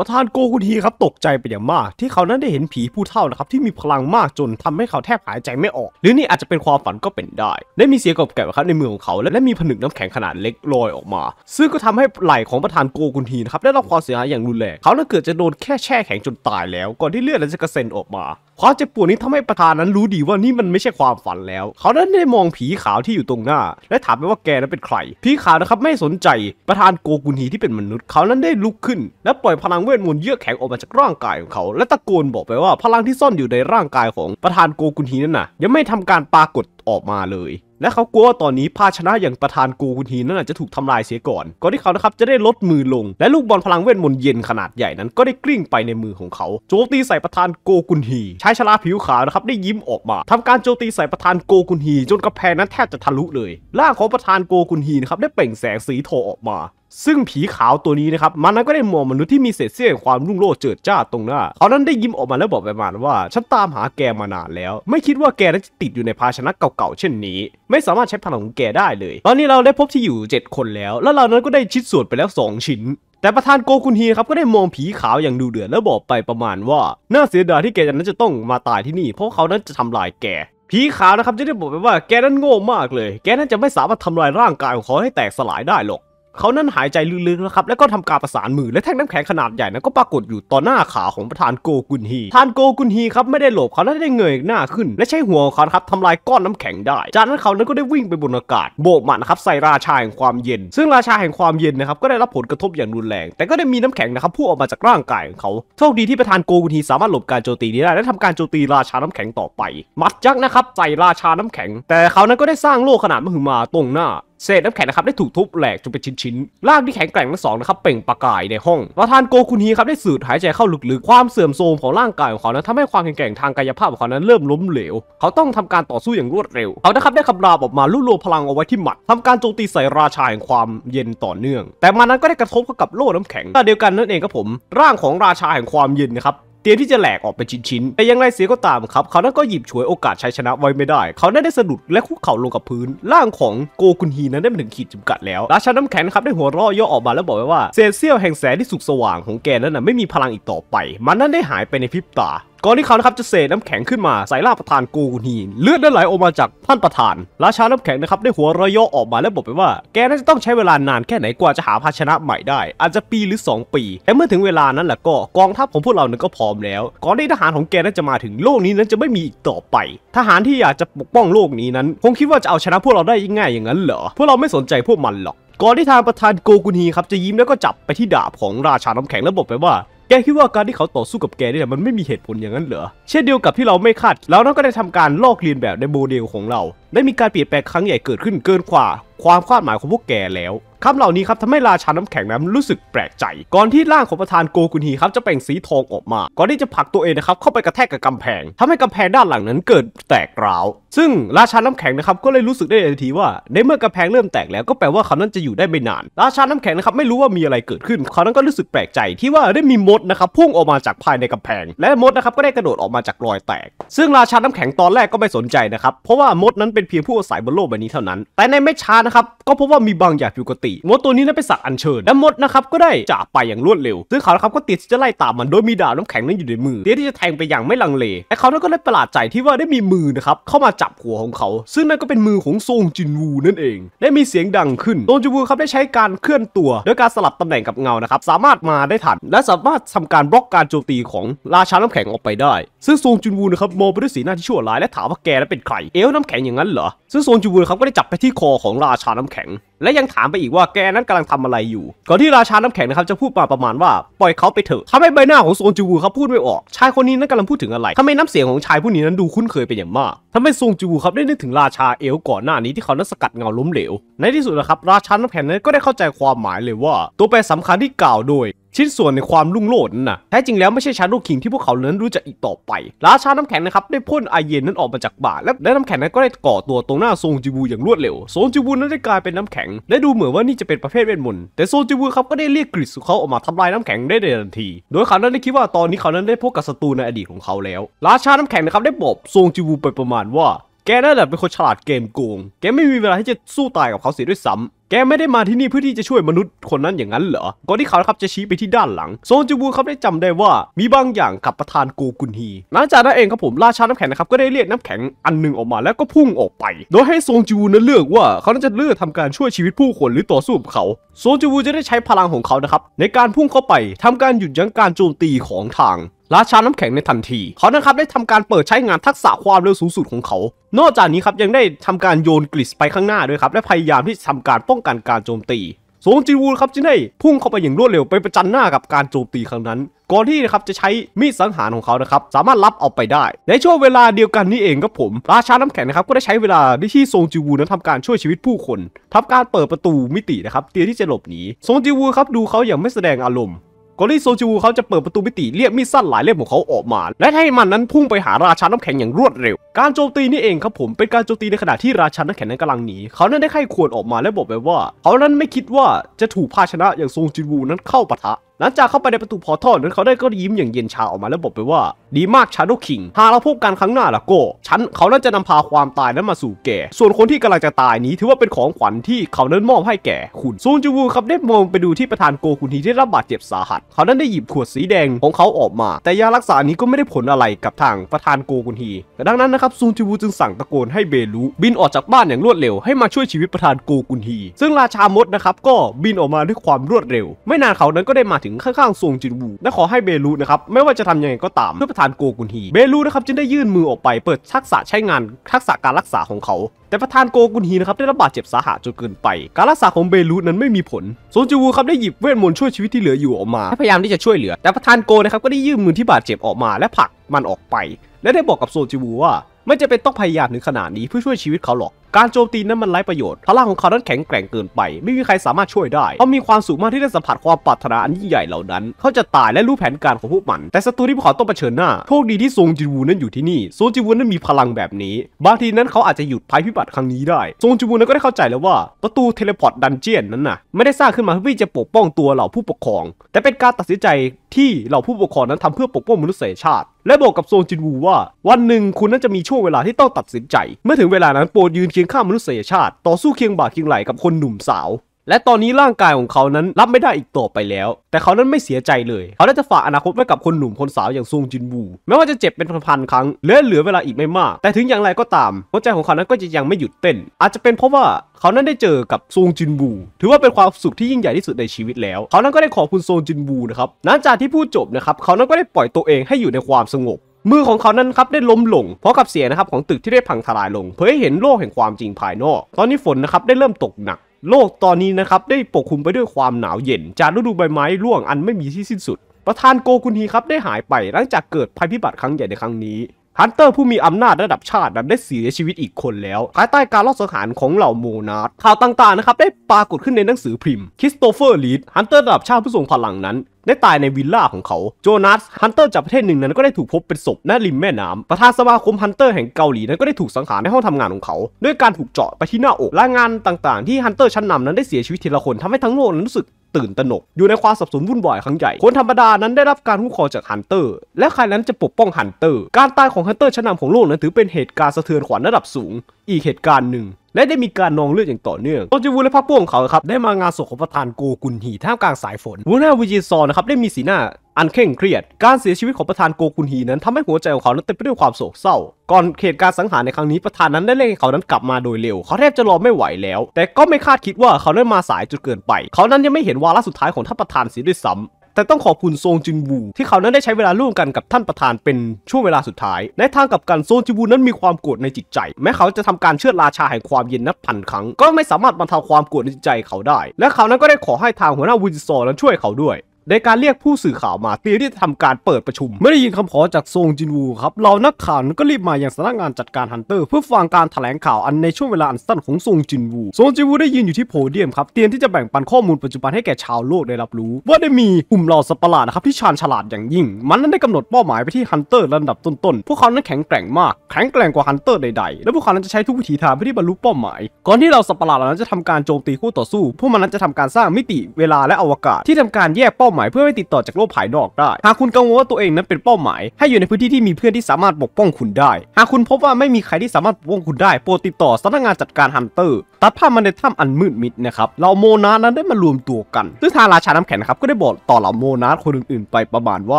ประธานโกคุนทีครับตกใจไปอย่างมาก ที่เขานั้นได้เห็นผีผู้เฒ่านะครับที่มีพลังมากจนทำให้เขาแทบหายใจไม่ออก หรือนี่อาจจะเป็นความฝันก็เป็นได้ได้มีเสียงกบแกะครับในมือของเขา และมีผนึกน้ำแข็งขนาดเล็กลอยออกมา ซึ่งก็ทำให้ไหล่ของประธานโกคุนทีนะครับได้รับความเสียหายอย่างรุนแรงเขานั้นเกิดจะโดนแค่แช่แข็งจนตายแล้วก่อนที่เลือดจะกระเซ็นออกมาความเจ็บปวดนี้ทำให้ประธานนั้นรู้ดีว่านี่มันไม่ใช่ความฝันแล้ว เขานั้นได้มองผีขาวที่อยู่ตรงหน้า และถามไปว่าแกนั้นเป็นใครผีขาวนะครับไม่สนใจประธานโกกุนฮีที่เป็นมนุษย์ เขานั้นได้ลุกขึ้นและปล่อยพลังววทมนต์เยือกแข็งออกมาจากร่างกายของเขา และตะโกนบอกไปว่าพลังที่ซ่อนอยู่ในร่างกายของประธานโกกุนฮีนั้นน่ะ ยังไม่ทำการปรากฏออกมาเลย และเขากลัวว่าตอนนี้ภาชนะอย่างประธานโกกุนฮีนั้นอาจจะถูกทำลายเสียก่อนก่อนที่เขานะครับจะได้ลดมือลงและลูกบอลพลังเวทมนต์เย็นขนาดใหญ่นั้นก็ได้กลิ้งไปในมือของเขา โจมตีใส่ประธานโกกุนฮีชายชราผิวขาวนะครับได้ยิ้มออกมา ทำการโจมตีใส่ประธานโกกุนฮีจนกระแพงนั้นแทบจะทะลุเลยร่างของประธานโกกุนฮีนะครับได้เปล่งแสงสีโทออกมาซึ่งผีขาวตัวนี้นะครับ มันนั้นก็ได้มองมนุษย์ที่มีเศษเสี้ยวความรุ่งโรจน์เจิดจ้าตรงหน้า เขานั้นได้ยิ้มออกมาแล้วบอกไปมาว่า ฉันตามหาแกมานานแล้ว ไม่คิดว่าแกนั้นจะติดอยู่ในภาชนะเก่าๆเช่นนี้ ไม่สามารถใช้พลังของแกได้เลย ตอนนี้เราได้พบที่อยู่ 7 คนแล้ว แล้วเรานั้นก็ได้ชิดส่วนไปแล้ว 2 ชิ้น แต่ประธานโกคุนฮีครับก็ได้มองผีขาวอย่างดูเดือดแล้วบอกไปประมาณว่า น่าเสียดายที่แกนั้นจะต้องมาตายที่นี่ เพราะเขานั้นจะทำลายแก ผีขาวนะครับจะได้บอกไปว่าแกนั้นโง่มากเลย แกนั้นจะไม่สามารถทำลายร่างกายของเขาให้แตกสลายได้หรอกเขานั้นหายใจลึกๆนะครับแล้วก็ทำการประสานมือและแท่งน้ำแข็งขนาดใหญ่นั้นก็ปรากฏอยู่ต่อหน้าขาของประธานโกกุนฮีท่านโกกุนฮีครับไม่ได้หลบเขาได้เงยหน้าขึ้น และใช้หัวของเขาครับทำลายก้อนน้ำแข็งได้ จากนั้นเขานั้นก็ได้วิ่งไปบนอากาศโบกมันนะครับใส่ราชาแห่งความเย็น ซึ่งราชาแห่งความเย็นนะครับก็ได้รับผลกระทบอย่างรุนแรง แต่ก็ได้มีน้ำแข็งนะครับพุ่งออกมาจากร่างกายของเขาโชคดีที่ประธานโกกุนฮีสามารถหลบการโจมตีนี้ได้ และทำการโจมตีราชาน้ำแข็งต่อไปมัดจักนะครับใส่ราชาน้ำแข็ง แต่เขานั้นก็ได้สร้างโลกขนาดมหึมาตรงหน้าเศษน้ำแข็งนะครับได้ถูกทุบแหลกจนเป็นชิ้นๆ ร่างที่แข็งแกร่งทั้งสองนะครับเปล่งประกายในห้อง ประธานโกคุนฮีครับได้สูดหายใจเข้าลึกๆ ความเสื่อมโทรมของร่างกายของเขานั้นทำให้ความแข็งแกร่งทางกายภาพของเขานั้นเริ่มล้มเหลว เขาต้องทำการต่อสู้อย่างรวดเร็ว เขานะครับได้คำรามออกมารวบรวมพลังเอาไว้ที่หมัด ทำการโจมตีใส่ราชาแห่งความเย็นต่อเนื่อง แต่มันนั้นก็ได้กระทบกับโล่น้ำแข็ง แต่เดียวกันนั่นเองครับผม ร่างของราชาแห่งความเย็นนะครับเตรียมที่จะแหลกออกเป็นชิ้นๆ แต่ยังไรเสียก็ตามครับ เขานั้นก็หยิบฉวยโอกาสชัยชนะไว้ไม่ได้ เขานั้นได้สะดุดและคุกเข่าลงกับพื้นร่างของโกคุนฮีนั้นได้มาถึงขีดจำกัดแล้วราชาน้ำแข็งครับได้หัวเราะย่อออกมาแล้วบอกไว้ว่าเศษเสี้ยวแห่งแสงที่สุกสว่างของแกนั้นน่ะไม่มีพลังอีกต่อไป มันนั้นได้หายไปในพริบตาก่อนที่เขานะครับจะเสน้ำแข็งขึ้นมาใส่ล่าประธานกูนีเลือดได้ไหลออกมาจากท่านประธาน ราชาน้ำแข็งนะครับได้หัวเราะยอออกมาแล้วบอกไปว่า แกน่าจะต้องใช้เวลานานแค่ไหนกว่า จะหาภาชนะใหม่ได้ อาจจะปีหรือ 2 ปี แต่เมื่อถึงเวลานั้นแหละก็กองทัพของพวกเรานั้นก็พร้อมแล้ว ก่อนที่ทหารของแกนั้นจะมาถึงโลกนี้นั้นจะไม่มีอีกต่อไป ทหารที่อยากจะปกป้องโลกนี้นั้น คงคิดว่าจะเอาชนะ พวกเราได้ง่ายอย่างนั้นเหรอพวกเราไม่สนใจพวกมันหรอก ก่อนที่ทางประธานโกกุนีครับจะยิ้มแล้วก็จับไปที่ดาบของราชาน้ำแข็งแล้วบอกไปว่าแกคิดว่าการที่เขาต่อสู้กับแกเนี่ยมันไม่มีเหตุผลอย่างนั้นเหรอ เช่นเดียวกับที่เราไม่คาดแล้วนั่นก็ได้ทำการลอกเลียนแบบในโมเดลของเรา ได้มีการเปลี่ยนแปลงครั้งใหญ่เกิดขึ้นเกินกว่า ความคาดหมายของพวกแกแล้วคำเหล่านี้ครับทำให้ราชา น้ำแข็งนั้นรู้สึกแปลกใจ ก่อนที่ร่างของประธานโกกุนฮีครับจะเปล่งสีทองออกมา ก่อนที่จะผลักตัวเองนะครับเข้าไปกระแทกกับกำแพง ทำให้กำแพงด้านหลังนั้นเกิดแตกร้าว ซึ่งราชา น้ำแข็งนะครับก็เลยรู้สึกได้ทันทีว่าในเมื่อกำแพงเริ่มแตกแล้วก็แปลว่าเขานั้นจะอยู่ได้ไม่นาน ราชา น้ำแข็งนะครับไม่รู้ว่ามีอะไรเกิดขึ้น เขานั้นก็รู้สึกแปลกใจที่ว่าได้มีมดนะครับพุ่งออกมาจากภายในกำแพง และมดนะครับก็ได้กระโดดออกมาจากรอยแตก ซึ่งราชา น้ำแข็งตอนแรกก็ไม่สนใจนะครับเพราะว่ามดนั้นเป็นเพียงผู้อาศัยบนโลกใบนี้เท่านั้น แต่ในไม่ช้านะครับก็พบว่ามีบางอย่างผิดปกติติมดตัวนี้นั้นไปสักอัญเชิญและมดนะครับก็ได้จากไปอย่างรวดเร็ว ซึ่งเขาครับก็ติดจะไล่ตามมันโดยมีดาบน้ำแข็งนั้นอยู่ในมือเตียที่จะแทงไปอย่างไม่ลังเลและเขานั้นก็ได้ประหลาดใจที่ว่าได้มีมือนะครับเข้ามาจับหัวของเขา ซึ่งนั่นก็เป็นมือของโซงจินวูนั่นเองได้มีเสียงดังขึ้นโซงจินวูครับได้ใช้การเคลื่อนตัวโดยการสลับตำแหน่งกับเงานะครับ สามารถมาได้ทัน และสามารถทำการบล็อกการโจมตีของราชาน้ำแข็งออกไปได้ซึ่งโซงจินวูนะครับมองไปด้วยสีหน้าที่ชั่วร้ายและถามว่าแกนั้นเป็นใครเอลน้ำแข็งอย่างนั้นเหรอซึ่งซงจินวูครับก็ได้จับไปที่คอของราชาน้ำแข็งและยังถามไปอีกว่าแกนั้นกำลังทำอะไรอยู่ก่อนที่ราชาน้ำแข็งนะครับจะพูดมาประมาณว่าปล่อยเขาไปเถอะทำให้ใบหน้าของโซงจูวูครับพูดไม่ออก ชายคนนี้นั้นกำลังพูดถึงอะไรทำให้น้ำเสียงของชายผู้นี้นั้นดูคุ้นเคยเป็นอย่างมากทำให้โซงจูวูครับได้นึกถึงราชาเอลก่อนหน้านี้ที่เขานั้นสกัดเงาล้มเหลวในที่สุดนะครับ ราชาน้ำแข็งนั้นก็ได้เข้าใจความหมายเลยว่า ตัวแปรสำคัญที่กล่าวโดยชิ้นส่วนในความรุ่งโรจน์นั่นนะแท้จริงแล้วไม่ใช่ชาโดคิงที่พวกเขาเนี้นรู้จักอีกต่อไป ราชา น้ำแข็งนะครับได้พ่นไอเย็นนั้นออกมาจากบาแและน้ำแข็งนั้นก็ได้ก่อตัวตรงหน้าโซงจิบูอย่างรวดเร็วโซงจิบูนั้นได้กลายเป็นน้ำแข็งและดูเหมือนว่านี่จะเป็นประเภทเวทมนต์แต่โซงจิบูครับก็ได้เรียกกริดสุเขาออกมาทำลายน้ำแข็งได้ในทันที โดยเขานั้นได้คิดว่าตอนนี้เขานั้นได้พบกับศัตรูในอดีตของเขาแล้วราชาน้ำแข็งนะครับได้บอกโซงจิบูไปประมาณว่าแกนั่นแหละเป็นคนฉลาดเกมโกงแกไม่มีเวลาที่จะสู้ตายกับเขาเสียด้วยซ้ำแกไม่ได้มาที่นี่เพื่อที่จะช่วยมนุษย์คนนั้นอย่างนั้นเหรอ ก่อนที่เขาครับจะชี้ไปที่ด้านหลังโซนจูบูครับได้จำได้ว่ามีบางอย่างกับประธานโกกุนฮีหลังจากนั้นเองครับผมราชาน้ำแข็งนะครับก็ได้เรียกน้ำแข็งอันหนึ่งออกมาแล้วก็พุ่งออกไป โดยให้โซนจูบูนั้นเลือกว่าเขาจะเลือกทำการช่วยชีวิตผู้คนหรือต่อสู้กับเขา โซนจูบูจะได้ใช้พลังของเขานะครับในการพุ่งเข้าไปทำการหยุดยั้งการโจมตีของทางราชาน้ำแข็งในทันทีเขานะครับได้ทำการเปิดใช้งานทักษะความเร็วสูงสุดของเขา นอกจากนี้ครับยังได้ทำการโยนกริสไปข้างหน้าด้วยครับและพยายามที่ทำการป้องกันการโจมตีสงจีวูครับจึงได้พุ่งเข้าไปอย่างรวดเร็วไปประจันหน้ากับการโจมตีครั้งนั้น ก่อนที่นะครับจะใช้มีดสังหารของเขานะครับสามารถรับเอาไปได้ ในช่วงเวลาเดียวกันนี้เองครับผม ราชาน้ำแข็งนะครับก็ได้ใช้เวลาที่ทรงจีวูนั้นทำการช่วยชีวิตผู้คนทำการเปิดประตูมิตินะครับเตรียมที่จะหลบหนีทรงจีวูครับดูเขาอย่างไม่แสดงอารมณ์กอริโซจูเขาจะเปิดประตูมิติเรียกมีดสั้นหลายเล่มของเขาออกมา และให้มันนั้นพุ่งไปหาราชาน้ำแข็งอย่างรวดเร็ว การโจมตีนี่เองครับผมเป็นการโจมตีในขณะที่ราชาน้ำแข็งนั้นกำลังหนีเขานั้นได้ไข้ควรออกมาและบอกไปว่า เขานั้นไม่คิดว่าจะถูกภาชนะอย่างโซงจินวู นั้นเข้าปะทะหลังจากเข้าไปในประตูพอทอลนั้นเขาได้ก็ยิ้มอย่างเย็นชาออกมาแล้วบอกไปว่าดีมาก ชาโดคิง หากเราพบกันครั้งหน้าล่ะโก้ฉันเขาน้นจะนำพาความตายนั้นมาสู่แก่ ส่วนคนที่กำลังจะตายนี้ถือว่าเป็นของขวัญที่เขานั้นมอบให้แก่คุณซูนจูวู ครับได้มองไปดูที่ประธานโกคุณทีได้รับบาดเจ็บสาหัส เขานั้นได้หยิบขวดสีแดงของเขาออกมา แต่ยารักษานี้ก็ไม่ได้ผลอะไรกับทางประธานโกคุณทีดังนั้นนะครับซูนจูวูจึงสั่งตะโกนให้เบลุบินออกจากบ้านอย่างรวดเร็วให้มาช่วยชีวิตประธานโกคุณทีซึ่งราชามดนะครับก็บินออกมาด้วยความรวดเร็ว ไม่นานเขานั้นก็ได้มาถึงึงข้างๆซงจินวูและขอให้เบลูนะครับไม่ว่าจะทำยังไงก็ตามเพื่อประธานโกกุนฮีเบลูนะครับจึงได้ยื่นมือออกไป เปิดทักษะใช้งานทักษะการรักษาของเขา แต่ประธานโกกุนฮีนะครับได้รับบาดเจ็บสาหัสจนเกินไป การรักษาของเบลูนั้นไม่มีผลซรงจินวูครับได้หยิบเวทมนต์ช่วยชีวิตที่เหลืออยู่ออกมา พยายามที่จะช่วยเหลือแต่ประธานโกนะครับก็ได้ยื่นมือที่บาดเจ็บออกมาและผลักมันออกไปและได้บอกกับโซจิวูว่า ไม่จะเป็นต้องพยายามถึงขนาดนี้เพื่อช่วยชีวิตเขาหรอกการโจมตีนั้นมันไร้ประโยชน์ พลังของเขานั้นแข็งแกร่งเกินไป ไม่มีใครสามารถช่วยได้ เขามีความสูงมากที่ได้สัมผัสความปรารถนาอันยิ่งใหญ่เหล่านั้น เขาจะตายและรู้แผนการของพวกมัน แต่ศัตรูที่พวกเขาต้องเผชิญหน้า โชคดีที่ซงจิวูนั้นอยู่ที่นี่ซงจิวูนั้นมีพลังแบบนี้ บางทีนั้นเขาอาจจะหยุดภัยพิบัติครั้งนี้ได้ซงจิวูนั้นก็ได้เข้าใจแล้วว่า ประตูเทเลพอร์ตดันเจียนนั้นน่ะไม่ได้สร้างขึ้นมาเพื่อจะปกป้องตัวเหล่าผู้ปกครอง แต่เป็นการตัดสินใจที่เหล่าผู้ปกครองนั้นทำเพื่อปกป้องมนุษยชาติ และบอกกับซงจินวูว่าวันหนึ่งคุณน้นจะมีช่วงเวลาที่ต้องตัดสินใจ เมื่อถึงเวลานั้นโปรดยืนเียงข้ามมนุษยชาติ ต่อสู้เคียงบ่าเคียงไหลกับคนหนุ่มสาว และตอนนี้ร่างกายของเขานั้นรับไม่ได้อีกต่อไปแล้ว แต่เขานั้นไม่เสียใจเลย เขาได้จะฝากอนาคตไว้กับคนหนุ่มคนสาวอย่างซงจินบูแม้ว่าจะเจ็บเป็นพันๆครั้ง และเหลือเวลาอีกไม่มาก แต่ถึงอย่างไรก็ตามหัวใจของเขานั้นก็จะยังไม่หยุดเต้นอาจจะเป็นเพราะว่าเขานั้นได้เจอกับซงจินบู ถือว่าเป็นความสุขที่ยิ่งใหญ่ที่สุดในชีวิตแล้ว เขานั้นก็ได้ขอบคุณซงจินบูนะครับหลังจากที่พูดจบนะครับเขานั้นก็ได้ปล่อยตัวเองให้อยู่ในความสงบมือของเขานั้นครับได้ล้มลง เพราะกับเสียนะครับของตึกที่ได้พังทลายลงเผยเห็นโลกแห่งความจริงภายนอก ตอนนี้ฝนนะครับได้เริ่มตกหนัก โลกตอนนี้นะครับได้ปกคลุมไปด้วยความหนาวเย็น จากฤดูใบไม้ร่วงอันไม่มีที่สิ้นสุด ประธานโกคุนีครับได้หายไปหลังจากเกิดภัยพิบัติครั้งใหญ่ในครั้งนี้ฮันเตอร์ผู้มีอำนาจระดับชาตินั้นได้เสียชีวิตอีกคนแล้วภายใต้การลอบสังหารของเหล่าโมนาร์ข่าวต่างๆนะครับได้ปรากฏขึ้นในหนังสือพิมพ์คริสโตเฟอร์ลีดฮันเตอร์ระดับชาติผู้ทรงพลังนั้นได้ตายในวิลล่าของเขา โจนาส ฮันเตอร์จากประเทศหนึ่งนั้นก็ได้ถูกพบเป็นศพณริมแม่น้ำ ประธานสมาคมฮันเตอร์แห่งเกาหลีนั้นก็ได้ถูกสังหารในห้องทำงานของเขา ด้วยการถูกเจาะไปที่หน้าอกและงานต่าง ๆ ที่ฮันเตอร์ชั้นนำนั้นได้เสียชีวิตทีละคนทำให้ทั้งโลกนั้นรู้สึกตื่นตระหนก อยู่ในความสับสนวุ่นวายครั้งใหญ่ คนธรรมดานั้นได้รับการคุ้มครองจากฮันเตอร์ และใครนั้นจะปกป้องฮันเตอร์ การตายของฮันเตอร์ชั้นนำของโลกนั้นถือเป็นเหตุการณ์สะเทือนขวัญระดับสูง อีกเหตุการณ์หนึ่งและได้มีการนองเลือดอย่างต่อเนื่องโตจิวุและพรรคพวกของเขาครับได้มางานศพของประธานโกกุนฮีท่ามกลางสายฝน วูน่าวิจิซอนนะครับได้มีสีหน้าอันเคร่งเครียด การเสียชีวิตของประธานโกกุนฮีนั้นทำให้หัวใจของเขานั้นเต็มไปด้วยความโศกเศร้า ก่อนเหตุการณ์สังหารในครั้งนี้ประธานนั้นได้เร่งเขานั้นกลับมาโดยเร็ว เขาแทบจะรอไม่ไหวแล้ว แต่ก็ไม่คาดคิดว่าเขาได้มาสายจนเกินไป เขานั้นยังไม่เห็นวาระสุดท้ายของท่านประธานเสียด้วยซ้ำแต่ต้องขอบคุณโซงจินวูที่เขานั้นได้ใช้เวลาร่วมกันกับท่านประธานเป็นช่วงเวลาสุดท้าย ในทางกับการโซงจินวูนั้นมีความโกรธในจิตใจ แม้เขาจะทำการเชือดราชาแห่งความเย็นนับพันครั้งก็ไม่สามารถบรรเทาความโกรธในจิตใจเขาได้ และเขานั้นก็ได้ขอให้ทางหัวหน้าวินซอร์นั้นช่วยเขาด้วยในการเรียกผู้สื่อข่าวมา เตรียมที่จะทำการเปิดประชุม ไม่ได้ยินคำขอจากซงจินวูครับ เรานักข่าวก็รีบมาอย่างสำนักงานจัดการฮันเตอร์เพื่อฟังการแถลงข่าว อันในช่วงเวลาอันสั้นของซงจินวูซงจินวูได้ยืนอยู่ที่โพเดียมครับ เตรียมที่จะแบ่งปันข้อมูลปัจจุบันให้แก่ชาวโลกได้รับรู้ ว่าได้มีกลุ่มเหล่าส์ปลารนะครับที่ชาญฉลาดอย่างยิ่ง มันนั้นได้กำหนดเป้าหมายไปที่ฮันเตอร์ระดับต้นๆพวกเขานั้นแข็งแกร่งมากแข็งแกร่งกว่าฮันเตอร์ใดๆและพวกเขานั้นจะใช้ทุกวิธีทางเพื่อที่บรรลุเป้าหมายก่อนที่เราส์ปาเหล่านั้นจะทการโจมตีคู่ต่อสู้พวกมันนั้นจะทการสร้างมิติเวลาและอวกาศ ที่ทการแยกเป้าาหมายเพื่อไม่ติดต่อจากโลกภายนอกได้ หากคุณกังวลว่าตัวเองนั้นเป็นเป้าหมายให้อยู่ในพื้นที่ที่มีเพื่อนที่สามารถปกป้องคุณได้ หากคุณพบว่าไม่มีใครที่สามารถปกป้องคุณได้ โปรดติดต่อสำนักงานจัดการฮันเตอร์ตัดภาพมาในถ้ำอันมืดมิดนะครับเหล่าโมนาสนั้นได้มารวมตัวกันซึ่งทางราชาน้ำแข็งนะครับก็ได้บอกต่อเหล่าโมนาสคนอื่น ๆไปประมาณว่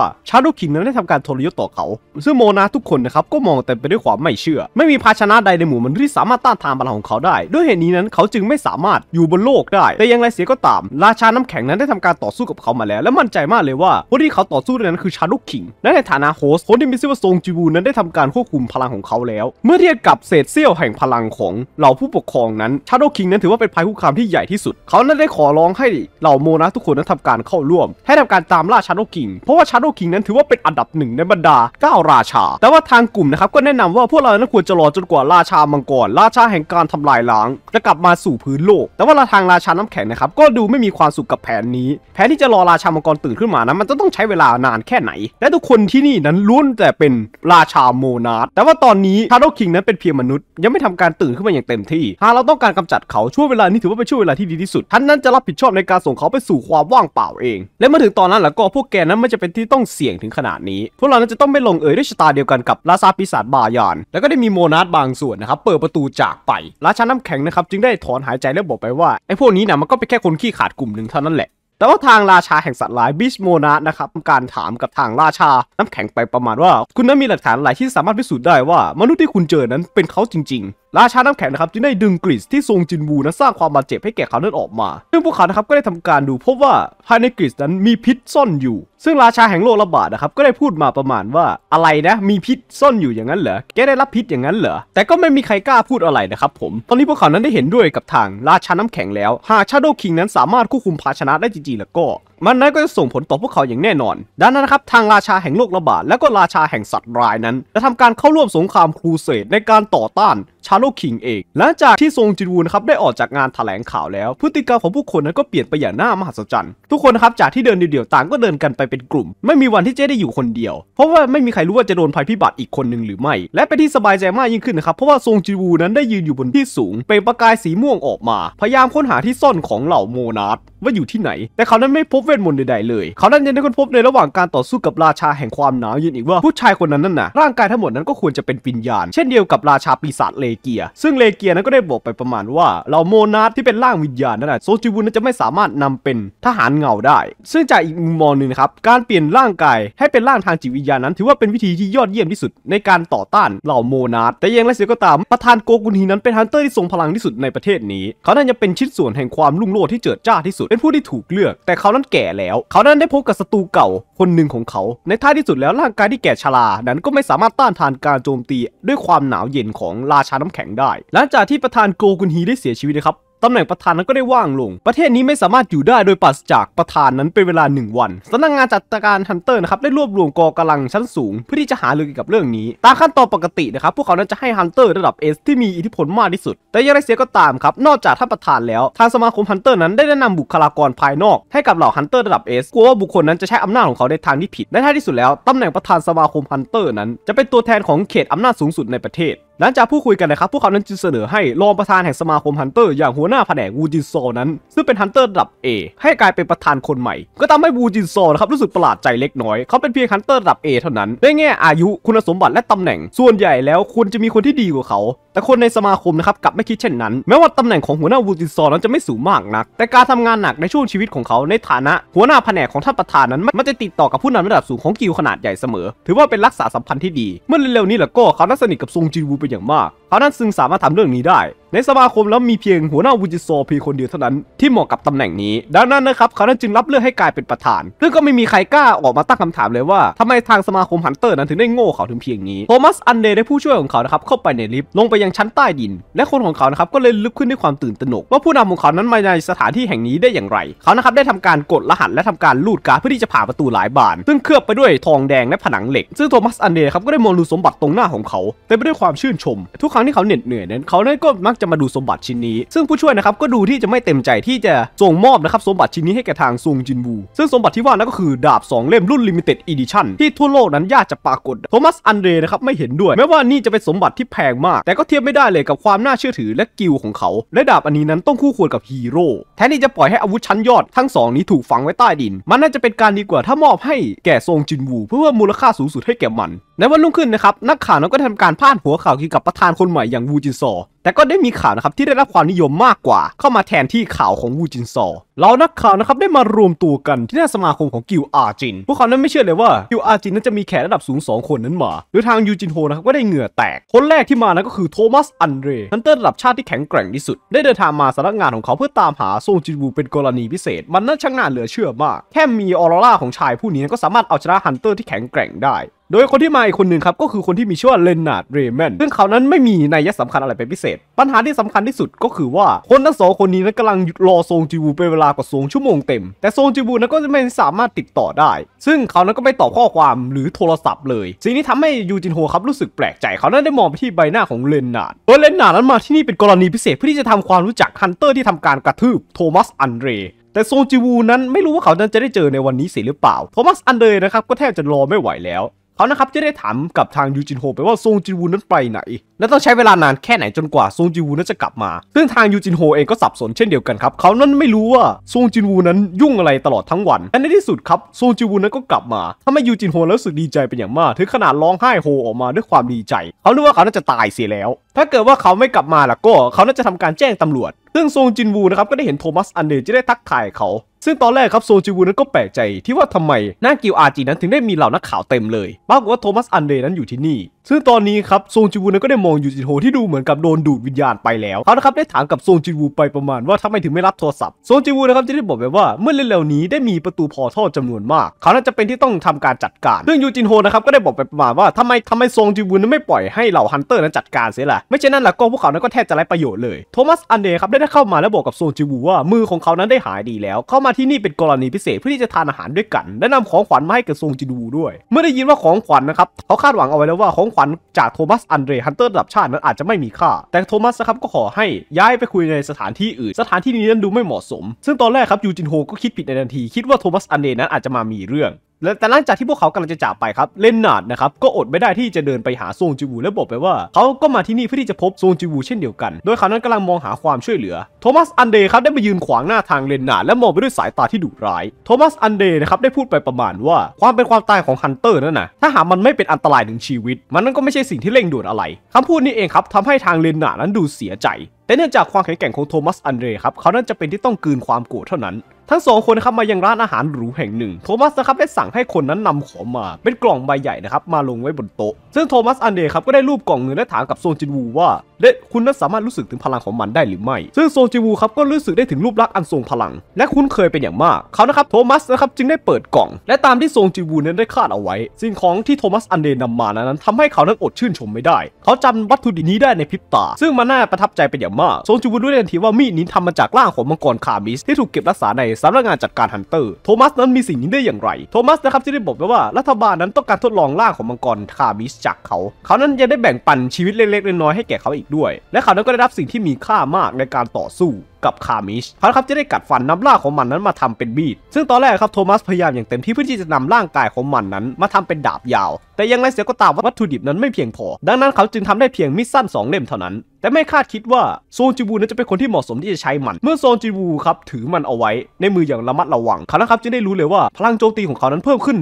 าชาโูคิงนั้นได้ทำการทรยศต่อเขา ซึ่งโมนาสทุกคนนะครับ ก็มองแต่ไปด้วยความไม่เชื่อ ไม่มีภาชนะใดในหมู่มนุษย์ที่สามารถต้านทานพลังของเขาได้ ด้วยเหตุนี้นั้นเขาจึงไม่สามารถอยู่บนโลกได้ แต่อย่างไรเสียก็ตาม ราชาน้ำแข็งนั้นได้ทำการต่อสู้กับเขามาแล้ว และมั่นใจมากเลยว่าคนที่เขาต่อสู้นั้น คือชาโูคิงและในฐานะโฮสต์คนที่มีชื่อว่าซงจิบูนั้นได้ทำการควบคุมพลังของเขาแล้ว เมื่อเทียบกับเศษเสี้ยวแห่งพลังของเหล่าผู้ปกครองนั้นชาโดว์คิงนั้นถือว่าเป็นภัยคุกคามที่ใหญ่ที่สุด เขานั้นได้ขอร้องให้เหล่าโมนะทุกคนนั้นทำการเข้าร่วม ให้ทำการตามล่าชาโดว์คิง เพราะว่าชาโดว์คิงนั้นถือว่าเป็นอันดับหนึ่งในบรรดา 9 ราชา แต่ว่าทางกลุ่มนะครับก็แนะนำว่าพวกเรานั้นควรจะรอจนกว่าราชามังกรราชาแห่งการทำลายล้าง จะกลับมาสู่พื้นโลก แต่ว่าทางราชาน้ำแข็งนะครับก็ดูไม่มีความสุขกับแผนนี้ แผนที่จะรอราชามังกรตื่นขึ้นมานะมันจะต้องใช้เวลานานแค่ไหน และทุกคนที่นี่นั้นล้วนแต่เป็นราชาโมนาสแต่ว่าตอนนี้ชาโดว์คิงนั้นเป็นเพียงมนุษย์ยังไม่ทำการตื่นขึ้นมาอย่างเต็มที่หากเราต้องการำจัดเขาช่วงเวลานี้ถือว่าเป็นช่วงเวลาที่ดีที่สุดท่านนั้นจะรับผิดชอบในการส่งเขาไปสู่ความว่างเปล่าเอง และเมื่อถึงตอนนั้นแล้วก็พวกแกนั้นไม่จะเป็นที่ต้องเสี่ยงถึงขนาดนี้พวกเรานั้นจะต้องไม่ลงเอยด้วยชะตาเดียวกันกับราซาปิศาจบายานแล้วก็ได้มีโมนาสบางส่วนนะครับเปิดประตูจากไปราชาน้ำแข็งนะครับจึงได้ถอนหายใจและบอกไปว่าไอ้พวกนี้นะมันก็เป็นแค่คนขี้ขาดกลุ่มหนึ่งเท่านั้นแหละแต่ว่าทางราชาแห่งสัตว์ร้ายบิชโมนาสนะครับการถามกับทางราชาน้ำแข็งไปประมาณว่า คุณนั้นมีหลักฐานหลายที่สามารถพิสูจน์ได้ว่า มนุษย์ที่คุณเจอนั้นเป็นเขาจริงราชาน้ำแข็งนะครับจึงได้ดึงกริสที่ทรงจินวูนะสร้างความบาดเจ็บให้แก่เขานั้นออกมา ซึ่งพวกเขานะครับก็ได้ทำการดูพบว่าภายในกริสนั้นมีพิษซ่อนอยู่ ซึ่งราชาแห่งโลกระบาดนะครับก็ได้พูดมาประมาณว่าอะไรนะ มีพิษซ่อนอยู่อย่างนั้นเหรอแกได้รับพิษอย่างนั้นเหรอ แต่ก็ไม่มีใครกล้าพูดอะไรนะครับผม ตอนนี้พวกเขานั้นได้เห็นด้วยกับทางราชาน้ำแข็งแล้ว หากชาโดคิงนั้นสามารถควบคุมภาชนะได้จริงๆแล้วก็มันนั้นก็จะส่งผลต่อพวกเขาอย่างแน่นอน ด้านั้นนะครับทางราชาแห่งโลกระบาด และก็ราชาแห่งสัตว์ร้ายนั้นจะทำการเข้าร่วมสงครามครูเสดในการต่อต้านาร์ลคิงเองหลังจากที่ทรงจินวูนะครับ ได้ออกจากงานแถลงข่าวแล้ว พฤติกรรมของผู้คนนั้นก็เปลี่ยนไปอย่างน่ามหัศจรรย์ ทุกคนครับ จากที่เดินเดี่ยวๆต่างก็เดินกันไปเป็นกลุ่ม ไม่มีวันที่เจ๊ได้อยู่คนเดียว เพราะว่าไม่มีใครรู้ว่าจะโดนภัยพิบัติอีกคนหนึ่งหรือไม่ และเป็นที่สบายใจมากยิ่งขึ้นนะครับเพราะว่าทรงจินวูนั้นได้ยืนอยู่บนที่สูง เป็นประกายสีม่วงออกมา พยายามค้นหาที่ซ่อนของเหล่าโมนาร์ว่าอยู่ที่ไหน แต่เขานั้นไม่พบเวทมนต์ใดๆเลย เขานั้นยังได้ค้นพบในระหว่างการต่อสู้กับราชาแห่งความหนาวเย็นอีกว่าผู้ชายคนนั้นนั่นนะร่างกายทั้งหมดนั้นก็ควรจะเป็นวิญญาณ เช่นเดียวกับราชาปีศาจเลเกีย ซึ่งเลเกียนั้นก็ได้บอกไปประมาณว่าเหล่าโมนาสที่เป็นร่างวิญญาณนั้นละโซจิวุนนั้นจะไม่สามารถนำเป็นทหารเงาได้ ซึ่งจากอีกมุมมองหนึ่งครับการเปลี่ยนร่างกายให้เป็นร่างทางจิตวิญญาณนั้นถือว่าเป็นวิธีที่ยอดเยี่ยมที่สุดในการต่อต้านเหล่าโมนาสแต่ยังไรเสียก็ตามประธานโกกุนฮีนั้นเป็นฮันเตอร์ที่ทรงพลังที่สุดในประเทศนี้ เขานั้นจะเป็นชิ้นส่วนแห่งความรุ่งโรจน์ที่เจิดจ้าที่สุดเป็นผู้ที่ถูกเลือก แต่เขานั้นแก่แล้ว เขานั้นได้พบกับศัตรูเก่า คนหนึ่งของเขา ในท้ายที่สุดแล้วร่างกายที่แก่ชรา นั้นก็ไม่สามารถต้านทานการโจมตี ด้วยความหนาวเย็นของราชาน้ำแข็งได้ หลังจากที่ประธานโกกุนฮีได้เสียชีวิตนะครับตำแหน่งประธานนั้นก็ได้ว่างลง ประเทศนี้ไม่สามารถอยู่ได้โดยปราศจากประธานนั้นเป็นเวลา 1 วันสำนักงานจัดการฮันเตอร์นะครับได้รวบรวมกองกำลังชั้นสูงเพื่อที่จะหาเรือก่กับเรื่องนี้ ตามขั้นตอนปกตินะครับพวกเขานั้นจะให้ฮันเตอร์ระดับเอสที่มีอิทธิพลมากที่สุด แต่ยังไรเสียก็ตามครับ นอกจากท่านประธานแล้ว ทางสมาคมฮันเตอร์นั้นได้แนะนำบุคลากรภายนอกให้กับเหล่าฮันเตอร์ระดับเอสกลัวว่าบุคคลนั้นจะใช้อำนาจของเขาในทางที่ผิดในท้ายที่สุดแล้วตำแหน่งประธานสมาคมฮันเตอร์นั้นจะเป็นตัวแทนของเขตอำนาจสูงสุดในประเทศหลังจากผู้คุยกันนะครับพวกเขานั้นจึงเสนอให้ รองประธานแห่งสมาคมฮันเตอร์อย่างหัวหน้าแผนกวูจินโซนั้น ซึ่งเป็นฮันเตอร์ระดับ A ให้กลายเป็นประธานคนใหม่ ก็ทำให้วูจินโซนะครับ รู้สึกประหลาดใจเล็กน้อย เขาเป็นเพียงฮันเตอร์ระดับ A เท่านั้นในแง่อายุคุณสมบัติและตำแหน่งส่วนใหญ่แล้วควรจะมีคนที่ดีกว่าเขาแต่คนในสมาคมนะครับกลับไม่คิดเช่นนั้นแม้ว่าตำแหน่งของหัวหน้าวูจินโซนั้นจะไม่สูงมากนัก แต่การทำงานหนักในช่วงชีวิตของเขาในฐานะ หัวหน้าแผนกของท่านประธานนั้น มันจะติดต่อกับผู้นำระดับสูงของกิลขนาดใหญ่เสมอ ถือว่าเป็นรักษาสัมพันธ์ที่ดีเมื่อเร็วๆนี้ละก็เขาน่สนิทกับซงจินวูเป行吧。เขานั้นซึ่งสามารถทำเรื่องนี้ได้ ในสมาคมแล้วมีเพียงหัวหน้าวูจิโซเพียงคนเดียวเท่านั้นที่เหมาะกับตำแหน่งนี้ ดังนั้นนะครับ เขานั้นจึงรับเลือกให้กลายเป็นประธาน ซึ่งก็ไม่มีใครกล้าออกมาตั้งคำถามเลยว่าทำไมทางสมาคมฮันเตอร์นั้นถึงได้โง่เขาถึงเพียงนี้โทมัสอันเดย์ได้ผู้ช่วยของเขานะครับเข้าไปในลิฟต์ลงไปยังชั้นใต้ดิน และคนของเขานะครับก็เลยลึกขึ้นด้วยความตื่นตระหนก ว่าผู้นำของเขานั้นมาในสถานที่แห่งนี้ได้อย่างไรเขานะครับได้ทำการกดรหัส และทำการลูดการเพื่อที่จะผ่าประตูหลายบาน ซึ่งเคลือบไปด้วยทองแดงและผนังเหล็กซึ่งโทมัสอันเดย์ครับก็ได้มองดูสมบัติตรงหน้าของเขาเต็มไปด้วยความชื่นชมทุกคครั้งที่เขาเหน็ดเหนื่อยนั้น เขาเนี่ยก็มักจะมาดูสมบัติชิ้นนี้ ซึ่งผู้ช่วยนะครับ ก็ดูที่จะไม่เต็มใจที่จะส่งมอบนะครับ สมบัติชิ้นนี้ให้แก่ทางซงจินบูซึ่งสมบัติที่ว่านั่นก็คือดาบ 2 เล่มรุ่นลิมิเต็ดอีดิชั่นที่ทั่วโลกนั้นยากจะปรากฏโทมัสอันเดรนะครับ ไม่เห็นด้วย แม้ว่านี่จะเป็นสมบัติที่แพงมาก แต่ก็เทียบไม่ได้เลยกับความน่าเชื่อถือและกิลของเขาและดาบอันนี้นั้นต้องคู่ควรกับฮีโร่แทนที่จะปล่อยให้อาวุธชั้นยอดทั้งสองนี้ถูกฝังไว้ใต้ดิน มันน่าจะเป็นการดีกว่าถ้ามอบให้แก่ซงจินวู เพื่อมูลค่าสูงสุดให้แก่มัน ในวันรุ่งขึ้นนะครับนักข่าวนั้นก็ทำการพาดหัวข่าวเกี่ยวกับประธานคนคนใหม่อย่างวูจินซอ แต่ก็ได้มีข่าวนะครับที่ได้รับความนิยมมากกว่า เข้ามาแทนที่ข่าวของวูจินซอ เรานักข่าวนะครับได้มารวมตัวกันที่หน้าสมาคมของกิวอาจิน พวกเขานั้นไม่เชื่อเลยว่า กิวอาจินนั้นจะมีแขกระดับสูงสองคนนั้นมาโดยทางยูจินโฮนะครับก็ได้เหงื่อแตก คนแรกที่มานะก็คือโทมัสอันเดรฮันเตอร์ระดับชาติที่แข็งแกร่งที่สุด ได้เดินทางมาสำนักงานของเขาเพื่อตามหาโซจินวูเป็นกรณีพิเศษ มันน่าช่างน่าเหลือเชื่อมาก แค่มีออร่าของชาย ผู้นี้ก็สามารถเอาชนะฮันเตอร์ที่แข็งแกร่งได้โดยคนที่มาอีกคนหนึ่งครับก็คือคนที่มีชื่อว่าเลนนาร์ด เรแมน ซึ่งเขานั้นไม่มีนัยสำคัญอะไรเป็นพิเศษ ปัญหาที่สำคัญที่สุดก็คือว่า คนทั้งสองคนนี้นั้นกำลังรอซงจิวูเป็นเวลากว่าสองชั่วโมงเต็ม แต่โซงจิวูนั้นก็ไม่สามารถติดต่อได้ ซึ่งเขานั้นก็ไม่ตอบข้อความหรือโทรศัพท์เลย สิ่งนี้ทำให้ยูจินโฮครับรู้สึกแปลกใจ เขานั้นได้มองไปที่ใบหน้าของเลนนาร์ดโดยเลนนาร์ดนั้นมาที่นี่เป็นกรณีพิเศษเพื่อที่จะทำความรู้จักฮันเตอร์ที่ทำการกระทืบโทมัสอันเรแต่โซจิวู นั้นไม่รู้ว่าเขานั้นจะได้เจอในวันนี้สิหรือเปล่า โทมัสอันเดย์นะครับก็แทบจะรอไม่ไหวแล้วเขานะครับจะได้ถามกับทางยูจินโฮไปว่าซงจินวูนั้นไปไหนและต้องใช้เวลานานแค่ไหนจนกว่าซงจินวูนั้นจะกลับมาซึ่งทางยูจินโฮเองก็สับสนเช่นเดียวกันครับเขานั้นไม่รู้ว่าซงจินวูนั้นยุ่งอะไรตลอดทั้งวันและในที่สุดครับซงจินวูนั้นก็กลับมาทำให้ยูจินโฮรู้สึกดีใจเป็นอย่างมาก ถึงขนาดร้องไห้โฮออกมาด้วยความดีใจ เขารู้ว่าเขาน่าจะตายเสียแล้ว ถ้าเกิดว่าเขาไม่กลับมาล่ะก็เขาน่าจะทำการแจ้งตำรวจ ซึ่งซงจินวูนะครับก็ได้เห็นโทมัสอันเด์จะได้ทักทายเขาซึ่งตอนแรกครับโซจิวูนั้นก็แปลกใจที่ว่าทำไมหน้ากิวอาจีนั้นถึงได้มีเหล่านักข่าวเต็มเลยปรากฏว่าโทมัสอันเดนั้นอยู่ที่นี่ซึ่งตอนนี้ครับโซจิวูนั้นก็ได้มองยูจิโฮที่ดูเหมือนกับโดนดูดวิญญาณไปแล้ว เขานะครับได้ถามกับโซจิวูไปประมาณว่าทำไมถึงไม่รับโทรศัพท์โซจิวูนะครับจะได้บอกไปว่าเมื่อเร็วๆนี้ได้มีประตูพอท่อจำนวนมาก เขาน่าจะเป็นที่ต้องทำการจัดการซึ่งยูจินโฮนะครับก็ได้บอกไปประมาณว่าทำไมทำไมโซจิวูนั้นไม่ปล่อยให้เหล่าฮันเตอร์นั้นจัดการเสียล่ะไม่เช่นนั้นล่ะก็พวกเขานั้นก็แทบจะไร้ประโยชน์เลยโทมัสอันเดครับได้เข้ามาแล้วบอกกับโซจิวูว่ามือของเขานั้นได้หายดีแล้วเข้ามาาที่นี่เป็นกรณีพิเศษเพื่อที่จะทานอาหารด้วยกันและนำของขวัญมาให้กับซงจิดูด้วย เมื่อได้ยินว่าของขวัญนนะครับ เขาคาดหวังเอาไว้แล้วว่าของขวัญจากโทมัสอันเดรฮันเตอร์ระดับชาตินั้นอาจจะไม่มีค่า แต่โทมัสนะครับก็ขอให้ย้ายไปคุยในสถานที่อื่นสถานที่นี้นั้นดูไม่เหมาะสม ซึ่งตอนแรกครับยูจินโฮก็คิดผิดในทันทีคิดว่าโทมัสอันเดรนั้นอาจจะมามีเรื่องและแต่หลังจากที่พวกเขากำลังจะจากไปครับเลนนาร์ดนะครับก็อดไม่ได้ที่จะเดินไปหาซงจิวูและบอกไปว่า เขาก็มาที่นี่เพื่อที่จะพบซงจิวูเช่นเดียวกัน โดยเขานั้นกำลังมองหาความช่วยเหลือ โทมัสอันเดย์ครับได้มายืนขวางหน้าทางเลนนาร์ดและมองไปด้วยสายตาที่ดุร้าย โทมัสอันเดย์นะครับได้พูดไปประมาณว่าความเป็นความตายของฮันเตอร์นั่นนะถ้าหา มันไม่เป็นอันตรายถึงชีวิต มันนั้นก็ไม่ใช่สิ่งที่เร่งด่วนอะไรคำพูดนี้เองครับทำให้ทางเลนนาร์ดนั้นดูเสียใจ แต่เนื่องจากความแข็งแกร่งของโทมัสอันเด์ครับเขานั้นจะเป็นที่ต้องกืนความโกรธเท่านั้นทั้งสองคนนะครับมายังร้านอาหารหรูแห่งหนึ่ง โทมัสนะครับได้สั่งให้คนนั้นนำของมา เป็นกล่องใบใหญ่นะครับมาลงไว้บนโต๊ะซึ่งโทมัสอันเดย์ครับก็ได้รูปกล่องเงินและถามกับโซนจินวูว่าเด็คุณนั้นสามารถรู้สึกถึงพลังของมันได้หรือไม่ซึ่งโซนจิวูครับก็รู้สึกได้ถึงรูปลักษณ์อันทรงพลัง และคุ้นเคยเป็นอย่างมากเขานะครับโทมัสนะครับจึงได้เปิดกล่อง และตามที่โซนจิวูนั้นได้คาดเอาไว้สิ่งของที่โทมัสอันเดย์นำมานั้น ทำให้เขานั้นอดชื่นชมไม่ได้ เขาจำวัตถุดิบนี้ได้ในพริบตา ซึ่งมันน่าประทับใจเป็นอย่างมากโซจิวูรู้ได้ทันทีว่ามีดนี้ทำมาจากร่างของมังกรคามิส ที่ถูกเก็บรักษาในสำนักงานจัดการฮันเตอร์ โทมัสนั้นมีสิ่งนี้ได้อย่างไร โทมัสนะครับที่ได้บอกไปว่ารัฐบาลนั้นต้องการทดลองล่างของมังกรคาบิสจากเขา เขานั้นยังได้แบ่งปันชีวิตเล็กๆน้อยๆให้แก่เขาอีกด้วย และเขานั้นก็ได้รับสิ่งที่มีค่ามากในการต่อสู้กับคามิชเขาครับจะได้กัดฟันนำล่าของมันนั้นมาทำเป็นมีดซึ่งตอนแรกครับโทมัสพยายามอย่างเต็มที่เพื่อที่จะนำร่างกายของมันนั้น มาทำเป็นดาบยาว แต่ยังไรเสียก็ตามวัตถุดิบนั้นไม่เพียงพอดังนั้นเขาจึงทำได้เพียงมิดสั้น2 เล่มเท่านั้นแต่ไม่คาดคิดว่าโซนจิบูนั้นจะเป็นคนที่เหมาะสมที่จะใช้มันเมื่อโซนจิบูครับถือมันเอาไว้ในมืออย่างระมัดระวังเขาครับจึงได้รู้เลยว่าพลังโจมตีของเขานั้นเพิ่มขึ้น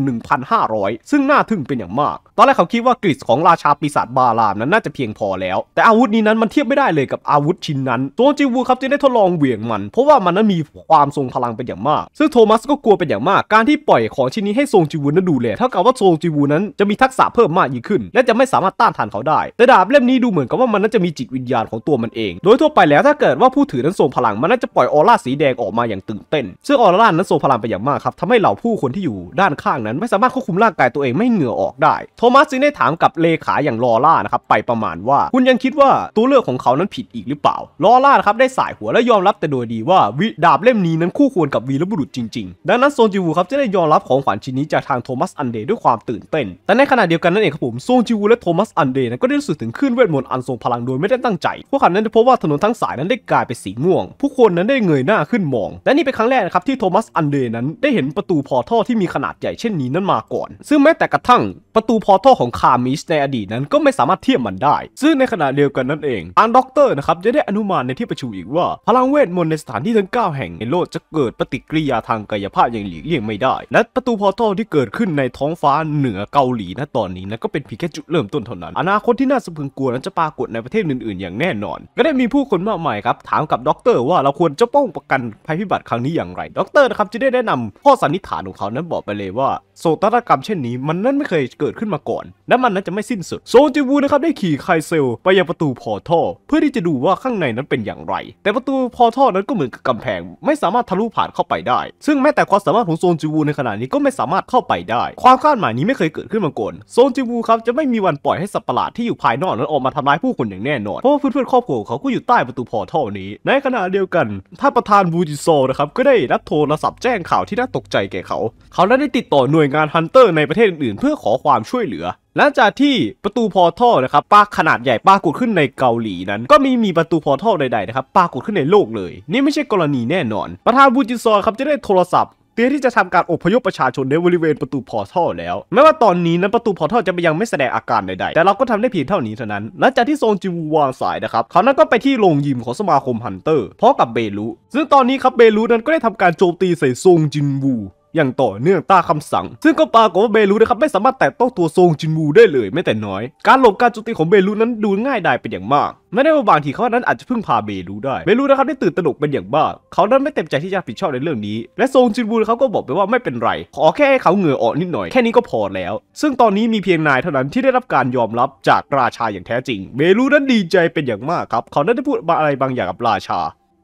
1,500ซึ่งน่าทึ่งเป็นอย่างมาก ตอนแรกเขาคิดว่ากริชของราชาปีศาจบาลามนั้นน่าจะเพียงพอแล้ว แต่อาวุธนี้นั้นมันเทียบไม่ได้เลยกับอาวุธชิ้นนั้นโซนจิบูครับจึงได้ทดลององเหวี่ยงมันเพราะว่ามันนั้นมีความทรงพลังเป็นอย่างมากซึ่งโทมัสก็กลัวเป็นอย่างมาก การที่ปล่อยของชิ้นนี้ให้ทรงจิวูนั้นดูแลเท่ากับว่าทรงจิวูนั้นจะมีทักษะเพิ่มมากยิ่งขึ้น และจะไม่สามารถต้านทานเขาได้ แต่ดาบเล่มนี้ดูเหมือนกับว่ามันนั้นจะมีจิตวิญญาณของตัวมันเอง โดยทั่วไปแล้วถ้าเกิดว่าผู้ถือนั้นทรงพลังมันน่าจะปล่อยออร่าสีแดงออกมาอย่างตื่นเต้นซึ่งออร่านั้นทรงพลังไปอย่างมากครับทำให้เหล่าผู้คนที่อยู่ด้านข้างนั้นไม่สามารถควบคุมร่างกายตัวเองไม่เหงื่อออกได้ โทมัสจึงได้ถามกับเลขาอย่างลอร่านะครับไปประมาณว่า คุณยังคิดว่าตัวเลือกของเขานั้นผิดอีกหรือเปล่าลอร่านะครับได้สายหัวและยออมรับแต่โดยดีว่าวิดาบเล่มนี้นั้นคู่ควรกับวีรบุรุษจริงๆดังนั้นโซนจิวูครับจะได้ยอมรับของขวัญชิ้นนี้จากทางโทมัสอันเดย์ด้วยความตื่นเต้น แต่ในขณะเดียวกันนั่นเองครับผมโซนจิวูและโทมัสอันเดย์นั้นก็ได้รู้สึกถึงคลื่นเวทมนต์อันทรงพลังโดยไม่ได้ตั้งใจพวกเขานั้นได้พบว่าถนนทั้งสายนั้นได้กลายเป็นสีม่วงผู้คนนั้นได้เงยหน้าขึ้นมองและนี่เป็นครั้งแรกนะครับที่โทมัสอันเดย์นั้นได้เห็นประตูพอท่อที่มีขนาดใหญ่เช่นนี้นั้นมาก่อน ซึ่งแม้แต่กระทั่งประตูพอท่อของคามิสในอดีตนั้นก็ไม่สามารถเทียบมันได้ ซึ่งในขณะเดียวกันนั่นเองอันด็อกเตอร์นะครับจะได้อนุมานในที่ประชุมอีกว่าพลังเวทมนต์ในสถานที่ทั้ง9แห่งในโลกจะเกิดปฏิกิริยาทางกายภาพอย่างหลีกเลี่ยงไม่ได้และประตูพอร์ทัลที่เกิดขึ้นในท้องฟ้าเหนือเกาหลีนะตอนนี้นะก็เป็นเพียงแค่จุดเริ่มต้นเท่านั้น อนาคตที่น่าสะพึงกลัวนั้นจะปรากฏในประเทศอื่นๆ อย่างแน่นอน ก็ได้มีผู้คนมากมายครับถามกับด็อกเตอร์ว่าเราควรจะป้องกันภัยพิบัติครั้งนี้อย่างไร ด็อกเตอร์นะครับจะได้แนะนำข้อสันนิษฐานของเขานั้นบอกไปเลยว่าโศตนกรรมเช่นนี้มันนั่นไม่เคยเกิดขึ้นมาก่อนและมันนั้นจะไม่สิ้นสุดโซนจิวูนะครับได้ขี่ไคเซลไปยังประตูพอท่อเพื่อที่จะดูว่าข้างในนั้นเป็นอย่างไร แต่ประตูพอท่อนั้นก็เหมือนกับกำแพงไม่สามารถทะลุผ่านเข้าไปได้ ซึ่งแม้แต่ความสามารถของโซนจิวู ในขณะนี้ก็ไม่สามารถเข้าไปได้ ความคาดหมายนี้ไม่เคยเกิดขึ้นมาก่อนโซนจิวูครับจะไม่มีวันปล่อยให้สัตว์ประหลาดที่อยู่ภายนอกนั้นออกมาทำร้ายผู้คนอย่างแน่นอนเพราะว่าเพื่อนๆครอบครัวเขาก็อยู่ใต้ประตูพอท่อนี้ ในขณะเดียวกันท่านประธานบูจิโซนะครับก็ได้รับโทรศัพท์แจ้งข่าวที่น่าตกใจแก่เขา เขาได้ติดต่อหน่วยยงานฮันเตอร์ในประเทศอื่นๆเพื่อขอความช่วยเหลือ หลังจากที่ประตูพอท่อนะครับปากขนาดใหญ่ปากดขึ้นในเกาหลีนั้น ก็มีมีประตูพอท่อใดๆนะครับปากดขึ้นในโลกเลย นี่ไม่ใช่กรณีแน่นอน ประธานบูจินซอครับจะได้โทรศัพท์เตรียมที่จะทำการอพยพประชาชนในบริเวณประตูพอท่อแล้วแม้ว่าตอนนี้นั้นประตูพอท่อจะยังไม่แสดงอาการใดๆ แต่เราก็ทำได้เพียงเท่านี้เท่านั้นหลังจากที่โซนจิวูวางสายนะครับเขานั้นก็ไปที่โรงยิมของสมาคมฮันเตอร์พร้อมกับเบลูซึ่งตอนนี้ครับเบลูนั้นก็ได้ทำการโจมตีใส่โซนจินวูอย่างต่อเนื่องตาคำสั่ง ซึ่งก็ปรากฏว่าเบลูนะครับไม่สามารถแตะต้องตัวทรงจินวูได้เลยแม้แต่น้อย การหลบการโจมตีของเบลูนั้นดูง่ายดายเป็นอย่างมาก ไม่ได้ว่าบางทีเขานั้นอาจจะพึ่งพาเบลูได้ เบลูนะครับได้ตื่นตระหนกเป็นอย่างมากเขานั้นไม่เต็มใจที่จะผิดชอบในเรื่องนี้ และทรงจินวูเขาก็บอกไปว่าไม่เป็นไร ขอแค่ให้เขาเหงื่อออกนิดหน่อยแค่นี้ก็พอแล้ว ซึ่งตอนนี้มีเพียงนายเท่านั้นที่ได้รับการยอมรับจากราชาอย่างแท้จริง เบลูนั้นดีใจเป็นอย่างมากครับ เขานั้นได้พูดอะไรบางอย่างกับราชา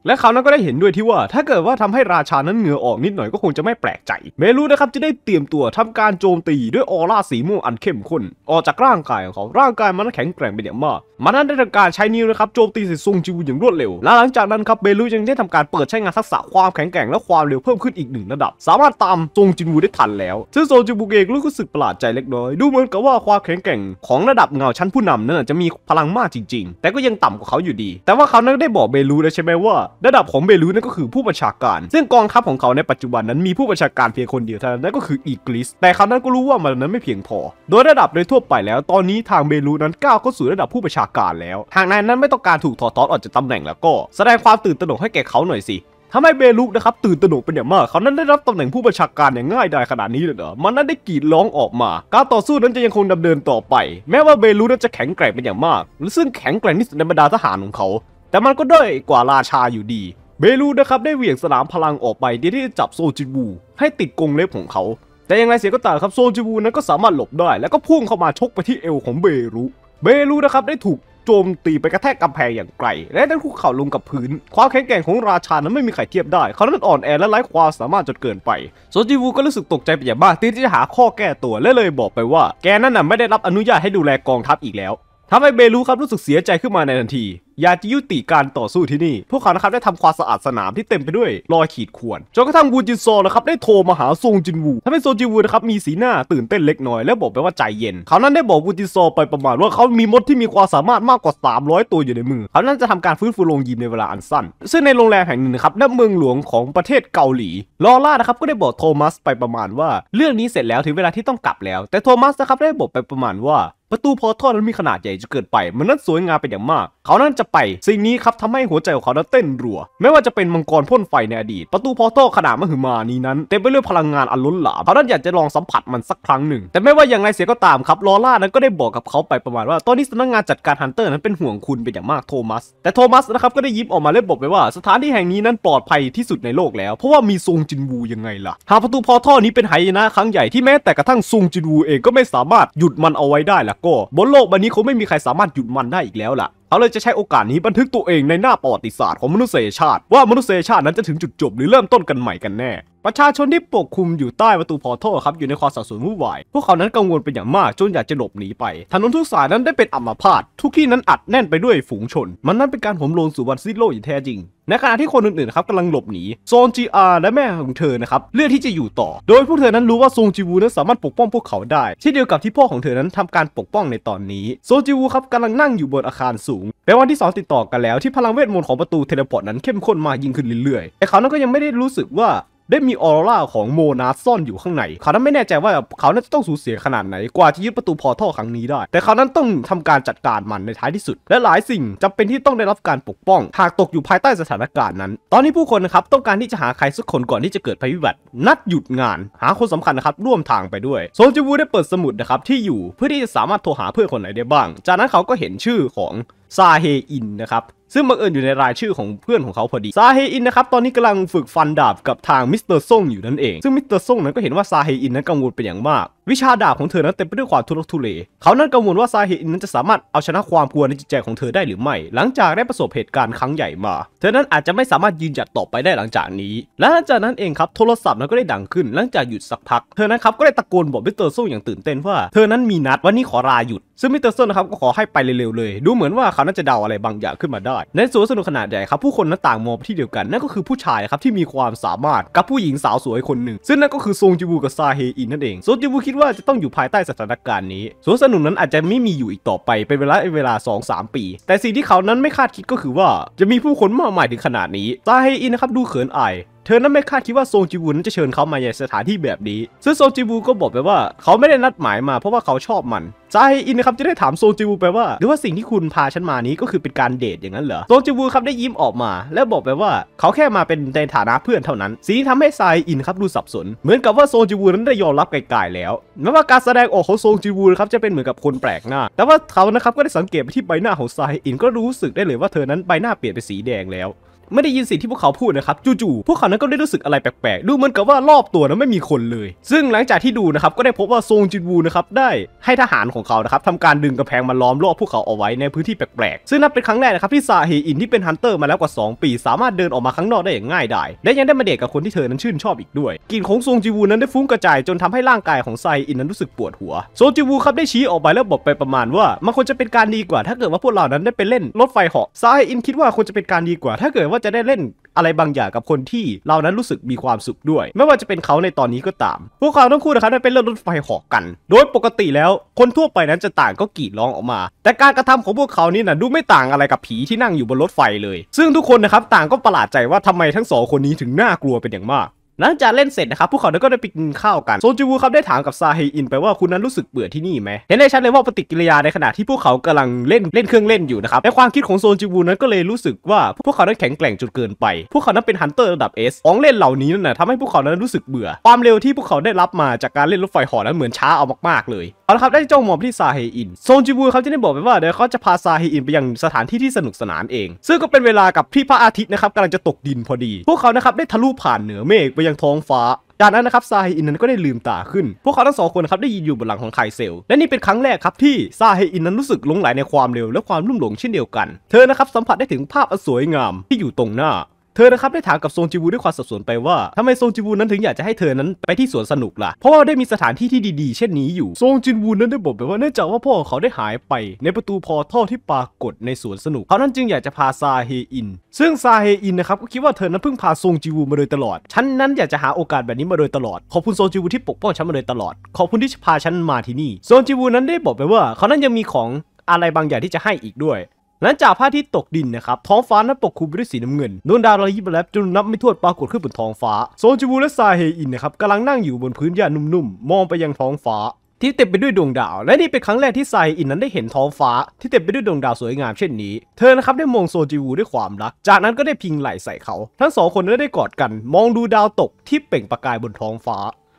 และเขานั้นก็ได้เห็นด้วยที่ว่า ถ้าเกิดว่าทำให้ราชานั้นเหงื่อออกนิดหน่อยก็คงจะไม่แปลกใจเมลูนะครับจะได้เตรียมตัวทำการโจมตีด้วยออร่าสีม่วงอันเข้มข้น ออกจากร่างกายของเขาร่างกายมันแข็งแกร่งเป็นอย่างมากมันนั้นได้ทำการใช้นิ้วนะครับโจมตีใส่ซงจิวอย่างรวดเร็วและหลังจากนั้นครับเมลูจึงได้ทำการเปิดใช้งานทักษะความแข็งแกร่งและความเร็วเพิ่มขึ้นอีกหนึ่งระดับ สามารถตามซงจิวูได้ทันแล้วซึ่งโซจิบุเกะรู้สึกประหลาดใจเล็กน้อยดูเหมือนกับว่าความแข็งแกร่งของระดับเงาชั้นผู้นานั้นจะมีพลังมากจริง ๆ แต่ก็ยังต่ำกว่าเขาอยู่ดี แต่ว่าเขานั้นได้บอกเมลูแล้วใช่ไหมว่าระดับของเบลูนั่นก็คือผู้บัญชาการ ซึ่งกองทัพของเขาในปัจจุบันนั้นมีผู้บัญชาการเพียงคนเดียวเท่านั้นนั่นก็คืออีกลิสแต่เขานั้นก็รู้ว่ามันนั้นไม่เพียงพอ โดยระดับโดยทั่วไปแล้วตอนนี้ทางเบลูนั้นก้าวเข้าสู่ระดับผู้บัญชาการแล้วหากนายนั้นไม่ต้องการถูกถอดถอนออกจากตำแหน่งแล้วก็แสดงความตื่นตระหนกให้แก่เขาหน่อยสิทำให้เบลูกนะครับตื่นตระหนกเป็นอย่างมาก เขานั้นได้รับตำแหน่งผู้บัญชาการอย่างง่ายดายขนาดนี้เลยเหรอมันนั้นได้กรีดร้องออกมา การต่อสู้นั้นจะยังคงดำเนินต่อไป แม้ว่าเบลูกนั้นจะแข็งแกร่งเป็นอย่างมากซึ่งแข็งแกร่งที่สุดในบรรดาทหารของเขาแต่มันก็ด้อยกว่าราชาอยู่ดี เบลูนะครับ ได้เหวี่ยงสนามพลังออกไปที่ที่จับโซจิบูให้ติดกรงเล็บของเขา แต่อย่างไรเสียก็ตามครับโซจิบูนั้นก็สามารถหลบได้ แล้วก็พุ่งเข้ามาชกไปที่เอวของเบลู เบลูนะครับได้ถูกโจมตีไปกระแทกกำแพงอย่างไกลและได้คุกเข่าลงกับพื้น ความแข็งแกร่งของราชานั้นไม่มีใครเทียบได้ เขานั้นอ่อนแอและไร้ความสามารถจนเกินไป โซจิวูก็รู้สึกตกใจไปอย่างมากที่จะหาข้อแก้ตัวและเลยบอกไปว่า แกนั่นน่ะไม่ได้รับอนุญาตให้ดูแลกองทัพอีกแล้วทำให้เบลูครับรู้สึกเสียใจขึ้นมาในทันทีอยากจะยุติการต่อสู้ที่นี่ พวกเขานะครับ ได้ทำความสะอาดสนามที่เต็มไปด้วย รอยขีดข่วน จนกระทั่งวูจินซอนะครับได้โทรมาหาซงจินวูทำให้ซงจินวูนะครับมีสีหน้าตื่นเต้นเล็กน้อยและบอกไปว่าใจเย็น เขานั้นได้บอกวูจินซอไปประมาณว่าเขามีมดที่มีความสามารถมากกว่า 300 ตัวอยู่ในมือ เขานั้นจะทำการฟื้นฟูโรงยิมในเวลาอันสั้น ซึ่งในโรงแรมแห่งหนึ่งนะครับนเมืองหลวงของประเทศเกาหลี ลอร่านะครับก็ได้บอกโทมัสไปประมาณว่า เรื่องนี้เสร็จแล้วถึงเวลาที่ต้องกลับแล้ว แต่โทมัสนะครับได้บอกไปประมาณว่าประตูพอทอนั้นมีขนาดใหญ่จะเกิดไป มันนั้นสวยงามเป็นอย่างมากเขานั้นจะไป สิ่งนี้ครับทำให้หัวใจของเขานั้นเต้นรัว ไม่ว่าจะเป็นมังกรพ่นไฟในอดีต ประตูพอร์ทัลขนาดมหึมานี้นั้น เต็มไปด้วยพลังงานอันล้นหลาม เขานั้นอยากจะลองสัมผัสมันสักครั้งหนึ่ง แต่ไม่ว่าอย่างไรเสียก็ตามครับ ลอร่านั้นก็ได้บอกกับเขาไปประมาณว่า ตอนนี้สำนักงานจัดการฮันเตอร์นั้นเป็นห่วงคุณเป็นอย่างมาก โทมัส แต่โทมัสนะครับก็ได้ยิ้มออกมาเล่นบอกไปว่า สถานที่แห่งนี้นั้นปลอดภัยที่สุดในโลก แล้ว เพราะว่ามีซงจินวูยังไงล่ะ หากประตูพอร์ทัลนี้เป็นไหยนะ ครั้งใหญ่ที่แม้แต่กระทั่งซงจินวูเองก็ไม่สามารถหยุดมันเอาไว้ได้ล่ะก็บนโลกใบนี้คาไม่มีใครสามารถหยุดมันได้อีกแล้วล่ะเขาเลยจะใช้โอกาสนี้บันทึกตัวเองในหน้าประวัติศาสตร์ของมนุษยชาติ ว่ามนุษยชาตินั้นจะถึงจุดจบหรือเริ่มต้นกันใหม่กันแน่ประชาชนที่ปกคลุมอยู่ใต้ประตูพอร์ทัลครับอยู่ในความสับสนวุ่นวาย พวกเขานั้นกังวลเป็นอย่างมากจนอยากจะหลบหนีไป ถนนทุกสายนั้นได้เป็นอัมพาต ทุกที่นั้นอัดแน่นไปด้วยฝูงชน มันนั้นเป็นการโหมโงสู่วันสิ้นโลกอย่างแท้จริง ในขณะที่คนอื่นๆครับกำลังหลบหนีโซนจีอาและแม่ของเธอนะครับเลือกที่จะอยู่ต่อ โดยพวกเธอนั้นรู้ว่าโซงจีวูนั้นสามารถปกป้องพวกเขาได้เช่นเดียวกับที่พ่อของเธอนั้นทำการปกป้องในตอนนี้โซงจีวูครับกำลังนั่งอยู่บนอาคารสูงเป็นวันที่2ติดต่อกันแล้วที่พลังเวทมนต์ของประตูเทเลพอร์ตนั้นเข้มข้นมากยิ่งขึ้นเรื่อยๆแต่เขานั้นก็ยังไม่ได้รู้สึกว่าได้มีออร่าของโมนาซ่อนอยู่ข้างในเขานั้นไม่แน่ใจว่าเขานั้นจะต้องสูญเสียขนาดไหน กว่าที่ยึดประตูพอท่อครั้งนี้ได้ แต่เขานั้นต้องทำการจัดการมันในท้ายที่สุด และหลายสิ่งจำเป็นที่ต้องได้รับการปก ป้อง หากตกอยู่ภายใต้สถานการณ์นั้น ตอนนี้ผู้คนนะครับต้องการที่จะหาใครสักคนก่อนที่จะเกิดภัยพิบัติ นัดหยุดงาน หาคนสำคัญนะครับร่วมทางไปด้วยโซจิวูได้เปิดสมุดนะครับที่อยู่เพื่อที่จะสามารถโทรหาเพื่อนคนไหนได้บ้าง จากนั้นเขาก็เห็นชื่อของซาเฮอินนะครับซึ่งบังเอิญอยู่ในรายชื่อของเพื่อนของเขาพอดี ซาเฮอินนะครับ ตอนนี้กำลังฝึกฟันดาบกับทางมิสเตอร์ซ่งอยู่นั่นเอง ซึ่งมิสเตอร์ซ่งนั้นก็เห็นว่าซาเฮอินนั้นกังวลเป็นอย่างมาก วิชาดาบของเธอนั้นเต็มไปด้วยความทุรกทุเล เขานั้นกังวลว่าซาเฮอินนั้นจะสามารถเอาชนะความกลัวในจิตใจของเธอได้หรือไม่ หลังจากได้ประสบเหตุการณ์ครั้งใหญ่มา เธอนั้นอาจจะไม่สามารถยืนหยัดต่อไปได้หลังจากนี้ และหลังจากนั้นเองครับ โทรศัพท์นั้นก็ได้ดังขึ้นหลังจากหยุดสักพัก เธอนั้นครับก็ได้ตะโกนบอกมิสเตอร์ซ่งอย่างตื่นเต้นว่าเธอนั้นมีนัดวันนี้ขอลาหยุดซึ่งมิเตอร์เซนนะครับ ก็ขอให้ไปเร็วๆเลย ดูเหมือนว่าเขาน่าจะเดาอะไรบางอย่างขึ้นมาได้ ในสวนสนุกขนาดใหญ่ครับผู้คนนั้นต่างมองไปที่เดียวกัน นั่นก็คือผู้ชายครับที่มีความสามารถกับผู้หญิงสาวสวยคนหนึ่ง ซึ่งนั่นก็คือซงจิบูกับซาเฮอินนั่นเองซงจิบูคิดว่าจะต้องอยู่ภายใต้สถานการณ์นี้สวนสนุกนั้นอาจจะไม่มีอยู่อีกต่อไปเป็นเวลาเวลา 2-3 ปี แต่สิ่งที่เขานั้นไม่คาดคิดก็คือว่าจะมีผู้คนมากมายถึงขนาดนี้ซาเฮอินนะครับดูเขินอายเธอนั้นไม่คาดคิดว่าซงจิวูนั้นจะเชิญเขามาในสถานที่แบบนี้ ซึ่งซงจิวูก็บอกไปว่าเขาไม่ได้นัดหมายมาเพราะว่าเขาชอบมันซาฮอินนะครับจะได้ถามโซจิวูไปว่า หรือว่าสิ่งที่คุณพาฉันมานี้ก็คือเป็นการเดทอย่างนั้นเหรอโซจิวูครับได้ยิ้มออกมาและบอกไปว่าเขาแค่มาเป็นในฐานะเพื่อนเท่านั้น สิ่งที่ทำให้ซาฮอินครับดูสับสน เหมือนกับว่าโซจิวูนั้นได้ยอมรับไกลๆแล้ว แม้ว่าการแสดงออกของโซจิวูนครับจะเป็นเหมือนกับคนแปลกหน้า แต่ว่าเขานะครับก็ได้สังเกตไปที่ใบหน้าของซาฮอินก็รู้สึกได้เลยว่าเธอนั้นใบหน้าเปลี่ยนเป็นสีแดงแล้วไม่ได้ยินสิ่งที่พวกเขาพูดนะครับจู่ๆ พวกเขานั้นก็ได้รู้สึกอะไรแปลกๆ ดูเหมือนกับว่ารอบตัวนั้นไม่มีคนเลย ซึ่งหลังจากที่ดูนะครับ ก็ได้พบว่าซงจินวูนะครับได้ให้ทหารของเขานะครับ ทำการดึงกระแพงมาล้อมรอบพวกเขาเอาไว้ในพื้นที่แปลกๆ ซึ่งนับเป็นครั้งแรกนะครับที่ซาเฮอินที่เป็นฮันเตอร์มาแล้วกว่า2 ปี สามารถเดินออกมาข้างนอกได้อย่างง่ายดาย และยังได้มาเดทกับคนที่เธอนั้นชื่นชอบอีกด้วยกลิ่นของซงจินวูนั้นได้ฟุ้งกระจายจนทำให้ร่างกายของไซอินนั้นรู้สึกปวดหัวซงจินวูครับได้ชี้ออกไปแล้วบอกไปประมาณว่ามันควรจะเป็นการดีกว่าถ้าเกิดว่าพวกเรานั้นได้ไปเล่นรถไฟเหาะซอินคิดว่าควรจะเป็นการดีกว่าถ้าเกิดว่าจะได้เล่นอะไรบางอย่างกับคนที่เรานั้นรู้สึกมีความสุขด้วย ไม่ว่าจะเป็นเขาในตอนนี้ก็ตาม พวกเขาทั้งคู่นะครับได้เป็นเรื่องรถไฟหอกกัน โดยปกติแล้วคนทั่วไปนั้นจะต่างก็กรีดร้องออกมา แต่การกระทำของพวกเขานี่นะดูไม่ต่างอะไรกับผีที่นั่งอยู่บนรถไฟเลย ซึ่งทุกคนนะครับ ต่างก็ประหลาดใจว่าทำไมทั้งสองคนนี้ถึงน่ากลัวเป็นอย่างมากหลังจากเล่นเสร็จนะครับ พวกเขาก็ได้ไปกินข้าวกันโซนจูวูครับได้ถามกับซาเฮอินไปว่าคุณนั้นรู้สึกเบื่อที่นี่ไหมเห็นได้ชัดเลยว่าปฏิกิริยาในขณะที่พวกเขากำลังเล่นเล่นเครื่องเล่นอยู่นะครับในความคิดของโซนจูวูนั้นก็เลยรู้สึกว่าพวกเขานั้นแข็งแกร่งจนเกินไป พวกเขานั้นเป็นฮันเตอร์ระดับเอสของเล่นเหล่านี้นั่นแหละทำให้พวกเขานั้นรู้สึกเบื่อ ความเร็วที่พวกเขาได้รับมาจากการเล่นรถไฟหอนั้นเหมือนช้าเอามากๆเลยเอาละครับได้เจ้าหมอบที่ซาเฮอินโซนจิบูเขาจะได้บอกไปว่าเดี๋ยวเขาจะพาซาเฮอินไปยังสถานที่ที่สนุกสนานเอง ซึ่งก็เป็นเวลากับพี่พระอาทิตย์นะครับกำลังจะตกดินพอดี พวกเขานะครับได้ทะลุผ่านเหนือเมฆไปยังท้องฟ้าจากนั้นนะครับซาเฮอินนั้นก็ได้ลืมตาขึ้นพวกเขาทั้งสองคนครับได้ยืนอยู่บนหลังของไคเซล และนี่เป็นครั้งแรกครับที่ซาเฮอินนั้นรู้สึกหลงไหลในความเร็วและความลุ่มหลงเช่นเดียวกันเธอนะครับสัมผัสได้ถึงภาพอัสวยงามที่อยู่ตรงหน้าเธอนะครับได้ถามกับโซงจิวูด้วยความสับสนไปว่าทำไมโซงจิวู นั้นถึงอยากจะให้เธอนั้นไปที่สวนสนุกล่ะ เพราะว่าได้มีสถานที่ที่ดีๆ เช่นนี้อยู่โซงจินวูนั้นได้บอกไปว่าเนื่องจากว่าพ่อของเขาได้หายไปในประตูพอท่อที่ปรากฏในสวนสนุก เขานั้นจึงอยากจะพาซาเฮอิน ซึ่งซาเฮอินนะครับก็คิดว่าเธอนั้นเพิ่งพาโซงจิวูมาโดยตลอด ฉันนั้นอยากจะหาโอกาสแบบนี้มาโดยตลอด ขอบคุณโซงจิวูที่ปกป้องฉันมาโดยตลอด ขอบคุณที่พาฉันมาที่นี่โซงจิวูนั้นได้บอกไปว่า เขานั้นยังมีของอะไรบางอย่างที่จะให้อีกด้วยลังจากพระอาทิตย์ตกดินนะครับท้องฟ้านั้นปกคลุมไปด้วยสีน้ำเงินดวงดาวลอยยิบแลบจนนับไม่ถ้วนปรากฏขึ้นบนท้องฟ้าโซนจูบูและซาเฮอินนะครับกำลังนั่งอยู่บนพื้นหญ้านุ่มๆมองไปยังท้องฟ้า ที่เต็มไปด้วยดวงดาว และนี่เป็นครั้งแรกที่ไซอินนั้นได้เห็นท้องฟ้า ที่เต็มไปด้วยดวงดาวสวยงามเช่นนี้เธอนะครับได้มองโซจิวูด้วยความรัก จากนั้นก็ได้พิงไหล่ใส่เขา ทั้งสองคนนั้นได้กอดกันมองดูดาวตกที่เปล่งประกายบนท้องฟ้า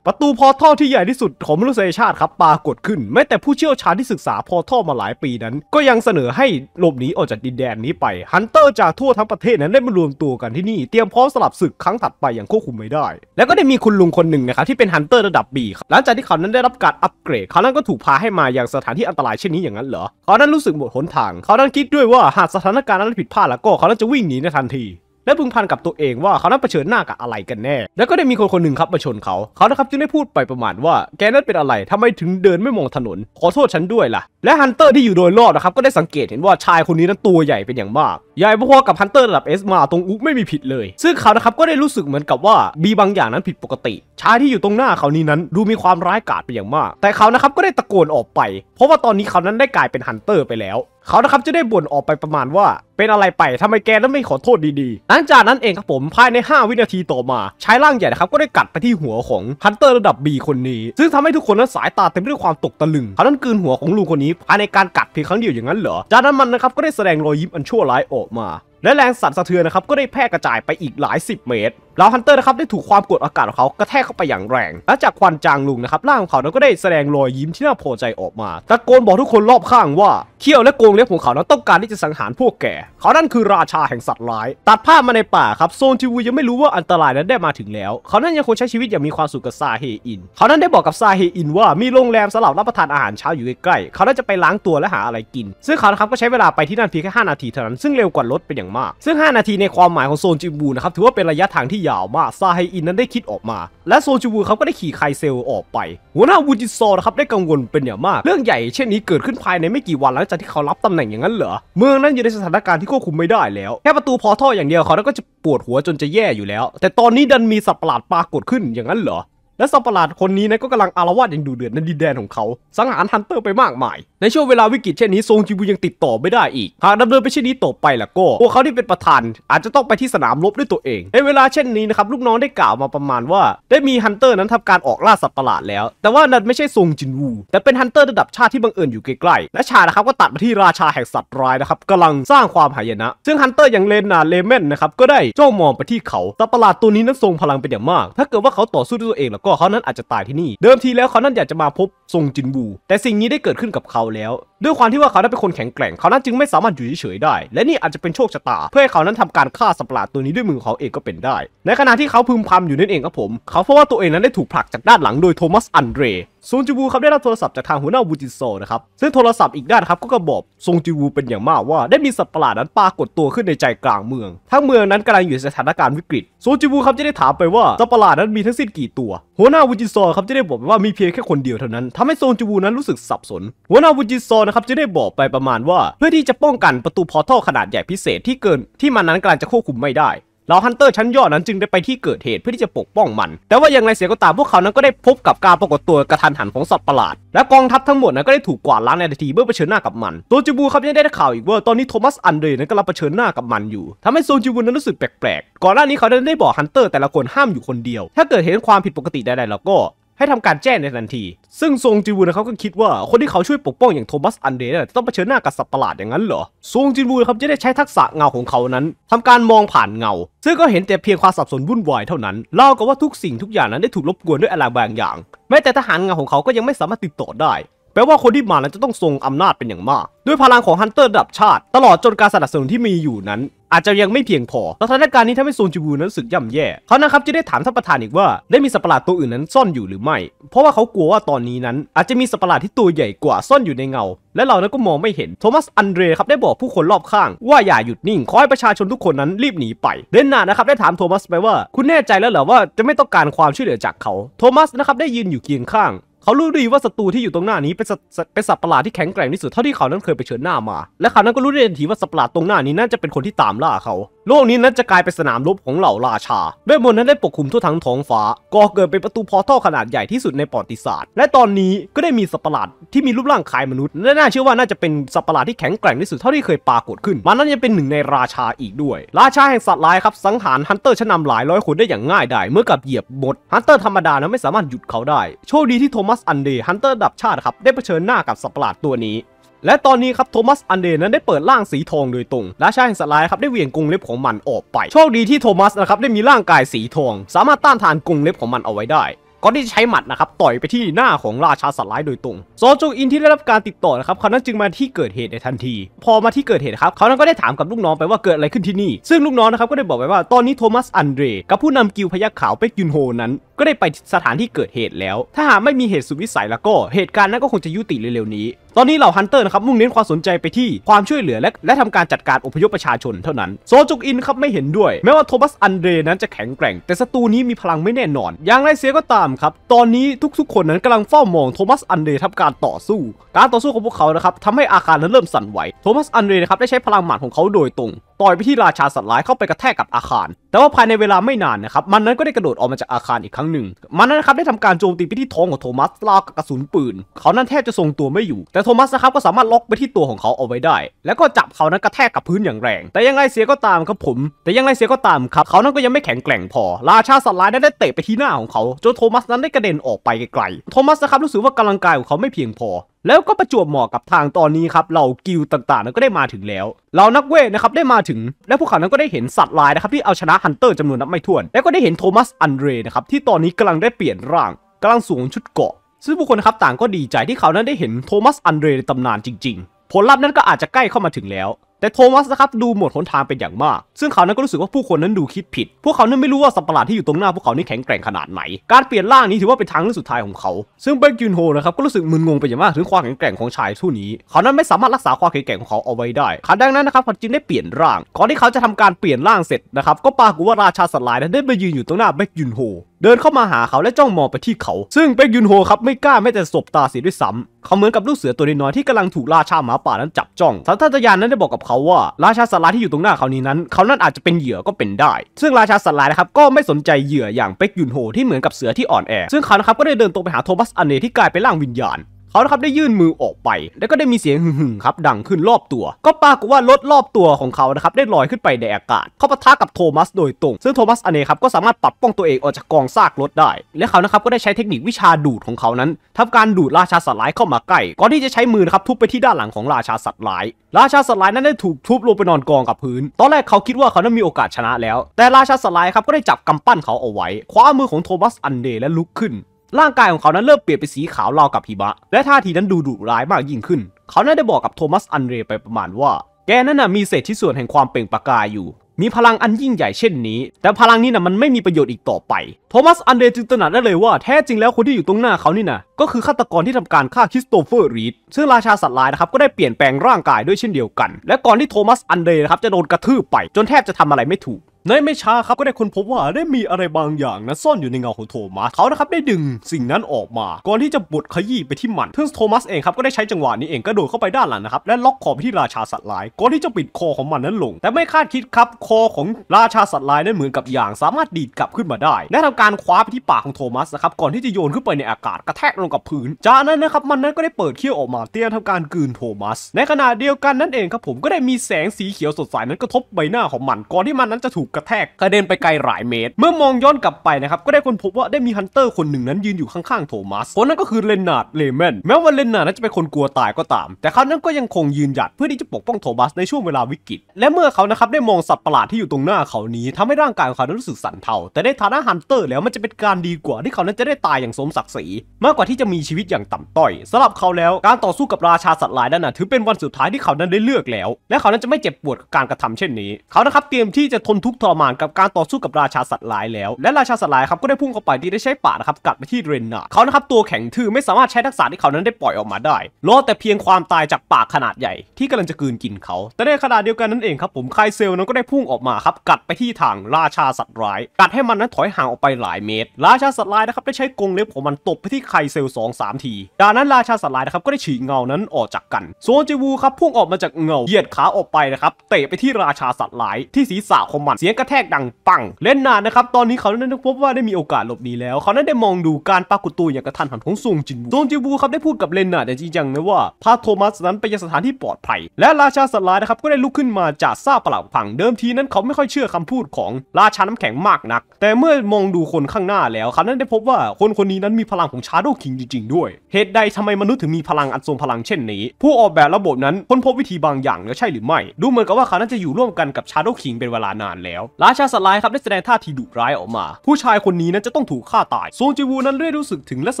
ประตูพอท่อที่ใหญ่ที่สุดของมนุษยชาติครับปรากฏขึ้นแม้แต่ผู้เชี่ยวชาญที่ศึกษาพอท่อมาหลายปีนั้นก็ยังเสนอให้หลบหนีออกจากดินแดนนี้ไปฮันเตอร์จากทั่วทั้งประเทศนั้นได้มารวมตัวกันที่นี่เตรียมพร้อมสลับศึกครั้งถัดไปอย่างควบคุมไม่ได้แล้วก็ได้มีคุณลุงคนหนึ่งนะครับที่เป็นฮันเตอร์ระดับบีหลังจากที่เขานั้นได้รับการอัปเกรดเขานั้นก็ถูกพาให้มาอย่างสถานที่อันตรายเช่นนี้อย่างนั้นเหรอเขานั้นรู้สึกหมดหนทางเขานั้นคิดด้วยว่าหากสถานการณ์นั้นผิดพลาดแล้วก็เขานั้นจะวิ่งหนีในทันทีและพึงพันกับตัวเองว่าเขานั้นเผชิญหน้ากับอะไรกันแน่ แล้วก็ได้มีคนคนหนึ่งครับมาชนเขาเขานะครับจึงได้พูดไปประมาณว่าแกนั้นเป็นอะไรทำไมถึงเดินไม่มองถนน ขอโทษฉันด้วยล่ะ และฮันเตอร์ที่อยู่โดยรอบนะครับ ก็ได้สังเกตเห็นว่าชายคนนี้นั้นตัวใหญ่เป็นอย่างมากยายพวกกับฮันเตอร์ระดับเอสมาตรงอุ๊ไม่มีผิดเลย ซึ่งเขานะครับก็ได้รู้สึกเหมือนกับว่ามีบางอย่างนั้นผิดปกติ ชายที่อยู่ตรงหน้าเขานี้นั้นดูมีความร้ายกาจไปอย่างมาก แต่เขา นะครับก็ได้ตะโกนออกไป เพราะว่าตอนนี้เขานั้นได้กลายเป็นฮันเตอร์ไปแล้ว เขานะครับจะได้บ่นออกไปประมาณว่า เป็นอะไรไปทำไมแกนั้นไม่ขอโทษดีๆหลังจากนั้นเองครับผมภายใน 5 วินาทีต่อมาชายร่างใหญ่นะครับก็ได้กัดไปที่หัวของฮันเตอร์ระดับ B คนนี้ซึ่งทำให้ทุกคนนั้นสายตาเต็มไปด้วยความตกตะลึงเขานั้นกืนหัวของลุงคนนี้ภายในการกัดเพียงครั้งเดียวอย่างนั้นเหรอจากนั้นมันนะครับก็ได้แสดงรอยยิ้มอันชั่วร้ายออก木嘛และแรงสั่นสะเทือนนะครับก็ได้แพร่กระจายไปอีกหลาย 10 เมตรเลาวฮันเตอร์นะครับได้ถูกความกดอากาศของเขากระแทกเข้าไปอย่างแรงและจากควันจางลุงนะครับร่างของเขานั้นก็ได้แสดงรอยยิ้มที่น่าพอใจออกมา ตะโกนบอกทุกคนรอบข้างว่าเขี้ยวและโกงเล็บของเขานั้นต้องการที่จะสังหารพวกแกเขานั่นคือราชาแห่งสัตว์ร้าย ตัดภาพมาในป่าครับโซนจิวูยังไม่รู้ว่าอันตรายนั้นได้มาถึงแล้ว เขานั่นยังคงใช้ชีวิตอย่างมีความสุขกับซาเฮอิน เขานั่นได้บอกกับซาเฮอิน ว่ามีโรงแรมสำหรับรับประทานอาหารเช้าอยู่ใกล้ๆเขาน่าจะไปล้างตัวและหาอะไรกิน ซึ่งเขาครับก็ใช้เวลาไปที่นั่นเพียงแค่5 นาทีเท่านั้นซึ่งเร็วกว่ารถเป็นอย่างมากซึ่ง 5 นาที ใน ความหมาย ของ โซนจิบูนะครับ ถือว่า เป็นระยะทางที่ยาวมาก ซาไฮอินนั้นได้คิดออกมา และโซนจิบูเขาก็ได้ขี่ ไคเซลออกไป หัวหน้า วูจิซอนะครับ ได้ กังวลเป็นอย่างมาก เรื่องใหญ่เช่นนี้เกิดขึ้นภายในไม่กี่วันหลังจาก ที่ เขา รับตำแหน่งอย่างนั้น เหรอ เมือง นั้นอยู่ ใน สถานการณ์ที่ ควบคุม ไม่ได้ แล้ว แค่ ประตูพอท่อ อย่างเดียว เขาก็จะ ปวด หัว จน จะ แย่ อยู่แล้ว แต่ตอนนี้ดันมีสัตว์ประหลาดปรากฏขึ้นอย่างนั้นเหรอและสัตว์ประหลาดคนนี้นะก็กำลังอารวาสอย่างดุเดือดในดินแดนของเขา สังหารฮันเตอร์ไปมากมาย ในช่วงเวลาวิกฤตเช่นนี้ซงจิบูยังติดต่อไม่ได้อีก หากดำเนินไปเช่นนี้ต่อไปล่ะก็พวกเขาที่เป็นประธานอาจจะต้องไปที่สนามรบด้วยตัวเองในเวลาเช่นนี้นะครับ ลูกน้องได้กล่าวมาประมาณว่า ได้มีฮันเตอร์นั้นทำการออกล่าสัตว์ประหลาดแล้วแต่ว่านั่นไม่ใช่ซงจินวูแต่เป็นฮันเตอร์ระดับชาติที่บังเอิญอยู่ใกล้ๆและชานะครับก็ตัดมาที่ราชาแห่งสัตว์ร้ายนะครับกำลังสร้างความหายนะซึ่งฮันเตอร์อย่างเลนนาเลเมนนะครับก็ได้จ้องมองไปที่เขาสัตว์ประหลาดตัวนี้นั้นทรงพลังเป็นอย่างมาก ถ้าเกิดว่าเขาต่อสู้ด้วยตัวเองแล้วก็เขานั้นอาจจะตายที่นี่ เดิมทีแล้วเขานั้นอยากจะมาพบทรงจินบู แต่สิ่งนี้ได้เกิดขึ้นกับเขาแล้วด้วยความที่ว่าเขาได้เป็นคนแข็งแกร่งเขานั้นจึงไม่สามารถอยู่เฉยๆได้ และนี่อาจจะเป็นโชคชะตา เพื่อให้เขานั้นทำการฆ่าสัตว์ประหลาดตัวนี้ด้วยมือของเขาเองก็เป็นได้ ในขณะที่เขาพึมพำอยู่นั่นเองครับผม เขาเพราะว่าตัวเองนั้นได้ถูกผลักจากด้านหลังโดยโทมัสอันเดรซงจิวูครับได้รับโทรศัพท์จากทางหัวหน้าบูจิโซนะครับซึ่งโทรศัพท์อีกด้านครับก็กระบอกซงจิวูเป็นอย่างมากว่าได้มีสัตว์ประหลาดนั้นปรากฏตัวขึ้นในใจกลางเมือง ทั้งเมืองนั้นกำลังอยู่ในสถานการณ์วิกฤตซงจิวูครับจะได้ถามไปว่าสัตว์ประหลาดนั้นมีทั้งสิ้นกี่ตัวหัวหน้าวูจิโซครับจะได้บอกว่ามีเพียงแค่คนเดียวเท่านั้น ทำให้ซงจิวูนั้นรู้สึกสับสนหัวหน้าวูจิโซนนะครับจะได้บอกไปประมาณว่าเพื่อที่จะป้องกันประตูพอร์ทัลขนาดใหญ่พิเศษที่เกินที่มันนั้นกำลังจะควบคุมไม่ได้เ่าฮันเตอร์ชั้นยอดนั้นจึงได้ไปที่เกิดเหตุเพื่อที่จะปกป้องมันแต่ว่าอย่างไรเสียก็ตามพวกเขานั้นก็ได้พบกับการปรากฏตัวกระทันหันของสัตว์ประหลาดและกองทัพทั้งหมดนั้นก็ได้ถูกกวาดล้างในทันทีเมื่อเผชิญหน้ากับมันโซจูบูครับยังได้ข่าวอีกว่าตอนนี้โทมัสอันเดรนั้นกำลังเผชิญหน้ากับมันอยู่ ทำให้โซจูบูนั้นรู้สึกแปลกๆก่อนหน้านี้เขาได้บอกฮันเตอร์แต่ละคนห้ามอยู่คนเดียว ถ้าเกิดเห็นความผิดปกติใดๆแล้วก็ให้ทำการแจ้งในทันที ซึ่งซงจินวูนะครับก็คิดว่าคนที่เขาช่วยปกป้องอย่างโทมัสอันเดรจะต้องเผชิญหน้ากับสัตว์ประหลาดอย่างนั้นเหรอซงจินวูนะครับจะได้ใช้ทักษะเงาของเขานั้น ทำการมองผ่านเงา ซึ่งก็เห็นแต่เพียงความสับสนวุ่นวายเท่านั้น เล่ากับว่าทุกสิ่งทุกอย่างนั้นได้ถูกลบกวนด้วยอะไรบางอย่าง แม้แต่ทหารเงาของเขาก็ยังไม่สามารถติดต่อได้แปลว่าคนที่มานั้นจะต้องทรงอำนาจเป็นอย่างมาก ด้วยพลังของฮันเตอร์ระดับชาติ ตลอดจนการสนับสนุนที่มีอยู่นั้น อาจจะยังไม่เพียงพอสถานการณ์นี้ทาให้ซซนจูบูนั้นสึกย่าแย่ เขานะครับจะได้ถามท่านประธานอีกว่า ได้มีสัตว์ประหลาดตัวอื่นนั้นซ่อนอยู่หรือไม่ เพราะว่าเขากลัวว่าตอนนี้นั้นอาจจะมีสัตว์ประหลาดที่ตัวใหญ่กว่าซ่อนอยู่ในเงา และเรานั้นก็มองไม่เห็นโทมัสอันเดรครับได้บอกผู้คนรอบข้าง ว่าอย่าหยุดนิ่งขอให้ประชาชนทุกคนนั้นรีบหนีไปเดนนานะครับได้ถามโทมัสไปว่า คุณแน่ใจแล้วเหรอว่าจะไม่ต้องการความช่วยเหลือจากเขา โทมัสนะครับได้ยืนอยู่เคียงข้างเขารู้ดีว่าศัตรูที่อยู่ตรงหน้านี้เป็นเป็นสัตว์ประหลาดที่แข็งแกร่งที่สุดเท่าที่เขานั้นเคยไปเชิญหน้ามา และเขานั้นก็รู้ได้ทันทีว่า สัตว์ประหลาดตรงหน้านี้น่าจะเป็นคนที่ตามล่าเขาโลกนี้นั้นจะกลายเป็นสนามรบของเหล่าราชาเวทมนต์นั้นได้ปกคลุมทั่วทั้งท้องฟ้าก่อเกิดเป็นประตูพอร์ทัลขนาดใหญ่ที่สุดในประวัติศาสตร์ และตอนนี้ก็ได้มีสัปหลาดที่มีรูปร่างคล้ายมนุษย์ และน่าเชื่อว่าน่าจะเป็นสัปหลาดที่แข็งแกร่งที่สุดเท่าที่เคยปรากฏขึ้น มันนั้นยังเป็นหนึ่งในราชาอีกด้วย ราชาแห่งสัตว์ร้ายครับ สังหารฮันเตอร์ชั้นนำหลายร้อยคนได้อย่างง่ายดาย เมื่อกับเหยียบหมดฮันเตอร์ธรรมดานั้นไม่สามารถหยุดเขาได้ โชคดีที่โทมัสอันเดย์ฮันเตอร์ดับชาติครับ ได้เผชิญหน้ากับสัปหลาดตัวนี้และตอนนี้ครับโทมัสอันเดนนั้นได้เปิดร่างสีทองโดยตรง ราชาแห่งสลายครับได้เหวี่ยงกรงเล็บของมันออกไปโชคดีที่โทมัสนะครับได้มีร่างกายสีทอง สามารถต้านทานกรงเล็บของมันเอาไว้ได้ ก่อนที่จะใช้หมัดนะครับต่อยไปที่หน้าของราชาสัตว์ร้ายโดยตรงโซจูอินที่ได้รับการติดต่อนะครับเขานั้นจึงมาที่เกิดเหตุในทันที พอมาที่เกิดเหตุครับเขานั้นก็ได้ถามกับลูกน้องไปว่าเกิดอะไรขึ้นที่นี่ซึ่งลูกน้องนะครับก็ได้บอกไปว่าตอนนี้โทมัสอันเดรกับผู้นำกิวพยักขาวเป็กยุนโฮนั้นก็ได้ไปสถานที่เกิดเหตุแล้ว ถ้าหากไม่มีเหตุสุดวิสัยแล้วก็ เหตุการณ์นั้นก็คงจะยุติเร็วๆนี้ตอนนี้เหล่าฮันเตอร์นะครับมุ่งเน้นความสนใจไปที่ความช่วยเหลือ และและทำการจัดการอพยพประชาชนเท่านั้น โซจุกอินครับไม่เห็นด้วยแม้ว่าโทมัสอันเดรนั้นจะแข็งแกร่ง แต่ศัตรูนี้มีพลังไม่แน่นอน อย่างไรเสียก็ตามครับ ตอนนี้ทุกๆคนนั้นกำลังเฝ้ามองโทมัสอันเดรทำการต่อสู้ การต่อสู้ของพวกเขานะครับทำให้อาคารนั้นเริ่มสั่นไหวโทมัสอันเดรนะครับได้ใช้พลังหมัดของเขาโดยตรง่อยไปที่ราชาสัตว์ร้ายเข้าไปกระแทกกับอาคาร แต่ว่าภายในเวลาไม่นานนะครับ มันนั้นก็ได้กระโดดออกมาจากอาคารอีกครั้งหนึ่งมันนั้นนะครับได้ทำการโจมตีไปที่ท้องของโทมัสลากกระสุนปืนเขานั้นแทบจะทรงตัวไม่อยู่ แต่โทมัสนะครับก็สามารถล็อกไปที่ตัวของเขาเอาไว้ได้ แล้วก็จับเขานั้นกระแทกกับพื้นอย่างแรง แต่ยังไงเสียก็ตามครับผม แต่ยังไงเสียก็ตามครับเขานั้นก็ยังไม่แข็งแกร่งพอ ราชาสัตว์ร้ายนั้นได้เตะไปที่หน้าของเขาจนโทมัสนั้นได้กระเด็นออกไปไกลๆโทมัสนะครับรู้สึกว่ากำลังกายของเขาไม่เพียงพอแล้วก็ประจวบเหมาะกับทางตอนนี้ครับเหล่ากิลต่างๆนั้นก็ได้มาถึงแล้วเหล่านักเวทนะครับได้มาถึง และพวกเขานั้นก็ได้เห็นสัตว์ลายนะครับที่เอาชนะฮันเตอร์จำนวนนับไม่ถ้วน และก็ได้เห็นโทมัสอันเดรนะครับที่ตอนนี้กำลังได้เปลี่ยนร่างกำลังสวมชุดเกาะ ซึ่งผู้คนครับต่างก็ดีใจที่เขานั้นได้เห็นโทมัสอันเดรในตำนานจริงๆ ผลลัพธ์นั้นก็อาจจะใกล้เข้ามาถึงแล้วแต่โทมัสนะครับดูหมดหนทางเป็นอย่างมาก ซึ่งเขานั้นก็รู้สึกว่าผู้คนนั้นดูคิดผิดพวกเขานั้นไม่รู้ว่าสัตว์ประหลาดที่อยู่ตรงหน้าพวกเขานี่แข็งแกร่งขนาดไหนการเปลี่ยนร่างนี้ถือว่าเป็นทางเลือกสุดท้ายของเขา ซึ่งเบคยุนโฮนะครับก็รู้สึกมึนงงไปอย่างมากถึงความแข็งแกร่งของชายผู้นี้ เขานั้นไม่สามารถรักษาความแข็งแกร่งของเขาเอาไว้ได้ขาดังนั้นนะครับเขาจึงได้เปลี่ยนร่างก่อนที่เขาจะทำการเปลี่ยนร่างเสร็จนะครับก็ปรากฏว่าราชาสัตว์ลายนั้นได้มายืนอยู่ตรงหน้าเบคยุนโฮเดินเข้ามาหาเขาและจ้องมองไปที่เขา ซึ่งเบคยุนโฮครับไม่กล้าแม้แต่สบตาเสียด้วยซ้ำเขาเหมือนกับลูกเสือตัวน้อยที่กำลังถูกราชาหมาป่านั้นจับจ้องสัตว์ทานนั้นได้บอกกับเขาว่าราชาสัายที่อยู่ตรงหน้าเขานี้นั้น เขานั่นอาจจะเป็นเหยื่อก็เป็นได้ ซึ่งราชาสัายนะครับก็ไม่สนใจเหยื่ออย่างเป็กยุนโฮที่เหมือนกับเสือที่อ่อนแอ ซึ่งเขานะครับก็ได้เดินตรงไปหาโทมัสอันเนที่กลายเป็นร่างวิญญาณเขานะครับได้ยื่นมือออกไป แล้วก็ได้มีเสียงหึ่งครับ ดังขึ้นรอบตัว ก็ปรากฏว่ารถรอบตัวของเขานะครับได้ลอยขึ้นไปในอากาศ เขาปะทะกับโทมัสโดยตรง ซึ่งโทมัสอเนครับก็สามารถปรับป้องตัวเองออกจากกองซากรถได้ และเขานะครับก็ได้ใช้เทคนิควิชาดูดของเขานั้น ทำการดูดราชาสัตว์ร้ายเข้ามาใกล้ก่อนที่จะใช้มือนะครับทุบไปที่ด้านหลังของราชาสัตว์ร้ายราชาสัตว์ร้ายนั้นได้ถูกทุบลงไปนอนกองกับพื้น ตอนแรกเขาคิดว่าเขานั้นมีโอกาสชนะแล้ว แต่ราชาสัตว์ร้ายครับก็ได้จับกำปั้นเขาเอาไว้คว้ามือของโทมัสอันเดและลุกขึ้นร่างกายของเขานั้นเริ่มเปลี่ยนเป็นสีขาวราวกับหิมะ และท่าทีนั้นดูดุร้ายมากยิ่งขึ้น เขาน่ได้บอกกับโทมัสอันเรไปประมาณว่า แกนั่นน่ะมีเศษที่ส่วนแห่งความเปล่งประกายอยู่ มีพลังอันยิ่งใหญ่เช่นนี้ แต่พลังนี้น่ะมันไม่มีประโยชน์อีกต่อไป โทมัสอันเดรจึงตระหนักได้เลยว่า แท้จริงแล้วคนที่อยู่ตรงหน้าเขานี่น่ะ ก็คือฆาตกรที่ทำการฆ่าคริสโตเฟอร์รีดซึ่งราชาสัตว์ลายนะครับก็ได้เปลี่ยนแปลงร่างกายด้วยเช่นเดียวกัน และก่อนที่โทมัสอันเดรนะครับจะโดนกระทืบไป จนแทบจะทำอะไรไม่ถูกในไม่ช้าครับก็ได้คนพบว่าได้มีอะไรบางอย่างนะซ่อนอยู่ในเงาของโทมัสเขานะครับได้ดึงสิ่งนั้นออกมา ก่อนที่จะบดขยี้ไปที่มันทึ่งโทมัสเองครับก็ได้ใช้จังหวะนี้เองก็โดดเข้าไปด้านหลังนะครับและล็อกคอไปที่ราชาสัตว์ลาย ก่อนที่จะปิดคอของมันนั้นลง แต่ไม่คาดคิดครับคอของราชาสัตว์ลายนั้นเหมือนกับอย่างสามารถดีดกลับขึ้นมาได้และทำการคว้าไปที่ปากของโทมัสนะครับก่อนที่จะโยนขึ้นไปในอากาศกระแทกลงกับพื้นจากนั้นนะครับมันนั้นก็ได้เปิดเขี้ยวออกมาเตี้ยทำการกืนโทมัส ในขณะเดียวกันนั่นเองครับผมก็ได้มีแสงสีเขียวสดใสนั้นกระทบใบหน้าของมันก่อนที่มันนั้นจะถูกกระแทก กระเด็นไปไกลหลายเมตร เมื่อมองย้อนกลับไปนะครับ ก็ได้คนพบว่าได้มีฮันเตอร์คนหนึ่งนั้นยืนอยู่ข้างๆโทมัส คนนั้นก็คือเลนนาร์ดเลเมนแม้ว่าเลนนาร์ดนั้นจะเป็นคนกลัวตายก็ตาม แต่เขานั้นก็ยังคงยืนหยัดเพื่อที่จะปกป้องโทมัสในช่วงเวลาวิกฤตและเมื่อเขานะครับได้มองสัตว์ประหลาด ที่อยู่ตรงหน้าเขานี้ทำให้ร่างกายของเขารู้สึกสั่นเทาแต่ในฐานะฮันเตอร์แล้วมันจะเป็นการดีกว่าที่เขานั้นจะได้ตายอย่างสมศักดิ์ศรีมากกว่าที่จะมีชีวิตอย่างต่ำต้อยสำหรับเขาแล้วการต่อสู้กับราชาสัตว์ลายนั้นนะถือเป็นวันสุดท้ายที่เขานั้นได้เลือกแล้ว และเขานั้นจะไม่เจ็บปวดกับการกระทำเช่นนี้เขานะครับเตรียมที่จะทนทุกข์ทรมานกับการต่อสู้กับราชาสัตว์ร้ายแล้ว และราชาสัตว์ร้ายครับก็ได้พุ่งเข้าไปที่ได้ใช้ปากนะครับกัดไปที่เรนนาเขานะครับตัวแข็งทื่อไม่สามารถใช้ทักษะที่เขานั้นได้ปล่อยออกมาได้รอดแต่เพียงความตายจากปากขนาดใหญ่ ที่กำลังจะกืนกินเขาแต่ในขณะเดียวกันนั่นเองครับ ผมไคเซลนั้นก็ได้พุ่งออกมาครับกัดไปที่ทางราชาสัตว์ร้ายกัดให้มันนั้นถอยห่างออกไปหลายเมตรราชาสัตว์ร้ายนะครับได้ใช้กรงเล็บของมันตบไปที่ไคเซลสองสามทีจากนั้นราชาสัตว์ร้ายนะครับก็ได้ฉีกเงานั้นออกจากกันโซนจิวูครับพุ่งออกมาจากเงาเหยียดขาออกไปนะครับเตะไปที่ราชาสัตว์ร้ายที่ศีรษะของมันเสียยงกระแทกดังปัง เล่นนานนะครับ ตอนนี้เขานั้นพบว่าได้มีโอกาสหลบหนีแล้ว เขานั้นได้มองดูการปรากฏตัวอย่างกระทันหันของซงจินบูซงจินบูครับได้พูดกับเลนนาแต่จริงจังนะว่าพาโทมัสนั้นไปยังสถานที่ปลอดภัย และราชาสลายนะครับก็ได้ลุกขึ้นมาจากซาเปล่าพัง เดิมทีนั้นเขาไม่ค่อยเชื่อคำพูดของราชาน้ำแข็งมากนัก แต่เมื่อมองดูคนข้างหน้าแล้วเขานั้นได้พบว่าคนคนนี้นั้นมีพลังของชาโดว์คิงจริง ๆด้วย เหตุใดทำไมมนุษย์ถึงมีพลังอันทรงพลังเช่นนี้ ผู้ออกแบบระบบนั้นค้นพบวิธีบางอย่างแล้วใช่หรือไม่ดูเหมือนกับว่าเขานจะอยู่ร่วมกันกับชาโดว์คิงเป็นเวลานานแล้วล้วราชาสไล์ายครับได้แสดงท่าทีดุร้ายออกมา ผู้ชายคนนี้นั้นจะต้องถูกฆ่าตายซงจิวูนั้นเ่ดยรู้สึกถึงและส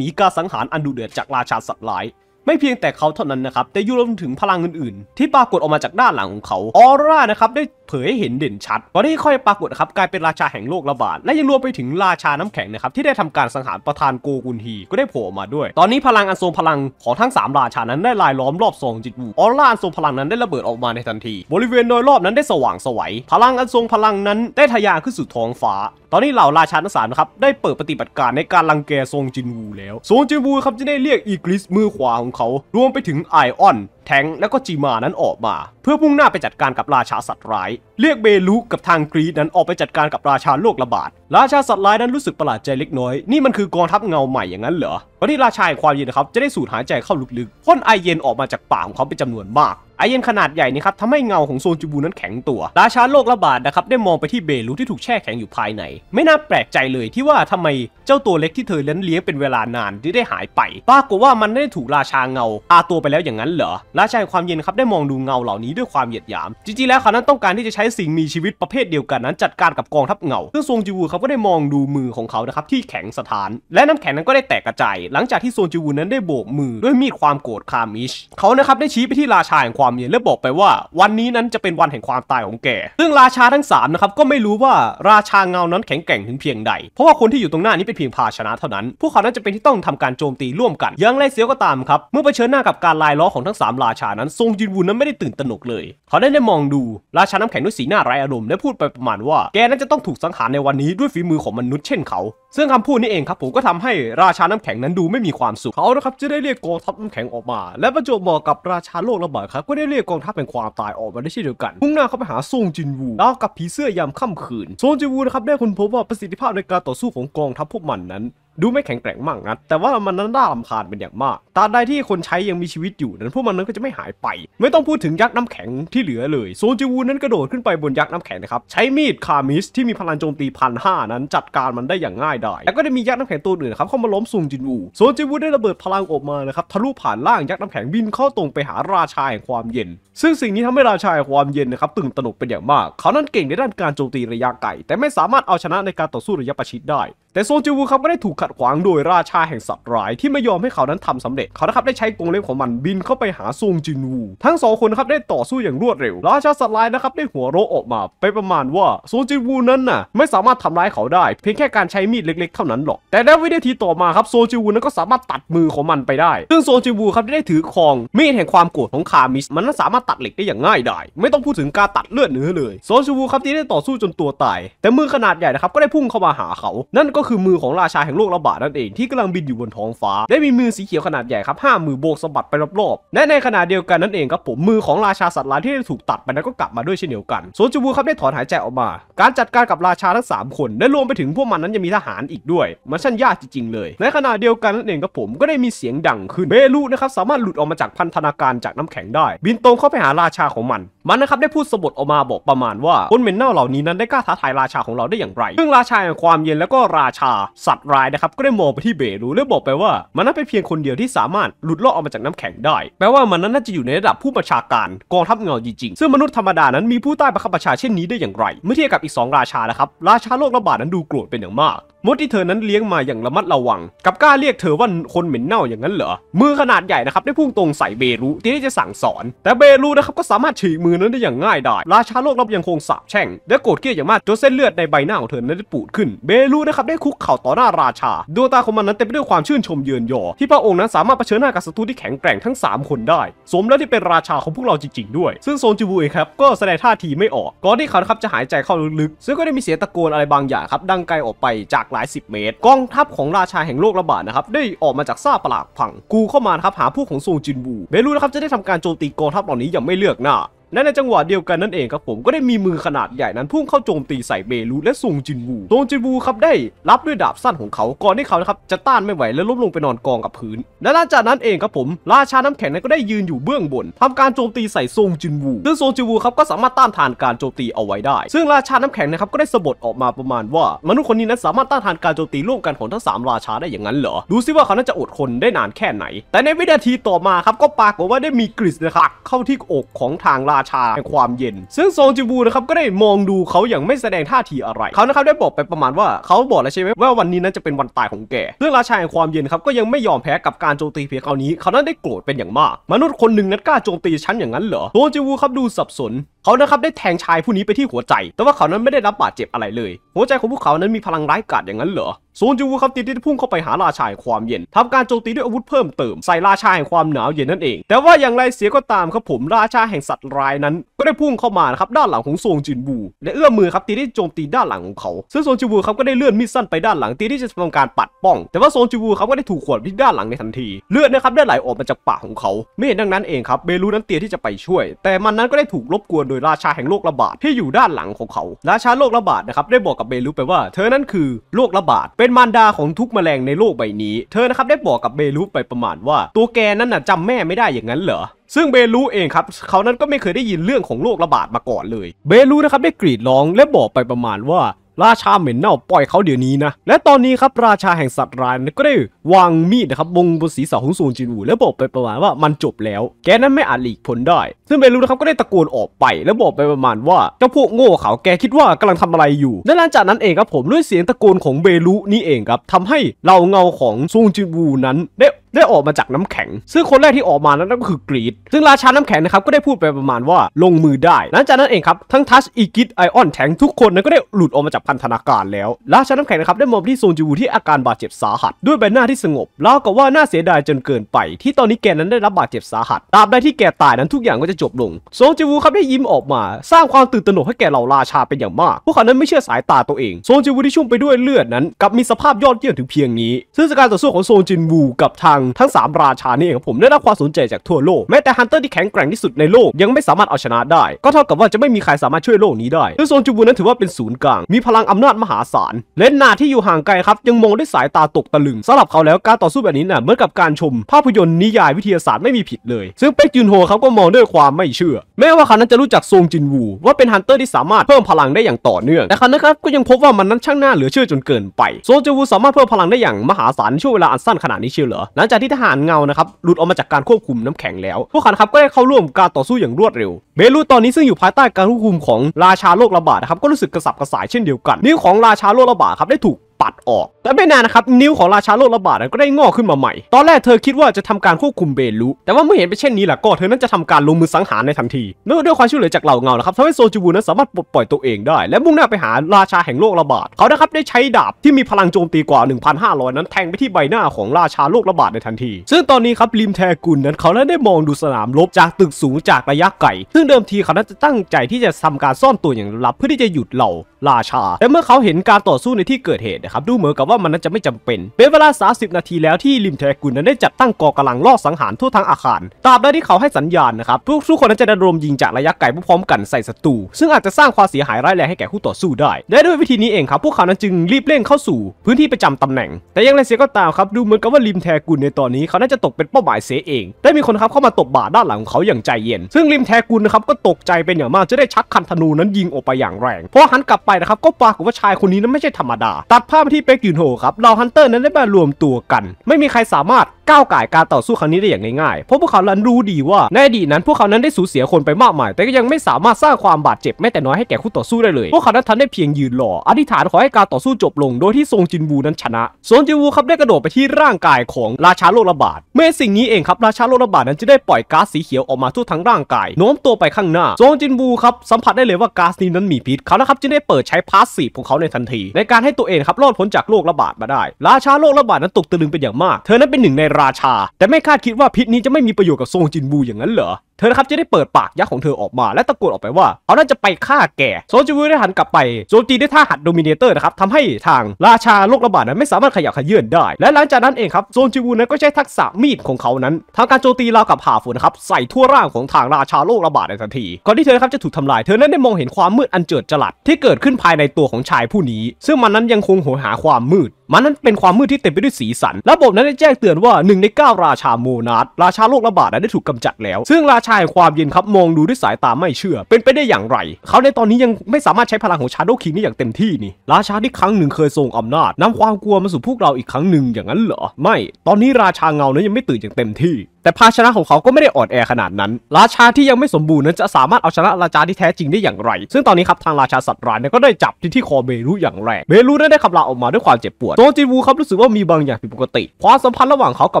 มีการสังหารอันดุเดือดจากราชาสไลายไม่เพียงแต่เขาเท่านั้นนะครับแต่ยุรวมถึงพลังอื่นๆ ที่ปรากฏออกมาจากด้านหลังของเขา ออร่านะครับได้เผยให้เห็นเด่นชัดตอนที่ค่อยปรากฏครับกลายเป็นราชาแห่งโลกระบาด และยังรวมไปถึงราชาน้ำแข็งนะครับที่ได้ทำการสังหารประธานโกกุนฮีก็ได้โผล่มาด้วย ตอนนี้พลังอันทรงพลังของทั้ง 3 ราชานั้นได้ลายล้อมรอบซองจิตวูออร่าอันทรงพลังนั้นได้ระเบิดออกมาในทันที บริเวณโดยรอบนั้นได้สว่างสวัยพลังอันทรงพลังนั้นได้ทะยานขึ้นสู่ท้องฟ้าตอนนี้เหล่าราชาทั้งสามนะครับได้เปิดปฏิบัติการในการลังแกซงจินวู แล้วซงจินวูครับจะได้เรียกอีกริสมือขวาของเขา รวมไปถึงไอออนแทงและก็จีมานั้นออกมา เพื่อพุ่งหน้าไปจัดการกับราชาสัตว์ร้ายเรียกเบลุกับทางกรีดนั้นออกไปจัดการกับราชาโรคระบาด ราชาสัตว์ร้ายนั้นรู้สึกประหลาดใจเล็กน้อยนี่มันคือกองทัพเงาใหม่อย่างนั้นเหรอตอนนี้ราชาแห่งความเย็นนะครับจะได้สูดหายใจเข้าลึกๆพ่นไอเย็นออกมาจากปากของเขาเป็นจำนวนมากไอเย็นขนาดใหญ่นี่ครับทำให้เงาของโซนจูบูนั้นแข็งตัว ราชาโลกระบาดนะครับได้มองไปที่เบลูที่ถูกแช่แข็งอยู่ภายใน ไม่น่าแปลกใจเลยที่ว่าทำไมเจ้าตัวเล็กที่เธอเลี้ยงเลี้ยงเป็นเวลานานที่ได้หายไป ปรากฏว่ามันได้ถูกราชาเงา อาตัวไปแล้วอย่างนั้นเหรอ ราชาความเย็นครับได้มองดูเงาเหล่านี้ด้วยความเหยียดหยาม จริงๆแล้วเขานั้นต้องการที่จะใช้สิ่งมีชีวิตประเภทเดียวกันนั้นจัดการกับกองทัพเงาซึ่งโซนจูบูเขาก็ได้มองดูมือของเขานะครับที่แข็งสถาน และน้ำแข็งนั้นก็ได้แตกกระจาย หลังจากที่โซนจูบูนั้นได้โบกมือด้วยมีดความโกรธคามิช เขานะครับได้ชี้ไปที่ราชาแห่งความำเนี่ยและบอกไปว่า วันนี้นั้นจะเป็นวันแห่งความตายของแกซึ่งราชาทั้ง3นะครับก็ไม่รู้ว่าราชาเงานั้นแข็งแกร่งถึงเพียงใด เพราะว่าคนที่อยู่ตรงหน้านี้เป็นเพียงภาชนะเท่านั้น พวกเขานั้นจะเป็นที่ต้องทำการโจมตีร่วมกัน ยังไรเสียก็ตามครับ เมื่อเผชิญหน้ากับการลายล้อของทั้ง 3 ราชา นั้นทรงยินวนนั้นไม่ได้ตื่นตระหนกเลย เขาได้ได้มองดูราชาน้ำแข็งด้วยสีหน้าไร้อารมณ์และพูดไปประมาณว่า แกนั้นจะต้องถูกสังหารในวันนี้ด้วยฝีมือของมนุษย์เช่นเขาซึ่งคำพูดนี้เองครับผมก็ทำให้ราชาน้ำแข็งนั้นดูไม่มีความสุข เขานะครับจะได้เรียกกองทัพน้ำแข็งออกมา และประจวบเหมาะกับราชาโลกระเบิดครับ ก็ได้เรียกกองทัพเป็นความตายออกมาได้เช่นเดียวกันมุ่งหน้าเข้าไปหาซงจินวูแล้วกับผีเสื้อยามค่ำคืนซงจินวูนะครับได้ค้นพบว่าประสิทธิภาพในการต่อสู้ของกองทัพพวกมันนั้นดูไม่แข็งแกร่งมากนะ แต่ว่ามันนั้นน่าลำคาญเป็นอย่างมาก ตราใดที่คนใช้ยังมีชีวิตอยู่นั้นพวกมันนั้นก็จะไม่หายไป ไม่ต้องพูดถึงยักษ์น้ำแข็งที่เหลือเลย โซนจิวูนั้นกระโดดขึ้นไปบนยักษ์น้ำแข็งนะครับ ใช้มีดคามิสที่มีพลังโจมตีพันห้านั้นจัดการมันได้อย่างง่ายดายแล้วก็ได้มียักษ์น้ำแข็งตัวอื่นนะครับเข้ามาล้มซุงจินวูโซนจิวูได้ระเบิดพลังออกมานะครับทะลุผ่านล่างยักษ์น้ำแข็งบินเข้าตรงไปหาราชาแห่งความเย็น ซึ่งสิ่งนี้ทำให้ราชาแห่งความเย็นนะครับตึงตนกเป็นอย่างมากเขานั้นเก่งในด้านการโจมตีระยะไกลแต่ไม่สามารถเอาชนะในการต่อสู้ระยะประชิดได้แต่โซจูวูครับก็ได้ถูกขัดขวางโดยราชาแห่งสัตว์ร้ายที่ไม่ยอมให้เขานั้นทำสำเร็จ เขานะครับได้ใช้กรงเล็บของมันบินเข้าไปหาซงจินวูทั้งสองคนครับได้ต่อสู้อย่างรวดเร็ว ราชาสัตว์ร้ายนะครับได้หัวโรออกมาไปประมาณว่าซงจินวูนั้นน่ะไม่สามารถทำร้ายเขาได้เพียงแค่การใช้มีดเล็กๆเท่านั้นหรอก แต่ใน้วินาทีต่อมาครับโซจิวูนั้นก็สามารถตัดมือของมันไปได้ ซึ่งโซจิวูครับได้ถือคองมีดแห่งความโกรธของคามิสมันนนั้สามารถตัดเหล็กได้อย่างง่ายดายไม่ต้องพูดถึงการตัดเลือดเนื้อเลยโซจิวูครับที่ได้ต่อสู้จนตัวตายแต่มือขนาดใหญ่นะครับก็ได้พุ่งเข้ามาหาเขานั่นก็ก็คือมือของราชาแห่งโลกระบาดนั่นเองที่กำลังบินอยู่บนท้องฟ้า ได้มีมือสีเขียวขนาดใหญ่ครับห้ามือโบกสะบัดไปรอบๆและในขณะเดียวกันนั่นเองครับผมมือของราชาสัตว์ร้ายที่ได้ถูกตัดไปนั้นก็กลับมาด้วยเช่นเดียวกันโซนจูบูครับได้ถอนหายใจออกมา การจัดการกับราชาทั้ง 3 คนและรวมไปถึงพวกมันนั้นยังมีทหารอีกด้วยมันช่างยากจริงๆเลย ในขณะเดียวกันนั่นเองครับผมก็ได้มีเสียงดังขึ้นเบลูนะครับสามารถหลุดออกมาจากพันธนาการจากน้ำแข็งได้ บินตรงเข้าไปหาราชาของมันมันนะครับได้พูดสบทออกมาบอกประมาณว่าคนเมนเน่าเหล่านี้นั้นได้กล้าท้าทายราชาของเราได้อย่างไร ซึ่งราชาแห่งความเย็นแล้วก็ราชาสัตว์ร้ายนะครับก็ได้มองไปที่เบรูและบอกไปว่า มันนั้นเป็นเพียงคนเดียวที่สามารถหลุดลอดออกมาจากน้ำแข็งได้แปลว่ามันนั้นน่าจะอยู่ในระดับผู้บัญชาการกองทัพเงาจริงๆซึ่งมนุษย์ธรรมดานั้นมีผู้ใต้บังคับบัญชาเช่นนี้ได้อย่างไร เมื่อเทียบกับอีก 2 ราชานะครับราชาโลกระบาดนั้นดูโกรธเป็นอย่างมากมดที่เธอนั้นเลี้ยงมาอย่างระมัดระวังกับกล้าเรียกเธอว่าคนเหม็นเน่าอย่างนั้นเหรอมือขนาดใหญ่นะครับได้พุ่งตรงใส่เบรุที่จะสั่งสอน แต่เบรุนะครับก็สามารถฉีกมือนั้นได้อย่างง่ายดายราชาโลกรับยังคงสาบแช่งและโกรธเกลียดอย่างมากจนเส้นเลือดในใบหน้าของเธอนั้นได้ปูดขึ้นเบรุนะครับได้คุกเข่าต่อหน้าราชา ดวงตาของมันนั้นเต็มไปด้วยความชื่นชมเยือนยอ ที่พระองค์นั้นสามารถเผชิญหน้ากับศัตรูที่แข็งแกร่งทั้ง 3 คนได้ สมแล้วที่เป็นราชาของพวกเราจริงๆด้วยซึ่งโซนจิบูเองครับก็แสดงท่าทีไม่ออกก่อนที่เขาครับจะหายใจเข้าลึกๆ ซึ่งก็ได้มีเสียงตะโกนอะไรบางอย่างครับ ดังไกลออกไปจากหลายสิบเมตรกองทัพของราชาแห่งโลกระบาดนะครับได้ออกมาจากซาปลากผัง กูเข้ามาครับหาพวกของโซนจิบูเบลูนะครับจะได้ทำการโจมตีกองทัพเหล่านี้อย่างไม่เลือกหน้าและในจังหวะเดียวกันนั่นเองครับผมก็ได้มีมือขนาดใหญ่นั้นพุ่งเข้าโจมตีใส่เบลูและซงจินวูซงจินวูครับได้รับด้วยดาบสั้นของเขาก่อนที่เขานะครับจะต้านไม่ไหวและล้มลงไปนอนกองกับพื้น และหลังจากนั้นเองครับผม ราชาน้ำแข็งนั้นก็ได้ยืนอยู่เบื้องบน ทำการโจมตีใส่ซงจินวู ซึ่งซงจินวูครับก็สามารถต้านทานการโจมตีเอาไว้ได้ ซึ่งราชาน้ำแข็งนะครับก็ได้สบดออกมาประมาณว่ามนุษย์คนนี้นั้นสามารถต้านทานการโจมตีร่วมกันของทั้ง3ราชาได้อย่างนั้นเหรอดูซิว่าเขาน่าจะอดทนได้นานแค่ไหน แต่ในวินาทีต่อมาครับก็ปรากฏว่าได้มีกริชนะครับเข้าที่อกของทางราราชาแห่งความเย็น ซึ่งซงจิบูนะครับก็ได้มองดูเขาอย่างไม่แสดงท่าทีอะไร เขานะครับได้บอกไปประมาณว่าเขาบอกแล้วใช่ไหมว่าวันนี้นั้นจะเป็นวันตายของแก เรื่องราชาแห่งความเย็นครับก็ยังไม่ยอมแพ้กับการโจมตีเพียงคราวนี้ เขานั้นได้โกรธเป็นอย่างมาก มนุษย์คนหนึ่งนั้นกล้าโจมตีฉันอย่างนั้นเหรอซงจิบูครับดูสับสนเขานะครับได้แทงชายผู้นี้ไปที่หัวใจ แต่ว่าเขานั้นไม่ได้รับบาดเจ็บอะไรเลยหัวใจของพวกเขานั้นมีพลังร้ายกาจอย่างนั้นเหรอซูนจูวูครับติดที่พุ่งเข้าไปหาราชายความเย็นทำการโจมตีด้วยอาวุธเพิ่มเติมใส่ราชาแห่งความหนาวเย็นนั่นเอง แต่ว่าอย่างไรเสียก็ตามครับผมราชาแห่งสัตว์ร้ายนั้น ก็ได้พุ่งเข้ามานะครับด้านหลังของซนจินบูและเอื้อมมือครับตีที่โจมตีด้านหลังของเขาซึ่งซนจูวบูครับก็ได้เลื่อนมีดสั้นไปด้านหลังตีที่จะทำการปัดป้อง แต่ว่าซนจูนูครับก็ได้ถูกขวดที่ด้านหลังในทันที เลือดนะครับได้ไหลออกมาจากปากของเขาไม่เห็นดังนั้นเองครับเบลูนั้นเตียที่จะไปช่วย แต่มันนั้นก็ได้ถูกรบกวนดยราชาแห่งโรคระบาดที่อยู่ด้านหลังของเขา ราชาโรคระบาดนะครับได้บอกกับเบรุไปว่า เธอนั้นคือ โรคระบาด เป็นมารดาของทุกแมลงในโลกใบนี้ เธอนะครับได้บอกกับเบรุไปประมาณว่า ตัวแกนั้นน่ะจำแม่ไม่ได้อย่างนั้นเหรอ ซึ่งเบลูเองครับเขานั้นก็ไม่เคยได้ยินเรื่องของโรคระบาดมาก่อนเลย เบลูนะครับได้กรีดร้องและบอกไปประมาณว่าราชาเหม็นเน่าปล่อยเขาเดี๋ยวนี้นะ และตอนนี้ครับราชาแห่งสัตว์ร้ายก็ได้วางมีดนะครับบงบนศีรษะของซูนจินอูแล้วบอกไปประมาณว่ามันจบแล้ว แกนั้นไม่อาจหลีกพ้นได้ ซึ่งเบลูนะครับก็ได้ตะโกนออกไปแล้วบอกไปประมาณว่าเจ้าพวกโง่เขาแกคิดว่ากำลังทำอะไรอยู่ และหลังจากนั้นเองครับผมด้วยเสียงตะโกนของเบลูนี่เองครับทำให้เราเงาของซูงจินอูนั้น ได้ได้ออกมาจากน้ำแข็ง ซึ่งคนแรกที่ออกมานั้นก็คือกรีดซึ่งราชาน้ำแข็งนะครับก็ได้พูดไปประมาณว่าลงมือได้หลังจากนั้นเองครับ ทั้งทัชอีกิดไอออนแทงทุกคนนั้นก็ได้หลุดออกมาจากพันธนาการแล้วราชาน้ำแข็งนะครับได้มอบที่โซนจูที่อาการบาดเจ็บสาหัส ด้วยใบหน้าที่สงบเล่ากับว่าน่าเสียดายจนเกินไป ที่ตอนนี้แกนั้นได้รับบาดเจ็บสาหัสตราบใดที่แกตายนั้นทุกอย่างก็จะจบลงโซนจูครับได้ยิ้มออกมา สร้างความตื่นตระหนกให้แก่เหล่าราชาเป็นอย่างมากพวกเขานั้นไม่เชื่อสายตาตัวเองโซนจูที่ชุ่มไปด้วยเลือดนั้นกับมีสภาพยอดเยี่ยมถึงเพียงนี้ ซึ่งากการต่อสู้ของโซนจินวูกับทางงทั้ง 3 ราชานี่เองครับผมได้รับความสนใจจากทั่วโลก แม้แต่ฮันเตอร์ที่แข็งแกร่งที่สุดในโลกยังไม่สามารถเอาชนะได้ ก็เท่ากับว่าจะไม่มีใครสามารถช่วยโลกนี้ได้ซึ่งโซนจูบูนั้นถือว่าเป็นศูนย์กลางมีพลังอำนาจมหาศาลเลนนาที่อยู่ห่างไกลครับยังมองด้วยสายตาตกตะลึงสำหรับเขาแล้วการต่อสู้แบบนี้น่ะเหมือนกับการชม ภาพยนตร์นิยายวิทยาศาสตร์ไม่มีผิดเลย ซึ่งเป็กจุนโฮเขาก็มองด้วยความไม่เชื่อ แม้ว่าเขานั้นจะรู้จักโซงจินวู ว่าเป็นฮันเตอร์ที่สามารถเพิ่มพลังได้อย่างต่อเนื่องแต่รั้นะครับก็ยังพบว่ามันนั้นช่างน่าเหลือเชื่อจนเกินไปโซจินวูสามารถเพิ่มพลังได้อย่างมหาศาลในช่วงเวลาอันสั้นขนาดนี้เชียวเหรอหลังจากที่ทหารเงานะครับหลุดออกมาจากการควบคุมน้ำแข็งแล้ว พวกเขาครับก็ได้เข้าร่วมการต่อสู้อย่างรวดเร็ว เบลูตอนนี้ซึ่งอยู่ภายใต้การควบคุมของราชาโรคระบาดนะครับก็รู้สึกกระสับกระส่ายเช่นเดียวกัน นิ้วของราชาโรคระบาดครับได้ถูกัดออก แต่ไม่นานนะครับนิ้วของราชาโรคระบาดก็ได้งอกขึ้นมาใหม่ ตอนแรกเธอคิดว่าจะทำการควบคุมเบลุ แต่ว่าเมื่อเห็นไปเช่นนี้ล่ะก็เธอนั้นจะทำการลงมือสังหารในทันทีเมื่อด้วยความช่วยเหลือจากเหล่าเงานะครับทำให้โซจูบุนั้นสามารถปลดปล่อยตัวเองได้ และมุ่งหน้าไปหาราชาแห่งโรคระบาด เขานะครับได้ใช้ดาบที่มีพลังโจมตีกว่า 1,500 นั้นแทงไปที่ใบหน้าของราชาโรคระบาดในทันที ซึ่งตอนนี้ครับริมแทกุลนั้นเขาได้มองดูสนามรบจากตึกสูงจากระยะไกลซึ่งเดิมทีเขานั้นจะตั้งใจที่จะทำการซ่อนตัวอย่างลับเพื่อที่จะหยุดเหล่าราชาแต่เมื่อเขาเห็นการต่อสู้ในที่เกิดเหตุนะครับดูเหมือนกับว่ามันนั้นจะไม่จำเป็น เป็น เวลา 30 นาทีแล้วที่ริมทเกุลนั้นได้จัดตั้งกองกำลังล่อสังหารทั่วทั้งอาคารตราบใดที่เขาให้สัญญาณนะครับ ทุกคนนั้นจะดันรมยิงจากระยะไกลพร้อมกันใส่ศัตรู ซึ่งอาจจะสร้างความเสียหายร้ายแรงให้แก่คู่ต่อสู้ได้และด้วยวิธีนี้เองครับพวกเขานั้นจึงรีบเร่งเข้าสู่ พื้นที่ประจำตำแหน่ง แต่ยังไรเสียก็ตามครับดูเหมือนกับว่าริมแทกุลในตอนนี้เขาน่าจะตกเป็นเป้าหมายเสียเอง ได้มีคนครับเข้ามาตบบ่าด้านหลังของเขาอย่างใจเย็น ซึ่งริมแทกุนะครับก็ตกใจเป็นอย่างมากจะได้ชักคันธนูนั้นยิงออกไปอย่างแรงพอหันกลับไปนะครับก็ปรากฏว่าชายคนนี้นั้นไม่ใช่ธรรมดา ตัดภาพที่เป็กยุนโฮครับเหล่าฮันเตอร์นั้นได้มารวมตัวกัน ไม่มีใครสามารถก้าวไก่การต่อสู้ครั้งนี้ได้อย่างง่ายๆ เพราะพวกเขาลันรู้ดีว่าในอดีตนั้น พวกเขานั้นได้สูญเสียคนไปมากมาย แต่ก็ยังไม่สามารถสร้างความบาดเจ็บแม้แต่น้อยให้แก่คู่ต่อสู้ได้เลย พวกเขานั้นทำได้เพียงยืนรออธิษฐานขอให้การต่อสู้จบลง โดยที่ซงจินวูนั้นชนะซนจินวูครับได้กระโดดไปที่ร่างกายของราชาโรคระบาด เมื่อสิ่งนี้เองครับราชาโรคระบาดนั้นจะได้ปล่อยก๊าซสีเขียวออกมาทั่วทั้งร่างกายโน้มตัวไปข้างหน้าซนจินวูครับสัมผัสได้เลยว่าก๊าซนี้นั้นมีพิษเขานะครับจึงได้เปิดใช้พาสซีฟของเขาในทันที ในการให้ตัวเองครับรอดพ้นจากโรคระบาดมาได้ ราชาโรคระบาดนั้นตกตะลึงเป็นอย่างมากเธอนั้นเป็นหนึ่งในราชาแต่ไม่คาดคิดว่าพิษนี้จะไม่มีประโยชน์กับซงจินบูอย่างนั้นเหรอเธอนะครับจะได้เปิดปากยักษ์ของเธอออกมา และตะโกนออกไปว่าเอาน่าจะไปฆ่าแกโซจิวิได้หันกลับไป โจมตีด้ท่าหัดโดมิเนเตอร์นะครับทำให้ทางราชาโรคระบาดนั้นไม่สามารถขยับขยื่นได้และหลังจากนั้นเองครับโซจิวินั้นก็ใช้ทักษะมีดของเขานั้นทำการโจมตีราวกับผ่าฝนครับใส่ทั่วร่างของทางราชาโรคระบาดในทันทีก่อนที่เธอครับจะถูกทำลายเธอนั้นได้มองเห็นความมืดอันเจิดจรัสที่เกิดขึ้นภายในตัวของชายผู้นี้ ซึ่งมันนั้นยังคงโหยหาความมืดมันนั้นเป็นความมืดที่เต็มไปด้วยสีสัน ระบบนั้นได้แจ้งเตือนว่า1ใน9ราชาโมนาสราชาโรคระบาดนั้นได้ถูกกำจัดแล้วซึ่งราชาช่ความเย็นครับ มองดูด้วยสายตาไม่เชื่อ เป็นไปได้อย่างไร เขาในตอนนี้ยังไม่สามารถใช้พลังของชาโดคิงได้อย่างเต็มที่นี่ ราชาที่ครั้งหนึ่งเคยทรงอำนาจนำความกลัวมาสู่พวกเราอีกครั้งหนึ่งอย่างนั้นเหรอไม่ตอนนี้ราชาเงานั้นยังไม่ตื่นอย่างเต็มที่แต่ภาชนะของเขาก็ไม่ได้อ่อนแอขนาดนั้น ราชาที่ยังไม่สมบูรณ์นั้นจะสามารถเอาชนะราชาที่แท้จริงได้อย่างไร ซึ่งตอนนี้ครับทางราชาสัตว์ร้ายเนี่ยก็ได้จับที่ที่คอเมรุอย่างแรงเมรุนั้นได้ขับลาออกมาด้วยความเจ็บปวดโซจินวูครับรู้สึกว่ามีบางอย่างผิดปกติ ความสัมพันธ์ระหว่างเขากั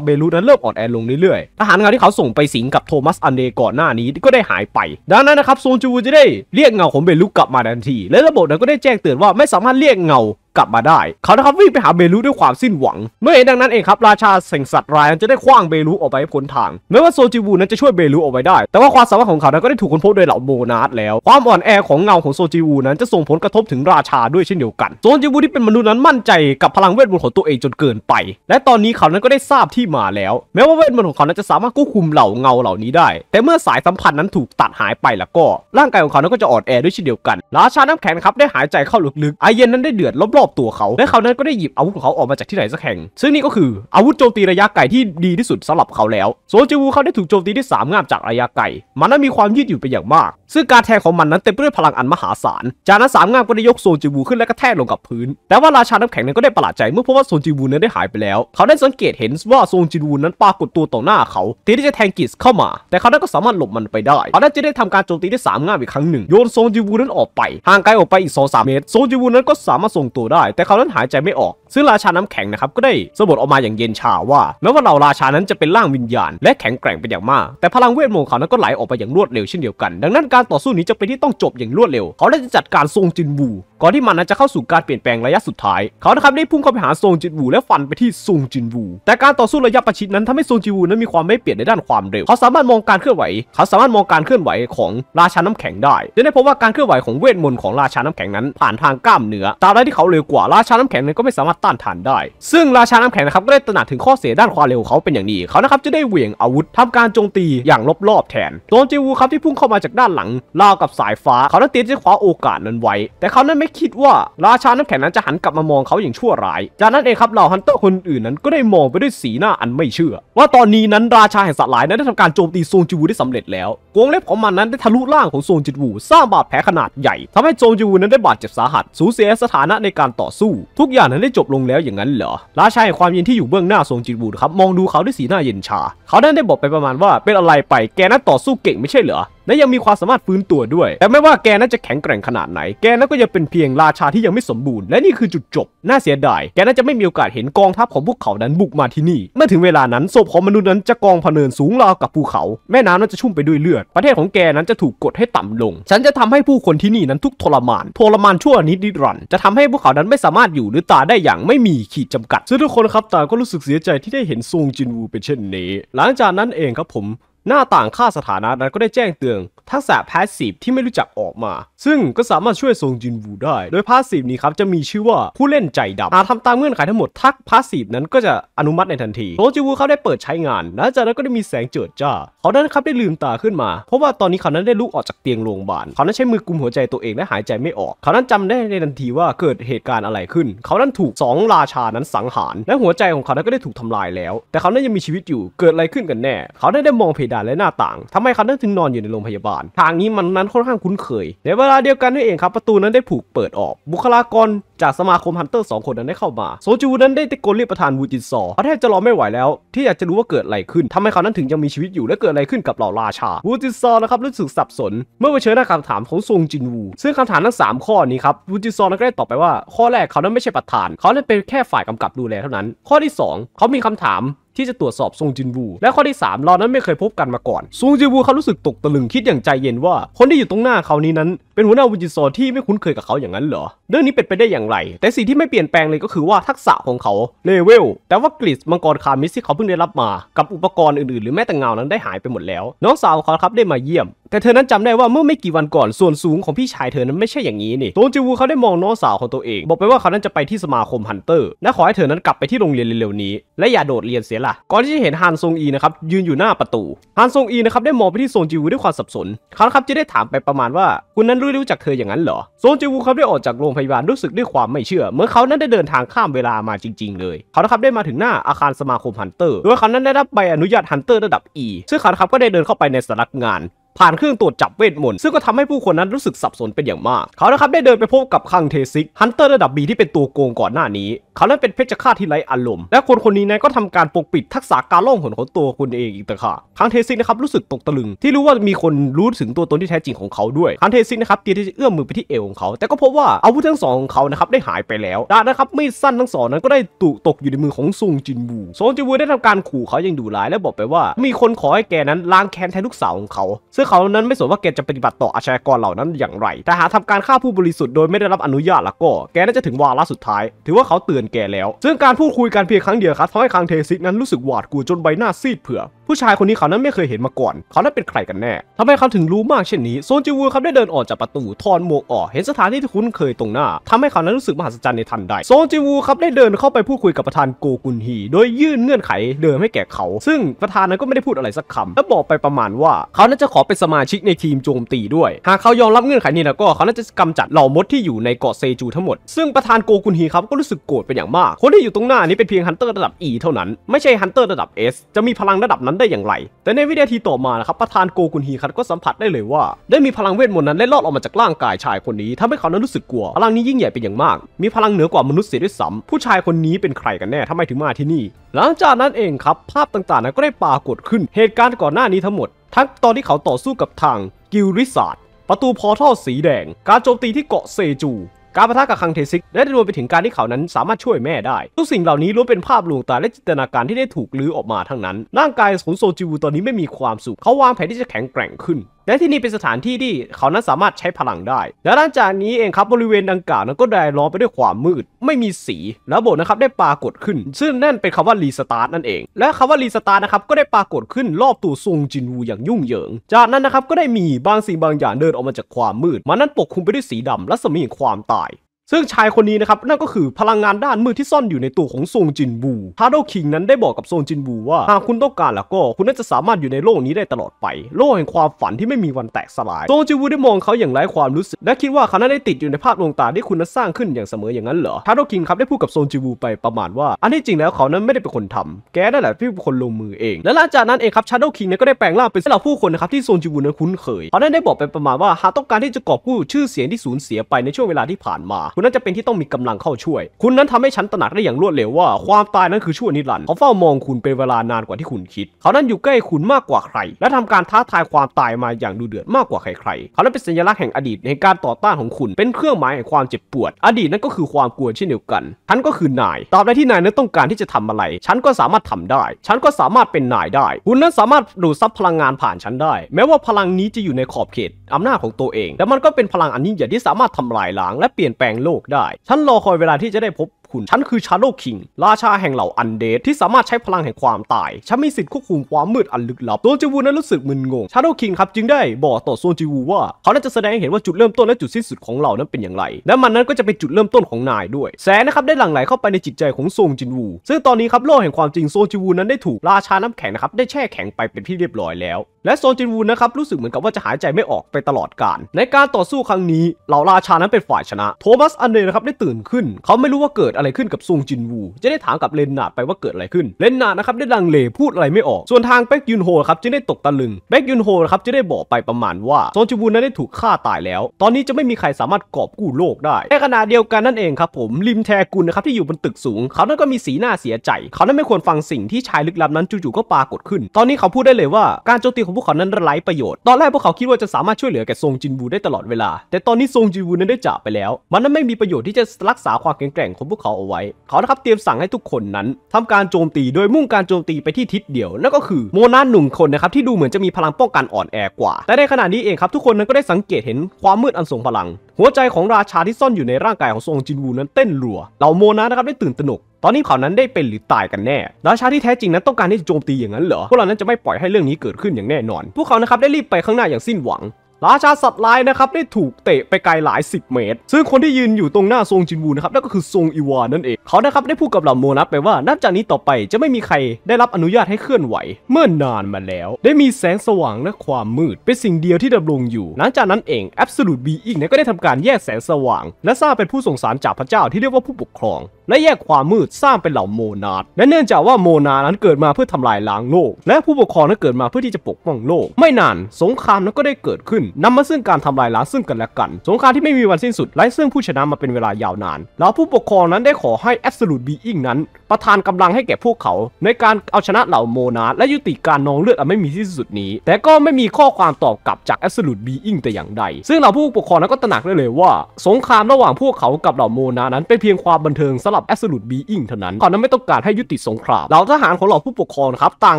บเมรุนั้นเริ่มอ่อนแอลงเรื่อยๆทหารงานที่เขาส่งไปสิงกับโทมัสอันเดก่อนหน้านี้ก็ได้หายไป ดังนั้นนะครับโซนจูจะได้เรียกเงาของเบรุกกลับมาทันที และระบบนั้นก็ได้แจ้งเตือนว่าไม่สามารถเรียกเงากลับมาได้ เขานะครับวิ่งไปหาเบลูด้วยความสิ้นหวัง เมื่อเองดังนั้นเองครับราชาสิงสัตว์รายจะได้คว้างเบลูออกไปพ้นทางแม้ว่าโซจิบูนั้นจะช่วยเบลูออกไปได้ แต่ว่าความสามารถของเขานั้นก็ได้ถูกค้นพบโดยเหล่าโมนาสแล้ว ความอ่อนแอของเงาของโซจิบูนั้นจะส่งผลกระทบถึงราชาด้วยเช่นเดียวกันโซจิบูที่เป็นมนุษย์นั้นมั่นใจกับพลังเวทมนต์ของตัวเองจนเกินไป และตอนนี้เขานั้นก็ได้ทราบที่มาแล้ว แม้ว่าเวทมนต์ของเขานั้นจะสามารถควบคุมเหล่าเงาเหล่านี้ได้ แต่เมื่อสายสัมพันธ์นั้นถูกตัดหายไปแล้วก็ ร่างกายของเขานั้นก็จะอ่อนแอด้วยเช่นเดียวกันราชาน้ำแข็งครับได้หายใจเข้าลึกๆไอเย็นนั้นได้เดือดรบอบตัวเขาและเขานั้นก็ได้หยิบอาวุธของเขาออกมาจากที่ไหนสักแห่ง ซึ่งนี่ก็คืออาวุธโจมตีระยะไกลที่ดีที่สุดสำหรับเขาแล้ว โซจูเขาได้ถูกโจมตีด้วยสามงามจากระยะไกล มันนั้นมีความยืดหยุ่นไปอย่างมากซึ่งการแทงของมันนั้นเต็มไปด้วยพลังอันมหาศาล จากนั้นสามงามก็ได้ยกโซนจิวูขึ้นและกระแทกลงกับพื้น แต่ว่าราชาน้ำแข็งนั้นก็ได้ประหลาดใจเมื่อพบว่าโซนจิวูนั้นได้หายไปแล้ว เขาได้สังเกตเห็นว่าโซนจิวูนั้นปรากฏตัวต่อหน้าเขาที่จะแทงกิสเข้ามา แต่เขานั้นก็สามารถหลบมันไปได้ เขานั้นจะได้ทำการโจมตีได้สามงามอีกครั้งหนึ่งโยนโซนจิวูนั้นออกไปห่างไกลออกไปอีกสองสามเมตรโซนจิวูนั้นก็สามารถส่งตัวได้ แต่เขานั้นหายใจไม่ออกซึ่งราชาน้ำแข็งนะครับก็ได้ สบทออกมาอย่างเย็นชาว่าแม้ว่าเราราชา นั้นจะเป็นร่างวิญญาณ และแข็งแกร่งเป็นอย่างมากแต่พลังเวทมนต์เขานั้นก็ไหลออก ไป อย่างรวดเร็วเช่นเดียวกัน ดังนั้นการต่อสู้นี้จะเป็นที่ต้องจบอย่างรวดเร็ว เขาได้จัดการทรงจินวู ก่อนที่มันนั้นจะเข้าสู่การเปลี่ยนแปลงระยะสุดท้าย เขานะครับได้พุ่งเข้าไปหาทรงจินวูและฟันไปที่ทรงจินวูแต่การต่อสู้ระยะประชิดนั้นทำให้ทรงจินวูนั้นมีความไม่เปลี่ยนในด้านความเร็วเขาสามารถมองการเคลื่อนไหว เขาสามารถมองการเคลื่อนไหวของราชาน้ำแข็งได้จะได้พบว่าการเคลื่อนไหวของเวทมนต์ของราชาน้ำแข็งนั้นผ่านทางกล้ามเนื้อตามได้ที่เขาเร็วกว่าราชาน้ำแข็งนั้นก็ไม่สามารถต้านทานได้ ซึ่งราชาน้ำแข็งนะครับ ก็ได้ตระหนักถึงข้อเสียด้านความเร็วเขาเป็นอย่างดีเขานะครับจะได้เหวี่ยงอาวุธทำการโจมตีอย่างรอบรอบแทนโดนจิวูครับที่พุ่งเข้ามาจากด้านหลัง่าวกับสายฟ้าเขานั้นเตรียมจะคว้าโอกาสนั้นไว้ แต่เขานั้นไม่คิดว่าราชาน้ำแข็งนั้นจะหันกลับมามองเขาอย่างชั่วร้าย จากนั้นเองครับเหล่าฮันเตอร์คนอื่นนั้นก็ได้มองไปด้วยสีหน้าอันไม่เชื่อ ว่าตอนนี้นั้นราชาแห่งสัตว์หลายนั้นได้ทำการโจมตีโซงจิวูได้สำเร็จแล้วกวงเล็บของมันนั้นได้ทะลุร่างของซงจิวูสร้างบาดแผลขนาดใหญ่ ทำให้ซงจิวูนั้นได้บาดเจ็บสาหัสสูญเสียสถานะในการต่อสู้ ทุกอย่างนั้นได้จบลงแล้วอย่างนั้นเหรอ ราชายความเย็นที่อยู่เบื้องหน้าทรงจิตบูดครับ มองดูเขาด้วยสีหน้าเย็นชาเขาได้ได้บอกไปประมาณว่าเป็นอะไรไป แกนั้นต่อสู้เก่งไม่ใช่เหรอ และยังมีความสามารถฟื้นตัวด้วย แต่ไม่ว่าแกนั้นจะแข็งแกร่งขนาดไหน แกนั้นก็ยังเป็นเพียงราชาที่ยังไม่สมบูรณ์ และนี่คือจุดจบน่าเสียดาย แกนั้นจะไม่มีโอกาสเห็นกองทัพของพวกเขานั้นบุกมาที่นี่ เมื่อถึงเวลานั้นศพของมนุษย์นั้นจะกองพเนินสูงราวกับภูเขา แม่น้ำนั้นจะชุ่มไปด้วยเลือด ประเทศของแกนั้นจะถูกกดให้ต่ำลง ฉันจะทำให้ผู้คนที่นี่นั้นทุกทรมาน ทรมานชั่วนิดนิรันดจะทำให้พวกเขานั้นไม่สามารถอยู่ หรือตายได้อย่างไม่มีขีดจำกัดซึ่งทุกคนครับต่างก็รู้สึกเสียใจที่ได้เห็นซงจินวูเป็นเช่นนี้หหลังจากนั้นเองครับผมหน้าต่างค่าสถานะนั้นก็ได้แจ้งเตือนทักษะพาสซีฟที่ไม่รู้จักออกมา ซึ่งก็สามารถช่วยทรงจินวู ได้โดยพาสซีฟนี้ครับจะมีชื่อว่าผู้เล่นใจดำหากทำตามเงื่อนไขทั้งหมด ทักพาสซีฟนั้นก็จะอนุมัติในทันทีโซจินวูเขาได้เปิดใช้งานและจากนั้นก็ได้มีแสงเจิดจ้า เขานั้นครับได้ลืมตาขึ้นมาเพราะว่าตอนนี้เขานั้นได้ลุกออกจากเตียงโรงพยาบาลเขานั้นใช้มือกุมหัวใจตัวเองและหายใจไม่ออก เขานั้นจำได้ในทันทีว่าเกิดเหตุการณ์อะไรขึ้น เขานั้นถูก 2 ราชานั้นสังหาร และหัวใจของเขานั้นก็ได้ถูกทำลายแล้ว แต่เขานั้นยังมีชีวิตอยู่เกิดอะไรขึ้นกันแน่ เขาได้ได้มองเพดดานและหน้าต่างทำให้เขาต้องถึงนอนอยู่ในโรงพยาบาล ทางนี้มันนั้นค่อนข้างคุ้นเคย ในเวลาเดียวกันนั่นเองครับ ประตูนั้นได้ผูกเปิดออก บุคลากรจากสมาคมฮันเตอร์สองคนนั้นได้เข้ามา โซจูนั้นได้ตะโกนเรียกประธานวูจินซอเขาแทบจะรอไม่ไหวแล้ว ที่อยากจะรู้ว่าเกิดอะไรขึ้น ทำให้เขานั้นถึงยังมีชีวิตอยู่และเกิดอะไรขึ้นกับเหล่าราชาวูจินซอนะครับรู้สึกสับสน เมื่อเผชิญหน้าคำถามของซงจินวูซึ่งคำถามทั้ง3ข้อนี้ครับวูจินซอนั้นก็ได้ตอบไปว่า ข้อแรกเขานั้นไม่ใช่ประธาน เขานั้นเป็นแค่ฝ่ายกำกับดูแลเท่านั้น ข้อที่ 2 เขามีคำถามที่จะตรวจสอบซงจินวูและข้อที่3เรานั้นไม่เคยพบกันมาก่อนซงจินวูเขารู้สึกตกตะลึงคิดอย่างใจเย็นว่า คนที่อยู่ตรงหน้าเขานี้นั้น เป็นหัวหน้าวุจิโซที่ไม่คุ้นเคยกับเขาอย่างนั้นเหรอเรื่องนี้เป็นไปได้อย่างไร แต่สิ่งที่ไม่เปลี่ยนแปลงเลยก็คือว่าทักษะของเขาเลเวลแต่ว่ากริดมังกรคามิสที่เขาเพิ่งได้รับมา กับอุปกรณ์อื่นๆหรือแม้แต่เงานั้นได้หายไปหมดแล้วน้องสาวของเขาครับได้มาเยี่ยม แต่เธอนั้นจำได้ว่าเมื่อไม่กี่วันก่อน ส่วนสูงของพี่ชายเธอนั้นไม่ใช่อย่างนี้นี่ตงจิวูเขาได้มองน้องสาวของตัวเอง บอกไปว่าเขานั้นจะไปที่สมาคมฮันเตอร์และขอให้เธอนั้นกลับไปที่โรงเรียนเร็วๆนี้และอย่าโดดเรียนเสียล่ะก่อนที่จะเห็นฮันซงอีนะครับ ยืนอยู่หน้าประตูฮันซงอีนะครับ ได้มองไปที่โซนจิวูด้วยความสับสนเขาครับจะได้ถามไปประมาณว่า คุณนั้นรู้รู้จักเธออย่างนั้นเหรอโซนจิวูครับ ได้ออกจากโรงพยาบาลรู้สึกด้วยความไม่เชื่อ เมื่อเขานั้นได้เดินทางข้ามเวลามาจริงๆเลย เขาครับได้มาถึงหน้า อาคารสมาคมฮันเตอร์โดยเขานั้นได้รับใบอนุญาตฮันเตอร์ระดับ E ซึ่งเขาครับก็ได้เดินเข้าไปในสำนักงานผ่านเครื่องตรวจจับเวทมนต์ ซึ่งก็ทำให้ผู้คนนั้นรู้สึกสับสนเป็นอย่างมาก เขานะครับได้เดินไปพบกับคังเทซิกฮันเตอร์ระดับบีที่เป็นตัวโกงก่อนหน้านี้ เขานั้นเป็นเพชฌฆาตที่ไร้อารมณ์และคนคนนี้นั้นก็ทำการปกปิดทักษะการล่องหนของตัวคุณเองอีกต่างหากคังเทซิกนะครับรู้สึกตกตะลึงที่รู้ว่ามีคนรู้ถึงตัวตนที่แท้จริงของเขาด้วยคังเทซิกนะครับเตรียมที่จะเอื้อมมือไปที่เอวของเขาแต่ก็พบว่าอาวุธทั้งสองของเขานะครับได้หายไปแล้วดาบนะครับมีดสั้นทั้งสองนั้นก็ได้ตุตกอยู่ในมือของซงจินบูซงจินบูได้ทำการขู่เขาอย่างดุร้ายและบอกไปว่ามีคนขอให้แกนั้นล้างแค้นแทนลูกสาวของเขาซึ่งเขานั้นไม่สนว่าแกจะปฏิบัติต่ออาชญากรเหล่านั้นอย่างไร แต่หากทำการฆ่าผู้บริสุทธิ์โดยไม่ได้รับอนุญาตแล้วก็ แกน่าจะถึงวาระสุดท้าย ถือว่าเขาเตือนแกแล้ว ซึ่งการพูดคุยกันเพียงครั้งเดียวครับทำให้คังเทซิกนั้นรู้สึกหวาดกลัวจนใบหน้าซีดเผือผู้ชายคนนี้เขานั้นไม่เคยเห็นมาก่อน เขานั้นเป็นใครกันแน่ทำห้เขาถึงรู้มากเช่นนี้โซนจิวูครับได้เดินออกจากประตูถอนหมวกออก เห็นสถานที่ที่คุ้นเคยตรงหน้า ทำให้เขานั้นรู้สึกมหัศจรรย์ในทันใดโซนจิวูครับได้เดินเข้าไปพูดคุยกับประธานโกกุนฮีโดยยื่นเงื่อนไขเดิมให้แก่เขา ซึ่งประธานนั้นก็ไม่ได้พูดอะไรสักคำและบอกไปประมาณว่าเขานั้นจะขอเปป็นสมาชิกในทีมโจมตีด้วย หากเขายอมรับเงื่อนไขนี้แล้วก็เขาน่าจะกำจัดเหล่ามดที่อยู่ในเกาะเซจูทั้งหมด ซึ่งประธานโกกุนฮีครับก็รู้สึกโกรธเป็นอย่างมาก คนที่อยู่ตรงหน้านี้เป็นเพียงฮันเตอร์ระดับ E เท่านั้น ไม่ใช่ฮันเตอร์ระดับ S จะมีพลังระดับนั้นได้อย่างไร แต่ในวิดีโอทีต่อมานะครับประธานโกกุนฮีครับก็สัมผัสได้เลยว่า ได้มีพลังเวทมนต์นั้นเล็ดลอดออกมาจากร่างกายชายคนนี้ทำให้เขานั้นรู้สึกกลัวพลังนี้ยิ่งใหญ่เป็นอย่างมาก มีพลังเหนือกว่ามนุษย์เสียด้วยซ้ำผู้ชายคนนี้เป็นใครกันแน่ทำไมถึงมาที่นี่ หลังจากนั้นเองครับภาพต่างๆนั้นก็ได้ปรากฏขึ้น เหตุการณ์ก่อนหน้านี้ทั้งหมดทั้งตอนที่เขาต่อสู้กับทางกิลริสาตประตูพอท่อสีแดง การโจมตีที่เกาะเซจู การประทะกับคังเทซิก และรวมไปถึงการที่เขานั้นสามารถช่วยแม่ได้ ทุกสิ่งเหล่านี้ล้วนเป็นภาพลวงตาและจินตนาการที่ได้ถูกลื้อออกมาทั้งนั้นร่างกายของโซจิวูตอนนี้ไม่มีความสุข เขาวางแผนที่จะแข็งแกร่งขึ้นและที่นี่เป็นสถานที่ที่เขานั้นสามารถใช้พลังได้ และหลังจากนี้เองครับบริเวณดังกล่าวนั้นก็ได้ล้อมไปด้วยความมืด ไม่มีสีแลวโบสถ์นะครับได้ปรากฏขึ้น ซึ่งนั่นเป็นคำว่ารีสตาร์ทนั่นเอง และคำว่ารีสตาร์ทนะครับก็ได้ปรากฏขึ้นรอบตัวซงจินวูอย่างยุ่งเหยิง จากนั้นนะครับก็ได้มีบางสิ่งบางอย่างเดินออกมาจากความมืดมันนั้นปกคลุมไปด้วยสีดำและสมีความตายซึ่งชายคนนี้นะครับนั่นก็คือพลังงานด้านมืดที่ซ่อนอยู่ในตัวของโซงจินบูฮาร์โดคิงนั้นได้บอกกับโซงจินบูว่าหากคุณต้องการแล้วก็คุณน่าจะสามารถอยู่ในโลกนี้ได้ตลอดไป โลกแห่งความฝันที่ไม่มีวันแตกสลาย โซงจินบูได้มองเขาอย่างไร้ความรู้สึกและคิดว่าเขาน่้ได้ติดอยู่ในภาพดวงตาที่คุณนั้นสร้างขึ้นอย่างเสมออย่างนั้นเหรอฮาร์โดคิงครับได้พูดกับโซงจินบูไปประมาณว่า อันที่จริงแล้วเขานั้นไม่ได้เป็นคนทำ แกนั่นแหละที่เป็นคนลงมือเอง และหลังจากนั้นเองครับชาร์โดคิงก็ได้แปลงร่างเป็นเหล่าผู้คนนะครับที่ซงจินบูนั้นคุ้นเคยเขาได้บอกไปประมาณว่าหากต้องการที่จะกอบกู้ชื่อเสียงที่สูญเสียไปในช่วงเวลาที่ผ่านมาณนั้นจะเป็นที่ต้องมีกำลังเข้าช่วย คุณนั้นทำให้ฉันตระหนักได้อย่างรวดเร็วว่าความตายนั้นคือชั่วนิรันดร์เขาเฝ้ามองคุณเป็นเวลานานกว่าที่คุณคิด เขานั้นอยู่ใกล้คุณมากกว่าใคร และทำการท้าทายความตายมาอย่างดูเดือดมากกว่าใครๆเขานั้นเป็นสัญลักษณ์แห่งอดีตในการต่อต้านของคุณ เป็นเครื่องหมายแห่งความเจ็บปวด อดีตนั้นก็คือความกลัวเช่นเดียวกันฉันก็คือนาย ตอบใดที่นายนั้นต้องการที่จะทำอะไร ฉันก็สามารถทำได้ ฉันก็สามารถเป็นนายได้ คุณนั้นสามารถดูดซับพลังงานผ่านฉันได้ แม้ว่าพลังนี้จะอยู่ในขอบเขตอานาจของตัวเองแต่มันก็เป็นพลังอันยิ่งใหญ่ที่สามารถทาลายล้าง และเปลี่ยนแปลงโลกได้ฉันรอคอยเวลาที่จะได้พบคุณฉันคือชาโลคิง ราชาแห่งเหล่าอันเดดที่สามารถใช้พลังแห่งความตาย ฉันมีสิทธิ์ควบคุมความมืดอันลึกลับ โซนจิวูนั้นรู้สึกมึนงง ชาโลคิงครับจึงได้บอกต่อโซนจิวูว่า เขาน่าจะแสดงให้เห็นว่าจุดเริ่มต้นและจุดสิ้นสุดของเรานั้นเป็นอย่างไร และมันนั้นก็จะเป็นจุดเริ่มต้นของนายด้วย แสนะครับได้หลั่งไหลเข้าไปในจิตใจของโซนจิวูซึ่งตอนนี้ครับโลกแห่งความจริงโซนจิวูนั้นได้ถูกราชาน้ำแข็งนะครับได้แช่แข็งไปเป็นที่เรียบร้อยแล้วและโซนจินวูนะครับรู้สึกเหมือนกับว่าจะหายใจไม่ออกไปตลอดการในการต่อสู้ครั้งนี้เหล่าราชานั้นเป็นฝ่ายชนะ โทมัสอันเดนะครับได้ตื่นขึ้น เขาไม่รู้ว่าเกิดอะไรขึ้นกับซุงจินวู จะได้ถามกับเลนนาดไปว่าเกิดอะไรขึ้น เลนนาดนะครับได้ดังเลพูดอะไรไม่ออก ส่วนทางแบ็กยุนโฮครับจึงได้ตกตะลึง แบ็กยุนโฮครับจะได้บอกไปประมาณว่าซงจินวูนั้นได้ถูกฆ่าตายแล้ว ตอนนี้จะไม่มีใครสามารถกอบกู้โลกได้ ในขณะเดียวกันนั่นเองครับ ผมริมแทกุนนะครับ ที่อยู่บนตึกสูง เขานั้นก็มีสีหน้าเสียใจ เขานั้นไม่ควรฟังสิ่งที่ชายลึกลับนั้นจู่ๆก็ปรากฏขึ้น ตอนนี้เขาพูดได้เลยว่าการโจมตีของพวกเขานั้นไร้ประโยชน์ ตอนแรกพวกเขาคิดว่าจะสามารถช่วยเหลือแก่ซงจินวูได้ตลอดเวลาแต่ตอนนี้ซงจินวูนั้นได้จากไปแล้ว มันนั้นไม่มีประโยชน์ที่จะรักษาความแข็งแกร่งของพวกเขาเอาไว้เขานะครับ เตรียมสั่งให้ทุกคนนั้น ทำการโจมตีโดยมุ่งการโจมตีไปที่ทิศเดียว นั่นก็คือโมนาหนุ่มคน นะครับ ที่ดูเหมือนจะมีพลังป้องกันอ่อนแอกว่า แต่ในขณะนี้เองครับทุกคนนั้นก็ได้สังเกตเห็นความมืดอันทรงพลัง หัวใจของราชาที่ซ่อนอยู่ในร่างกายของทรงจินวูนั้นเต้นรัว เหล่าโมนานะครับได้ตื่นตระหนก ตอนนี้เขานั้นได้เป็นหรือตายกันแน่ ราชาที่แท้จริงนั้นต้องการที่จะโจมตีอย่างนั้นเหรอพวกเรานั้นจะไม่ปล่อยให้เรื่องนี้เกิดขึ้นอย่างแน่นอน พวกเขานะครับได้รีบไปข้างหน้าอย่างสิ้นหวังราชาสัตว์ลายนะครับ ได้ถูกเตะไปไกลหลาย 10 เมตร ซึ่งคนที่ยืนอยู่ตรงหน้าทรงจินวูนะครับนั่นก็คือทรงอีวานนั่นเอง เขานะครับได้พูดกับเหล่าโมนัสไปว่านับจากนี้ต่อไปจะไม่มีใครได้รับอนุญาตให้เคลื่อนไหว เมื่อนานมาแล้ว ได้มีแสงสว่างและความมืด เป็นสิ่งเดียวที่ดำรงอยู่ หลังจากนั้นเองแอบสูตบีอิงเนี่ยก็ได้ทำการแยกแสงสว่างและสร้างเป็นผู้ส่งสารจากพระเจ้าที่เรียกว่าผู้ปกครองและแยกความมืดสร้างเป็นเหล่าโมนาดและเนื่องจากว่าโมนานั้นเกิดมาเพื่อทำลายล้างโลก และผู้ปกครองนั้นเกิดมาเพื่อที่จะปกป้องโลก ไม่นานสงครามนั้นก็ได้เกิดขึ้นนำมาซึ่งการทำลายล้างซึ่งกันและกัน สงครามที่ไม่มีวันสิ้นสุดไร้ซึ่งผู้ชนะ มาเป็นเวลายาวนานแล้วผู้ปกครองนั้นได้ขอให้แอสลูดบีอิงนั้น ประทานกำลังให้แก่พวกเขา ในการเอาชนะเหล่าโมนาดและยุติการนองเลือดอันไม่มีที่สุดนี้ แต่ก็ไม่มีข้อความตอบกลับจากแอสลูดบีอิงแต่อย่างใดซึ่งเหล่าผู้ปกครองนั้นก็ตระหนักได้เลยว่า สงครามระหว่างพวกเขากับเหล่าโมนานั้นเป็นเพียงความบันเทิงสหรับ Absolute Being เท่านั้นเขานั้นไม่ต้องการให้ยุติสงคราม เหล่าทหารของเหล่าผู้ปกครองครับ ต่าง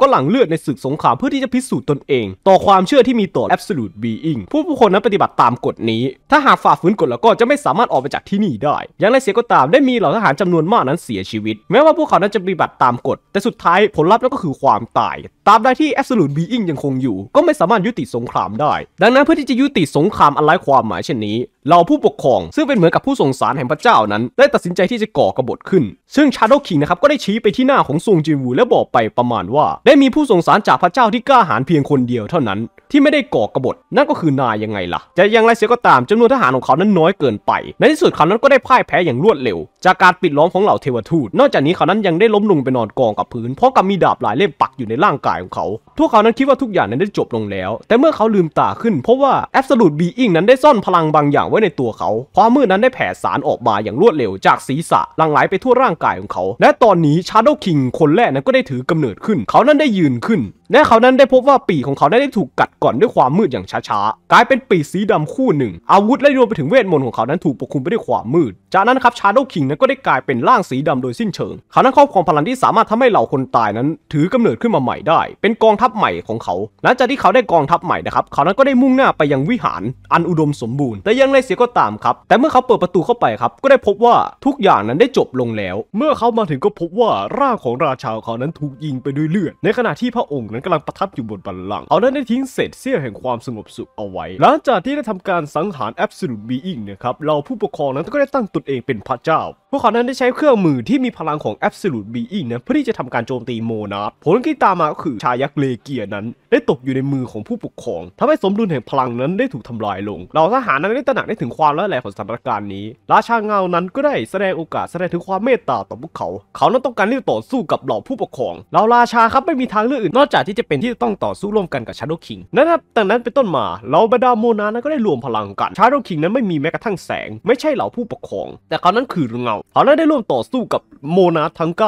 ก็หลั่งเลือดในศึกสงครามเพื่อที่จะพิสูจน์ตนเอง ต่อความเชื่อที่มีต่อ Absolute Being ผู้ผู้คนนั้นปฏิบัติตามกฎนี้ ถ้าหากฝ่าฝืนกฎแล้วก็จะไม่สามารถออกไปจากที่นี่ได้ อย่างไรเสียก็ตามได้มีเหล่าทหารจำนวนมากนั้นเสียชีวิตแม้ว่าพวกเขานั้นจะปฏิบัติตามกฎแต่สุดท้ายผลลัพธ์นั่นก็คือความตายตราบใดที่ Absolute Being ยังคงอยู่ ก็ไม่สามารถยุติสงครามได้ ดังนั้นเพื่อที่จะยุติสงครามอันไร้ความหมายเช่นนี้ เราผู้ปกครองซึ่งเป็นเหมือนกับผู้ส่งสารแห่งพระเจ้านั้น ได้ตัดสินใจที่จะก่อกบฏขึ้น ซึ่งชาโดคิงนะครับก็ได้ชี้ไปที่หน้าของซงจินวูและบอกไปประมาณว่า ได้มีผู้ส่งสารจากพระเจ้าที่กล้าหาญเพียงคนเดียวเท่านั้น ที่ไม่ได้ก่อกบฏ นั่นก็คือนายยังไงล่ะจะอย่างไรเสียก็ตามจำนวนทหารของเขานั้นน้อยเกินไป ในที่สุดเขานั้นก็ได้พ่ายแพ้อย่างรวดเร็วจากการปิดล้อมของเหล่าเทวทูต นอกจากนี้เขานั้นยังได้ล้มลงไปนอนกองกับพื้นเพราะกับมีดาบหลายเล่มปักอยู่ในร่างกายของเขาพวกเขานั้นคิดว่าทุกอย่างนั้นได้จบลงแล้ว แต่เมื่อเขาลืมตาขึ้นเพราะว่าแอบสูตบีอิงนั้นได้ซ่อนพลังบางอย่างไว้ในตัวเขา ความมืดนั้นได้แผ่สารออกมาอย่างรวดเร็วจากศีรษะลังไหลไปทั่วร่างกายของเขา และตอนนี้ชาร์โดคิงคนแรกนั้นก็ได้ถือกำเนิดขึ้น เขานั้นได้ยืนขึ้น และเขานั้นได้พบว่าปีกของเขาได้ถูกกัดก่อนด้วยความมืดอย่างช้าๆ กลายเป็นปีสีดำคู่หนึ่ง อาวุธและรวมไปถึงเวทมนต์ของเขานั้นถูกปกคลุมไปด้วยความมืดจากนั้นครับชาโดว์คิงนั้นก็ได้กลายเป็นร่างสีดำโดยสิ้นเชิงเขานั้นครอบครองพลังที่สามารถทำให้เหล่าคนตายนั้น ถือกำเนิดขึ้นมาใหม่ได้ เป็นกองทัพใหม่ของเขาหลังจากที่เขาได้กองทัพใหม่นะครับ เขานั้นก็ได้มุ่งหน้าไปยังวิหารอันอุดมสมบูรณ์แต่ยังไรเสียก็ตามครับ แต่เมื่อเขาเปิดประตูเข้าไปครับ ก็ได้พบว่าทุกอย่างนั้นได้จบลงแล้ว เมื่อเขามาถึงก็พบว่าร่างของราชาเขานั้นถูกยิงไปด้วยเลือด ในขณะที่พระองค์นั้นกำลังประทับอยู่บนบัลลังก์เขาได้ทิ้งเศษเสี้ยวแห่งความสงบสุขเอาไว้ หลังจากที่ได้ทำการสังหารแอบสูบีอิงนะครับเราผู้ปกครองนั้นก็ได้ตั้งตเองเป็นพระเจ้า พวกเขานั้นได้ใช้เครื่องมือที่มีพลังของ Absolute Being นะเพื่อที่จะทำการโจมตีโมนาร์ผลที่ตามมาก็คือชายักเลเกียนั้น ได้ตกอยู่ในมือของผู้ปกครอง ทำให้สมดุลแห่งพลังนั้นได้ถูกทำลายลงเหล่าทหารนั้นได้ตระหนักได้ถึงความร้ายแรงของสถานการณ์นี้ ราชาเงานั้นก็ได้แสดงโอกาสแสดงถึงความเมตตาต่อพวกเขา เขานั้นต้องการที่จะต่อสู้กับเหล่าผู้ปกครองเหล่าราชาครับไม่มีทางเลือกอื่นนอกจากที่จะเป็นที่ต้องต่อสู้ร่วมกันกับชาโดคิง นันครับั้งนั้นเป็นต้นมาเหล่าบรรดาโมนานก็ได้รวมพลังกันชาโดคิงนั้นไม่มีแม้กระทั่งแสง ไม่ใช่เหล่าผู้ปกครองแต่เขานั้นคือเงา เขาได้ร่วมต่อสู้กับโมนาทั้ง9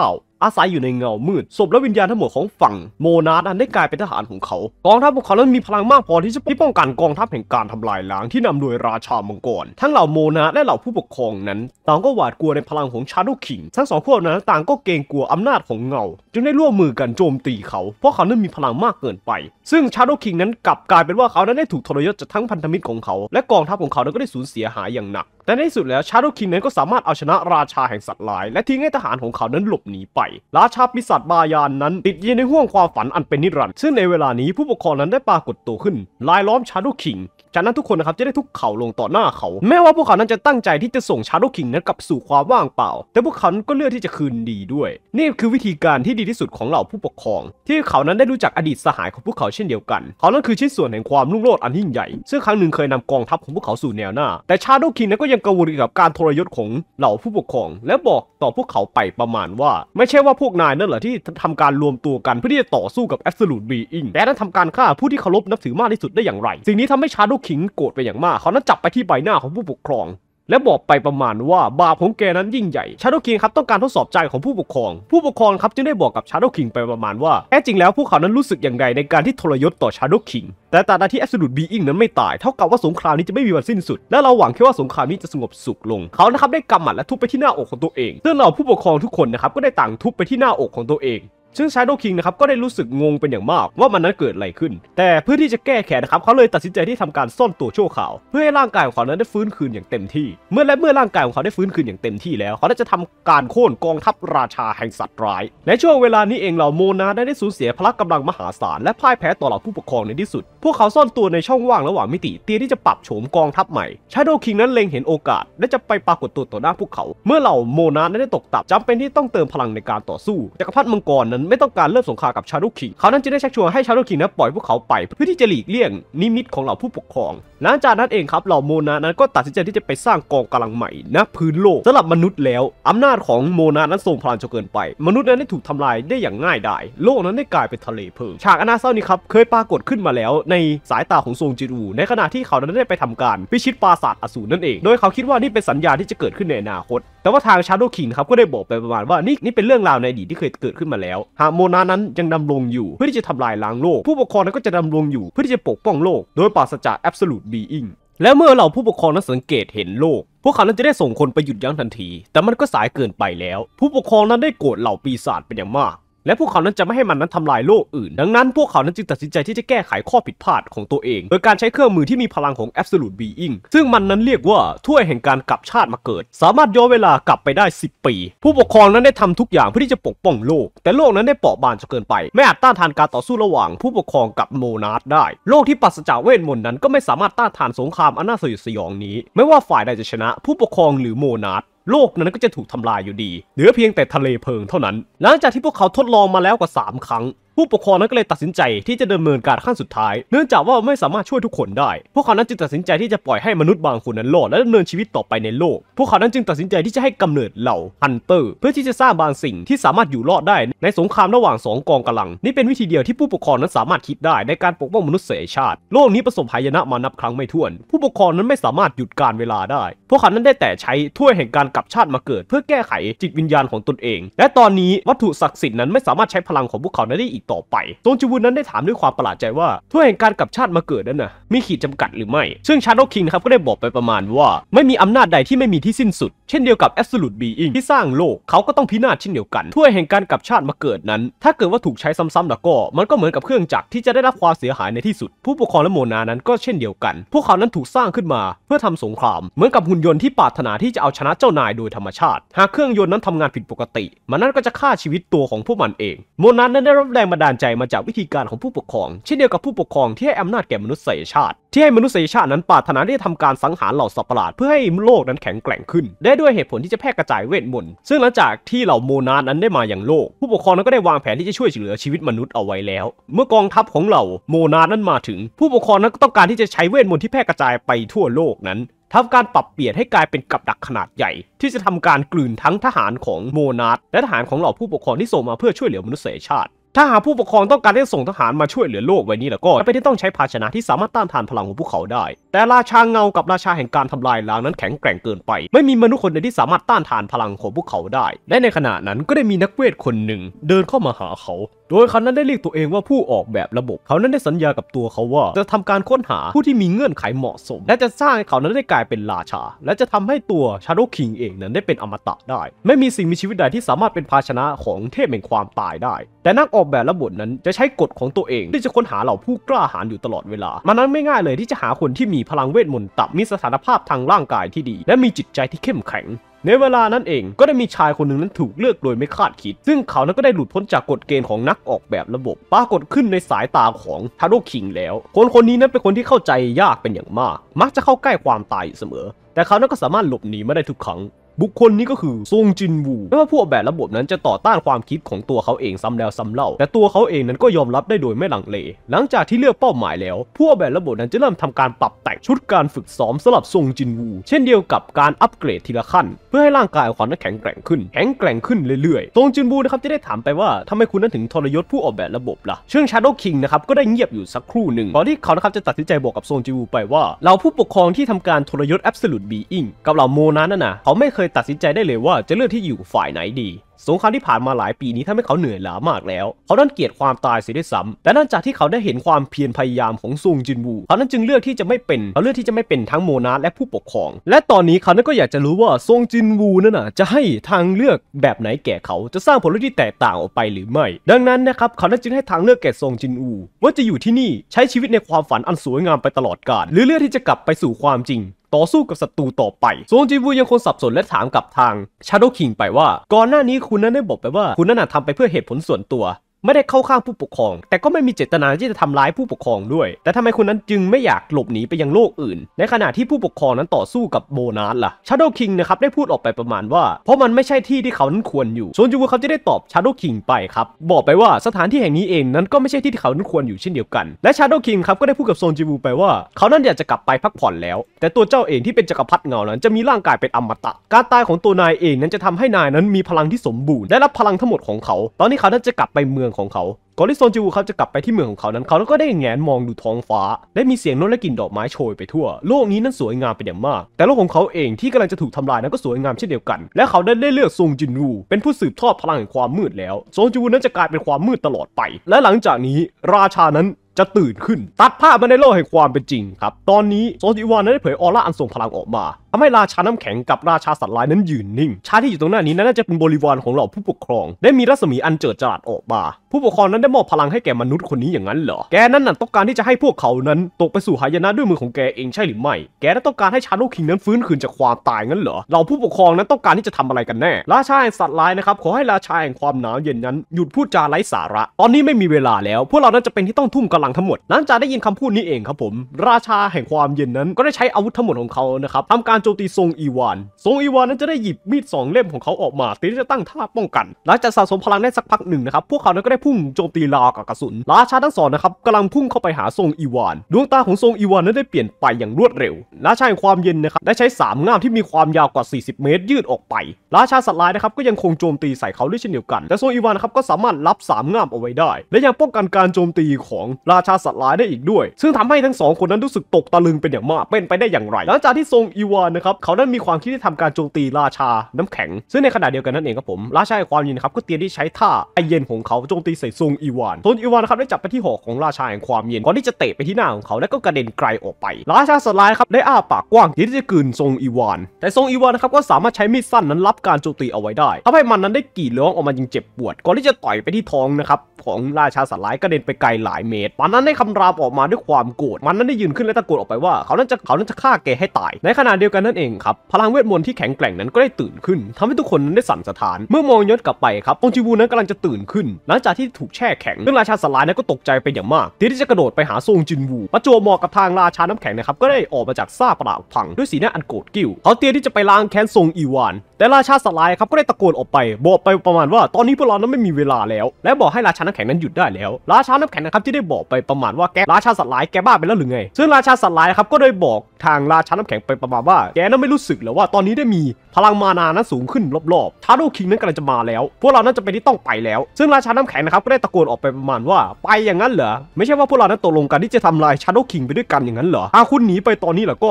อาศัยอยู่ในเงามืดศพและวิญญาณทั้งหมดของฝั่งโมนาดันได้กลายเป็นทหารของเขา กองทัพของเขาเรินมีพลังมากพอที่จะป้องกันกองทัพแห่งการทำลายล้างที่นำโดยราชามังกรทั้งเหล่าโมนาดและเหล่าผู้ปกครองนั้นต่างก็หวาดกลัวในพลังของชาโดคิงทั้งสองพวกนั้นต่างก็เกรงกลัวอำนาจของเงาจึงได้ร่วมมือกันโจมตีเขาเพราะเขานริ่มีพลังมากเกินไป ซึ่งชาโดคิงนั้นกลับกลายเป็นว่าเขานั้นได้ถูกทรยศจากทั้งพันธมิตรของเขา และกองทัพของเขานั้นก็ได้สูญเสียหายอย่างหนัก แต่ในที่สุดแล้วชาโดคิงนั้นก็สามารถเอาชนะราชาแห่งสัตว์รายและทิ้งให้ทหารของเขานั้นหลบหนีไปม่ราชาปิศาจบายานนั้นติดยดในห่วงความฝันอันเป็นนิรันดร์ซึ่งในเวลานี้ผู้ปกครองนั้นได้ปรากฏตัวขึ้น ลายล้อมชาดูคิงจากนั้นทุกคนนะครับจะได้ทุกเข่าลงต่อหน้าเขา แม้ว่าพวกเขานั้นจะตั้งใจที่จะส่งชาร์โดคิงนั้นกลับสู่ความว่างเปล่า แต่พวกเขาก็เลือกที่จะคืนดีด้วยนี่คือวิธีการที่ดีที่สุดของเหล่าผู้ปกครอง ที่เขานั้นได้รู้จักอดีตสหายของพวกเขาเช่นเดียวกันเขานั้นคือชิ้นส่วนแห่งความรุ่งโรจน์อันยิ่งใหญ่ซึ่งครั้งหนึ่งเคยนำกองทัพของพวกเขาสู่แนวหน้า แต่ชาร์โดคิงนั้นก็ยังกังวลเกี่ยวกับการทรยศของเหล่าผู้ปกครอง และบอกต่อพวกเขาไปประมาณว่า ไม่ใช่ว่าพวกนายนั่นแหรอที่ทำการรวมตัวกันเพื่อที่จะต่อสู้กับ Absolute บีอิงแต่นั้นทำการฆ่าผู้ที่เคารพนับถือมากที่สุดได้อย่างไรสิ่งนี้ทำให้ชาร์โดูกขิงโกรธไปอย่างมาก เขานั้นจับไปที่ใบหน้าของผู้ปกครอง และบอกไปประมาณว่าบาปของแกนั้นยิ่งใหญ่ชาโดคิงครับต้องการทดสอบใจของผู้ปกครอง ผู้ปกครองครับจึงได้บอกกับชาโดคิงไปประมาณว่าแท้จริงแล้วพวกเขานั้นรู้สึกอย่างไรในการที่ทรยศต่อชาโดคิงแต่ตราที่แอสซูดบีอิงนั้นไม่ตายเท่ากับว่าสงครามนี้จะไม่มีวันสิ้นสุด และเราหวังแค่ว่าสงครามนี้จะสงบสุขลง เขานะครับได้กำหมัดและทุบไปที่หน้าอกของตัวเองซื่งเราผู้ปกครองทุกคนนะครับก็ได้ต่างทุบไปที่หน้าอกของตัวเองซึ่งชาโดว์คิงนะครับก็ได้รู้สึกงงเป็นอย่างมากว่ามันนั้นเกิดอะไรขึ้น แต่เพื่อที่จะแก้แค้นนะครับเขาเลยตัดสินใจที่ทำการซ่อนตัวชั่วข่าวเพื่อให้ร่างกายของเขานั้นได้ฟื้นคืนอย่างเต็มที่ เมื่อและเมื่อร่างกายของเขาได้ฟื้นคืนอย่างเต็มที่ แล้วเขาได้จะทำการโค่นกองทัพราชาแห่งสัตว์ร้ายในช่วงเวลานี้เองเหล่าโมนาได้ได้สูญเสียพละกำลังมหาศาล และพ่ายแพ้ต่อเหล่าผู้ปกครองในที่สุด พวกเขาซ่อนตัวในช่องว่างระหว่างมิติเตรียที่จะปรับโฉมกองทัพใหม่ชาโดว์คิงนั้นเล็งเห็นโอกาสและจะไปปรากฏตัวต่อหน้าพวกเขา เมื่อเหล่าโมนาได้ตกตับจำเป็นที่ต้องเติมพลังในการต่อสู้จักรพรรดิมังกรนั้นไม่ต้องการเริ่มสงครามกับชาลุคิเขานั้นจึงได้ชักชวนให้ชาลุคินั้นปล่อยพวกเขาไปเพื่อที่จะหลีกเลี่ยง นิมิตของเหล่าผู้ปกครอง หลังจากนั้นเองครับเหล่าโมนานั้นก็ตัดสินใจที่จะไปสร้างกองกำลังใหม่ณพื้นโลกสำหรับมนุษย์แล้ว อำนาจของโมนานั้นทรงพลังจนเกินไป มนุษย์นั้นได้ถูกทำลายได้อย่างง่ายดายโลกนั้นได้กลายเป็นทะเลเพลิงฉากอนาเซรานี้ครับเคยปรากฏขึ้นมาแล้วในสายตาของทรงจิอูในขณะที่เขานั้นได้ไปทำการพิชิตปราสาทอสูรนั่นเอง โดยเขาคิดว่านี่เป็นสัญญาที่จะเกิดขึ้นในอนาคตแต่ว่าทางชาร์โดคิงครับก็ได้บอกไปประมาณว่านี่นี่เป็นเรื่องราวในอดีตที่เคยเกิดขึ้นมาแล้วหากโมนานั้นยังดำรงอยู่ เพื่อที่จะทำลายล้างโลก ผู้ปกครองนั้นก็จะดำรงอยู่เพื่อที่จะปกป้องโลกโดยปราศจากแอบสูตบีอิงและเมื่อเราผู้ปกครองนั้นสังเกตเห็นโลก พวกเขานั้นจะได้ส่งคนไปหยุดยั้งทันที แต่มันก็สายเกินไปแล้ว ผู้ปกครองนั้นได้โกรธเหล่าปีศาจเป็นอย่างมากและพวกเขานั้นจะไม่ให้มันนั้นทำลายโลกอื่น ดังนั้นพวกเขานั้นจึงตัดสินใจที่จะแก้ไขข้อผิดพลาดของตัวเอง โดยการใช้เครื่องมือที่มีพลังของ Absolute Being ซึ่งมันนั้นเรียกว่า ถ้วยแห่งการกลับชาติมาเกิด สามารถย้อนเวลากลับไปได้ 10 ปี ผู้ปกครองนั้นได้ทำทุกอย่างเพื่อที่จะปกป้องโลก แต่โลกนั้นได้เปราะบางจนเกินไป ไม่อาจต้านทานการต่อสู้ระหว่าง ผู้ปกครองกับโมนาร์ดได้ โลกที่ปัสจากเวทมนต์นั้นก็ไม่สามารถต้านทานสงครามอันน่าสยดสยองนี้ ไม่ว่าฝ่ายใดจะชนะ ผู้ปกครองหรือโมนาร์ดโลกนั้นก็จะถูกทำลายอยู่ดี เหลือเพียงแต่ทะเลเพลิงเท่านั้น หลังจากที่พวกเขาทดลองมาแล้วกว่า3ครั้งผู้ปกครองนั้นก็เลยตัดสินใจที่จะดำเนินการขั้นสุดท้าย เนื่องจากว่าไม่สามารถช่วยทุกคนได้ พวกเขานั้นจึงตัดสินใจที่จะปล่อยให้มนุษย์บางคนนั้นรอดและดำเนินชีวิตต่อไปในโลก พวกเขานั้นจึงตัดสินใจที่จะให้กำเนิดเหล่าฮันเตอร์ เพื่อที่จะสร้างบางสิ่งที่สามารถอยู่รอดได้ ในสงครามระหว่าง2กองกำลัง นี่เป็นวิธีเดียวที่ผู้ปกครองนั้นสามารถคิดได้ในการปกป้องมนุษยชาติ โลกนี้ประสบภัยนะมานับครั้งไม่ถ้วนผู้ปกครองนั้นไม่สามารถหยุดการเวลาได้พวกเขานั้นได้แต่ใช้ถ้วยแห่งการกลับชาติมาเกิด เพื่อแก้ไขจิตวิญญาณของตนเอง และตอนนี้วัตถุศักดิ์สิทธิ์นั้นไม่สามารถใช้พลังของพวกเขานั้นได้อีกต่อไปรงจูวุนนั้นได้ถามด้วยความประหลาดใจว่าถ้วยแห่งการกลับชาติมาเกิดนั้นน่ะ มีขีดจำกัดหรือไม่ซึ่งชาร์ลคิงนะครับก็ได้บอกไปประมาณว่า ไม่มีอำนาจใดที่ไม่มีที่สิ้นสุด เช่นเดียวกับแอสซูลูดบีอิงที่สร้างโลกเขาก็ต้องพินาศเช่นเดียวกันถ้วยแห่งการกลับชาติมาเกิดนั้น ถ้าเกิดว่าถูกใช้ซ้ำๆแล้วก็ มันก็เหมือนกับเครื่องจักรที่จะได้รับความเสียหายในที่สุด ผู้ปกครองและโมนานั้นก็เช่นเดียวกัน พวกเขานั้นถูกสร้างขึ้นมา เพื่อทำสงครามเหมือนกับหุ่นยนต์ที่ปรารถนาที่จะเอาชนะเจ้านายโดยธรรมชาติ หากเครื่องยนต์นั้นทำงานผิดปกติมันนั้นก็จะฆ่าชีวิตตัวของพวกมันเอง โมนานั้นได้รับแรงบนดาลใจมาจากวิธีการของผู้ปกครอง เช่นเดียวกับผู้ปกครองที่ให้อำนาจแก่มนุษยชาติ ที่ให้มนุษยชาตินั้นปรารถนาที่จะทำการสังหารเหล่าสัตว์ประหลาด เพื่อให้โลกนั้นแข็งแกร่งขึ้น ได้ด้วยเหตุผลที่จะแพร่กระจายเวทมนต์ ซึ่งหลังจากที่เหล่าโมนาดนั้นได้มาอย่างโลก ผู้ปกครองนั้นก็ได้วางแผนที่จะช่วยเหลือชีวิตมนุษย์เอาไว้แล้ว เมื่อกองทัพของเหล่าโมนาดนั้นมาถึง ผู้ปกครองนั้นก็ต้องการที่จะใช้เวทมนต์ที่แพร่กระจายไปทั่วโลกนั้นทำการปรับเปลี่ยนให้กลายเป็นกับดักขนาดใหญ่ ที่จะทำการกลืนทั้งทหารของโมนาสและทหารของเหล่าผู้ปกครองที่ส่งมาเพื่อช่วยเหลือมนุษยชาติถ้าหาผู้ปกครองต้องการให้ส่งทหารมาช่วยเหลือโลกไว้นี้แล้วก็จะเป็นที่ต้องใช้ภาชนะที่สามารถต้านทานพลังของพวกเขาได้ แต่ราชาเงากับราชาแห่งการทำลายล้างนั้นแข็งแกร่งเกินไป ไม่มีมนุษย์คนใดที่สามารถต้านทานพลังของพวกเขาได้ และในขณะนั้นก็ได้มีนักเวทคนหนึ่งเดินเข้ามาหาเขาโดยเขานั้นได้เรียกตัวเองว่าผู้ออกแบบระบบ เขานั้นได้สัญญากับตัวเขาว่า จะทำการค้นหาผู้ที่มีเงื่อนไขเหมาะสม และจะสร้างให้เขานั้นได้กลายเป็นราชา และจะทำให้ตัวชาโลคิงเองนั้นได้เป็นอมตะได้ไม่มีสิ่งมีชีวิตใดที่สามารถเป็นภาชนะของเทพแห่งความตายได้ แต่นักออกแบบระบบนั้นจะใช้กฎของตัวเองที่จะค้นหาเหล่าผู้กล้าหาญอยู่ตลอดเวลามันนั้นไม่ง่ายเลยที่จะหาคนที่มีพลังเวทมนต์ต่ำมีสถานภาพทางร่างกายที่ดี และมีจิตใจที่เข้มแข็งในเวลานั้นเองก็ได้มีชายคนหนึ่งนั้นถูกเลือกโดยไม่คาดคิด ซึ่งเขานั้นก็ได้หลุดพ้นจากกฎเกณฑ์ของนักออกแบบระบบ ปรากฏขึ้นในสายตาของทาโรคิงแล้ว คนคนนี้นั้นเป็นคนที่เข้าใจยากเป็นอย่างมาก มักจะเข้าใกล้ความตายเสมอ แต่เขานั้นก็สามารถหลบหนีมาได้ทุกครั้งบุคคลนี้ก็คือซงจินวูแม้ว่าผู้ออกแบบระบบนั้นจะต่อต้านความคิดของตัวเขาเองซ้ำแล้วซ้ำเล่าแต่ตัวเขาเองนั้นก็ยอมรับได้โดยไม่หลังเลหลังจากที่เลือกเป้าหมายแล้วผู้ออกแบบระบบนั้นจะเริ่มทำการปรับแต่งชุดการฝึกซ้อมสำหรับซงจินวู เช่นเดียวกับการอัปเกรดทีละขั้น เพื่อให้ร่างกายของเขานักแข็งแกร่งขึ้นแข็งแกร่งขึ้นเรื่อยๆซงจินวูนะครับจะได้ถามไปว่าทำไมคุณนั้นถึงทรยศผู้ออกแบบระบบละ่ะเชิงชาโดคิงนะครับก็ได้เงียบอยู่สักครู่หนึ่งก่อนที่เขานะครับจะตัดสินใจบอกกับซงจินวูไปว่าเราผู้ปกครองที่ทำการทรยศแอบส์ลูดบีอิงกับเหล่าโมนั้นน่ะเขาไม่เคยยตัดสินใจได้เลยว่าจะเลือกที่อยู่ฝ่ายไหนดี สงครามที่ผ่านมาหลายปีนี้ทำให้เขาเหนื่อยล้ามาก แล้ว เขาดันเกลียดความตายเสียด้วยซ้ำแต่นั่นจากที่เขาได้เห็นความเพียรพยายามของซุงจินวู เขานั้นจึงเลือกที่จะไม่เป็น เขาเลือกที่จะไม่เป็นทั้งโมนาและผู้ปกครอง และตอนนี้เขานั้นก็อยากจะรู้ว่าซุงจินวูนั่นน่ะจะให้ทางเลือกแบบไหนแก่เขา จะสร้างผลลัพธ์ที่แตกต่างออกไปหรือไม่ ดังนั้นนะครับเขานั้นจึงให้ทางเลือกแก่ซงจินวูว่าจะอยู่ที่นี่ใช้ชีวิตในความฝันอันสวยงามไปตลอดกาลหรือเลือกที่จะกลับไปสู่ความจริงต่อสู้กับศัตรูต่อไปซนจีวูยังคงสับสนและถามกับทางชาโดคิงไปว่า ก่อนหน้านี้คุณนั้นได้บอกไปว่า คุณนั้นทำไปเพื่อเหตุผลส่วนตัวไม่ได้เข้าข้างผู้ปกครอง แต่ก็ไม่มีเจตนาที่จะทำร้ายผู้ปกครองด้วย แต่ทํไมคนนั้นจึงไม่อยากหลบหนีไปยังโลกอื่นในขณะที่ผู้ปกครองนั้นต่อสู้กับโบนัสล่ะชารโดคิงนะครับได้พูดออกไปประมาณว่าเพราะมันไม่ใช่ที่ที่เขานั้นควรอยู่ส่วนจูบูเขาจะได้ตอบชารโดคิงไปครับบอกไปว่าสถานที่แห่งนี้เองนั้นก็ไม่ใช่ที่ที่เขานั้นควรอยู่เช่นเดียวกัน และชารโดคิงครับก็ได้พูดกับโซนจูวูไปว่า เขานั้นอยากจะกลับไปพักผ่อนแล้ว แต่ตัวเจ้าเองที่เป็นจักรพรรดิเงานั้นจะมีร่างกายเป็นอมตะ การตายของตัวนายเองนั้นจะทำให้นายนั้นมีพลังที่สมบูรณ์ได้รับพลังทั้งหมดของเขา ตอนนี้เขานั้นจะกลับไปเมืองของเขาก่อนที่โซนจิวครับจะกลับไปที่เมืองของเขานั้นเขาก็ได้แงนมองดูท้องฟ้าและมีเสียงนกและกลิ่นดอกไม้โชยไปทั่วโลกนี้นั้นสวยงามเป็นอย่างมาก แต่โลกของเขาเองที่กำลังจะถูกทำลายนั้นก็สวยงามเช่นเดียวกัน และเขาได้เลือกซงจินวูเป็นผู้สืบทอดพลังแห่งความมืดแล้วโซนจิวูนั้นจะกลายเป็นความมืดตลอดไป และหลังจากนี้ราชานั้นจะตื่นขึ้นตัดภาพมาในโลกแห่งความเป็นจริงครับตอนนี้โซจิวานั้นได้เผยออร่าอันทรงพลังออกมาทำให้ราชาน้ำแข็งกับราชาสัตว์ร้ายนั้นยืนนิ่ง ชาที่อยู่ตรงหน้านี้น่าจะเป็นบริวารของเหล่าผู้ปกครอง ได้มีรัศมีอันเจิดจรัสออกมาผู้ปกครองนั้นได้มอบพลังให้แก่มนุษย์คนนี้อย่างนั้นเหรอแกนั้นน่ะต้องการที่จะให้พวกเขานั้นตกไปสู่หายนะด้วยมือของแกเองใช่หรือไม่แกนั้นต้องการให้ชาโลคิงนั้นฟื้นคืนจากความตายงั้นเหรอเหล่าผู้ปกครองนั้นต้องการที่จะทำอะไรกันแน่ราชาแห่งสัตว์ร้ายนะครับขอให้ราชาแห่งความหนาวเย็นนั้นหยุดพูดจาไร้สาระ ตอนนี้ไม่มีเวลาแล้วพวกเรานั้นจะเป็นที่ต้องทุ่มกำลังทั้งหมดหลังจากได้ยินคำพูดนี้เองครับผมราชาแห่งความเย็นนั้น ก็ได้ใช้อาวุธทั้งหมดของเขานะครับทำการโจมตีทรงอีวานทรงอีวานนั้นจะได้หยิบมีด2เล่มของเขาออกมาเตรียมีจะตั้งท่าป้องกันหลังจากสะสมพลังได้สักพักหนึ่งนะครับพวกเขานั้นก็ได้พุ่งโจมตีลากับกระสุนราชาทั้งสองนะครับกำลังพุ่งเข้าไปหาทรงอีวานดวงตาของทรงอีวานนั้นได้เปลี่ยนไปอย่างรวดเร็วราชาแห่งความเย็นนะครับได้ใช้สามง่ามที่มีความยาวกว่า 40 เมตร ยืดออกไป ราชาสัตว์ลายนะครับก็ยังคงโจมตีใส่เขาด้วยเช่นเดียวกัน แต่ทรงอีวานนะครับก็สามารถรับสามง่ามเอาไว้ได้ และยังป้องกันการโจมตีของราชาสัตว์ลายได้อีกด้วย ซึ่งทำให้ทั้งสองคนนั้นรู้สึกตกตะลึงเป็นอย่างมากเป็นไปได้อย่างไรหลังจากที่ทรงอีวานนะครับเขานั้นมีความคิดที่ทำการโจมตีราชาน้ำแข็ง ซึ่งในขณะเดียวกันนั่นเองครับผม ราชาความเย็นครับก็เตรียมที่ใช้ท่าไอเย็นของเขาโจมตีใส่ซงอีวานซงอีวานนะครับได้จับไปที่หอกของราชาแห่งความเย็นก่อนที่จะเตะไปที่หน้าของเขาและก็กระเด็นไกลออกไป ราชาสลายครับได้อ้าปากกว้างที่จะกืนซงอีวานแต่ซงอีวานนะครับก็สามารถใช้มีดสั้นนั้นรับการโจมตีเอาไว้ได้ทำให้มันนั้นได้กรีดร้องออกมายิงเจ็บปวดก่อนที่จะต่อยไปที่ท้องนะครับของราชาสลายกระเด็นไปไกลหลายเมตรมันนั้นได้คำรามออกมาด้วยความโกรธมันนั้นได้ยืนขึ้นและตะโกนออกไปว่าเขานั้นจะเขานั้นจะฆ่าแกให้ตาย ในขณะเดียวกันกันนั่นเองครับพลังเวทมนต์ที่แข็งแกร่งนั้นก็ได้ตื่นขึ้น ทำให้ทุกคนนั้นได้สั่นสะท้าน เมื่อมองย้อนกลับไปครับองจิวูนั้นกำลังจะตื่นขึ้นหลังจากที่ถูกแช่แข็งรื่งราชาสลายนั้นก็ตกใจไปอย่างมากที่จะกระโดดไปหาซงจินวูประจวบเหมาะกับทางราชาน้ำแข็งนะครับก็ได้ออกมาจากซ่าปลาพังด้วยสีหน้าอันโกรธกิ้วเขาเตรียมที่จะไปล้างแค้นซงอีวานแต่ราชาสลายครับก็ได้ตะโกนออกไป บอกไปประมาณว่า ตอนนี้พวกเรานั้นไม่มีเวลาแล้ว และบอกให้ราชาน้ำแข็งนั้นหยุดได้แล้ว ราชาน้ำแข็งนะครับที่ได้บอกไปประมาณ ว่าแกราชาสลายแกบ้าไปแล้วหรือไงซึ่งราชาสลายครับก็ได้บอกทางราชาน้ำแข็งไปประมาณว่า แกนั้นไม่รู้สึกหรือว่าตอนนี้ได้มีพลังมานานั้นสูงขึ้นรอบๆชาโดคิงนั้นกำลังจะมาแล้วพวกเรานั้นจะไปที่ต้องไปแล้ว ซึ่งราชาน้ำแข็งนะครับก็ได้ตะโกนออกไปประมาณว่า ไปอย่างนั้นเหรอไม่ใช่ว่าพวกเรานั้นตกลงกันที่จะทำลายชาโดคิงไปด้วยกันอย่างนั้นเหรอหาคุณหนีไปตอนนี้แล้วก็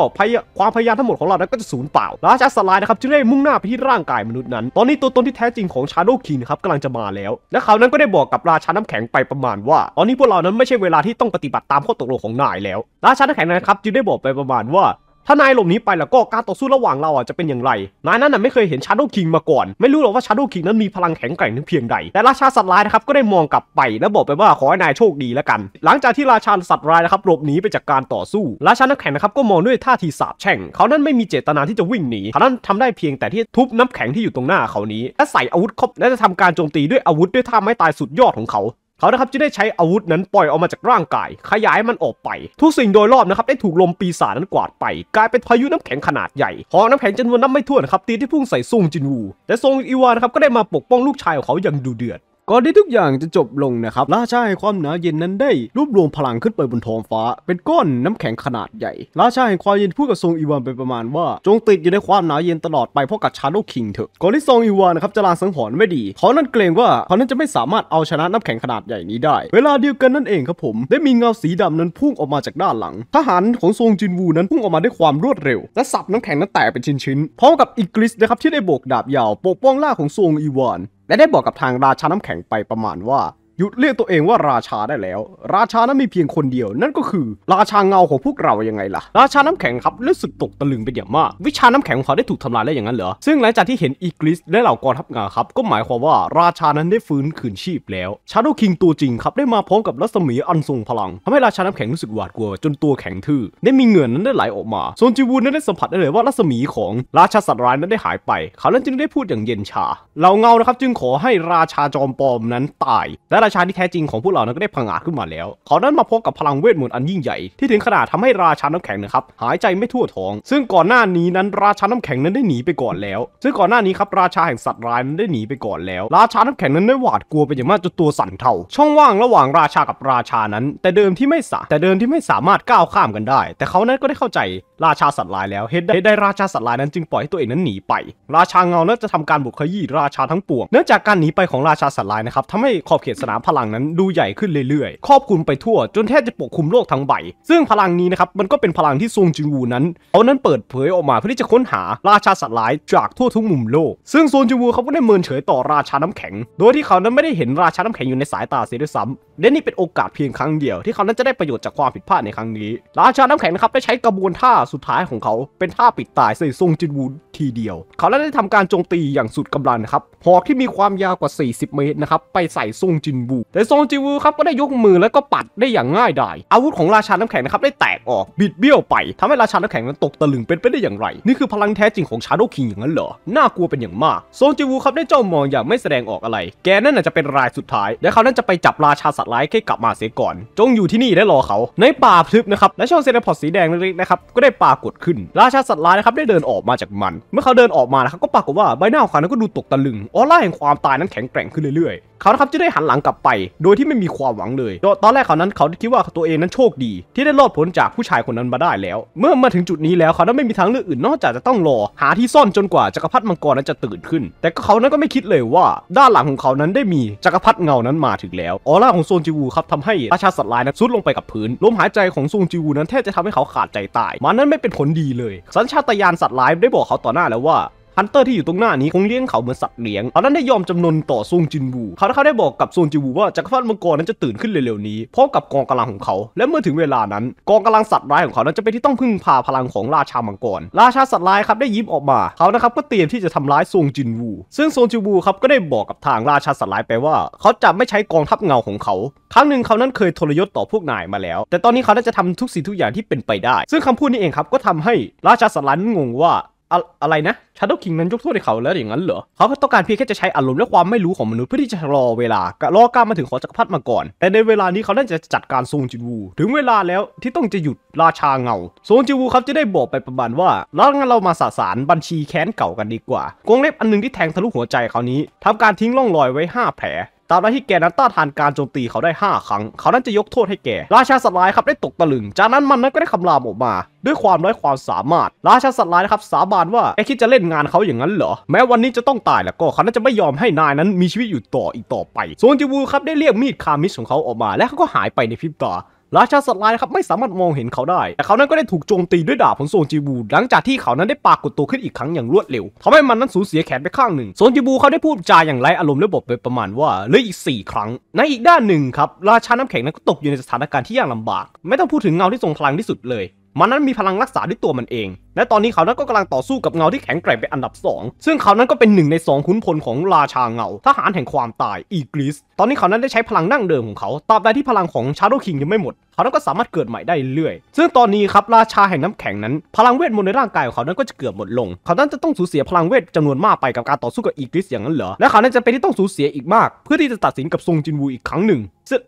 ความพยายามทั้งหมดของเรานั้นก็จะสูญเปล่า ราชาสลายนะครับจึงได้มุ่งหน้าไปทที่ร่างกายมนุษย์นั้น ตอนนี้ตัวตนที่แท้จริงของชาโดว์คิงครับกำลังจะมาแล้ว และเขานั้นก็ได้บอกกับราชาน้ำแข็งไปประมาณว่า ตอนนี้พวกเรานั้นไม่ใช่เวลาที่ต้องปฏิบัติตามข้อตกลงของนายแล้ว ราชาน้ำแข็งนะครับจึงได้บอกไปประมาณว่าถ้านายหลบหนีไปแล้วก็การต่อสู้ระหว่างเราอ่ะจะเป็นอย่างไร นายนั้นน่ะไม่เคยเห็นชาร์ดูคิงมาก่อน ไม่รู้หรอกว่าชาร์ดูคิงนั้นมีพลังแข็งแกร่งถึงเพียงใด แต่ ราชาสัตว์ร้ายนะครับก็ได้มองกลับไป แล้วบอกไปว่าขอให้นายโชคดีแล้วกัน หลังจากที่ราชาสัตว์ร้ายนะครับหลบหนีไปจากการต่อสู้ ราชานักแข็งนะครับก็มองด้วยท่าทีสาบแช่ง เขานั้นไม่มีเจตนาที่จะวิ่งหนีเขานั้นทำได้เพียงแต่ที่ทุบน้ำแข็งที่อยู่ตรงหน้าเขานี้ และใส่อาวุธครบและจะทำการโจมตีด้วยอาวุธด้วยท่าไม้ตายสุดยอดของเขาานะครับจะได้ใช้อาวุธนั้นปล่อยออกมาจากร่างกาย ขยายมันออกไป ทุกสิ่งโดยรอบนะครับได้ถูกลมปีศาจนั้นกวาดไป กลายเป็นพายุน้ำแข็งขนาดใหญ่หอน้ำแข็งจำนวนนับไม่ถ้วนครับ ตีที่พุ่งใส่ซุงจินวูแต่ซงอีวานะครับก็ได้มาปกป้องลูกชายของเขาอย่างดูเดือดก่อนที่ทุกอย่างจะจบลงนะครับราชาแห่งความหนาวเย็นนั้นได้รวบรวมพลังขึ้นไปบนท้องฟ้า เป็นก้อนน้ำแข็งขนาดใหญ่ ราชาแห่งความเย็นพูดกับซรงอีวานไปประมาณว่า จงติดอยู่ในความหนาวเย็นตลอดไปเพราะกับชาโดคิงเถอะก่อนที่ซรงอีวานนะครับจะลาสังหรณ์ไม่ดีเขานั้นเกรงว่าเขานั้นจะไม่สามารถเอาชนะน้ำแข็งขนาดใหญ่นี้ได้เวลาเดียวกันนั่นเองครับผมได้มีเงาสีดำนั้นพุ่งออกมาจากด้านหลังทหารของซรงจินวูนั้นพุ่งออกมาด้วยความรวดเร็วและสับน้ำแข็งนั้นแตกเป็นชิ้นๆพร้อมกับอีกริสนะครับที่ได้โบกดาบยาวปกป้องล่าของซงอีวานและได้บอกกับทางราชาน้ำแข็งไปประมาณว่าหยุดเรียกตัวเองว่าราชาได้แล้ว ราชานั้นมีเพียงคนเดียวนั่นก็คือ ราชาเงาของพวกเรายังไงล่ะราชาน้ำแข็งครับรู้สึกตกตะลึงเป็นอย่างมากวิชาน้ำแข็งของเขาได้ถูกทำลายแล้วอย่างนั้นเหรอซึ่งหลังจากที่เห็นอีกริสและเหล่ากองทัพงาครับ ก็หมายความว่าราชานั้นได้ฟื้นคืนชีพแล้ว ชาโดว์คิงตัวจริงครับได้มาพร้อมกับรัศมีอันทรงพลัง ทำให้ราชาน้ำแข็งรู้สึกหวาดกลัวจนตัวแข็งทื่อได้มีเหงื่อนั้นได้ไหลออกมาโซนจิวูนนั้นได้สัมผัสได้เลยว่ารัศมีของราชาสัตว์ร้ายนั้นได้หายไปเขานั้นจึงได้พูดอย่างเย็นชาเหล่าเงานะครับ จึงขอให้ราชาจอมปลอมนั้นตายและราชาที่แท้จริงของพวกเรานั้นก็ได้พังอาจขึ้นมาแล้วเขานั้นมาพบกับพลังเวทมนต์อันยิ่งใหญ่ที่ถึงขนาดทำให้ราชาน้ำแข็งนะครับหายใจไม่ทั่วท้อง ซึ่งก่อนหน้านี้นั้นราชาน้ำแข็งนั้นได้หนีไปก่อนแล้ว ซึ่งก่อนหน้านี้ครับ ราชาแห่งสัตว์ร้ายนั้นได้หนีไปก่อนแล้ว ราชาน้ำแข็งนั้นได้หวาดกลัวไปอย่างมากจนตัวสั่นเทา ช่องว่างระหว่างราชากับราชานั้น แต่เดิมที่ไม่สะแต่เดิมที่ไม่สามารถก้าวข้ามกันได้ แต่เขานั้นก็ได้เข้าใจราชาสัตว์ลายแล้วเฮดได้ราชาสัตว์ลายนั้นจึงปล่อยให้ตัวเองนั้นหนีไป ราชาเงาเนื้อจะทำการบุกขยี้ราชาทั้งปวงเนื่องจากการหนีไปของราชาสัตว์ลายนะครับทำให้ขอบเขตสนามพลังนั้นดูใหญ่ขึ้นเรื่อยๆ ครอบคลุมไปทั่วจนแทบจะปกคลุมโลกทั้งใบ ซึ่งพลังนี้นะครับมันก็เป็นพลังที่ซงจิงวู นั้นเขานั้นเปิดเผยออกมาเพื่อที่จะค้นหาราชาสัตว์ลายจากทั่วทุกมุมโลกซึ่งซงจิงวูเขาก็ได้เมินเฉยต่อราชาน้ำแข็ง โดยที่เขานั้นไม่ได้เห็นราชาน้ำแข็งอยู่ในสายตาเสียด้วยซ้ำและนี่เป็นโอกาสเพียงครั้งเดียวที่เขานั้นจะได้ประโยชน์จากความผิดพลาดในครั้งนี้ ราชาน้ำแข็งนะครับได้ใช้กระบวนท่าสุดท้ายของเขาเป็นท่าปิดตายใส่ซงจินวูทีเดียว เขาได้ทำการโจมตีอย่างสุดกำลังครับหอกที่มีความยาวกว่า 40 เมตรนะครับไปใส่ซงจินวูแต่ซงจินวูครับก็ได้ยกมือแล้วก็ปัดได้อย่างง่ายดายอาวุธของราชาน้ำแข็งนะครับได้แตกออกบิดเบี้ยวไปทำให้ราชาน้ำแข็งนั้นตกตะลึงเป็นไปได้อย่างไรนี่คือพลังแท้จริงของชาโดคิงอย่างนั้นเหรอน่ากลัวเป็นอย่างมากซงจินวูครับได้จ้องมองอย่างไม่แสดงออกอะไร แกนั่นอาจจะเป็นรายสุดท้าย และเขานั่นจะไปจับราชาสัตว์ร้ายให้กลับมาเสียก่อน จงอยู่ที่นี่ได้รอเขา ในป่าพลึบนะครับและช่องเซนพอร์ตสีแดงเล็กๆนะครับก็ได้ปรากฏขึ้น ราชาสัตว์ร้ายนะครับได้เดินออกมาจากมัน เมื่อเขาเดินออกมานะครับก็ปรากฏว่า ใบหน้าของเขานี่ยก็ดูตกตะลึง ออร่าแห่งความตายนั้นแข็งแกร่งขึ้นเรื่อยเขานะครับจะได้หันหลังกลับไปโดยที่ไม่มีความหวังเลยตอนแรกเขานั้นเขาคิดว่าตัวเองนั้นโชคดี ที่ได้รอดพ้นจากผู้ชายคนนั้นมาได้แล้ว เมื่อมาถึงจุดนี้แล้วเขานั้นไม่มีทางเลือกอื่นนอกจากจะต้องรอหาที่ซ่อนจนกว่าจักรพรรดิมังกรนั้นจะตื่นขึ้น แต่เขานั้นก็ไม่คิดเลยว่า ด้านหลังของเขานั้นได้มีจักรพรรดิเงานั้นมาถึงแล้วออร่าของโซนจิวูครับทำให้ราชาสัตว์ลายนั้นซุดลงไปกับพื้นลมหายใจของโซนจิวูนั้นแทบจะทำให้เขาขาดใจตายมันนั้นไม่เป็นผลดีเลย สัญชาตญาณสัตว์ลายได้บอกเขาต่อหน้าแล้วว่าฮันเตอร์ที่อยู่ตรงหน้านี้คงเลี้ยงเขาเหมือนสัตว์เลี้ยง เขา นั้นได้ยอมจำนนต่อซงจินบูเขาเขาได้บอกกับซงจินบูว่าจักรพรรดิมังกรนั้นจะตื่นขึ้นเร็วๆนี้พร้อมกับกองกำลังของเขา และเมื่อถึงเวลานั้นกองกำลังสัตว์ร้ายของเขานั้นจะเป็นที่ต้องพึ่งพาพลังของราชามังกร ราชาสัตว์ร้ายครับได้ยิ้มออกมา เขานะครับก็เตรียมที่จะทำร้ายซงจินบูซึ่งซงจินบูครับก็ได้บอกกับทางราชาสัตว์ร้ายไปว่า เขาจะไม่ใช้กองทัพเงาของเขา ครั้งหนึ่งเขานั้นเคยทรยศต่อพวกนายมาแล้ว แต่ตอนนี้เขาน่าจะทำทุกสิ่งทุกอย่างที่เป็นไปได้ ซึ่งคำพูดนี้เองครับก็ทำให้ราชาสัตว์ร้ายงงว่าอะอะไรนะชาว์คิงนั้นยกโทษให้เขาแล้วอย่างนั้นเหรอเขาก็ต้องการเพียงแค่จะใช้อารมณ์และความไม่รู้ของมนุษย์เพื่อที่จะรอเวลารอการมาถึงขอจักรพรรดิมาก่อน แต่ในเวลานี้เขาน่าจะจัดการซงจินวู ถึงเวลาแล้วที่ต้องจะหยุดราชาเงาซงจินวูครับจะได้บอกไปประมาณว่าแล้วงั้นเรามาสาสารบัญชีแค้นเก่ากันดีกว่ากวงเล็บอันนึงที่แทงทะลุหัวใจเขานี้ ทำการทิ้งร่องรอยไว้5แผลตาม้ดที่แกนั้นต้านทานการโจมตีเขาได้ 5 ครั้ง เขานั้นจะยกโทษให้แก ราชาสัตว์ร้ายครับได้ตกตะลึง จากนั้นมันนั้นก็ได้คำรามออกมา ด้วยความร้ความสามารถราชาสัตว์ร้ายนะครับสาบานว่าไอ้คิดจะเล่นงานเขาอย่างนั้นเหรอ แม้วันนี้จะต้องตายแล้วก็เขานั้นจะไม่ยอมให้นายนั้นมีชีวิตอยู่ต่ออีกต่อไปโซนจิวูครับได้เรียกมีดคามิสของเขาออกมา และเขาก็หายไปในพริบตาราชาสไลน์ายครับไม่สามารถมองเห็นเขาได้ แต่เขานั้นก็ได้ถูกโจมตีด้วยดาบของโซนจิบู หลังจากที่เขานั้นได้ปรากดตัวขึ้นอีกครั้งอย่างรวดเร็วทำให้มันนั้นสูญเสียแขนไปข้างหนึ่งโซนจิบูเขาได้พูดจาอย่างไรอารมณ์และบกไปประมาณว่าเลืออีก 4 ครั้ง ในอีกด้านหนึ่งครับราชาน้ำแข็งนั้นก็ตกอยู่ในสถานการณ์ที่ยากลาบาก ไม่ต้องพูดถึงเงาที่ทรงพลังที่สุดเลยมันนั้นมีพลังรักษาด้วยตัวมันเอง และตอนนี้เขานั้นก็กำลังต่อสู้กับเงาที่แข็งแกร่งเป็นอันดับ 2 ซึ่งเขานั้นก็เป็นหนึ่งใน 2 ขุนพลของราชาเงาทหารแห่งความตายอีกริส ตอนนี้เขานั้นได้ใช้พลังนั่งเดิมของเขาตราบใดที่พลังของชาโดคิงยังไม่หมด เขานั้นก็สามารถเกิดใหม่ได้เรื่อยซึ่งตอนนี้ครับราชาแห่งน้ำแข็งนั้นพลังเวทมนต์ในร่างกายของเขานั้นก็จะเกือบหมดลง เขานั้นจะต้องสูญเสียพลังเวทจำนวนมากไปกับการต่อสู้กับอีกริสอย่างนั้นเหรอ และเขานั้นจะเป็นที่ต้องสูญเสียอีกมาก เพื่อที่จะตัดสินกับซงจินวูอีกครั้งหนึ่ง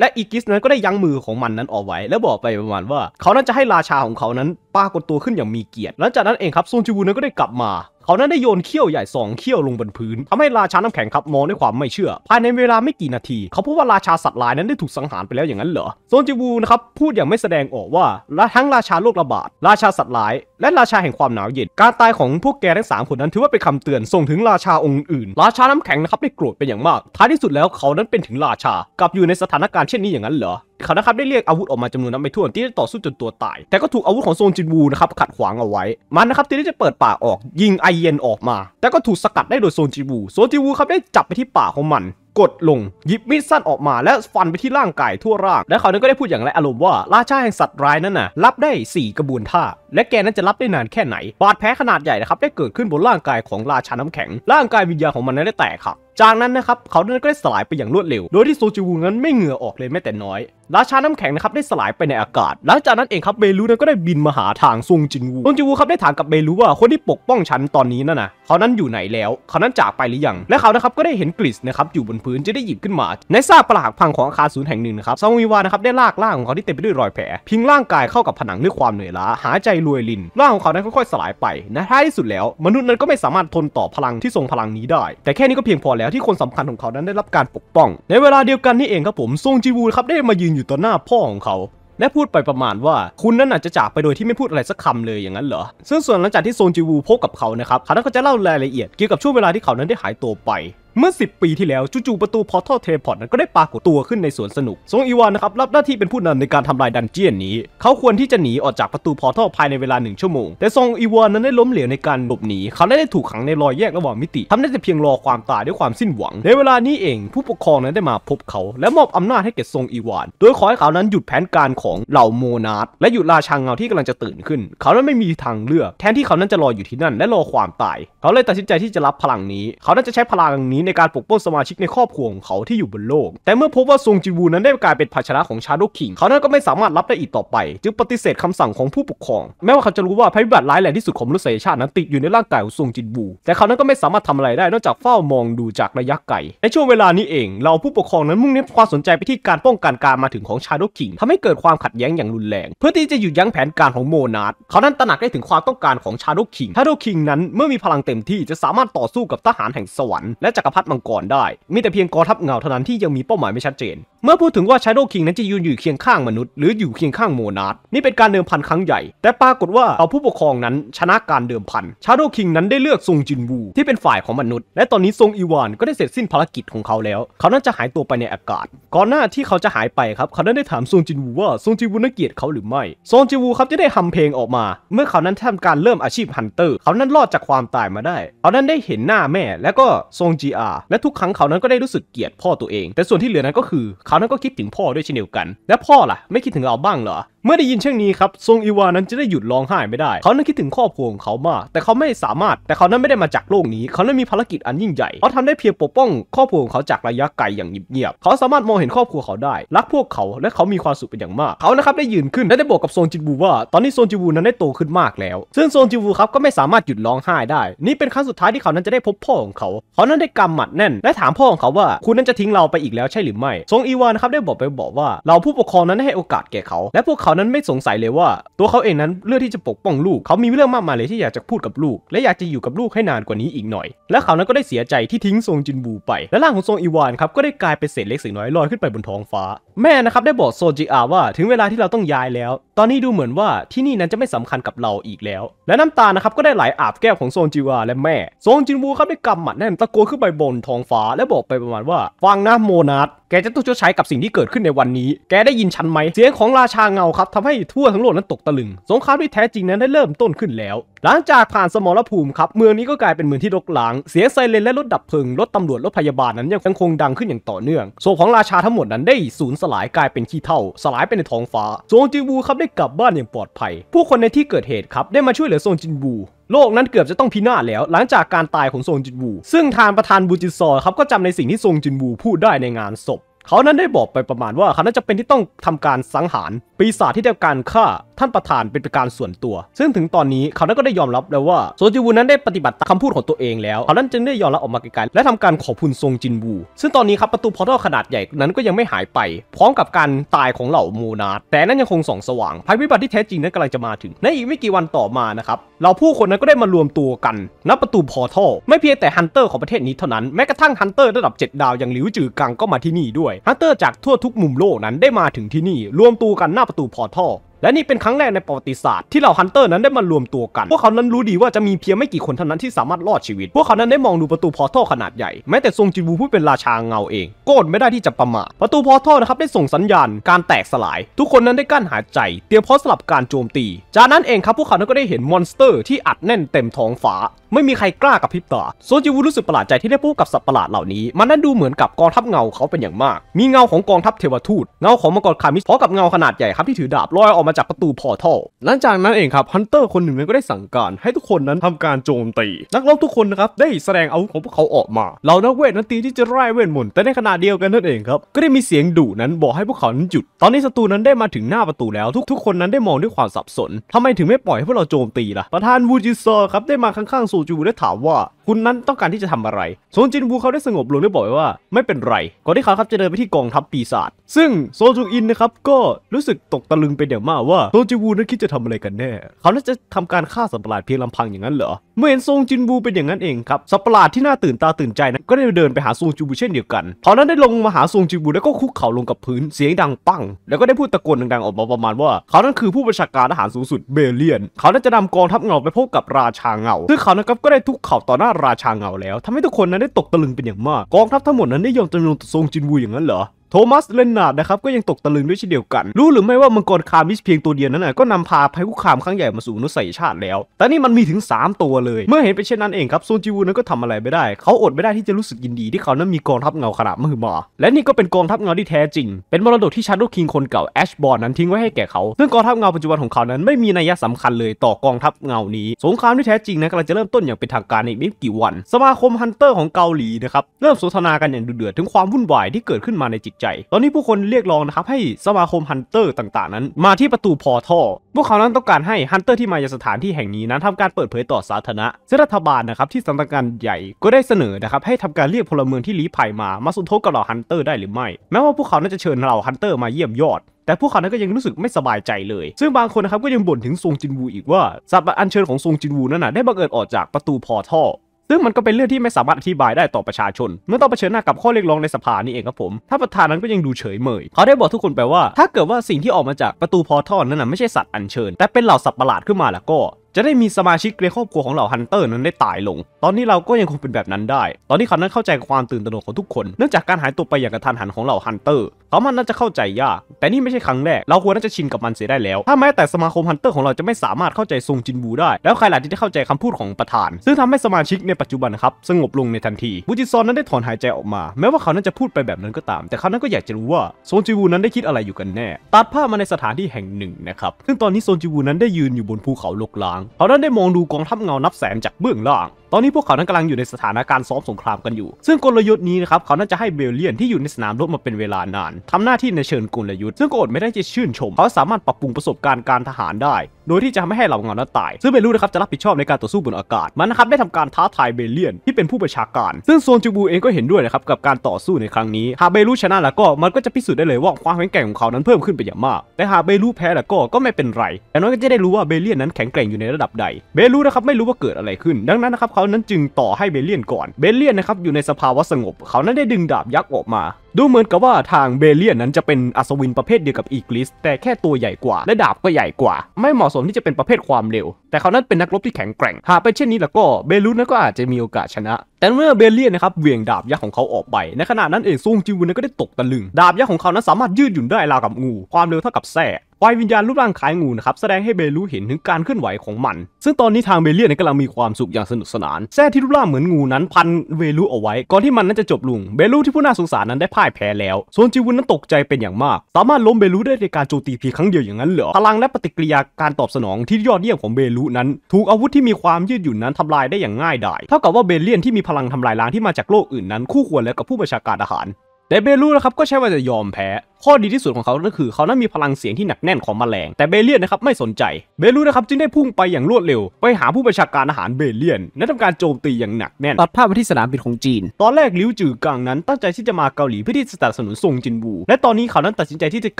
และอีกิสนั้นก็ได้ยั้งมือของมันนั้นออกไว้ แล้วบอกไปประมาณว่า เขานั้นจะให้ราชาของเขานั้นปรากฏตัวขึ้นอย่างมีเกียรติหลังจากนั้นเองครับซูนจิวูนั้นก็ได้กลับมาเขานั้นได้โยนเขี้ยวใหญ่สองเขี้ยวลงบนพื้นทำให้ราชาน้ำแข็งครับมองด้วยความไม่เชื่อ ภายในเวลาไม่กี่นาทีเขาพบว่าราชาสัตว์ลายนั้นได้ถูกสังหารไปแล้วอย่างนั้นเหรอโซนจิวูนะครับพูดอย่างไม่แสดงออกว่าและทั้งราชาโรคระบาดราชาสัตว์ลาย และราชาแห่งความหนาวเย็นการตายของพวกแกทั้ง3คนนั้นถือว่าเป็นคำเตือนส่งถึงราชาองค์อื่นราชาน้ำแข็งนะครับได้โกรธเป็นอย่างมาก ท้ายที่สุดแล้วเขานั้นเป็นถึงราชากลับอยู่ในสถานการณ์เช่นนี้อย่างนั้นเหรอเขานะครับได้เรียกอาวุธออกมาจำนวนนับไม่ถ้วนที่ได้ต่อสู้จนตัวตาย แต่ก็ถูกอาวุธของโซนจินวูนะครับขัดขวางเอาไว้มันนะครับที่ได้จะเปิดปากออกยิงไอเย็นออกมา แต่ก็ถูกสกัดได้โดยโซนจินวูโซนจินวูครับได้จับไปที่ปากของมัน กดลง หยิบมีดสั้นออกมา และฟันไปที่ร่างกายทั่วร่าง และเขานั้นก็ได้พูดอย่างไรอารมณ์ว่าราชาแห่งสัตว์ร้ายนั้นน่ะรับได้ 4 กระบวนท่าและแกนั้นจะรับได้นานแค่ไหนบาดแผลขนาดใหญ่นะครับ ได้เกิดขึ้นบนร่างกายของราชาน้ำแข็งร่างกายวิญญาณของมันนั้นได้แตกครับจากนั้นนะครับเขานั้นก็ได้สลายไปอย่างรวดเร็ว โดยที่โซจิวูนั้นไม่เหงื่อออกเลยแม้แต่น้อยราชาน้ำแข็งนะครับได้สลายไปในอากาศ หลังจากนั้นเองครับเบลูนั้นก็ได้บินมาหาทางซงจินวูซงจิวูครับได้ถามกับเบลูว่าคนที่ปกป้องฉันตอนนี้นั่นนะเขานั้นอยู่ไหนแล้วเขานั้นจากไปหรือยังและเขานะครับก็ได้เห็นกริสนะครับอยู่บนพื้นจะได้หยิบขึ้นมา ในซากปลักพังของอาคารศูนย์แห่งหนึ่งนะครับซาวิวานะครับได้ลากร่างของเขาที่เต็มไปด้วยรอยแผลพิงร่างกายเข้ากับผนังด้วยความเหนื่อยล้าหายใจรวยลินร่างของเขานั้นค่อยๆ สลายไปนะท้ายที่สุดแล้ว มนุษย์นั้นก็ไม่สามารถทนต่อพลังที่ทรงพลังนี้ได้ แต่แค่นี้ก็เพียงพอแล้วที่คนสำคัญของเขานั้นได้รับการปกป้อง ในเวลาเดียวกันนี่เองครับผมซงจีวูครับได้มายืนอยู่ต่อหน้าพ่อของเขา และพูดไปประมาณว่าคุณนั้นอาจจะจากไปโดยที่ไม่พูดอะไรสักคำเลยอย่างนั้นเหรอ ซึ่งส่วนหลังจากที่โซนจิวูพบกับเขานะครับเขาก็จะเล่ารายละเอียดเกี่ยวกับช่วงเวลาที่เขานั้นได้หายตัวไปเมื่อ 10 ปีที่แล้วจู่ๆประตูพอร์ทัลเทเลพอร์ตนั้นก็ได้ปรากฏตัวขึ้นในสวนสนุกซงอีวานนะครับรับหน้าที่เป็นผู้นำ ในการทำลายดันเจียนนี้ เขาควรที่จะหนีออกจากประตูพอร์ทัลภายในเวลา 1 ชั่วโมงแต่ซงอีวานนั้นได้ล้มเหลวในการหลบหนีเขาได้ถูกขังในรอยแยกระหว่างมิติทำได้แต่เพียงรอความตายด้วยความสิ้นหวังในเวลานี้เองผู้ปกครองนั้นได้มาพบเขา และมอบอำนาจให้แก่ซงอีวานโดยขอให้เขานั้นหยุดแผนการของเหล่าโมนาร์และหยุดราชางเงาที่กำลังจะตื่นขึ้น เขานั้นไม่มีทางเลือกแทนที่เขานั้นจะรออยู่ที่นั่นและรอความตาย เขาเลยตัดสินใจที่จะรับพลังนี้ เขานั้นจะใช้พลังนี้ในการปกป้องสมาชิกในครอบครัวของเขาที่อยู่บนโลก แต่เมื่อพบว่าซงจินวูนั้นได้กลายเป็นภาชนะของชาโดคิง เขานั้นก็ไม่สามารถรับได้อีกต่อไป จึงปฏิเสธคำสั่งของผู้ปกครองแม้ว่าเขาจะรู้ว่าภัยพิบัติร้ายแรงที่สุดของมนุษยชาตินั้นติดอยู่ในร่างกายของซงจินวู แต่เขานั้นก็ไม่สามารถทำอะไรได้นอกจากเฝ้ามองดูจากระยะไกล ในช่วงเวลานี้เองเราผู้ปกครองนั้นมุ่งเน้นความสนใจไปที่การป้องกันการมาถึงของชาโดคิงทำให้เกิดความขัดแย้งอย่างรุนแรงเพื่อที่จะหยุดยั้งแผนการของโมนาร์ดเขานั้นตระหนักได้ถึงความต้องการของชาโดคิงชาโดคิงนั้นเมื่อมีพลังเต็มที่จะสามารถต่อสู้กับทหารแห่งสวรรค์และจักพัดมังกรได้มีแต่เพียงกองทัพเงาเท่านั้นที่ยังมีเป้าหมายไม่ชัดเจนเมื่อพูดถึงว่าชาโดว์คิงนั้นจะยืนอยู่เคียงข้างมนุษย์หรืออยู่เคียงข้างโมนาร์ดนี่เป็นการเดิมพันครั้งใหญ่ แต่ปรากฏว่าเอาผู้ปกครองนั้นชนะการเดิมพันชาโดว์คิงนั้นได้เลือกทรงจินวูที่เป็นฝ่ายของมนุษย์ และตอนนี้ทรงอีวานก็ได้เสร็จสิ้นภารกิจของเขาแล้ว เขานั้นจะหายตัวไปในอากาศ ก่อนหน้าที่เขาจะหายไปครับเขานั้นได้ถามทรงจินวูว่าทรงจินวูน่าเกลียดเขาหรือไม่ทรงจินวูครับจะได้ทำเพลงออกมา เมื่อเขานั้นทำการเริ่มอาชีพฮันเตอร์ เขานั้นรอดจากความตายมาได้เขานั้นได้เห็นหน้าแม่ แลวก็ทรงจีอาและทุกครั้งเขานั้นก็ได้รู้สึกเกลียดพ่อตัวเอง แต่ส่วนที่เหลือนั้นก็คือเเขานั้นก็คิดถึงพ่อ ด้วยเช่นเดียวกัน และพ่อล่ะ ไม่คิดถึงเราบ้างเหรอเมื่อได้ยินเช่นนี้ครับซงอีวานั้นจะได้หยุดร้องไห้ไม่ได้ เขานั้นคิดถึงครอบครัวของเขามาก แต่เขาไม่สามารถ แต่เขานั้นไม่ได้มาจากโลกนี้ เขานั้นมีภารกิจอันยิ่งใหญ่เขาทำได้เพียงปกป้องครอบครัวของเขาจากระยะไกลอย่างเงียบ ๆ เขาสามารถมองเห็นครอบครัวเขาได้ รักพวกเขา และเขามีความสุขเป็นอย่างมาก เขานะครับได้ยืนขึ้นและได้บอกกับซงจิบูว่า ตอนนี้ซงจิบูนั้นได้โตขึ้นมากแล้ว ซึ่งซงจิบูครับก็ไม่สามารถหยุดร้องไห้ได้ นี่เป็นครั้งสุดท้ายที่เขานั้นจะได้พบพ่อของเขา เขานั้นได้กำหมัดแน่นและถามพ่อของเขาว่า คุณนั้นจะทิ้งเราไปอีกแล้วใช่หรือไม่ซงอีวานะครับได้บอกไปบอกว่า เราผู้ปกครองนั้นให้โอกาสแก่เขาและพวกเขานั้นไม่สงสัยเลยว่า ตัวเขาเองนั้นเลือกที่จะปกป้องลูกเขามีเรื่องมากมายเลยที่อยากจะพูดกับลูก และอยากจะอยู่กับลูกให้นานกว่านี้อีกหน่อย และเขานั้นก็ได้เสียใจที่ทิ้งทรงจินบูไป และร่างของทรงอีวานครับ ก็ได้กลายเป็นเศษเล็กเศษน้อยลอยขึ้นไปบนท้องฟ้า แม่นะครับ ได้บอกโซจิอาว่า ถึงเวลาที่เราต้องย้ายแล้ว ตอนนี้ดูเหมือนว่าที่นี่นั้นจะไม่สำคัญกับเราอีกแล้ว และน้ำตานะครับก็ได้ไหลาอาบแก้วของโซนจิวาและแม่โซนจินบูครับได้กำหมัดแน่น ตะโกนขึ้นไปบนท้องฟ้า และบอกไปประมาณว่าฟังนะโมนัสแกจะต้องชดใช้กับสิ่งที่เกิดขึ้นในวันนี้ แกได้ยินฉันไหม เสียงของราชาเงาครับทำให้ทั่วทั้งโลกนั้นตกตะลึง สงครามที่แท้จริงนั้นได้เริ่มต้นขึ้นแล้วหลังจากผ่านสมรภูมิครับเมืองนี้ก็กลายเป็นเมืองที่รกร้าง เสียงไซเรนและรถดับเพลิงรถตำรวจรถพยาบาลนั้นยังคงดังขึ้นอย่างต่อเนื่องศพของราชาทั้งหมดนั้นได้สูญสลายกลายเป็นขี้เถ้าสลายไปในท้องฟ้าโซงจินบูครับได้กลับบ้านอย่างปลอดภัย ผู้คนในที่เกิดเหตุครับได้มาช่วยเหลือโซงจินบู โลกนั้นเกือบจะต้องพินาศแล้วหลังจากการตายของโซงจินบู ซึ่งทางประธานบูจิซอครับก็จำในสิ่งที่โซงจินบูพูดได้ในงานศพเขานั้นได้บอกไปประมาณว่าเขานจะเป็นที่ต้องทำการสังหารปีศาจที่ได้การฆ่าท่านประธานเป็นการส่วนตัวซึ่งถึงตอนนี้เขานั้นก็ได้ยอมรับแล้วว่าโซจิวูนั้นได้ปฏิบัติตามคำพูดของตัวเองแล้วเขานั้นจึงได้ยอมรับออกมาไกลๆและทำการขอบคุณทรงจินวูซึ่งตอนนี้ครับ ประตูพอร์ทัลขนาดใหญ่นั้นก็ยังไม่หายไป พร้อมกับการตายของเหล่าโมนา์แต่นั้นยังคงส่องสว่างภัยพิบัติที่แท้จริงนั้นกำลังจะมาถึงในอีกไม่กี่วันต่อมานะครับเราผู้คนนั้นก็ได้มารวมตัวกันณประตูพอร์ทัลไม่เพียงแต่ฮันเตอร์ของประเทศนี้เท่านั้นแม้กระทั่งฮันเตอร์ระดับ7 ดาวอย่างหลิวจือกังก็มาที่นี่ด้วยยฮันเตอร์จากทั่วทุกมุมโลกนั้นได้มาถึงที่นี่ รวมตัวกันหน้าประตูพอท่อและนี่เป็นครั้งแรกในประวัติศาสตร์ที่เหล่าฮันเตอร์นั้นได้มารวมตัวกัน พวกเขานั้นรู้ดีว่า จะมีเพียงไม่กี่คนเท่านั้นที่สามารถรอดชีวิต พวกเขานั้นได้มองดูประตูพอท่อขนาดใหญ่แม้แต่ทรงจินูผู้เป็นราชาเงาเอง โกดไม่ได้ที่จะประมาทประตูพอท่อนะครับได้ส่งสัญญาณการแตกสลาย ทุกคนนั้นได้กั้นหายใจ เตรียมพร้อมสำหรับการโจมตี จากนั้นเองครับพวกเขานั้นก็ได้เห็นมอนสเตอร์ที่อัดแน่นเต็มท้องฟ้าไม่มีใครกล้ากับพิบตาโซจิวุรู้สึกประหลาดใจที่ได้พบกับสัตว์ประหลาดเหล่านี้ มันนั้นดูเหมือนกับกองทัพเงาเขาเป็นอย่างมาก มีเงาของกองทัพเทวทูตเงาของมังกรคามิสพร้อมกับเงาขนาดใหญ่ครับที่ถือดาบลอยออกมาจากประตูพอทัอหลังจากนั้นเองครับฮันเตอร์คนหนึ่งนั้นก็ได้สั่งการให้ทุกคนนั้นทำการโจมตีนักรบทุกคนนะครับได้แสดงอาวุธของพวกเขาออกมาเหล่านักเวทนั้นตีที่จะไล่เวทมนต์แต่ในขณะเดียวกันนั่นเองครับ ก็ได้มีเสียงดุนั้นบอกให้พวกเขานั้นหยุด ตอนนี้ศัตรูนั้นได้มาถึงหน้าประตูแล้ว ทุกทุกคนนั้นได้มองด้วยความสับสนทำไมถึงไม่ปล่อยให้พวกเราโจมตีล่ะประธานวูจิซอครับได้มาข้างๆโจินวูได้ถามว่าคุณนั้นต้องการที่จะทำอะไรโซนจินวูเขาได้สงบลงได้บอกไว้ว่าไม่เป็นไรก่อนที่เขาครับจะเดินไปที่กองทัพปีศาจซึ่งโซนจูอินนะครับก็รู้สึกตกตะลึงเป็นอย่างมากว่าโซนจินวูนั้นคิดจะทำอะไรกันแน่เขาน่าจะทำการฆ่าสัตว์ประหลาดเพียงลำพังอย่างนั้นเหรอเมื่อเห็นโซนจินวูเป็นอย่างนั้นเองครับสัตว์ประหลาดที่น่าตื่นตาตื่นใจนั้นก็ได้เดินไปหาโซนจูวูเช่นเดียวกันเขานั้นได้ลงมาหาโซนจินวูแล้วก็คุกเข่าลงกับพื้นเสียงดังปังแล้วก็ได้พูดตะโกนดังๆออกมาประมาณว่า เขานั้นคือผู้บัญชาการทหารสูงสุดเบเลียนเขานั้นจะนำกองทัพเงาไปพบกับราชาเงาซึ่งเขานั้นครับก็ได้ทุกเข่าต่อหน้าราชาเงาแล้ว ทำให้ทุกคนนั้นได้ตกตะลึงเป็นอย่างมากกองทัพทั้งหมดนั้นได้ยอมจำนนต่อทรงจินวูอย่างนั้นเหรอโทมัสเลนนาร์ดนะครับ ก็ยังตกตะลึงด้วยเช่นเดียวกัน รู้หรือไม่ว่ามังกรคามิสเพียงตัวเดียวนั้นนะก็นำพาภัยคุกคามครั้งใหญ่มาสู่นุสัยชาติแล้ว แต่นี่มันมีถึง 3 ตัวเลย เมื่อเห็นเป็นเช่นนั้นเองครับโซนจิวูนั้นก็ทำอะไรไม่ได้ เขาอดไม่ได้ที่จะรู้สึกยินดีที่เขานั้นมีกองทัพเงาขนาดมหึมา และนี่ก็เป็นกองทัพเงาที่แท้จริงเป็นมรดกที่ชาร์ลคิงคนเก่าแอชบอร์นนั้นทิ้งไว้ให้แก่เขาซึ่งกองทัพเงาปัจจุบันของเขานั้นไม่มีนัยสำคัญเลยต่อกองทัพเงานี้ สงครามที่แท้จริงนะกำลังจะเริ่มต้นอย่างเป็นทางการในไม่กี่วันสมาคมฮันเตอร์ของเกาหลีนะครับเริ่มสนทนากันอย่างดุเดือดถึงความวุ่นวายที่เกิดขึ้นมาในจิตใจใจตอนนี้ผู้คนเรียกร้องนะครับให้สมาคมฮันเตอร์ต่างๆนั้นมาที่ประตูพอท่อ พวกเขานั้นต้องการให้ฮันเตอร์ที่มาจากสถานที่แห่งนี้ นั้นทำการเปิดเผยต่อสาธารณะซึ่งรัฐบาลนะครับที่สำนักงานใหญ่ก็ได้เสนอนะครับให้ทำการเรียกพลเมืองที่ลี้ภัยมามาสุนทบกับเหล่าฮันเตอร์ได้หรือไม่ แม้ว่าพวกเขานั้นจะเชิญเหล่าฮันเตอร์มาเยี่ยมยอด แต่พวกเขานั้นก็ยังรู้สึกไม่สบายใจเลย ซึ่งบางคนนะครับก็ยังบ่นถึงซงจินวูอีกว่าสัตว์อันเชิญของซงจินวูนั้นน่ะได้บังเอิญออกจากประตูพอท่อซึ่งมันก็เป็นเรื่องที่ไม่สามารถอธิบายได้ต่อประชาชนเมื่อต้องเผชิญหน้ากับข้อเรียกร้องในสภานี่เองครับผม ถ้าประธานนั้นก็ยังดูเฉยเมยเขาได้บอกทุกคนไปว่าถ้าเกิดว่าสิ่งที่ออกมาจากประตูพอทัอนั้นนะไม่ใช่สัตว์อัญเชิญแต่เป็นเหล่าสัตว์ประหลาดขึ้นมาแล้วก็จะได้มีสมาชิกในครอบครัวของเหล่าฮันเตอร์นั้นได้ตายลง ตอนนี้เราก็ยังคงเป็นแบบนั้นได้ ตอนนี้เขานั้นเข้าใจความตื่นตระหนกของทุกคน เนื่องจากการหายตัวไปอย่างกระทันหันของเหล่าฮันเตอร์ เขามันน่าจะเข้าใจยาก แต่นี่ไม่ใช่ครั้งแรก เราควรน่าจะชินกับมันเสียได้แล้ว ถ้าแม้แต่สมาคมฮันเตอร์ของเราจะไม่สามารถเข้าใจซงจินบูได้ แล้วใครหล่ะที่จะเข้าใจคำพูดของประธาน ซึ่งทำให้สมาชิกในปัจจุบันครับสงบลงในทันที บูจิซอนนั้นได้ถอนหายใจออกมา แม้ว่าเขานั้นจะพูดไปแบบนั้นก็ตาม แต่เขานั้นก็อยากจะรู้ว่าซงจินบูนั้นได้คิดอะไรอยู่กันแน่ตัดภาพมาในสถานที่แห่งหนึ่งนะครับซึ่งตอนนี้ซงจินบูนั้นได้ยืนอยู่บนภูเขาลกล้างเขานั้นได้มองดูกองทัพเงานับแสนจากเบื้องล่างตอนนี้พวกเขานั้นกำลังอยู่ในสถานการณ์ซ้อมสงครามกันอยู่ ซึ่งกลยุทธ์นี้นะครับเขาน่าจะให้เบลเลียนที่อยู่ในสนามรบมาเป็นเวลานาน ทำหน้าที่ในเชิงกลยุทธ์ซึ่งก็อดไม่ได้จะชื่นชมเขาสามารถปรับปรุงประสบการณ์การทหารได้ โดยที่จะไม่ให้เหล่าเงานั้นตายซึ่งเบลูนะครับจะรับผิดชอบในการต่อสู้บนอากาศมันนะครับได้ทำการท้าทายเบลเลียนที่เป็นผู้ประชาการซึ่งโซนจูบูเองก็เห็นด้วยนะครับกับการต่อสู้ในครั้งนี้หากเบลูชนะแล้วก็มันก็จะพิสูจน์ได้เลยว่าความแข็งแกร่งของเขานั้นเพิ่มขึ้นไปอย่างมาก แต่หากเบลูแพ้แล้วก็ก็ไม่เป็นไร แต่น้อยก็จะได้รู้ว่าเบลเลียนนั้นแข็งแกร่งอยู่ในระดับใดเบลูนะครับไม่รู้ว่าเกิดอะไรขึ้นดังนั้นนะครับเขานั้นจึงต่อให้เบลเลียนก่อน เบลเลียนนะครับอยู่ในสภาวะสงบ เขานั้นได้ดึงดาบยักษ์ออกมา ดูเหมือนกับว่าทางเบลเลียนนั้นจะเป็นอัศวินประเภทเดียวกับอีกลิส แต่แค่ตัวใหญ่กว่าและดาบก็ใหญ่กว่า ไม่เหมาะสมที่จะเป็นประเภทความเร็ว แต่เขานั้นเป็นนักรบที่แข็งแกร่งหากเป็นเช่นนี้แล้วก็เบลูนั้นก็อาจจะมีโอกาสชนะ แต่เมื่อเบลเลียนนะครับเหวี่ยงดาบยักษ์ของเขาออกไป ในขณะนั้นเองซุงจิวุนก็ได้ตกตะลึงดาบยักษ์ของเขานั้นสามารถยืดหยุ่นได้ราวกับงูความเร็วเท่ากับแส่วายวิญญาณรูปร่างคล้ายงูนะครับแสดงให้เบลูเห็นถึงการเคลื่อนไหวของมัน ซึ่งตอนนี้ทางเบเลียนกำลังมีความสุขอย่างสนุกสนานแซ่ที่รูปร่างเหมือนงูนั้นพันเบลูเอาไว้ ก่อนที่มันนั้นจะจบลงเบลูที่ผู้น่าสงสารนั้นได้พ่ายแพ้แล้วส่วนจิวุนนั้นตกใจเป็นอย่างมาก สามารถล้มเบลูได้ในการโจมตีเพียงครั้งเดียวอย่างนั้นเหรอพลังและปฏิกิริยาการตอบสนองที่ยอดเยี่ยมของเบลูนั้น ถูกอาวุธที่มีความยืดหยุ่นนั้นทำลายได้อย่างง่ายดายเท่ากับว่าเบเลียนที่มีพลังทำลายล้างที่มาจากโลกอื่นนั้นคู่ควรแล้วกับผู้ประชาการทหาร แต่เบลูนะครับก็ใช้ว่าจะยอมแพ้ข้อดีที่สุดของเขา ก็คือเขานั้นมีพลังเสียงที่หนักแน่นของแมลง แต่เบเลียนนะครับไม่สนใจ เบลูนะครับจึงได้พุ่งไปอย่างรวดเร็ว ไปหาผู้ประชาการอาหารเบเลียน และทำการโจมตีอย่างหนักแน่น ตัดภาพไปที่สนามบินของจีน ตอนแรกลิวจือกังนั้นตั้งใจที่จะมาเกาหลีเพื่อที่จะสนับสนุนซงจินบูและตอนนี้เขานั้นตัดสินใจที่จะ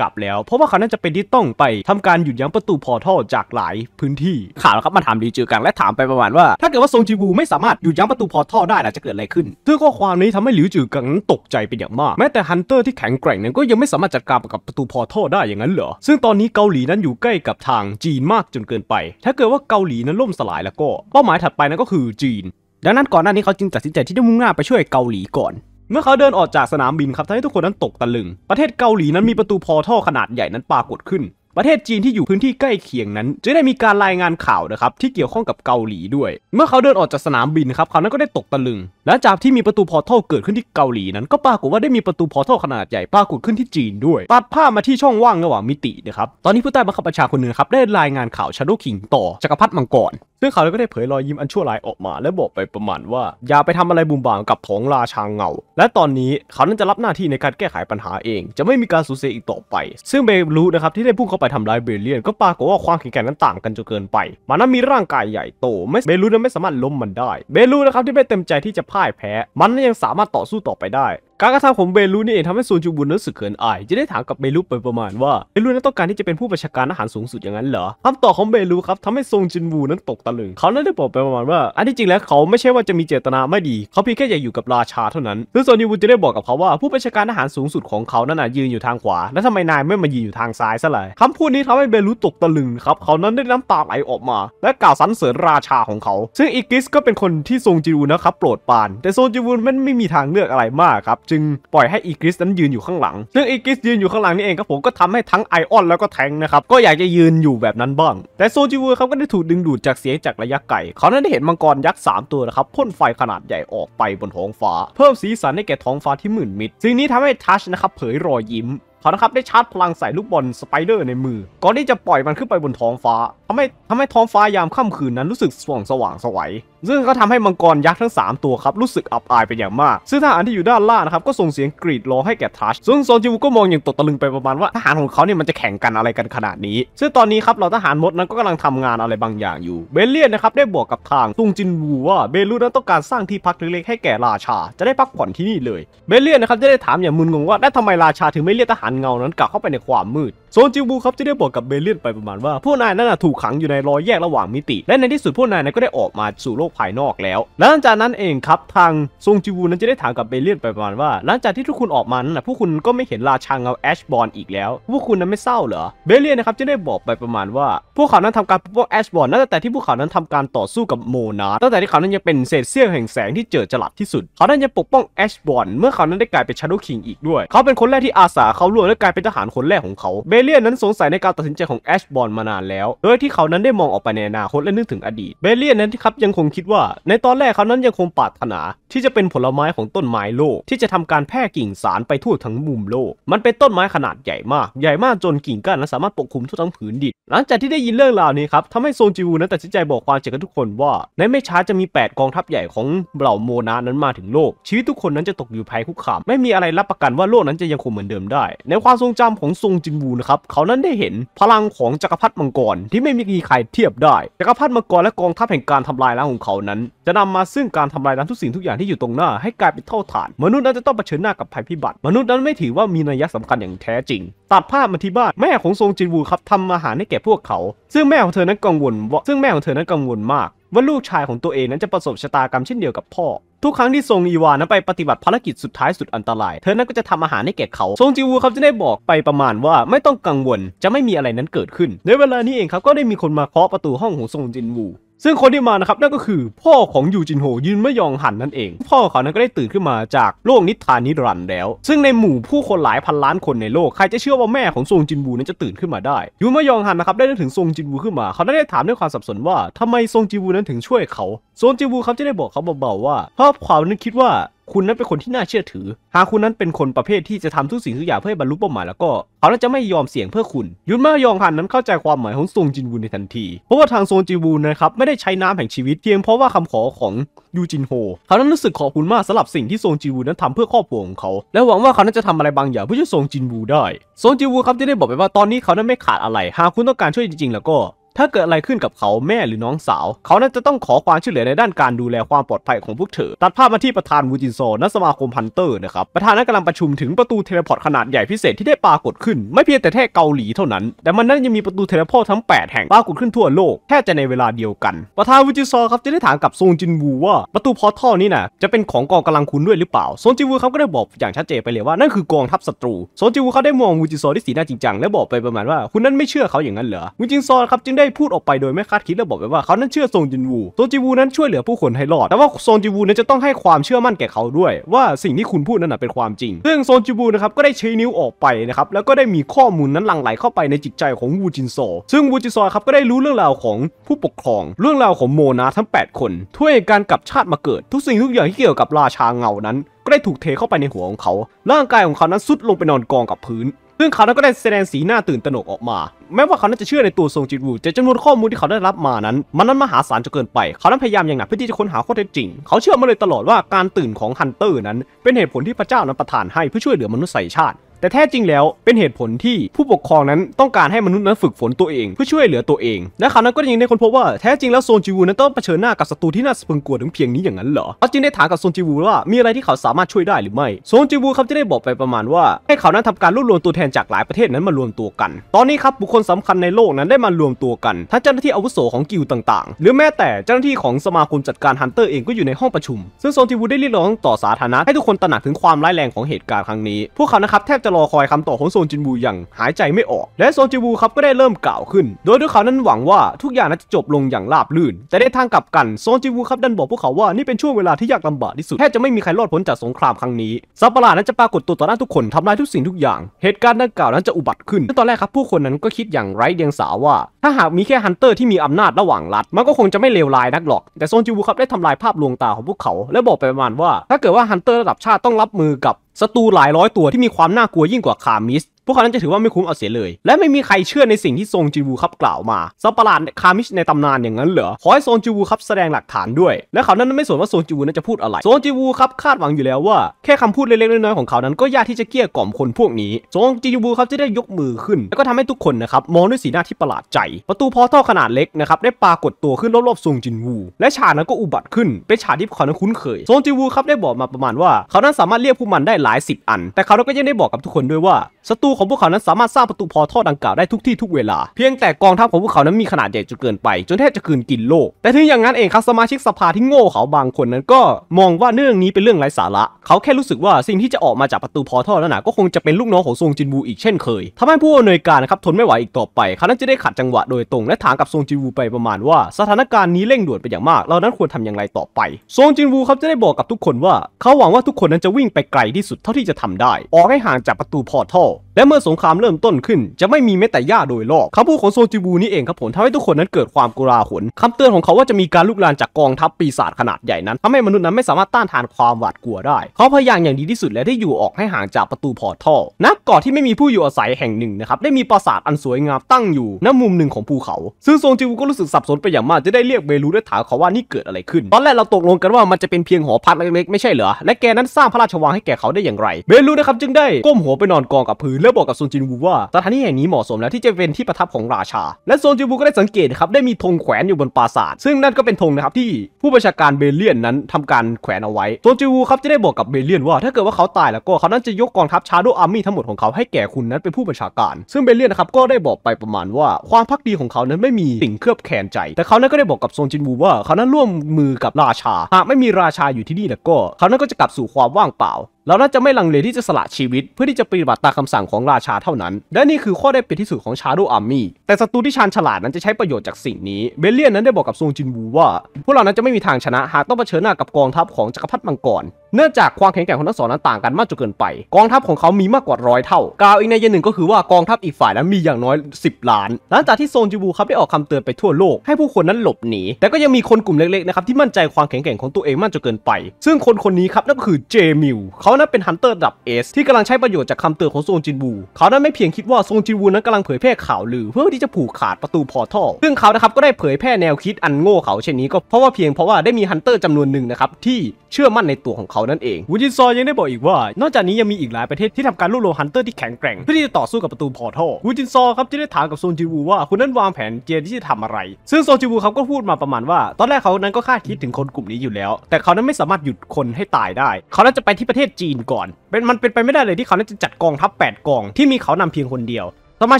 กลับแล้ว เพราะว่าเขานั้นจะเป็นที่ต้องไปทำการหยุดยั้งประตูพอท่อจากหลาย พื้นที่ข่าวครับมาถามลิวจือกังและถามไปประมาณ ว่า ถ้าเกิดว่าซงจินบูไม่สามารถหยุดยั้งประตูพอท่อได้ล่ะจะเกิดอะไรขึ้นซึ่งข้อความนี้ทำให้ลิวจือกังนั้นตกใจเป็นอย่างมากแม้แต่ฮันเตอร์ที่แข็งแกร่งนั้นก็ยังไม่สามารถจัดการกับประตูพอท่อได้อย่างนั้นเหรอซึ่งตอนนี้เกาหลีนั้นอยู่ใกล้กับทางจีนมากจนเกินไป ถ้าเกิดว่าเกาหลีนั้นล่มสลายแล้วก็เป้าหมายถัดไปนั้นก็คือจีน ดังนั้นก่อนหน้านี้เขาจึงตัดสินใจที่จะมุ่งหน้าไปช่วยเกาหลีก่อน เมื่อเขาเดินออกจากสนามบินครับทำให้ทุกคนนั้นตกตะลึง ประเทศเกาหลีนั้นมีประตูพอท่อขนาดใหญ่นั้นปรากฏขึ้นประเทศจีนที่อยู่พื้นที่ใกล้เคียงนั้น จะได้มีการรายงานข่าวนะครับที่เกี่ยวข้องกับเกาหลีด้วย เมื่อเขาเดินออกจากสนามบินครับเขานั้นก็ได้ตกตะลึงหลังจากที่มีประตูพอร์ทัลเกิดขึ้นที่เกาหลีนั้นก็ปรากฏว่าได้มีประตูพอร์ทัลขนาดใหญ่ปรากฏขึ้นที่จีนด้วยตัดภาพมาที่ช่องว่างระหว่างมิตินะครับตอนนี้ผู้ใต้บังคับบัญชาคนหนึ่งครับได้รายงานข่าวชาโดคิงต่อจักรพรรดิมังกรซึ่งเขาก็ได้เผยรอยยิ้มอันชั่วร้ายออกมา และบอกไปประมาณว่าอย่าไปทำอะไรบุ่มบ่ามกับท้องราชาเงา และตอนนี้เขานั้นจะรับหน้าที่ในการแก้ไขปัญหาเอง จะไม่มีการสูญเสียอีกต่อไป ซึ่งเบรู้นะครับที่ได้พุ่งเข้าไปทำลายเบเลียนก็ปรากฏว่าความแข็งแกร่งนั้นต่างกันจนเกินไปมันนั้นมีร่างกายใหญ่โตไม่เบลูนั้นไม่สามารถล้มมันได้ เบลูนะครับที่ไม่เต็มใจที่จะพ่ายแพ้ มันนั้นยังสามารถต่อสู้ต่อไปได้การกระทำของเบลูนี่เองทำให้ซูนจูบุนรู้สึกเขินอายจะได้ถามกับเบลูไปประมาณว่าเบลูนั้นต้องการที่จะเป็นผู้ประชาการทหารสูงสุดอย่างนั้นเหรอคำตอบของเบลูครับทำให้ซนจินบูนั้นตกตะลึงเขานั้นได้บอกไปประมาณว่าอันที่จริงแล้วเขาไม่ใช่ว่าจะมีเจตนาไม่ดี เขาเพียงแค่อยากอยู่กับราชาเท่านั้นซึ่งซนจูนบูจะได้บอกกับเขาว่าผู้ประชาการทหารสูงสุดของเขานั้นยืนอยู่ทางขวา แล้วทำไมนายไม่มายืนอยู่ทางซ้ายซะเลยคำพูดนี้ทำให้เบลูตกตะลึงครับเขานั้นได้น้ำตาไหลออกมา และกล่าวสรรเสริญราชาของเขา ซึ่งอีกิสก็เป็นคนที่ซนจูบุนะครับโปรดปาน แต่ซงจนบูนั้นไม่มีทางเลือกอะไรมากครับจึงปล่อยให้อีกิสนั้นยืนอยู่ข้างหลัง ซึ่งอีกิสยืนอยู่ข้างหลังนี่เองครับผมก็ทำให้ทั้งไอออนแล้วก็แทงนะครับ ก็อยากจะยืนอยู่แบบนั้นบ้าง แต่โซจิวอรเขาก็ได้ถูกดึงดูดจากเสียงจากระยะไกล เขานั้นได้เห็นมังกรยักษ์ 3 ตัวนะครับพ่นไฟขนาดใหญ่ออกไปบนท้องฟ้า เพิ่มสีสันให้แก่ท้องฟ้าที่มืดมิดสิ่งนี้ทำให้ทัชนะครับเผยรอยยิ้มเขานะครับได้ชาร์จพลังใส่ลูกบอลสไปเดอร์ในมือ ก่อนที่จะปล่อยมันขึ้นไปบนท้องฟ้าทำให้ทำให้ท้องฟ้ายามค่ำคืนนั้นรู้สึกสว่างสว่างสวัยซึ่งก็ทำให้มังกรยักษ์ทั้ง 3 ตัวครับ รู้สึกอับอายเป็นอย่างมาก ซึ่งทหารที่อยู่ด้านล่างนะครับ ก็ส่งเสียงกรีดร้องให้แก่ทัชซึ่งซนจิวก็มองอย่างตกตะลึงไปประมาณว่าทหารของเขาเนี่ยมันจะแข่งกันอะไรกันขนาดนี้ ซึ่งตอนนี้ครับเราทหารมดนั้นก็กำลังทำงานอะไรบางอย่างอยู่เบลเลียนนะครับได้บอกกับทางตุงจินวูว่าเบลูนั้นต้องการสร้างที่พักเล็กๆให้แก่ราชา จะได้พักผ่อนที่นี่เลยเบลเลียนนะครับจะได้ถามอย่างมึนงงว่าได้ทำไมราชาถึงไม่เรียกทหารเงานั้นกลับเข้าไปในความมืดโซนจิวบูครับจะได้บอกกับเบลเลียนไปประมาณว่าผู้นายนั้นถูกขังอยู่ในรอยแยกระหว่างมิติ และในที่สุดผู้นายนั้นก็ได้ออกมาสู่โลกภายนอกแล้วหลังจากนั้นเองครับทางซงจิวูนั้นจะได้ถามกับเบลเลียนไปประมาณว่า หลังจากที่ทุกคุณออกมานั้นผู้คุณก็ไม่เห็นราชังเงาแอชบอลอีกแล้วพวกคุณนั้นไม่เศร้าเหรอเบลเลียนนะครับจะได้บอกไปประมาณว่าพวกเขานั้นทำการปกป้องแอชบอลตั้งแต่ที่พวกเขานั้นทำการต่อสู้กับโมนาตั้งแต่ที่เขานั้นยังเป็นเศษเสี้ยวแห่งแสงที่เจิดจรัสที่สุด เขานั้นยังปกป้องแอชบอลเมื่อเขานั้นได้กลายเป็นชาร์โคิงอีกด้วย เขาเป็นคนแรกที่อาสาเขาร่วมและกลายเป็นทหารคนแรกของเขาเบเลียนนั้นสงสัยในการตัดสินใจของแอชบอลมานานแล้ว โดยที่เขานั้นได้มองออกไปในอนาคตและนึกถึงอดีต เบลเลียนนั้นครับยังคงคิดว่า ในตอนแรกเขานั้นยังคงปรารถนา ที่จะเป็นผลไม้ของต้นไม้โลก ที่จะทำการแพร่กิ่งสารไปทั่วทั้งมุมโลก มันเป็นต้นไม้ขนาดใหญ่มากใหญ่มากจนกิ่งก้านนั้นสามารถปกคลุมทั่วทั้งผืนดิน หลังจากที่ได้ยินเรื่องราวนี้ครับทำให้โซนจิวูนั้นตัดสินใจบอกความจริงกับทุกคนว่า ในไม่ช้าจะมี8กองทัพใหญ่ของเหล่าโมนานั้นมาถึงโลกชีวิตทุกคนนั้นจะตกอยู่ภายคุกคามไม่มีอะไรรับประกันว่าโลกนั้นจะยังคงเหมือนเดิมได้ในความทรงจำของซงจิวูนะครับับเขานั้นได้เห็นพลังของจักรพรรดิมังกรที่ไม่มีใครเทียบได้ จักรพรรดิมังกรและกองทัพแห่งการทำลายล้างของเขานั้น จะนำมาซึ่งการทำลายล้างทุกสิ่งทุกอย่างที่อยู่ตรงหน้าให้กลายเป็นเท่าฐานมนุษย์นั้นจะต้องเผชิญหน้ากับภัยพิบัติ มนุษย์นั้นไม่ถือว่ามีนัยสำคัญอย่างแท้จริงตัดภาพมาที่บ้านแม่ของทรงจินวูครับทำอาหารให้แก่พวกเขาซึ่งแม่ของเธอนั้นกังวลซึ่งแม่ของเธอนั้นกังวลมากว่าลูกชายของตัวเองนั้นจะประสบชะตากรรมเช่นเดียวกับพ่อทุกครั้งที่ทรงอีวานั้นไปปฏิบัติภารกิจสุดท้ายสุดอันตราย เธอนั้นก็จะทำอาหารให้แก่เขาทรงจิวูเขาจะได้บอกไปประมาณว่า ไม่ต้องกังวลจะไม่มีอะไรนั้นเกิดขึ้น ในเวลานี้เองเขาก็ได้มีคนมาเคาะประตูห้องของทรงจินวูซึ่งคนที่มานะครับนั่นก็คือพ่อของยูจินโฮยืนไม่ยองหันนั่นเอง พ่อเขานั้นก็ได้ตื่นขึ้นมาจากโลกนิทานนิรันด์แล้ว ซึ่งในหมู่ผู้คนหลายพันล้านคนในโลกใครจะเชื่อว่าแม่ของซงจินบูนั้นจะตื่นขึ้นมาได้ยูไม่ยองหันนะครับได้นึกถึงซงจินบูขึ้นมาเขาได้ถามด้วยความสับสนว่าทำไมซงจินบูนั้นถึงช่วยเขาซงจินบูเขาจะได้บอกเขาเบาๆว่าเพราะความนั้นคิดว่าคุณนั้นเป็นคนที่น่าเชื่อถือ หากคุณนั้นเป็นคนประเภทที่จะทำทุกสิ่งทุกอย่างเพื่อบรรลุเป้าหมายแล้วก็เขาจะไม่ยอมเสี่ยงเพื่อคุณ ยุนมายองฮันนั้นเข้าใจความหมายของซงจินวูในทันที เพราะว่าทางซงจินวูนะครับไม่ได้ใช้น้ำแห่งชีวิตเพียงเพราะว่าคำขอของยูจินโฮเขานั้นรู้สึกขอบคุณมากสำหรับสิ่งที่ซงจินวูนั้นทำเพื่อครอบครัวของเขาและหวังว่าเขานั้นจะทำอะไรบางอย่างเพื่อช่วยซงจินวูได้ซงจินวูครับที่ได้บอกไปว่าตอนนี้เขานั้นไม่ขาดอะไร หากคุณต้องการช่วยจริงๆแล้วก็ถ้าเกิดอะไรขึ้นกับเขาแม่หรือน้องสาว เขานั้นจะต้องขอความช่วยเหลือในด้านการดูแลความปลอดภัยของพวกเธอ ตัดภาพมาที่ประธานวูจินโซนัสมาคมพันเตอร์นะครับ ประธานนั้นกำลังประชุมถึงประตูเทเลพอร์ตขนาดใหญ่พิเศษที่ได้ปรากฏขึ้นไม่เพียงแต่แค่เกาหลีเท่านั้น แต่มันนั้นยังมีประตูเทเลพอร์ตทั้ง8แห่งปรากฏขึ้นทั่วโลกแทบจะในเวลาเดียวกันประธานวูจินโซครับจะได้ถามกับซงจินวูว่าประตูพอร์ท่อนี้นะจะเป็นของกองกำลังคุณด้วยหรือเปล่าซงจินวูเขาก็ได้บอกอย่างชัดเจนไปเลยว่านั่นคือกองทัพศัตรูซงจินวูเขาได้มองวูจินโซด้วยสีหน้าจริงจังและบอกไปประมาณว่าคุณนั้นไม่เชื่อเขาอย่างนั้นเหรอวูจินโซครับจึงไดได้พูดออกไปโดยไม่คาดคิดและบอกไปว่าเขานั้นเชื่อซงจินวูซงจินวูนั้นช่วยเหลือผู้คนให้รอดแต่ว่าซงจินวูนั้นจะต้องให้ความเชื่อมั่นแก่เขาด้วยว่าสิ่งที่คุณพูดนั้นเป็นความจริงซึ่งซงจินวูนะครับก็ได้ช้นิ้วออกไปนะครับแล้วก็ได้มีข้อมูลนั้นหลั่งไหลเข้าไปในจิตใจของวูจินโซซึ่งวูจินโซครับก็ได้รู้เรื่องราวของผู้ปกครอง เรื่องราวของโมนาทั้ง 8 คนถ้วยการกลับชาติมาเกิด ทุกสิ่งทุกอย่างที่เกี่ยวกับราชาเงานั้นก็ได้ถูกเทเข้าไปในหัวของเขา ร่างกายของเขานั้นสุดลงไปนอนกองกับพื้นซึ่งเขาก็ได้แสดงสีหน้าตื่นตระหนกออกมา แม้ว่าเขานนั้จะเชื่อในตัวทรงจิตวูแต่จำนวนข้อมูลที่เขาได้รับมานั้น มันนั้นมหาศาลจนเกินไป เขานั้นพยายามอย่างหนักเพื่อที่จะค้นหาข้อเท็จจริง เขาเชื่อมาเลยตลอดว่าการตื่นของฮันเตอร์นั้น เป็นเหตุผลที่พระเจ้านั้นประทานให้เพื่อช่วยเหลือมนุษยชาติแต่แท้จริงแล้วเป็นเหตุผลที่ผู้ปกครองนั้นต้องการให้มนุษย์นั้นฝึกฝนตัวเอง เพื่อช่วยเหลือตัวเอง และเขานั้นก็ยังได้คนพบว่าแท้จริงแล้วโซนจิวูนั้นต้องเผชิญหน้ากับศัตรูที่น่าสะพรึงกลัวถึงเพียงนี้อย่างนั้นเหรอจึงได้ถามกับโซนจิวูว่ามีอะไรที่เขาสามารถช่วยได้หรือไม่โซนจิวูเขาจะได้บอกไปประมาณว่า ให้เขานั้นทำการรวบรวมตัวแทนจากหลายประเทศนั้นมารวมตัวกัน ตอนนี้ครับบุคคลสำคัญในโลกนั้นได้มารวมตัวกันทั้งเจ้าหน้าที่อาวุโสของกิลต่าง ๆ หรือแม้แต่เจ้าหน้าที่ของสมาคมจัดการฮันเตอร์เองก็อยู่ในห้องประชุม ซึ่งโซนจิวูได้เรียกร้องต่อสาธารณะให้ทุกคนตระหนักถึงความร้ายแรงของเหตุการณ์ครั้งนี้พวกเขานะครับแทบจะรอคอยคำตอบของโซนจินบูอย่างหายใจไม่ออก และโซนจินบูครับก็ได้เริ่มกล่าวขึ้น โดยทุกเขานั้นหวังว่าทุกอย่างนั้นจะจบลงอย่างราบรื่น แต่ในทางกลับกันโซนจินบูครับดันบอกพวกเขาว่านี่เป็นช่วงเวลาที่ยากลำบากที่สุดแทบจะไม่มีใครรอดพ้นจากสงครามครั้งนี้ซาปรลาดนั้นจะปรากฏตัวต่อหน้าทุกคนทำลายทุกสิ่งทุกอย่างเหตุการณ์ดังกล่าวนั้นจะอุบัติขึ้นตอนแรกครับผู้คนนั้นก็คิดอย่างไร้เดียงสาว่า ถ้าหากมีแค่ฮันเตอร์ที่มีอำนาจระหว่างรัฐมันก็คงจะไม่เลวร้ายนักหรอกแต่โซนจิวูครับได้ทำลายภาพลวงตาของพวกเขา และบอกไปประมาณว่า ถ้าเกิดว่าฮันเตอร์ระดับชาติต้องรับมือกับศัตรูหลายร้อยตัวที่มีความน่ากลัวยิ่งกว่าคามิสพวกเขานั้นจะถือว่าไม่คุ้มเอาเสียเลย และไม่มีใครเชื่อในสิ่งที่ซงจิวูครับกล่าวมาสัปาลาดคามิชในตำนานอย่างนั้นเหรอ ขอให้ซงจิวูครับแสดงหลักฐานด้วย และเขานั้นไม่สนว่าซงจิวูนั้นจะพูดอะไรซงจิวูครับคาดหวังอยู่แล้วว่าแค่คำพูดเล็กๆ น้อยๆ ของเขานั้น ก็ยากที่จะเกลี้ยกล่อมคนพวกนี้ซงจิวูครับจะได้ยกมือขึ้น แล้วก็ทำให้ทุกคนนะครับมองด้วยสีหน้าที่ประหลาดใจ ประตูพอท่อขนาดเล็กนะครับได้ปรากฏตัวขึ้นรอบๆซงจิวู และฉากนั้นก็อุบัติขึ้นเป็นฉากที่เขานั้นคุ้นเคยซงจิวูครับได้บอกมาประมาณว่าเขานั้นสามารถเรียกผู้มันได้หลายสิบอัน แต่เขาก็ยังได้บอกกับทุกคนด้วยว่าศัตรูของพวกเขานั้นสามารถสร้างประตูพอทอดดังกล่าวได้ทุกที่ทุกเวลา เพียงแต่กองทัพของพวกเขานั้นมีขนาดใหญ่จนเกินไป จนแทบจะกืนกินโลก แต่ถึงอย่างนั้นเองครับสมาชิกสภาที่โง่เขาบางคนนั้นก็มองว่าเรื่องนี้เป็นเรื่องไร้สาระ เขาแค่รู้สึกว่าสิ่งที่จะออกมาจากประตูพอทอดนั้นนะก็คงจะเป็นลูกน้องของซงจินวูอีกเช่นเคยทำให้ผู้อำนวยการนะครับทนไม่ไหวอีกต่อไป เขานั้นจะได้ขัดจังหวะโดยตรง และถามกับซงจินวูไปประมาณว่าสถานการณ์นี้เร่งด่วนไปอย่างมาก เรานั้นควรทำอย่างไรต่อไปซงจินวูครับจะได้บอกกับทุกคนว่า เขาหวังว่าทุกคนนั้นจะวิ่งไปไกลที่สุดเท่าที่จะทำได้ ออกให้ห่างจากประตูพอทอและเมื่อสงครามเริ่มต้นขึ้น จะไม่มีแม้แต่หญ้าโดยรอบคำพูดของโซจิบูนี่เองครับผมทำให้ทุกคนนั้นเกิดความกลัาหนคำเตือนของเขาว่าจะมีการลุกลานจากกองทัพปีศาจขนาดใหญ่นั้นทำให้มนุษย์นั้นไม่สามารถต้านทานความหวาดกลัวได้เขาพยายามอย่างดีที่สุดและได้อยู่ออกให้ห่างจากประตูพอร์ทัลนักเกาะที่ไม่มีผู้อยู่อาศัยแห่งหนึ่งนะครับได้มีปราสาทอันสวยงามตั้งอยู่ณมุมหนึ่งของภูเขาซึ่งโซจิบูก็รู้สึกสับสนไปอย่างมากจะได้เรียกเบลูด้วยถามเขาว่านี่เกิดอะไรขึ้นตอนแรกเราตกลงกันว่ามันจะเป็นเพียงหอพักเล็กๆไม่ใช่เหรอและแกนั้นสร้างพระราชวังให้แกเขาได้อย่างไรเบลูนะครับจึงได้ก้มหัวไปนอนกองกับพื้นแลวบอกกับซนจินวูว่าสถานที่แห่งนี้เหมาะสมแล้วที่จะเป็นที่ประทับของราชา และซนจินวูก็ได้สังเกตครับได้มีธงแขวนอยู่บนปราสาท ซึ่งนั่นก็เป็นธงนะครับที่ผู้บัญชาการเบเลียนนั้นทำการแขวนเอาไว้ซนจินวูครับจะได้บอกกับเบเลียนว่าถ้าเกิดว่าเขาตายแล้วก็เขานั้นจะยกกองทัพชาโดอาร์มี่ทั้งหมดของเขาให้แก่คุณนั้นเป็นผู้บัญชาการซึ่งเบเลียนนะครับก็ได้บอกไปประมาณว่าความพักดีของเขานั้นไม่มีสิ่งเคลือบแคลนใจ แต่เขานั้นก็ได้บอกกับซนจินวูว่าเขานั้นร่วมมือกับราชาหากไม่มีราชาอยู่ที่นี่แล้วก็ เขานั้นก็จะกลับสู่ความว่างเปล่าเราน่าจะไม่ลังเลที่จะสละชีวิต เพื่อที่จะปฏิบัติตามคำสั่งของราชาเท่านั้น และนี่คือข้อได้เปรียบที่สุดของชาโดอาร์มี่ แต่ศัตรูที่ชาญฉลาดนั้นจะใช้ประโยชน์จากสิ่งนี้ เบลเลียน นั้นได้บอกกับซงจินวูว่า พวกเรานั้นจะไม่มีทางชนะหากต้องเผชิญหน้ากับกองทัพของจักรพรรดิมังกรเนื่องจากความแข็งแกร่งของทั้งสองนั้นต่างกันมากจนเกินไป กองทัพของเขามีมากกว่าร้อยเท่ากล่าวอีกในยันหนึ่งก็คือว่ากองทัพอีกฝ่ายนั้นมีอย่างน้อย 10 ล้าน หลังจากที่โซนจิบูครับได้ออกคำเตือนไปทั่วโลกให้ผู้คนนั้นหลบหนีแต่ก็ยังมีคนกลุ่มเล็กๆนะครับที่มั่นใจความแข็งแกร่งของตัวเองมากจนเกินไป ซึ่งคนคนนี้ครับนั่นก็คือเจมิลเขานั้นเป็นฮันเตอร์ดับเอสที่กำลังใช้ประโยชน์จากคำเตือนของโซนจินบูเขานั้นไม่เพียงคิดว่าโซนจินบูนั้นกำลังเผยแพร่ข่าวลือเพื่อที่จะผูกขาดประตูพอทัซึ่งเขานะครับก็ได้เผยแพร่แนวคิดอันโง่เขาเช่นนี้ก็เพราะว่าเพียงเพราะว่าได้มีฮันเตอร์จำนวนหนึ่งนะครับที่เชื่อมั่นในตัวของเขานั่นเองวูจินซอยังได้บอกอีกว่า นอกจากนี้ยังมีอีกหลายประเทศที่ทำการรวบรวมฮันเตอร์ที่แข็งแกร่งเพื่อที่จะต่อสู้กับประตูพอร์ทัล วูจินซอครับจึงได้ถามกับโซนจิวูว่าคุณนั้นวางแผนเจนที่จะทำอะไร ซึ่งโซนจิวูเขาก็พูดมาประมาณว่าตอนแรก เขานั้นก็คาดคิดถึงคนกลุ่มนี้อยู่แล้ว แต่เขานั้นไม่สามารถหยุดคนให้ตายได้ เขานั้นจะไปที่ประเทศจีนก่อน เป็นมันเป็นไปไม่ได้เลยที่เขานั้นจะจัดกองทัพ8กอง ที่มีเขานำเพียงคนเดียวสมา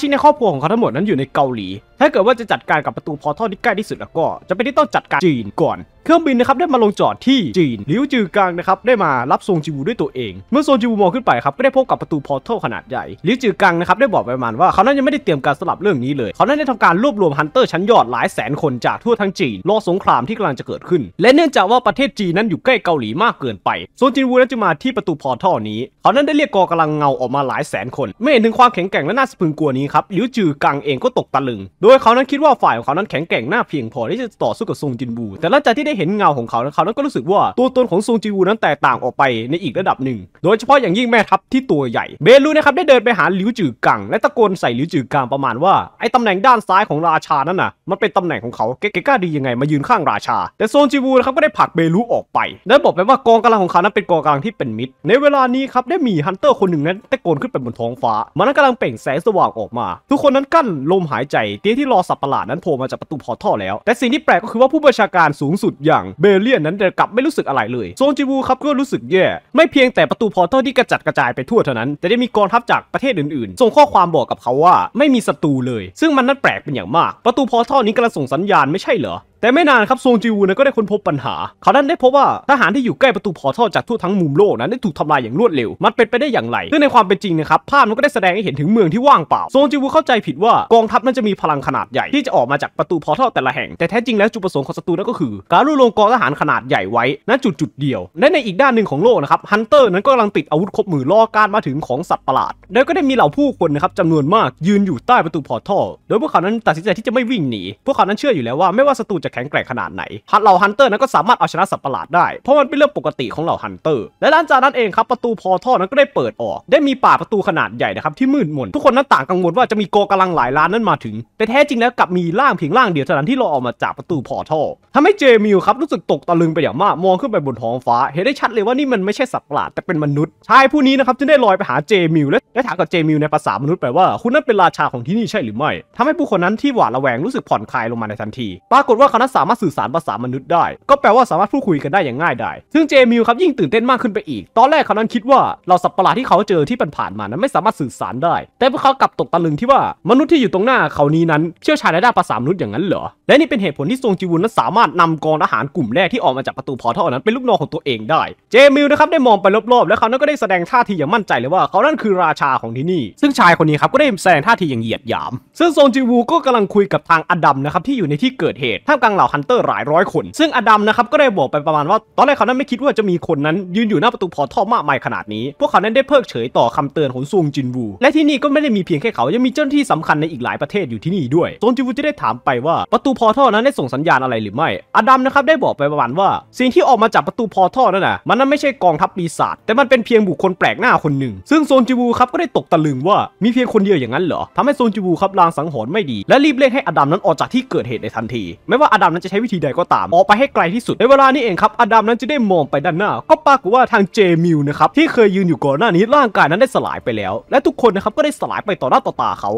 ชิกในครอบครัวของเขาทั้งหมดนั้นอยู่ในเกาหลีถ้าเกิดว่าจะจัดการกับประตูพอท่อที่ใกล้ที่สุดแล้วก็ จะเป็นที่ต้องจัดการจีนก่อน เครื่องบินนะครับได้มาลงจอดที่จีนลิวจือกังนะครับได้มารับซงจิวูด้วยตัวเอง เมื่อซงจิวูมองขึ้นไปครับก็ได้พบกับประตูพอท่อขนาดใหญ่ลิวจือกังนะครับได้บอกไปมันว่าเขานั้นยังไม่ได้เตรียมการสลับเรื่องนี้เลย เขานั้นได้ทำการรวบรวมฮันเตอร์ชั้นยอดหลายแสนคนจากทั่วทั้งจีนรอสงครามที่กำลังจะเกิดขึ้น และเนื่องจากว่าประเทศจีนนั้นอยู่ใกล้เกาหลีมากเกินไปโซนจิวูนั้นจะมาที่ประตูพอท่อนี้เขานั้นได้เรียกกอกำลังเงาออกมาหลายแสนคน ไม่เห็นถึงความแข็งแกร่งและน่าสะพึงกลัวนี้ครับลิวจือกังเองก็ตกตะลึงโดยเขานั้นคิดว่าฝ่ายของเขานั้นแข็งแกร่งหน้าเพียงพอที่จะต่อสู้กับซงจินบูแต่หลังจากที่ได้เห็นเงาของเขาเขานั้นก็รู้สึกว่าตัวตนของซงจินบูนั้นแตกต่างออกไปในอีกระดับหนึ่ง โดยเฉพาะอย่างยิ่งแม่ทัพที่ตัวใหญ่เบลูนะครับได้เดินไปหาหลิวจือกัง และตะโกนใส่หลิวจือกังประมาณว่า ไอ้ตำแหน่งด้านซ้ายของราชานั่นน่ะมันเป็นตำแหน่งของเขาเกก้าดียังไงมายืนข้างราชา แต่ซงจินบูนะครับก็ได้ผลักเบลูออกไป และบอกไปว่ากองกำลังของเขานั้นเป็นกองกำลังที่เป็นมิตร ในเวลานี้ครับได้มีฮันเตอร์คนหนึ่งนั้นตะโกนขึ้นไปบนท้องฟ้ามันกำลังเปล่งแสงสว่างออกมา ทุกคนนั้นกั้นลมหายใจเตี้ยที่รอสับประหลาดนั้นโผล่มาจากประตูพอท่อแล้ว แต่สิ่งที่แปลกก็คือว่าผู้บัญชาการสูงสุดอย่างเบเลียนนั้นกลับไม่รู้สึกอะไรเลยโซนจิวูครับก็รู้สึกแย่ ไม่เพียงแต่ประตูพอท่อที่กระจัดกระจายไปทั่วเท่านั้น แต่ได้มีกองทัพจากประเทศอื่นๆส่งข้อความบอกกับเขาว่าไม่มีศัตรูเลย ซึ่งมันนั้นแปลกเป็นอย่างมากประตูพอท่อนี้กำลังส่งสัญญาณไม่ใช่เหรอแต่ไม่นานครับซงจิวูนะก็ได้ค้นพบปัญหาเขานั้นได้พบว่าทหารที่อยู่ใกล้ประตูพอท่อจากทั่วทั้งมุมโลกนั้น ได้ถูกทำลายอย่างรวดเร็ว มันเป็นไปได้อย่างไรซึ่งในความเป็นจริงนะครับภาพมันก็ได้แสดงให้เห็นถึงเมืองที่ว่างเปล่าซงจิวูเข้าใจผิดว่ากองทัพนั้นจะมีพลังขนาดใหญ่ที่จะออกมาจากประตูพอท่อแต่ละแห่งแต่แท้จริงแล้วจุดประสงค์ของศัตรูนั่นก็คือ การรวบรวมกองทหารขนาดใหญ่ไว้ณจุดจุดเดียวและในอีกด้านหนึ่งของโลกนะครับฮันเตอร์นั้นก็กำลังติดอาวุธครบมือล่อการมาถึงของสัตว์ประหลาดแล้วก็ได้มีเหล่าผู้คนนะครับจำนวนมากยืนอยู่ใต้ประตูพอท่อโดยพวกเขานั้นตัดสินใจที่จะไม่วิ่งหนีพวกเขานั้นเชื่ออยู่แล้วว่าไม่ว่าศัตรูจะแข็งแกร่งขนาดไหนฮัตเหล่าฮันเตอร์นั้นก็สามารถเอาชนะสัตว์ประหลาดได้ เพราะมันเป็นเรื่องปกติของเหล่าฮันเตอร์ และหลังจากนั้นเองครับ ประตูพอท่อนั้นก็ได้เปิดออก ได้มีป่าประตูขนาดใหญ่นะครับที่มืดมน ทุกคนนั้นต่างกังวลว่าจะมีโกกำลังหลายล้านนั้นมาถึง แต่แท้จริงแล้วกลับมีร่างเพียงร่างเดียวเท่านั้นที่เราออกมาจากประตูพอท่อทำให้เจมิลครับรู้สึกตกตะลึงไปอย่างมาก มองขึ้นไปบนท้องฟ้าเห็นได้ชัดเลยว่านี่มันไม่ใช่สัตว์ประหลาดแต่เป็นมนุษย์ ชายผู้นี้นะครับจึงได้ลอยไปหาเจมิลและได้ถามกับเจมิลในภาษามนุษย์ไปว่าคุณนั้นเป็นราชาของที่นี่ใช่หรือไม่ทำให้ผู้คนนั้นที่หวาดระแวงรู้สึกผ่อนคลายลงมาในทันที ปรากฏว่าคนั้นสามารถสื่อสารภาษามนุษย์ได้ ก็แปลว่าสามารถพูดคุยกันได้อย่างง่ายได้ ซึ่งเจมิลครับยิ่งตื่นเต้นมากขึ้นไปอีก ตอนแรกเขานั้นคิดว่าเราสัตว์ประหลาดที่เขาเจอที่ผ่านมานั้นไม่สามารถสื่อสารได้ แต่พวกเขากลับตกตะลึงที่ว่ามนุษย์ที่อยู่ตรงหน้าเขานี้นั้น เชี่ยวชาญในด้านภาษามนุษย์อย่างนั้นเหรอและนี่เป็นเหตุผลที่ทรงจิวุนนั้นสามารถนำกองทหารกลุ่มแรกที่ออกมาจากประตูพอร์ทัลนั้นเป็นลูกน้องของตัวเองได้เจมิลนะครับได้มองไปรอบๆแล้วเขานั้นก็ได้แสดงท่าทีอย่างมั่นใจเลยว่าเขานั่นคือราชาของที่นี่ซึ่งชายคนนี้ครับก็ได้แสดงท่าทีอย่างเหยียดหยาม ซึ่งทรงจิวูก็กำลังคุยกับทางอดัมนะครับที่อยู่ในที่เกิดเหตุท่ามกลาางเหล่าฮันเตอร์หลายร้อยคน ซึ่งอดัมนะครับ ก็ได้บอกไปประมาณว่าตอนแรกเขานั้นไม่คิดว่าจะมีคนนั้นยืนอยู่ หน้าประตูพอท่อมากมายขนาดนี้ พวกเขานั้นได้เพิกเฉยต่อคำเตือนของซวงจินวู และที่นี่ก็ไม่ได้มีเพียงแค่เขา ยังมีเจ้าหน้าที่สำคัญ ในอีกหลายประเทศอยู่ที่นี่ด้วยซวงจินวูจะได้ถามไปว่าประตูพอท่อนั้นได้ส่งสัญญาณอะไรหรือไม่ อดัมนะครับได้บอกไปประมาณว่า สิ่งที่ออกมาจากประตูพอท่อนั้นน่ะมันนั้นไม่ใช่กองทัพปีศาจแต่มันเป็นเพียงบุคคลแปลกหน้าคนหนึ่ง ซึ่งโซนจิวูครับก็ได้ตกตะลึงว่ามีเพียงคนเดียวอย่างนั้นเหรอทำให้โซนจิวูครับลางสังหรณ์ไม่ดี และรีบเร่งให้อดัมนั้นออกจากที่เกิดเหตุในทันทีไม่ว่าอดัมนั้นจะใช้วิธีใดก็ตามออกไปให้ไกลที่สุด ในเวลานี้เองครับอดัมนั้นจะได้มองไปด้านหน้า ก็ปรากฏว่าทางเจมิลนะครับที่เคยยืนอยู่ก่อนหน้านี้ร่างกายนั้นได้สลายไปแล้ว และทุกคนนะครับก็ได้สลายไปต่อหน้าต่อตาเขา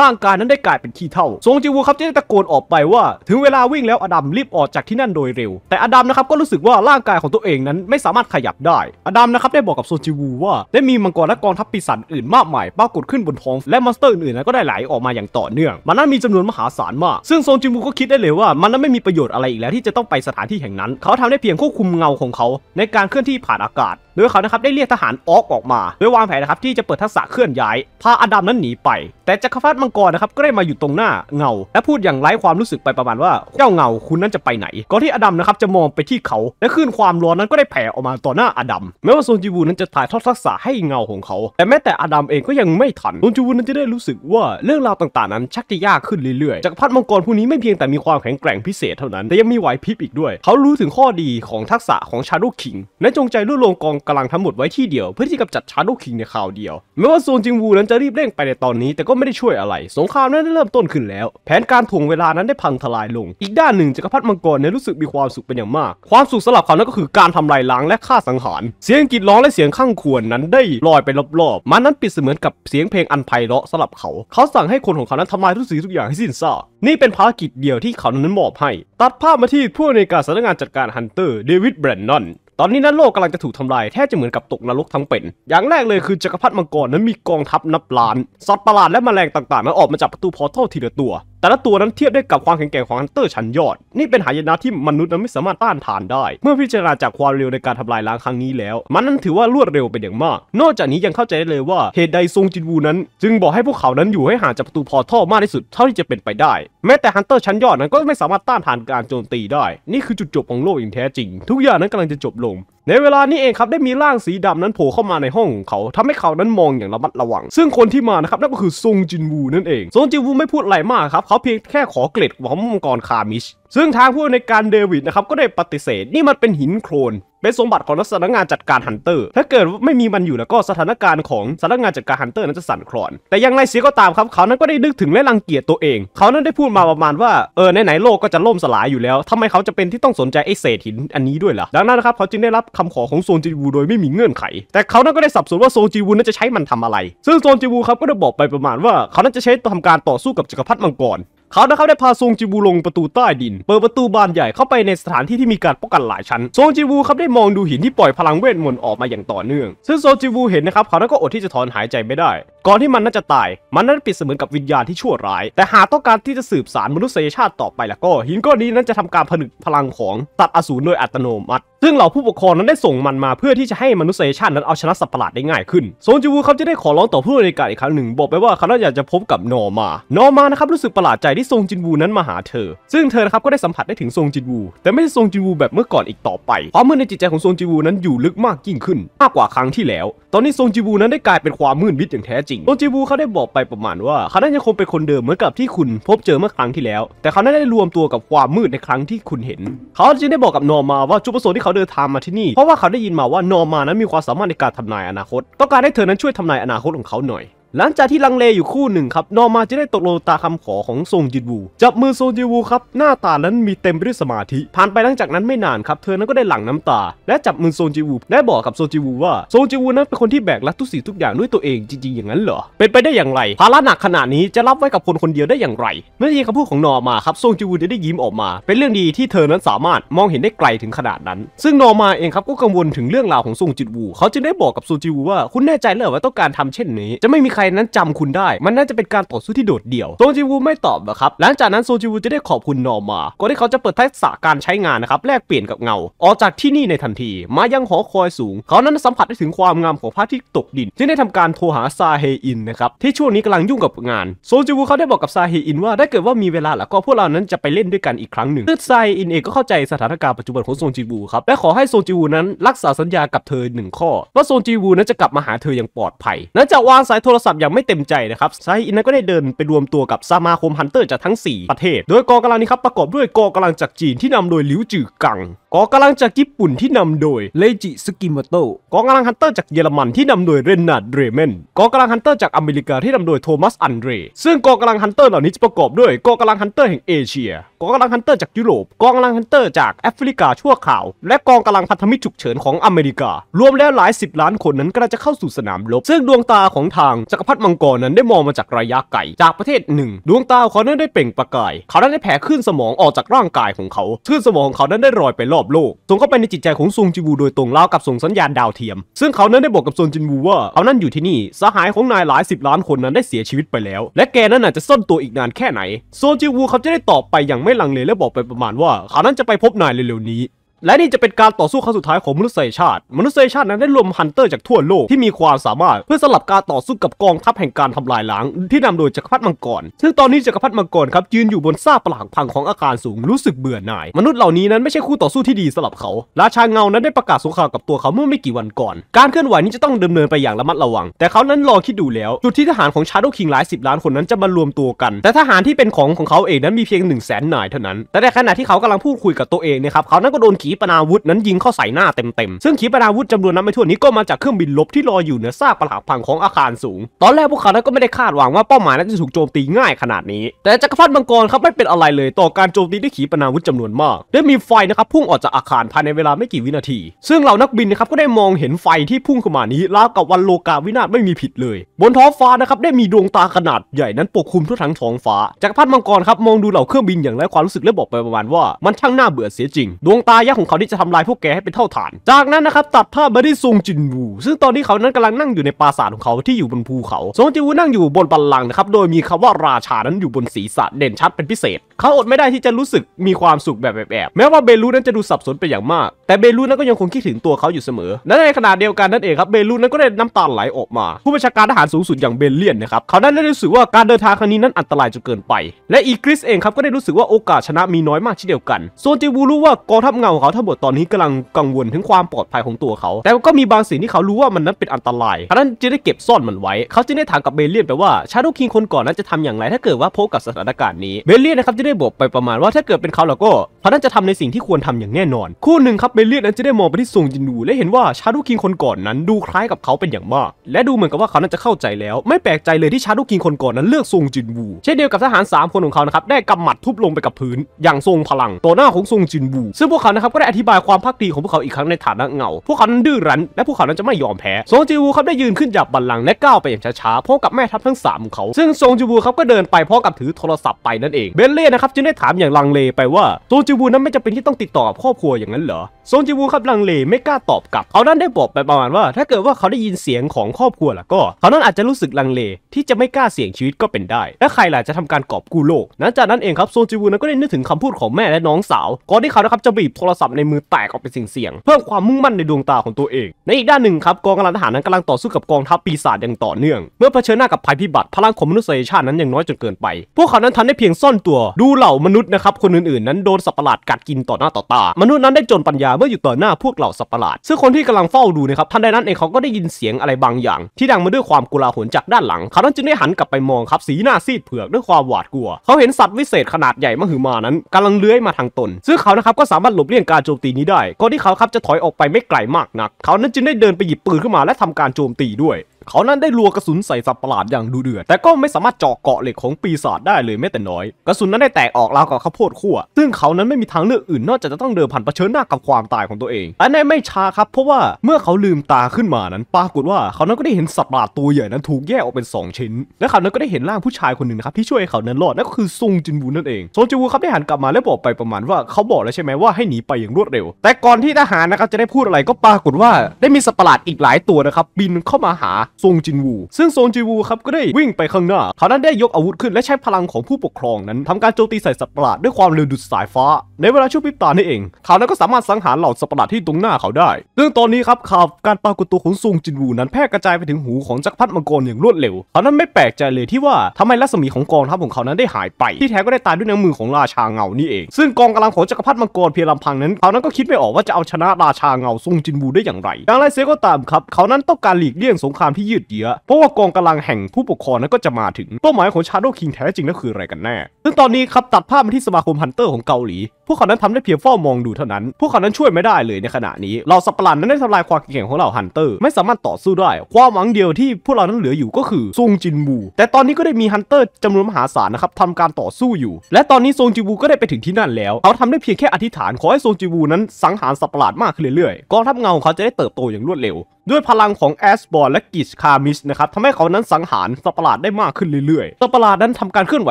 ร่างกายนั้นได้กลายเป็นขี้เท่าซงจิวูครับจึงได้ตะโกนออกไปว่า ถึงเวลาวิ่งแล้วอดัมรีบออกจากที่นั่นโดยเร็ว แต่อดัมนะครับก็รู้สึกว่าร่างกายของตัวเองนั้นไม่สามารถขยับได้อดัมนะครับได้บอกกับโซจิวูว่าได้มีมังกรและกองทัพปีศาจอื่นมากมายปรากฏขึ้นบนท้องและมอนสเตอร์อื่นๆนั้นก็ได้ไหลออกมาอย่างต่อเนื่องมันนั้นมีจำนวนมหาศาลมากซึ่งโซจิวูก็คิดได้เลยว่ามันนั้นไม่มีประโยชน์อะไรอีกแล้วที่จะต้องไปสถานที่แห่งนั้น เขาทำได้เพียงควบคุมเงาของเขา ในการเคลื่อนที่ผ่านอากาศโดยเขานะครับได้เรียกทหารออกออกมาโดยวางแผนนะครับที่จะเปิดทักษะเคลื่อนย้ายพาอดัมนั้นหนีไป แต่จักรพรรดิมังกรนะครับก็ได้มาอยู่ตรงหน้าเงา และพูดอย่างไร้ความรู้สึกไปประมาณว่าเจ้าเงาคุณนั้นจะไปไหนก่อนที่อดัมนะครับจะมองไปที่เขาและคลื่นความร้อนนั้นก็ได้แผ่ออกมาต่อหน้าอดัมแม้ว่าซนจิวูนั้นจะถ่ายทอดทักษะให้เงาของเขา แต่แม้แต่อดัมเองก็ยังไม่ทันซนจิวูนั้นจะได้รู้สึกว่าเรื่องราวต่างๆนั้น ชักจะยากขึ้นเรื่อยๆจักรพรรดิมังกรผู้นี้ไม่เพียงแต่มีความแข็งแกร่งพิเศษเท่านั้นแต่ยังมีไหวพริบอีกด้วย เขารู้ถึงข้อดีของทักษะของชาูกคิงและจงใจลุ่วลงกองกำลังทั้งหมดไว้ที่เดียวเพื่อที่จะจัดชาร์โดคิงในคราวเดียวแม้ว่าซนจิงวูนั้นจะรีบเร่งไปในตอนนี้แต่ก็ไม่ได้ช่วยอะไร สงครามนั้นได้เริ่มต้นขึ้นแล้ว แผนการถ่วงเวลานั้นได้พังทลายลง อีกด้านหนึ่งจักรพรรดิมังกรในรู้สึกมีความสุขเป็นอย่างมาก ความสุขสำหรับเขานั้นก็คือการทำลายล้างและฆ่าสังหาร เสียงกรีดร้องและเสียงข้างควรนั้นได้ลอยไปรอบๆ มันนั้นปิดเสมือนกับเสียงเพลงอันไพเราะสำหรับเขาเขาสั่งให้คนของเขานั้นทำลายทุกสิ่งทุกอย่างให้สิ้นซากนี่เป็นภารกิจเดียวที่เขานั้นมอบให้ ตัดภาพมาที่ผู้ในการสำนักงานจัดการฮันเตอร์ เดวิดแบรนนอนตอนนี้นั้นโลกกำลังจะถูกทำลายแทบจะเหมือนกับตกนรกทั้งเป็น อย่างแรกเลยคือจักรพรรดิมังกรนั้นมีกองทัพนับล้าน สัตว์ประหลาดและแมลงต่างๆนั้นออกมาจากประตูพอร์ทัลทีละตัวแต่ละตัวนั้นเทียบได้กับความแข็งแกร่งของฮันเตอร์ชั้นยอด นี่เป็นหายนะที่มนุษย์นั้นไม่สามารถต้านทานได้ เมื่อพิจารณาจากความเร็วในการทำลายล้างครั้งนี้แล้ว มันนั้นถือว่ารวดเร็วเป็นอย่างมาก นอกจากนี้ยังเข้าใจได้เลยว่า เหตุใดซงจินวูนั้นจึงบอกให้พวกเขานั้นอยู่ให้ห่างจากประตูพอท่อมากที่สุดเท่าที่จะเป็นไปได้ แม้แต่ฮันเตอร์ชั้นยอดนั้นก็ไม่สามารถต้านทานการโจมตีได้นี่คือจุดจบของโลกอย่างแท้จริง ทุกอย่างนั้นกำลังจะจบลงในเวลานี้เองครับ ได้มีร่างสีดำนั้นโผล่เข้ามาในห้องเขาทำให้เขานั้นมองอย่างระมัดระวัง ซึ่งคนที่มานะครับ นั่นก็คือซงจินวูนั่นเองซงจินวูไม่พูดอะไรมากครับ เขาเพียงแค่ขอเกล็ดของมังกรคามิชซึ่งทางผู้ในการเดวิดนะครับ ก็ได้ปฏิเสธนี่มันเป็นหินโคลนเป็นสมบัติของสำนักงานจัดการฮันเตอร์ ถ้าเกิดไม่มีมันอยู่แล้วก็สถานการณ์ของสำนักงานจัดการฮันเตอร์นั้นจะสั่นคลอน แต่อย่างไรเสียก็ตามครับเขานั้นก็ได้นึกถึงและรังเกียจตัวเอง เขานั้นได้พูดมาประมาณว่า เออไหนๆโลกก็จะล่มสลายอยู่แล้วทำไมเขาจะเป็นที่ต้องสนใจไอ้เศษหินอันนี้ด้วยล่ะดังนั้นนะครับเขาจึงได้รับคำขอของโซนจีวูโดยไม่มีเงื่อนไขแต่เขานั้นก็ได้สับสนว่าโซนจีวูนั้นจะใช้มันทำอะไร ซึ่งโซนจีวูครับก็ได้บอกไปประมาณว่าเขานั้นจะใช้ทำการต่อสู้กับจักรพรรดิมังกรเขานะครับได้พาซงจิบูลงประตูใต้ดิน เปิดประตูบานใหญ่เข้าไปในสถานที่ที่มีการป้องกันหลายชั้นซงจิบูครับได้มองดูหินที่ปล่อยพลังเวทมนต์ออกมาอย่างต่อเนื่อง ซึ่งซงจิบูเห็นนะครับเขานั้นก็อดที่จะถอนหายใจไม่ได้ ก่อนที่มันนั้นจะตายมันนั้นปิดเสมือนกับวิญญาณที่ชั่วร้าย แต่หากต้องการที่จะสืบสารมนุษยชาติต่อไปแล้วก็ หินก้อนนี้นั้นจะทำการผนึกพลังของตัดอสูรโดยอัตโนมัติซึ่งเหล่าผู้ปกครองนั้นได้ส่งมันมาเพื่อที่จะให้มนุษยชาตินั้นเอาชนะสัตว์ประหลาดได้ง่ายขึ้นโซนจูวูเขาจะได้ขอร้องต่อผู้บริการอีกครั้งหนึ่ง บอกไปว่าเขาต้องอยากจะพบกับนอมานอมานะครับรู้สึกประหลาดใจที่ทรงจินวูนั้นมาหาเธอ ซึ่งเธอนะครับก็ได้สัมผัสได้ถึงทรงจินวู แต่ไม่ใช่ทรงจินวูแบบเมื่อก่อนอีกต่อไปความมืดในจิตใจของทรงจินวูนั้นอยู่ลึกมากยิ่งขึ้น มากกว่าครั้งที่แล้ว ตอนนี้ทรงจินวูนั้นได้กลายเป็นความมืดมิดอย่างแท้จริงทรงจินวูเขาได้บอกไปประมาณว่าเขาน่ยังคงเป็นคนเดิมเหมือนกับที่คุณพบเจอเมื่อครั้งที่แล้ว แต่เขาได้รวมตัวกับความมืดในครั้งที่คุณเห็น เขาจึงได้บอกกับนอมาว่าจุดประสงค์ที่เขาเดินทางมาที่นี่ เพราะว่าเขาได้ยินมาว่า นอร์มานั้นมีความสามารถในการทำนายอนาคต ต้องการให้เธอนั้นช่วยทำนายอนาคตของเขาหน่อยหลังจากที่ลังเลอยู่คู่หนึ่งครับนอมาจะได้ตกลงตาคำขอของซงจิวู จับมือซงจิวูครับหน้าตานั้นมีเต็มไปด้วยสมาธิ ผ่านไปหลังจากนั้นไม่นานครับ เธอนั้นก็ได้หลั่งน้ำตา และจับมือซงจิวูและบอกกับซงจิวูว่าซงจิวูนั้นเป็นคนที่แบกรับทุกสิ่งทุกอย่างด้วยตัวเองจริงๆ อย่างนั้นเหรอเป็นไปได้อย่างไร ภาระหนักขนาดนี้จะรับไว้กับคนคนเดียวได้อย่างไร เมื่อได้ยินคำพูดของนอมาครับซงจิวูได้ยิ้มออกมา เป็นเรื่องดีที่เธอนั้นสามารถมองเห็นได้ไกลถึงขนาดนั้น ซึ่งนอมาเองครับก็กังวลถึงเรื่องราวของซงจิวูเขาจึงได้บอกกับซงจิวูว่าคุณแน่ใจเหรอว่าต้องการทำเช่นนี้ จะไม่มีใครนั้นจำคุณได้มันน่าจะเป็นการต่อสู้ที่โดดเดี่ยวโซจิวูไม่ตอบนะครับ หลังจากนั้นโซจิวูจะได้ขอบคุณนอมาก่อนที่เขาจะเปิดทักษะการใช้งานนะครับแลกเปลี่ยนกับเงา ออกจากที่นี่ในทันที มายังหอคอยสูง เขานั้นสัมผัสได้ถึงความงามของพระที่ตกดินจึงได้ทำการโทรหาซาเฮอินนะครับที่ช่วงนี้กำลังยุ่งกับงานโซจิวูเขาได้บอกกับซาเฮอินว่าได้เกิดว่ามีเวลาแล้วก็พวกเรานั้นจะไปเล่นด้วยกันอีกครั้งหนึ่งซึ่งซาเฮอินเองก็เข้าใจสถานการณ์ปัจจุบันของโซจิวูครับและขอให้โซจิวูนั้น รักษาสัญญากับเธอหนึ่งข้อว่าโซจิวูนั้นจะกลับมาหาเธออย่างปลอดภัยหลังจากวางสายโทรศัพท์อย่างไม่เต็มใจนะครับไซอินนั้นก็ได้เดินไปรวมตัวกับสมาคมฮันเตอร์จากทั้ง 4 ประเทศ โดยกองกำลังนี้ครับประกอบด้วยกองกำลังจากจีนที่นำโดยลิวจือกัง กองกำลังจากญี่ปุ่นที่นำโดยเลจิสกิมโตกองกำลังฮันเตอร์จากเยอรมันที่นำโดยเรนนาร์ดเรเมน กองกำลังฮันเตอร์จากอเมริกาที่นำโดยโทมัสอันเดรซึ่งกองกำลังฮันเตอร์เหล่านี้จะประกอบด้วยกองกำลังฮันเตอร์แห่งเอเชียกองกำลังฮันเตอร์จากยุโรป กองกำลังฮันเตอร์จากแอฟริกาชั่วข่าวและกองกำลังพันธมิตรฉุกเฉินของอเมริการวมแล้วหลายสิบล้านคนนั้นกำลังจะเข้าสู่สนามรบ ซึ่งดวงตาของทางจักรพรรดิมังกรนั้นได้มองมาจากระยะไกลจากประเทศหนึ่ง ดวงตาเขานั้นได้เปล่งประกายเขานั้นได้แผ่ขึ้นสมองออกจากร่างกายของเขาขึื่นสมองของเขานั้นได้ลอยไปรอบโลกส่งเข้าไปในจิตใจของซงจิวู โดยตรงเล่ากับส่งสัญญาณดาวเทียม ซึ่งเขานั้นได้บอกกับซงจินวูว่าเขานั้นอยู่ที่นี่สหายของนายหลายสิบล้านคนนั้นได้เสียชีวิตไปแล้วและแกนั้นอาจจะซ่อนตัวอีกนานแค่ไหนซงจิวูเขาจะได้ตอบไปอย่างไม่ลังเลและบอกไปประมาณว่าเขานั้นจะไปพบนายเร็วๆนี้และนี่จะเป็นการต่อสู้ครั้งสุดท้ายของมนุษยชาติ มนุษยชาตินั้นได้รวมฮันเตอร์จากทั่วโลกที่มีความสามารถ เพื่อสลับการต่อสู้กับกองทัพแห่งการทำลายล้าง ที่นำโดยจักรพรรดิมังกรซึ่งตอนนี้จักรพรรดิมังกรครับ ยืนอยู่บนซากปรักพังของอาคารสูงรู้สึกเบื่อหน่าย มนุษย์เหล่านี้นั้นไม่ใช่คู่ต่อสู้ที่ดีสำหรับเขา ราชาเงานั้นได้ประกาศสงครามกับตัวเขาเมื่อไม่กี่วันก่อน การเคลื่อนไหวนี้จะต้องดำเนินไปอย่างระมัดระวัง แต่เขานั้นรอคิดดูแล้วจุดที่ทหารของชาโดคิงหลายสิบล้านคนนั้นจะมารวมตัวกัน แต่ทหารที่เป็นของของเขาเองนั้นมีเพียง 1 0 0 0 0 0นายเท่านั้น แต่ในขณะที่เขากำลังพูดคุยกับตัวเองนะครับเขานั้นก็โดนขีปนาวุธนั้นยิงเข้าใส่หน้าเต็มๆ ซึ่งขีปนาวุธจำนวนนั้นไม่ทั่วนี้ก็มาจากเครื่องบินลบที่ลอยอยู่เหนือซากปรักพังของอาคารสูง ตอนแรกพวกเขาก็ไม่ได้คาดหวังว่าเป้าหมายนั้นจะถูกโจมตีง่ายขนาดนี้ แต่จักรพรรดิมังกรครับไม่เป็นอะไรเลย ต่อการโจมตีด้วยขีปนาวุธจำนวนมาก ได้มีไฟนะครับพุ่งออกจากอาคารภายในเวลาไม่กี่วินาที ซึ่งเหล่านักบินนะครับก็ได้มองเห็นไฟที่พุ่งเข้ามานี้ราวกับวันโลกาวินาศไม่มีผิดเลย บนท้องฟ้านะครับได้มีดวงตาขนาดใหญ่ นั้นปกคลุมทั่วทั้งท้องฟ้าจักรพรรดิมังกรครับมองดูเหล่าเครื่องบินอย่างไร้ความรู้สึกและบอกไปประมาณว่า มันช่างน่าเบื่อเสียจริง ดวงตายัของเขาที่จะทำลายพวกแกให้เป็นเท่าฐาน จากนั้นนะครับตัดภาพมาที่ซงจินวู ซึ่งตอนนี้เขานั้นกำลังนั่งอยู่ในปราสาทของเขาที่อยู่บนภูเขาซงจินวูนั่งอยู่บนบัลลังก์นะครับโดยมีคำว่าราชานั้นอยู่บนศีรษะเด่นชัดเป็นพิเศษ เขาอดไม่ได้ที่จะรู้สึกมีความสุขแบบแอบๆแม้ว่าเบลูนั้นจะดูสับสนไปอย่างมาก แต่เบลูนั้นก็ยังคงคิดถึงตัวเขาอยู่เสมอและในขณะเดียวกันนั่นเองครับเบลูนั้นก็ได้น้ำตาไหลออกมา ผู้บัญชาการทหารสูงสุดอย่างเบลเลียนนะครับเขาได้รู้สึกว่าการเดินทางครั้งนี้นั้นอันตรายจนเกินไป และอีกริสเองครับก็ได้รู้สึกว่าโอกาสชนะมีน้อยมากเช่นเดียวกันโซนจิวูรู้ว่ากองทัพเงาของเขาทั้งหมดตอนนี้กำลังกังวลถึงความปลอดภัยของตัวเขา แต่ก็มีบางสิ่งที่เขารู้ว่ามันนั้นเป็นอันตรายเพราะนั้นจึงได้เก็บซ่อนมันไว้ เขาจึงได้ถามกับเบลเลียนไปว่าชาโดคิงคนก่อนนั้นจะทำอย่างไรถ้าเกิดว่าพบกับสถานการณ์นี้ เบลเลียนนะครับจะได้บอกไปประมาณว่าถ้าเกิดเป็นเขาแล้วก็เขาน้นจะทำในสิ่งที่ควรทำอย่างแน่นอน คู่หนึ่งครับเบลเลียนนั้นจะได้มองไปที่ซงจินดูและเห็นว่าชาโดคิงคนก่อนนั้นดูคล้ายกับเขาเป็นอย่างมาก และดูเหมือนกับว่าเขาน้นจะเข้าใจแล้ว ไม่แปลกใจเลยที่ชาโดคิงคนก่อนนั้นเลือกซงจินวูเช่นเดียวกับทหาร3คนของเขานะครับได้กำหมัดทุบลงไปกับพื้นอย่างทรงพลังต่อหน้าของซงจินวูซึ่งพวกเขานะครับก็ได้อธิบายความภาคดีของพวกเขาอีกครั้งในฐานะเงาพวกเขานั้นดื้อรั้น และพวกเขานั้นจะไม่ยอมแพ้ซงจิวูครับได้ยืนขึ้นจากบัลลังก์และก้าวไปอย่างช้าๆพร้อมกับแม่ทัพทั้ง3ของเขา ซึ่งซงจิวูครับก็เดินไปพร้อมกับถือโทรศัพท์ไปนั่นเองเบนเล่นะครับจึงได้ถามอย่างลังเลไปว่าซงจิวูนั้นไม่จำเป็นที่ต้องติดต่อกับครอบครัวอย่างนั้นเหรอซงจิวูครับลังเลไม่กล้าตอบกลับเขานั้นได้บอกไปประมาณว่า ถ้าเกิดว่าเขาได้ยินเสียงของครอบครัวล่ะก็เขานั้นอาจจะรู้สึกลังเลที่จะไม่กล้าเสี่ยงชีวิตก็เป็นได้ และใครล่ะจะทำการกอบกู้โลกนั้นจากนั้นเองครับซงจิวูนั้นก็ได้นึกถึงคำพูดของแม่และน้องสาวก่อนที่เขานะครับจะบีบโทรศัพท์ในมือแตกออกเป็นเสียงเพิ่มความมุ่งมั่นในดวงตาของตัวเอง ในอีกด้านหนึ่งครับกองกำลังทหารนั้นกำลังต่อสู้กับกองทัพปีศาจอย่างต่อเนื่อง เมื่อเผชิญหน้ากับภัยพิบัติ พลังของมนุษยชาตินั้นยังน้อยจนเกินไป พวกเขานั้นทันได้เพียงซ่อนตัวดูเหล่ามนุษย์นะครับคนอื่นๆ นั้นโดนสัตว์ประหลาดกัดกินต่อหน้าต่อตามนุษย์นั้นได้จนปัญญาเมื่ออยู่ต่อหน้าพวกเหล่าสัตว์ประหลาด ซึ่งคนที่กำลังเฝ้าดูนะครับ ท่านใดนั้นเองเขาก็ได้ยินเสียงอะไรบางอย่าง ที่ดังมาด้วยความกุลาหลจากด้านหลัง เขานั้นจึงได้หันกลับไปมองครับสีหน้าซีดเผือกด้วยความหวาดกลัว เขาเห็นสัตว์วิเศษขนาดใหญ่มหึมานั้น กำลังเลื้อยมาทางตน ซึ่งเขานะครับก็สามารถหลบเลี่ยงการโจมตีนี้ได้ ก่อนที่เขาครับจะถอยออกไปไม่ไกลมากนัก เขานั้นจึงได้เดินไปหยิบปืนขึ้นมาและทำการโจมตีด้วยเขานั้นได้รัวกระสุนใส่สัตว์ประหลาดอย่างดูเดือดแต่ก็ไม่สามารถเจาะเกาะเหล็กของปีศาจได้เลยแม้แต่น้อย กระสุนนั้นได้แตกออกราวกับข้าวโพดขั่ว ซึ่งเขานั้นไม่มีทางเลือกอื่น นอกจากจะต้องเดินผ่านเผชิญหน้ากับความตายของตัวเอง อันนี้นไม่ช้าครับเพราะว่าเมื่อเขาลืมตาขึ้นมานั้นปรากฏว่า เขานั้นก็ได้เห็นสัตว์ประหลาดตัวใหญ่นั้นถูกแยกออกเป็น2ชิ้นและเขานั้น ก็ได้เห็นร่างผู้ชายคนหนึ่งนะครับที่ช่วยเขานั้นรอดนั่นก็คือซงจินวูนั่นเองซงจินวูครับได้หันกลับมาและบอกไปประมาณว่าเขาบอกแล้วใช่ไหมว่าให้หนีไปอย่างรวดเร็ว แต่ก่อนที่ทหารนะครับจะได้พูดอะไรก็ปรากฏว่า ได้มีสัตว์ประหลาดอีกหลายตัวนะครับบินเข้ามาหาซงจินวู ซึ่งซงจินวูครับก็ได้วิ่งไปข้างหน้า เขานั้นได้ยกอาวุธขึ้นและใช้พลังของผู้ปกครองนั้นทำการโจมตีใส่สัตว์ประหลาดด้วยความเร็วดุดสายฟ้า ในเวลาชั่วพริบตานี่เอง เขานั้นก็สามารถสังหารเหล่าสัตว์ประหลาดที่ตรงหน้าเขาได้ ซึ่งตอนนี้ครับข่าวการปรากฏตัวของซงจินวูนั้นแพร่กระจายไปถึงหูของจักรพรรดิมังกรอย่างรวดเร็ว เขานั้นไม่แปลกใจเลยที่ว่าทำไมรัศมีของกองทัพของเขา นั้นได้หายไป ที่แท้ก็ได้ตายด้วยน้ำมือของราชาเงา นี่เอง ซึ่งกองกำลังของจักรพรรดิมังกรเพียงลำพังนั้นเขานั้นก็คิดไม่ออกว่าจะเอาชนะราชาเงาซงจินวูได้อย่างไรงไรเสียก็ตามครับเขานั้นต้องการหลีกเลี่ยงสงครามที่ยืดเยื้อเพราะว่ากองกำลังแห่งผู้ปกครองนั้นก็จะมาถึงเป้าหมายของชาโดว์คิงแท้จริงนั่นคืออะไรกันแน่ ซึ่งตอนนี้ครับตัดภาพมาที่สมาคมฮันเตอร์ของเกาหลี พวกเขานั้นทำได้เพียงเฝ้ามองดูเท่านั้น พวกเขานั้นช่วยไม่ได้เลยในขณะนี้เราสัปหลานนั้นได้ทำลายความแข็งของเหล่าฮันเตอร์ ไม่สามารถต่อสู้ได้ ความหวังเดียวที่พวกเรานั้นเหลืออยู่ก็คือซงจินบู แต่ตอนนี้ก็ได้มีฮันเตอร์จำนวนมหาศาลนะครับทำการต่อสู้อยู่ และตอนนี้ซงจินบูก็ได้ไปถึงที่นั่นแล้ว เขาทำได้เพียงแค่อธิษฐานขอให้ซงจิบู นั้นสังหารสัปหลามากขึ้นเรื่อย ๆกองทัพเงาของเขาจะได้เติบโตอย่างรวดเร็วด้วยพลังของแอสบอร์และกิชคามิสนะครับทำให้เขานั้นสังหาร สัตว์ประหลาดได้มากขึ้นเรื่อยๆ สัตว์ประหลาดนั้นทำการเคลื่อนไหว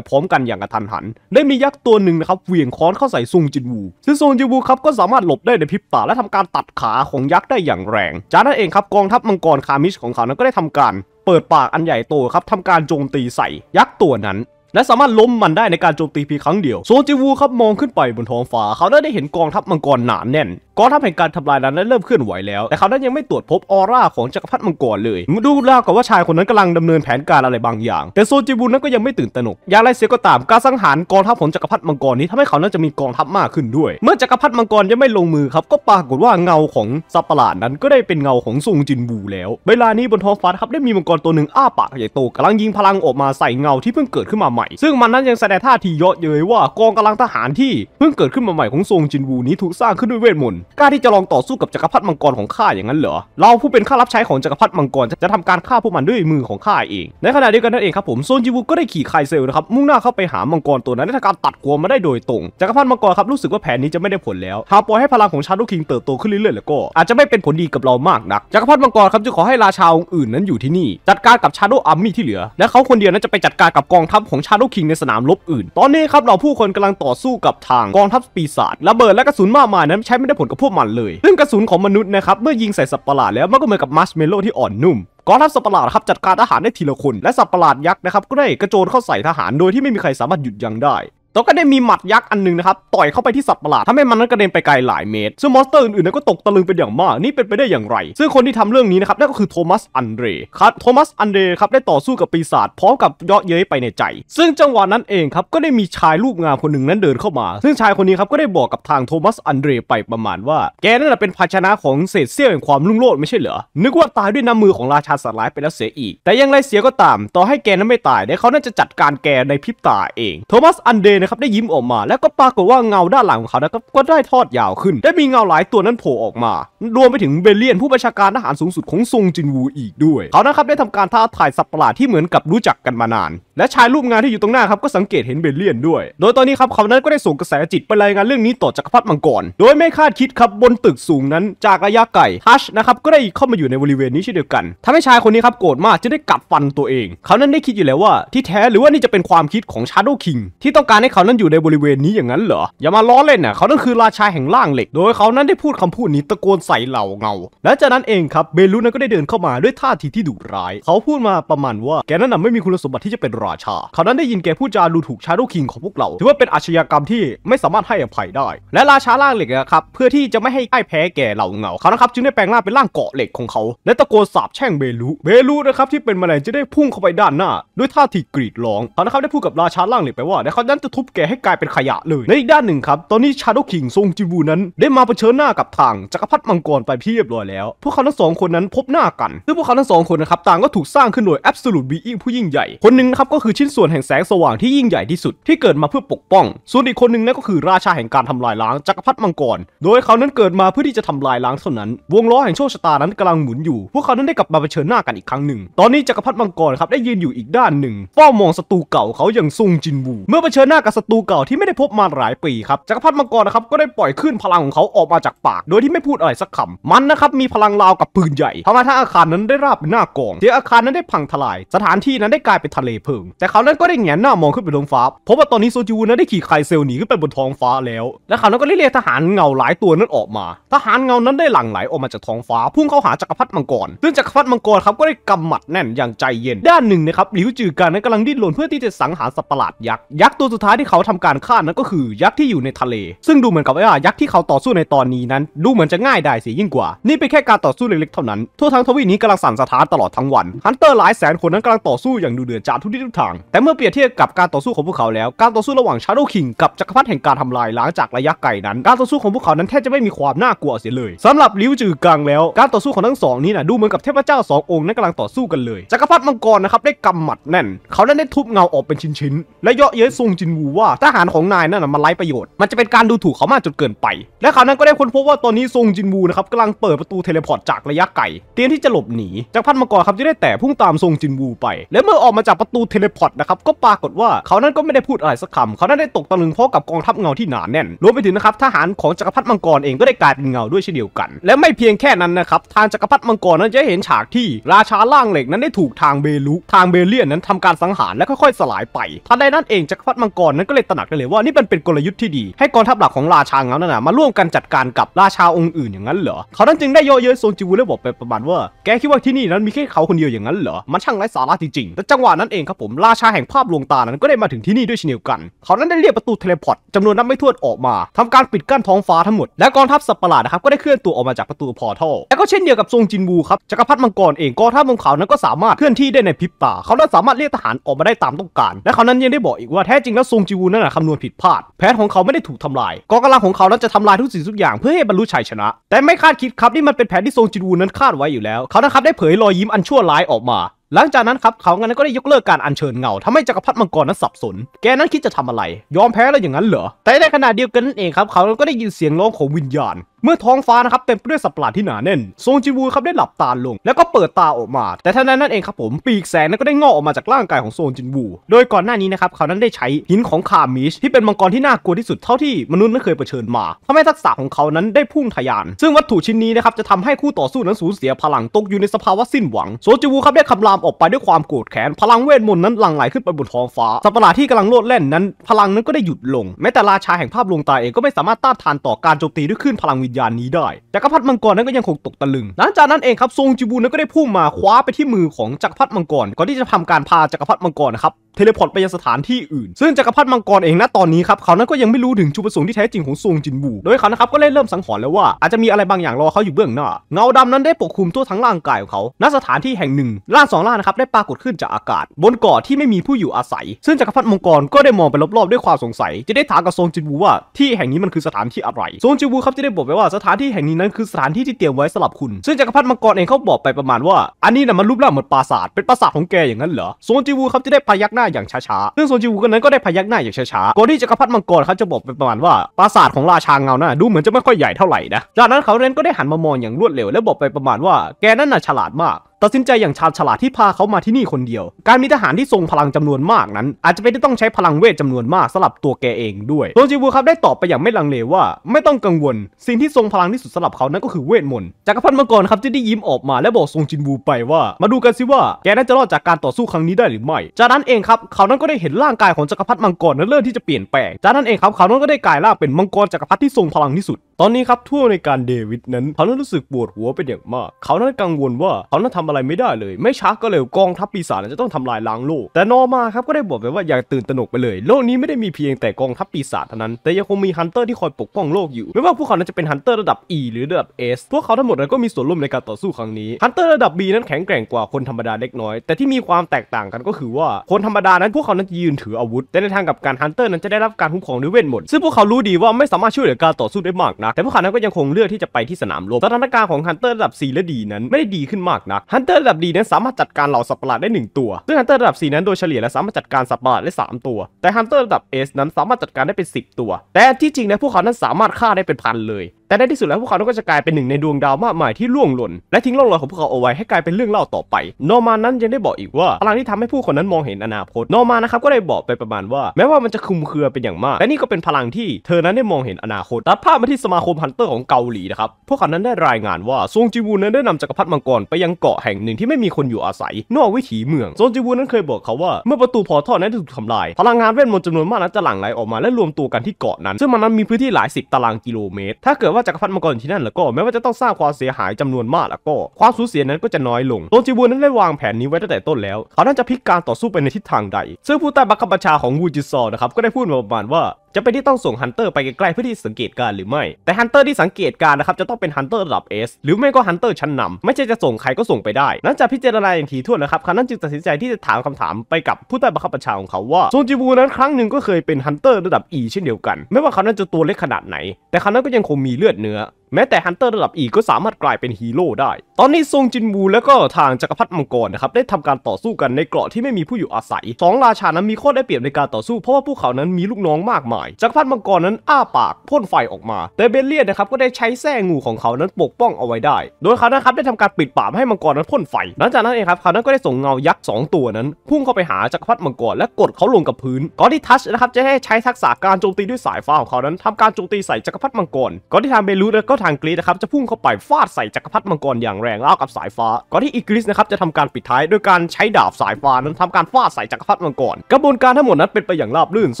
พร้อมกันอย่างกระทันหัน ได้มียักษ์ตัวหนึ่งนะครับเหวี่ยงค้อนเข้าใส่ซุงจินวูซึ่งซุงจินวูครับก็สามารถหลบได้ในพริบตาและทำการตัดขาของยักษ์ได้อย่างแรง จากนั้นเองครับกองทัพมังกรคามิสของเขานั้นก็ได้ทำการ เปิดปากอันใหญ่โตครับทำการโจมตีใส่ ยักษ์ตัวนั้น และสามารถล้มมันได้ในการโจมตีเพียงครั้งเดียวโซจิวูครับมองขึ้นไปบนท้องฟ้าเขาได้เห็นกองทัพมังกรหนาแน่นกองทัพแห่งการทำลายนั้นเริ่มเคลื่อนไหวแล้ว แต่เขานั้นยังไม่ตรวจพบออร่าของจักรพรรดิมังกรเลยดูแล้วกับว่าชายคนนั้นกำลังดำเนินแผนการอะไรบางอย่าง แต่โซจิบุนนั้นก็ยังไม่ตื่นตระหนกอย่างไรเสียก็ตาม การสังหารกองทัพของจักรพรรดิมังกรนี้ทำให้เขาน่าจะมีกองทัพมากขึ้นด้วย เมื่อจักรพรรดิมังกรยังไม่ลงมือครับ ก็ปรากฏว่าเงาของซาประหลาดนั้นก็ได้เป็นเงาของซงจินบูแล้ว เวลานี้บนท้องฟ้าครับได้มีมังกรตัวหนึ่งอ้าปากใหญ่โตกำลังยิงพลังออกมาใส่เงาที่เพิ่งเกิดขึ้นมาใหม่ ซึ่งมันนั้นยังแสดงท่าทีเยอะเย้ยว่ากองกำลังทหารที่เพิ่งเกิดขึ้นมาใหม่ของซงจินบูนี้ถูกสร้างขึ้นด้วยเวทมนต์กล้าที่จะลองต่อสู้กับจักรพรรดิมังกรของข้าอย่างนั้นเหรอ เราผู้เป็นข้ารับใช้ของจักรพรรดิมังกรจะทำการฆ่าพวกมันด้วยมือของข้าเอง ในขณะเดียวกันนั่นเองครับผมโซนจิวุก็ได้ขี่ไคเซลนะครับ มุ่งหน้าเข้าไปหามังกรตัวนั้นในการตัดกัวมาได้โดยตรงจักรพรรดิมังกรครับรู้สึกว่าแผนนี้จะไม่ได้ผลแล้วหากปล่อยให้พลังของชาโดคิงเติบโตขึ้นเรื่อยๆแล้วก็อาจจะไม่เป็นผลดีกับเรามากนักจักรพรรดิมังกรครับจึงขอให้ราชาองค์อื่นนั้นอยู่ที่นี่ จัดการกับชาโดอาร์มี่ที่เหลือและเขาคนเดียวนั้นจะไปจัดการกับกองทัพของชาโดคิงในสนามรบอื่น ตอนนี้ครับเราผู้คนกำลังต่อสู้กับทางกองทัพปีศาจระเบิดและกระสุนมากมายนั้นใช้ไม่ได้ผลกับพวกมันเลยซึ่งกระสุนของมนุษย์นะครับ เมื่อยิงใส่สัตว์ประหลาดแล้ว มันก็เหมือนกับมัชเมลโล่ที่อ่อนนุ่มกองทัพสัตว์ประหลาดครับ จัดการทหารได้ทีละคนและสัตว์ประหลาดยักษ์นะครับ ก็ได้กระโจนเข้าใส่ทหารโดยที่ไม่มีใครสามารถหยุดยั้งได้แล้วก็ได้มีหมัดยักษ์อันหนึ่งนะครับต่อยเข้าไปที่สัตว์ประหลาดทำให้มันนั้นกระเด็นไปไกลหลายเมตรซึ่งมอนสเตอร์อื่นๆก็ตกตะลึงเป็นอย่างมากนี่เป็นไปได้อย่างไร ซึ่งคนที่ทำเรื่องนี้นะครับนั่นก็คือโทมัสอันเดรครับโทมัสอันเดรครับได้ต่อสู้กับปีศาจพร้อมกับยอะเย้ยไปในใจ ซึ่งจังหวะนั้นเองครับ ก็ได้มีชายรูปงามคนหนึ่งนั้นเดินเข้ามา ซึ่งชายคนนี้ครับก็ได้บอกกับทางโทมัสอันเดรไปประมาณว่า แกนั่นแหละเป็นภาชนะของเศษเสี้ยวแห่งความรุ่งโรจน์ไม่ใช่เหรอนึกว่าตายด้วยน้ำมือของราชาสัตว์ร้ายไปแล้วเสียอีกแต่ยังไรเสียก็ตาม ต่อให้แกนั้นไม่ตายเดี๋ยเขาน่าจะจัดการแกในพริบตาเองโทมัสอันเดรนะครับได้ยิ้มออกมา แล้วก็ปรากฏว่าเงาด้านหลังของเขานะครับก็ได้ทอดยาวขึ้น ได้มีเงาหลายตัวนั้นโผล่ออกมา รวมไปถึงเบเลียนผู้บัญชาการทหารสูงสุดของซงจินวูอีกด้วย เขานะครับได้ทำการท้าทายสัตว์ประหลาดที่เหมือนกับรู้จักกันมานาน และชายรูปงานที่อยู่ตรงหน้าครับก็สังเกตเห็นเบเลียนด้วย โดยตอนนี้ครับเขานั้นก็ได้ส่งกระแสจิตไปรายงานเรื่องนี้ต่อจักรพรรดิมังกรโดยไม่คาดคิดครับบนตึกสูงนั้นจากระยะไกลฮัชนะครับก็ได้เข้ามาอยู่ในบริเวณนี้เช่นเดียวกันทำให้ชายคนนี้ครับโกรธมากจะได้กัดฟันตัวเอง เขานั้นได้คิดอยู่แล้วว่าที่แท้หรือว่านี่จะเป็นความคิดของชาโดคิงที่ต้องการใเขานั้นอยู่ในบริเวณนี้อย่างนั้นเหรอ อย่ามาล้อเล่นนะเขานั้นคือราชาแห่งล่างเหล็ก โดยเขานั้นได้พูดคำพูดนี้ตะโกนใส่เหล่าเงา และจากนั้นเองครับเบลุนั้นก็ได้เดินเข้ามาด้วยท่าทีที่ดุร้าย เขาพูดมาประมาณว่าแกนั้นไม่มีคุณสมบัติที่จะเป็นราชาเขานั้นได้ยินแกพูดจาดูถูกชาลูคิงของพวกเราถือว่าเป็นอาชญากรรมที่ไม่สามารถให้อภัยได้ และราชาล่างเหล็กนะครับเพื่อที่จะไม่ให้ใกล้แพ้แก่เหล่าเงาเขานะครับจึงได้แปลงร่างเป็นร่างเกาะเหล็กของเขาและตะโกนสาบแช่งเบลุเบลุนะครับที่เป็นแมลงจะได้พุ่งเข้าไปด้านหน้า ด้วยท่าทีกรีดร้องเขานะครับได้พูดกับราชาล่างเหล็กไปว่าเขานั้นจะทุบแกให้กลายเป็นขยะเลย ในอีกด้านหนึ่งครับตอนนี้ชาโดคิงซงจิบูนั้น ได้มาเผชิญหน้ากับทาง จักรพรรดิมังกรไปเพียบร้อยแล้ว พวกเขาทั้งสองคนนั้นพบหน้ากัน ซึ่งพวกเขาทั้งสองคนนะครับต่างก็ถูกสร้างขึ้นโดยแอบสูตบีอิงผู้ยิ่งใหญ่คนหนึ่งครับก็คือชิ้นส่วนแห่งแสงสว่างที่ยิ่งใหญ่ที่สุดที่เกิดมาเพื่อปกป้องส่วนอีกคนหนึ่งนั่นก็คือราชาแห่งการทำลายล้างจักรพรรดิมังกร โดยเขานั้นเกิดมาเพื่อที่จะทำลายล้างเท่านั้น วงล้อแห่งโชคชะตานั้นกำลังหมุนอยู่ พวกเขานั้นได้กลับมาเผชิญหน้ากันอีกครั้งหนึ่ง ตอนนี้จักรพรรดิมังกรครับได้ยืนอยู่อีกด้านหนึ่งเฝ้ามองศัตรูเก่าเขาอย่างซงจินวูเมื่อเผชิญหน้ากักับศัตรูเก่าที่ไม่ได้พบมาหลายปีครับจักรพรรดิมังกรนะครับก็ได้ปล่อยขึ้นพลังของเขาออกมาจากปาก โดยที่ไม่พูดอะไรสักคำมันนะครับมีพลังราวกับปืนใหญ่ทำให้ทั้งอาคารนั้นได้ราบเป็นหน้ากองที่อาคารนั้นได้พังทลาย สถานที่นั้นได้กลายเป็นทะเลเพลิง แต่เขานั้นก็ได้แงนหน้ามองขึ้นไปบนฟ้าพบว่าตอนนี้โซจูนั้นได้ขี่ไคเซลหนีขึ้นไปบนท้องฟ้าแล้วและเขานั้นก็ได้เรียกทหารเงาหลายตัวนั้นออกมา ทหารเงานั้นได้หลั่งไหลออกมาจากท้องฟ้าพุ่งเข้าหาจักรพรรดิมังกรซึ่งจักรพรรดิมังกรครับก็ได้กำหมัดแน่นอย่างใจเย็นด้านหนึ่งนะครับหลิวจือกานั้นกำลังดิ้นรนเพื่อที่จะสังหารสัตว์ประหลาดยักษ์ยักษ์ตัวสุดท้ายที่เขาทำการฆ่านั้นก็คือยักษ์ที่อยู่ในทะเล ซึ่งดูเหมือนกับว่ายักษ์ที่เขาต่อสู้ในตอนนี้นั้นดูเหมือนจะง่ายได้สิยิ่งกว่า นี่เป็นแค่การต่อสู้เล็กๆ เท่านั้นทั่วทั้งทวีนี้กำลังสั่นสะท้านตลอดทั้งวันฮันเตอร์หลายแสนคนนั้นกำลังต่อสู้อย่างดูเดือดจากทุกทิศทุกทาง แต่เมื่อเปรียบเทียบกับการต่อสู้ของพวกเขาแล้ว การต่อสู้ระหว่างชาโดคิงกับจักรพรรดิแห่งการทำลายล้างจากระยะไกลนั้น การต่อสู้ของพวกเขานั้นแทบจะไม่มีความน่ากลัวเสียเลยสำหรับลิวจือกังแล้วการต่อสู้ของทั้งสองนี้นะดูเหมือนกับเทพเจ้าสององค์นั้นกำลังต่อสู้กันเลยจักรพรรดิมังกรนะครับได้กำหมัดแน่น เขานั้นได้ทุบเงาออกเป็นชิ้นๆและเยาะเย้ยซงจินวูว่าทหารของนายนั่นมันไร้ประโยชน์ มันจะเป็นการดูถูกเขามากจนเกินไป และเขานั้นก็ได้ค้นพบว่าตอนนี้ซงจินวูนะครับกำลังเปิดประตูเทเลพอร์ตจากระยะไกลเตรียมที่จะหลบหนีจากพันมังกรครับจะได้แต่พุ่งตามซงจินวูไป และเมื่อออกมาจากประตูเทเลพอร์ตนะครับ ก็ปรากฏว่าเขานั้นก็ไม่ได้พูดอะไรสักคำเขานั้นได้ตกตะลึงเพราะกับกองทัพเงาที่หนาแน่น รวมไปถึงนะครับทหารของจักรพรรดิมังกรเองก็ได้กลายเป็นเงาด้วยเช่นเดียวกัน และไม่เพียงแค่นั้นนะครับทางจักรพรรดิมังกรนั้นจะเห็นฉากที่ ราชาล่างเหล็กนั้นได้ถูกทางเบลุทางเบเลียนนั้นทำการสังหารและค่อยๆ สลายไปทันใดนั้นเองจักรพรรดิมังกรนั้นก็เลยตระหนักได้เลยว่านี่มันเป็นกลยุทธ์ที่ดีให้กองทัพหลักของราชาเงานั่นนะมาร่วมกันจัดการกับราชาองค์อื่นอย่างนั้นเหรอ เขานั้นจึงได้โยอเย้ยซงจิวูและบอกไปประมาณว่า แกคิดว่าที่นี่นั้นมีแค่เขาคนเดียวอย่างนั้นเหรอมันช่างไร้สาระจริงๆแต่จังหวะนั้นเองครับผมราชาแห่งภาพลวงตานั้นก็ได้มาถึงที่นี่ด้วยเช่นเดียวกัน เขานั้นได้เรียกประตูเทเลพอร์ตจำนวนนับไม่ถ้วนออกมา ทำการปิดกั้นท้องฟ้าทั้งหมดและกองทัพสัประหลาดนะครับก็ได้เคลื่อนตัวออกมาจากประตูพอร์ทัลและก็เช่นเดียวกับซงจินบูครับจักรพรรดิมังกรเองกองทัพของขานั้นก็สามารถเคลื่อนที่ได้ในพริบตาเขานั้นสามารถเรียกทหารออกมาได้ตามต้องการและเขานั้นยังได้บอกอีกว่าแท้จริงแล้วซงจีวูนั่นแหะคำนวณผิดพลาดแผนของเขาไม่ได้ถูกทำลายกองกำลังของเขานั้นจะทำลายทุกสิ่งทุกอย่างเพื่อให้บรรลุชัยชนะ แต่ไม่คาดคิดครับนี่มันเป็นแผนที่ทรงจีวูนั้นคาดไว้อยู่แล้วเขานะครับได้เผยรอยยิ้มอันชั่วร้ายออกมา หลังจากนั้นครับเขางั้นก็ได้ยกเลิกการอัญเชิญเงาทำให้จักรพรรดิมังกรนั้นสับสน แกนั้นคิดจะทำอะไรยอมแพ้แล้วอย่างนั้นเหรอแต่ในขณะเดียวกันนั่นเองครับ เขาก็ได้ยินเสียงร้องของวิญญาณเมื่อท้องฟ้านะครับเต็มไปด้วยสัตว์ประหลาดที่หนาแน่นซงจิวูครับได้หลับตาลง แล้วก็เปิดตาออกมา แต่ท่านั้นนั่นเองครับผมปีกแสงนั้นก็ได้งอกออกมาจากร่างกายของโซงจินวู โดยก่อนหน้านี้นะครับเขานั้นได้ใช้หินของคามิชที่เป็นมังกรที่น่ากลัวที่สุดเท่าที่มนุษย์นั้นเคยเผชิญมาทำให้ทักษะของเขานั้นได้พุ่งทะยาน ซึ่งวัตถุชิ้นนี้นะครับจะทำให้คู่ต่อสู้นั้นสูญเสียพลังตกอยู่ในสภาวะสิ้นหวังโซงจิวูครับได้คำรามออกไปด้วยความโกรธแค้นพลังเวทมนต์นั้นหลั่งไหลขึ้นไปบนท้องฟ้าสัตว์ประหลาดที่กำลังโลดแล่นนั้น พลังนั้นก็ได้หยุดลงแม้แต่ราชาแห่งภาพลวงตาเองก็ไม่สามารถต้านทานต่อการโจมตีด้วยคลื่นพลังวิญญาณนี้ได้จักรพรรดิมังกรนั้นก็ยังคงตกตะลึง หลังจากนั้นเองครับ ทรงจิบูนั้นก็ได้พุ่งมา คว้าไปที่มือของจักรพรรดิมังกร ก่อนที่จะทำการพาจักรพรรดิมังกรนะครับเทเลพอร์ตไปยังสถานที่อื่น ซึ่งจักรพรรดิมังกรเองนะตอนนี้ครับ เขานั้นก็ยังไม่รู้ถึงจุดประสงค์ที่แท้จริงของซวงจินบูโดยเขานะครับก็เริ่มสังหรณ์แล้วว่า อาจจะมีอะไรบางอย่างรอเขาอยู่เบื้องหน้า เงาดำนั้นได้ปกคลุมทั่วทั้งร่างกายของเขา ณ สถานที่แห่งหนึ่ง ล่าสองล่านะครับได้ปรากฏขึ้นจากอากาศ บนเกาะที่ไม่มีผู้อยู่อาศัย ซึ่งจักรพรรดิมังกรก็ได้มองไปรอบๆ ด้วยความสงสัยจะได้ถามกับซวงจินบูว่าที่แห่งนี้มันคือสถานที่อะไรซวงจินบูครับจะได้บอกไปว่าสถานที่แห่งนี้นั้นคือสถานที่ที่เตรียมไว้สหรับคุณ ซึ่งจักรพรรดิมังกรเองเขาบอกไปประมาณว่าอันนี้นะมันรูปร่างเหมือนปราสาทเป็นปราสาทของแกอย่างนั้นเหรอซวงจินบูครับจะได้พยักหน้าอย่างช้าๆ ซึ่งโซจิวกันนั้นก็ได้พยักหน้าอย่างช้าๆก่อนที่จักรพรรดิมังกรเขาจะบอกไปประมาณว่า ปราสาทของราชาเงาน่ะดูเหมือนจะไม่ค่อยใหญ่เท่าไหร่นะ จากนั้นเขาเรนก็ได้หันมามองอย่างรวดเร็วและบอกไปประมาณว่าแกนั่นน่ะฉลาดมากตัดสินใจอย่างชาญฉลาดที่พาเขามาที่นี่คนเดียว การมีทหารที่ทรงพลังจำนวนมากนั้น อาจจะไม่ได้ต้องใช้พลังเวทจำนวนมากสำหรับตัวแกเองด้วยโดจิวูครับได้ตอบไปอย่างไม่ลังเลว่า ไม่ต้องกังวล สิ่งที่ทรงพลังที่สุดสำหรับเขานั้นก็คือเวทมนต์จักรพรรดิมังกรครับจ่ได้ยิ้มออกมาและบอกทรงจินวูไปว่ามาดูกันสิว่าแกนั้นจะรอดจากการต่อสู้ครั้งนี้ได้หรือไม่ จากนั้นเองครับเขานั้นก็ได้เห็นร่างกายของจักรพรรดิมังกรนั้นเริ่มที่จะเปลี่ยนแปลง จากนั้นเองครับเขานั้นก็ได้กลายร่างเป็นมังกรจักรพรรดิที่ทรงพลังที่สุด ตอนนี้ครับทั่วในการเดวิดนั้นเขานั้นรู้สึกปวดหัวเป็นอย่างมาก เขานั้นกังวลว่าเขานั้นทำอะไรไม่ได้เลย ไม่ช้าก็เร็วกองทัพปีศาจจะต้องทำลายล้างโลก แต่นอมาครับก็ได้บอกไปว่าอย่าตื่นตระหนกไปเลย โลกนี้ไม่ได้มีเพียงแต่กองทัพปีศาจเท่านั้น แต่ยังคงมีฮันเตอร์ที่คอยปกป้องโลกอยู่ไม่ว่าพวกเขานั้นจะเป็นฮันเตอร์ระดับ E หรือระดับ S พวกเขาทั้งหมดนั้นก็มีส่วนร่วมในการต่อสู้ครั้งนี้ฮันเตอร์ระดับ B นั้นแข็งแกร่งกว่าคนธรรมดาเล็กน้อยแต่ที่มีความแตกต่างกันก็คือว่าคนธรรมดานั้นพวกเขานั้นยืนถืออาวุธแต่ในทางกับการฮันเตอร์นั้นจะได้รับการคุ้มครองด้วยเวทมนต์ซึ่งพวกเขารู้ดีว่าไม่สามารถช่วยเหลือการต่อสู้ได้มากนกแต่พวกเขานั้นก็ยังคงเลือกที่จะไปที่สนามรบสถานการณ์ของฮันเตอร์ระดับ C และ D นั้นไม่ได้ดีขึ้นมากนกฮัฮันเตอร์ระดับดีนั้นสามารถจัดการเหล่าสัตว์ประหลาดได้ 1 ตัว ซึ่งฮันเตอร์ระดับ่นั้นโดยเฉลี่ยแล้วสามารถจัดการสัตว์ประหลาดได้3ตัว แต่ฮันเตอร์ระดับเอสนั้นสามารถจัดการได้เป็น 10 ตัว แต่ที่จริงนะพวกเขานั้นสามารถฆ่าได้เป็นพันเลยแต่ในที่สุดแล้วพวกเขาต้องก็จะกลายเป็นหนึ่งในดวงดาวมากมายที่ล่วงหล่นและทิ้งร่องรอยของพวกเขาเอาไว้ให้กลายเป็นเรื่องเล่าต่อไปนอร์มานนั้นยังได้บอกอีกว่า พลังที่ทำให้ผู้คนนั้นมองเห็นอนาคตนอร์มานนะครับก็ได้บอกไปประมาณว่าแม้ว่ามันจะคุมเครือเป็นอย่างมาก และนี่ก็เป็นพลังที่เธอนั้นได้มองเห็นอนาคตตัดภาพมาที่สมาคมฮันเตอร์ของเกาหลีนะครับพวกเขานั้นได้รายงานว่าซงจิวูนั้นได้นำจักรพรรดิมังกรไปยังเกาะแห่งหนึ่งที่ไม่มีคนอยู่อาศัย นอกวิถีเมืองซงจิวูนั้นเคยบอกเขาว่าเมื่อประตูพอท่อนั้นถูกทาลายพลังงานเวทมนต์จำนวนมากนั้นจะหลั่งไหลออกมา และรวมตัวกันที่เกาะนั้นซึ่งมันนั้นมีพื้นที่หลายสิบตารางกิโลเมตร ถ้าเกิดว่า่าจักรพรรดิมังกรอยที่นั่นแล้วก็ แม้ว่าจะต้องสร้างความเสียหายจำนวนมากแล้วก็ ความสูญเสียนั้นก็จะน้อยลงโดนจิวูนั้นได้วางแผนนี้ไว้ตั้งแต่ต้นแล้ว เขาน่าจะพลิกการต่อสู้ไปในทิศทางใดซึ่งผู้ใต้บังคับบัญชาของวูจิซอนะครับ ก็ได้พูดมาประมาณว่าจะเป็นที่ต้องส่งฮันเตอร์ไปใกล้ๆเพื่อที่สังเกตการหรือไม่แต่ฮันเตอร์ที่สังเกตการนะครับจะต้องเป็นฮันเตอร์ระดับ S หรือไม่ก็ฮันเตอร์ชั้นนำไม่ใช่จะส่งใครก็ส่งไปได้ นั่นจากพิจารณาอย่างถี่ถ้วนนะครับคณนั้นจึงตัดสินใจที่จะถามคำถามไปกับผู้ใต้บังคับบัญชาของเขาว่าโซนจิบูนั้นครั้งหนึ่งก็เคยเป็นฮันเตอร์ระดับ E เช่นเดียวกันไม่ว่าเขานั้นจะตัวเล็กขนาดไหน แต่เขานั้นก็ยังคงมีเลือดเนื้อแม้แต่ฮันเตอร์ระดับอีก็สามารถกลายเป็นฮีโร่ได้ ตอนนี้ซงจินบูและก็ทางจักรพรรดิมังกรนะครับได้ทำการต่อสู้กันในเกาะที่ไม่มีผู้อยู่อาศัย 2 ราชานั้นมีข้อได้เปรียบในการต่อสู้ เพราะว่าพวกเขานั้นมีลูกน้องมากมาย จักรพรรดิมังกรนั้นอ้าปากพ่นไฟออกมา แต่เบลเลียนนะครับก็ได้ใช้แส้งูของเขานั้นปกป้องเอาไว้ได้ โดยเขานะครับได้ทำการปิดปากให้มังกรนั้นพ่นไฟ หลังจากนั้นเองครับเขานั้นก็ได้ส่งเงายักษ์2ตัวนั้นพุ่งเข้าไปหาจักรพรรดิมังกรและกดเขาลงกับพื้นก่อนที่ทัชนะครับจะให้ใช้ทักษะการโจมตีด้วยสายฟ้าของเขานั้นทำการโจมตีใส่จักรพรรดิมังกรก่อนที่ทางเบลูก็ทางกรีซนะครับจะพุ่งเข้าไปฟาดใส่จักรพรรดิมังกรอย่างแรงเล่ากับสายฟ้า ก่อนที่อีกรีซนะครับจะทำการปิดท้ายด้วยการใช้ดาบสายฟ้านั้นทำการฟาดใส่จักรพรรดิมังกร กระบวนการทั้งหมดนั้นเป็นไปอย่างราบรื่นโซ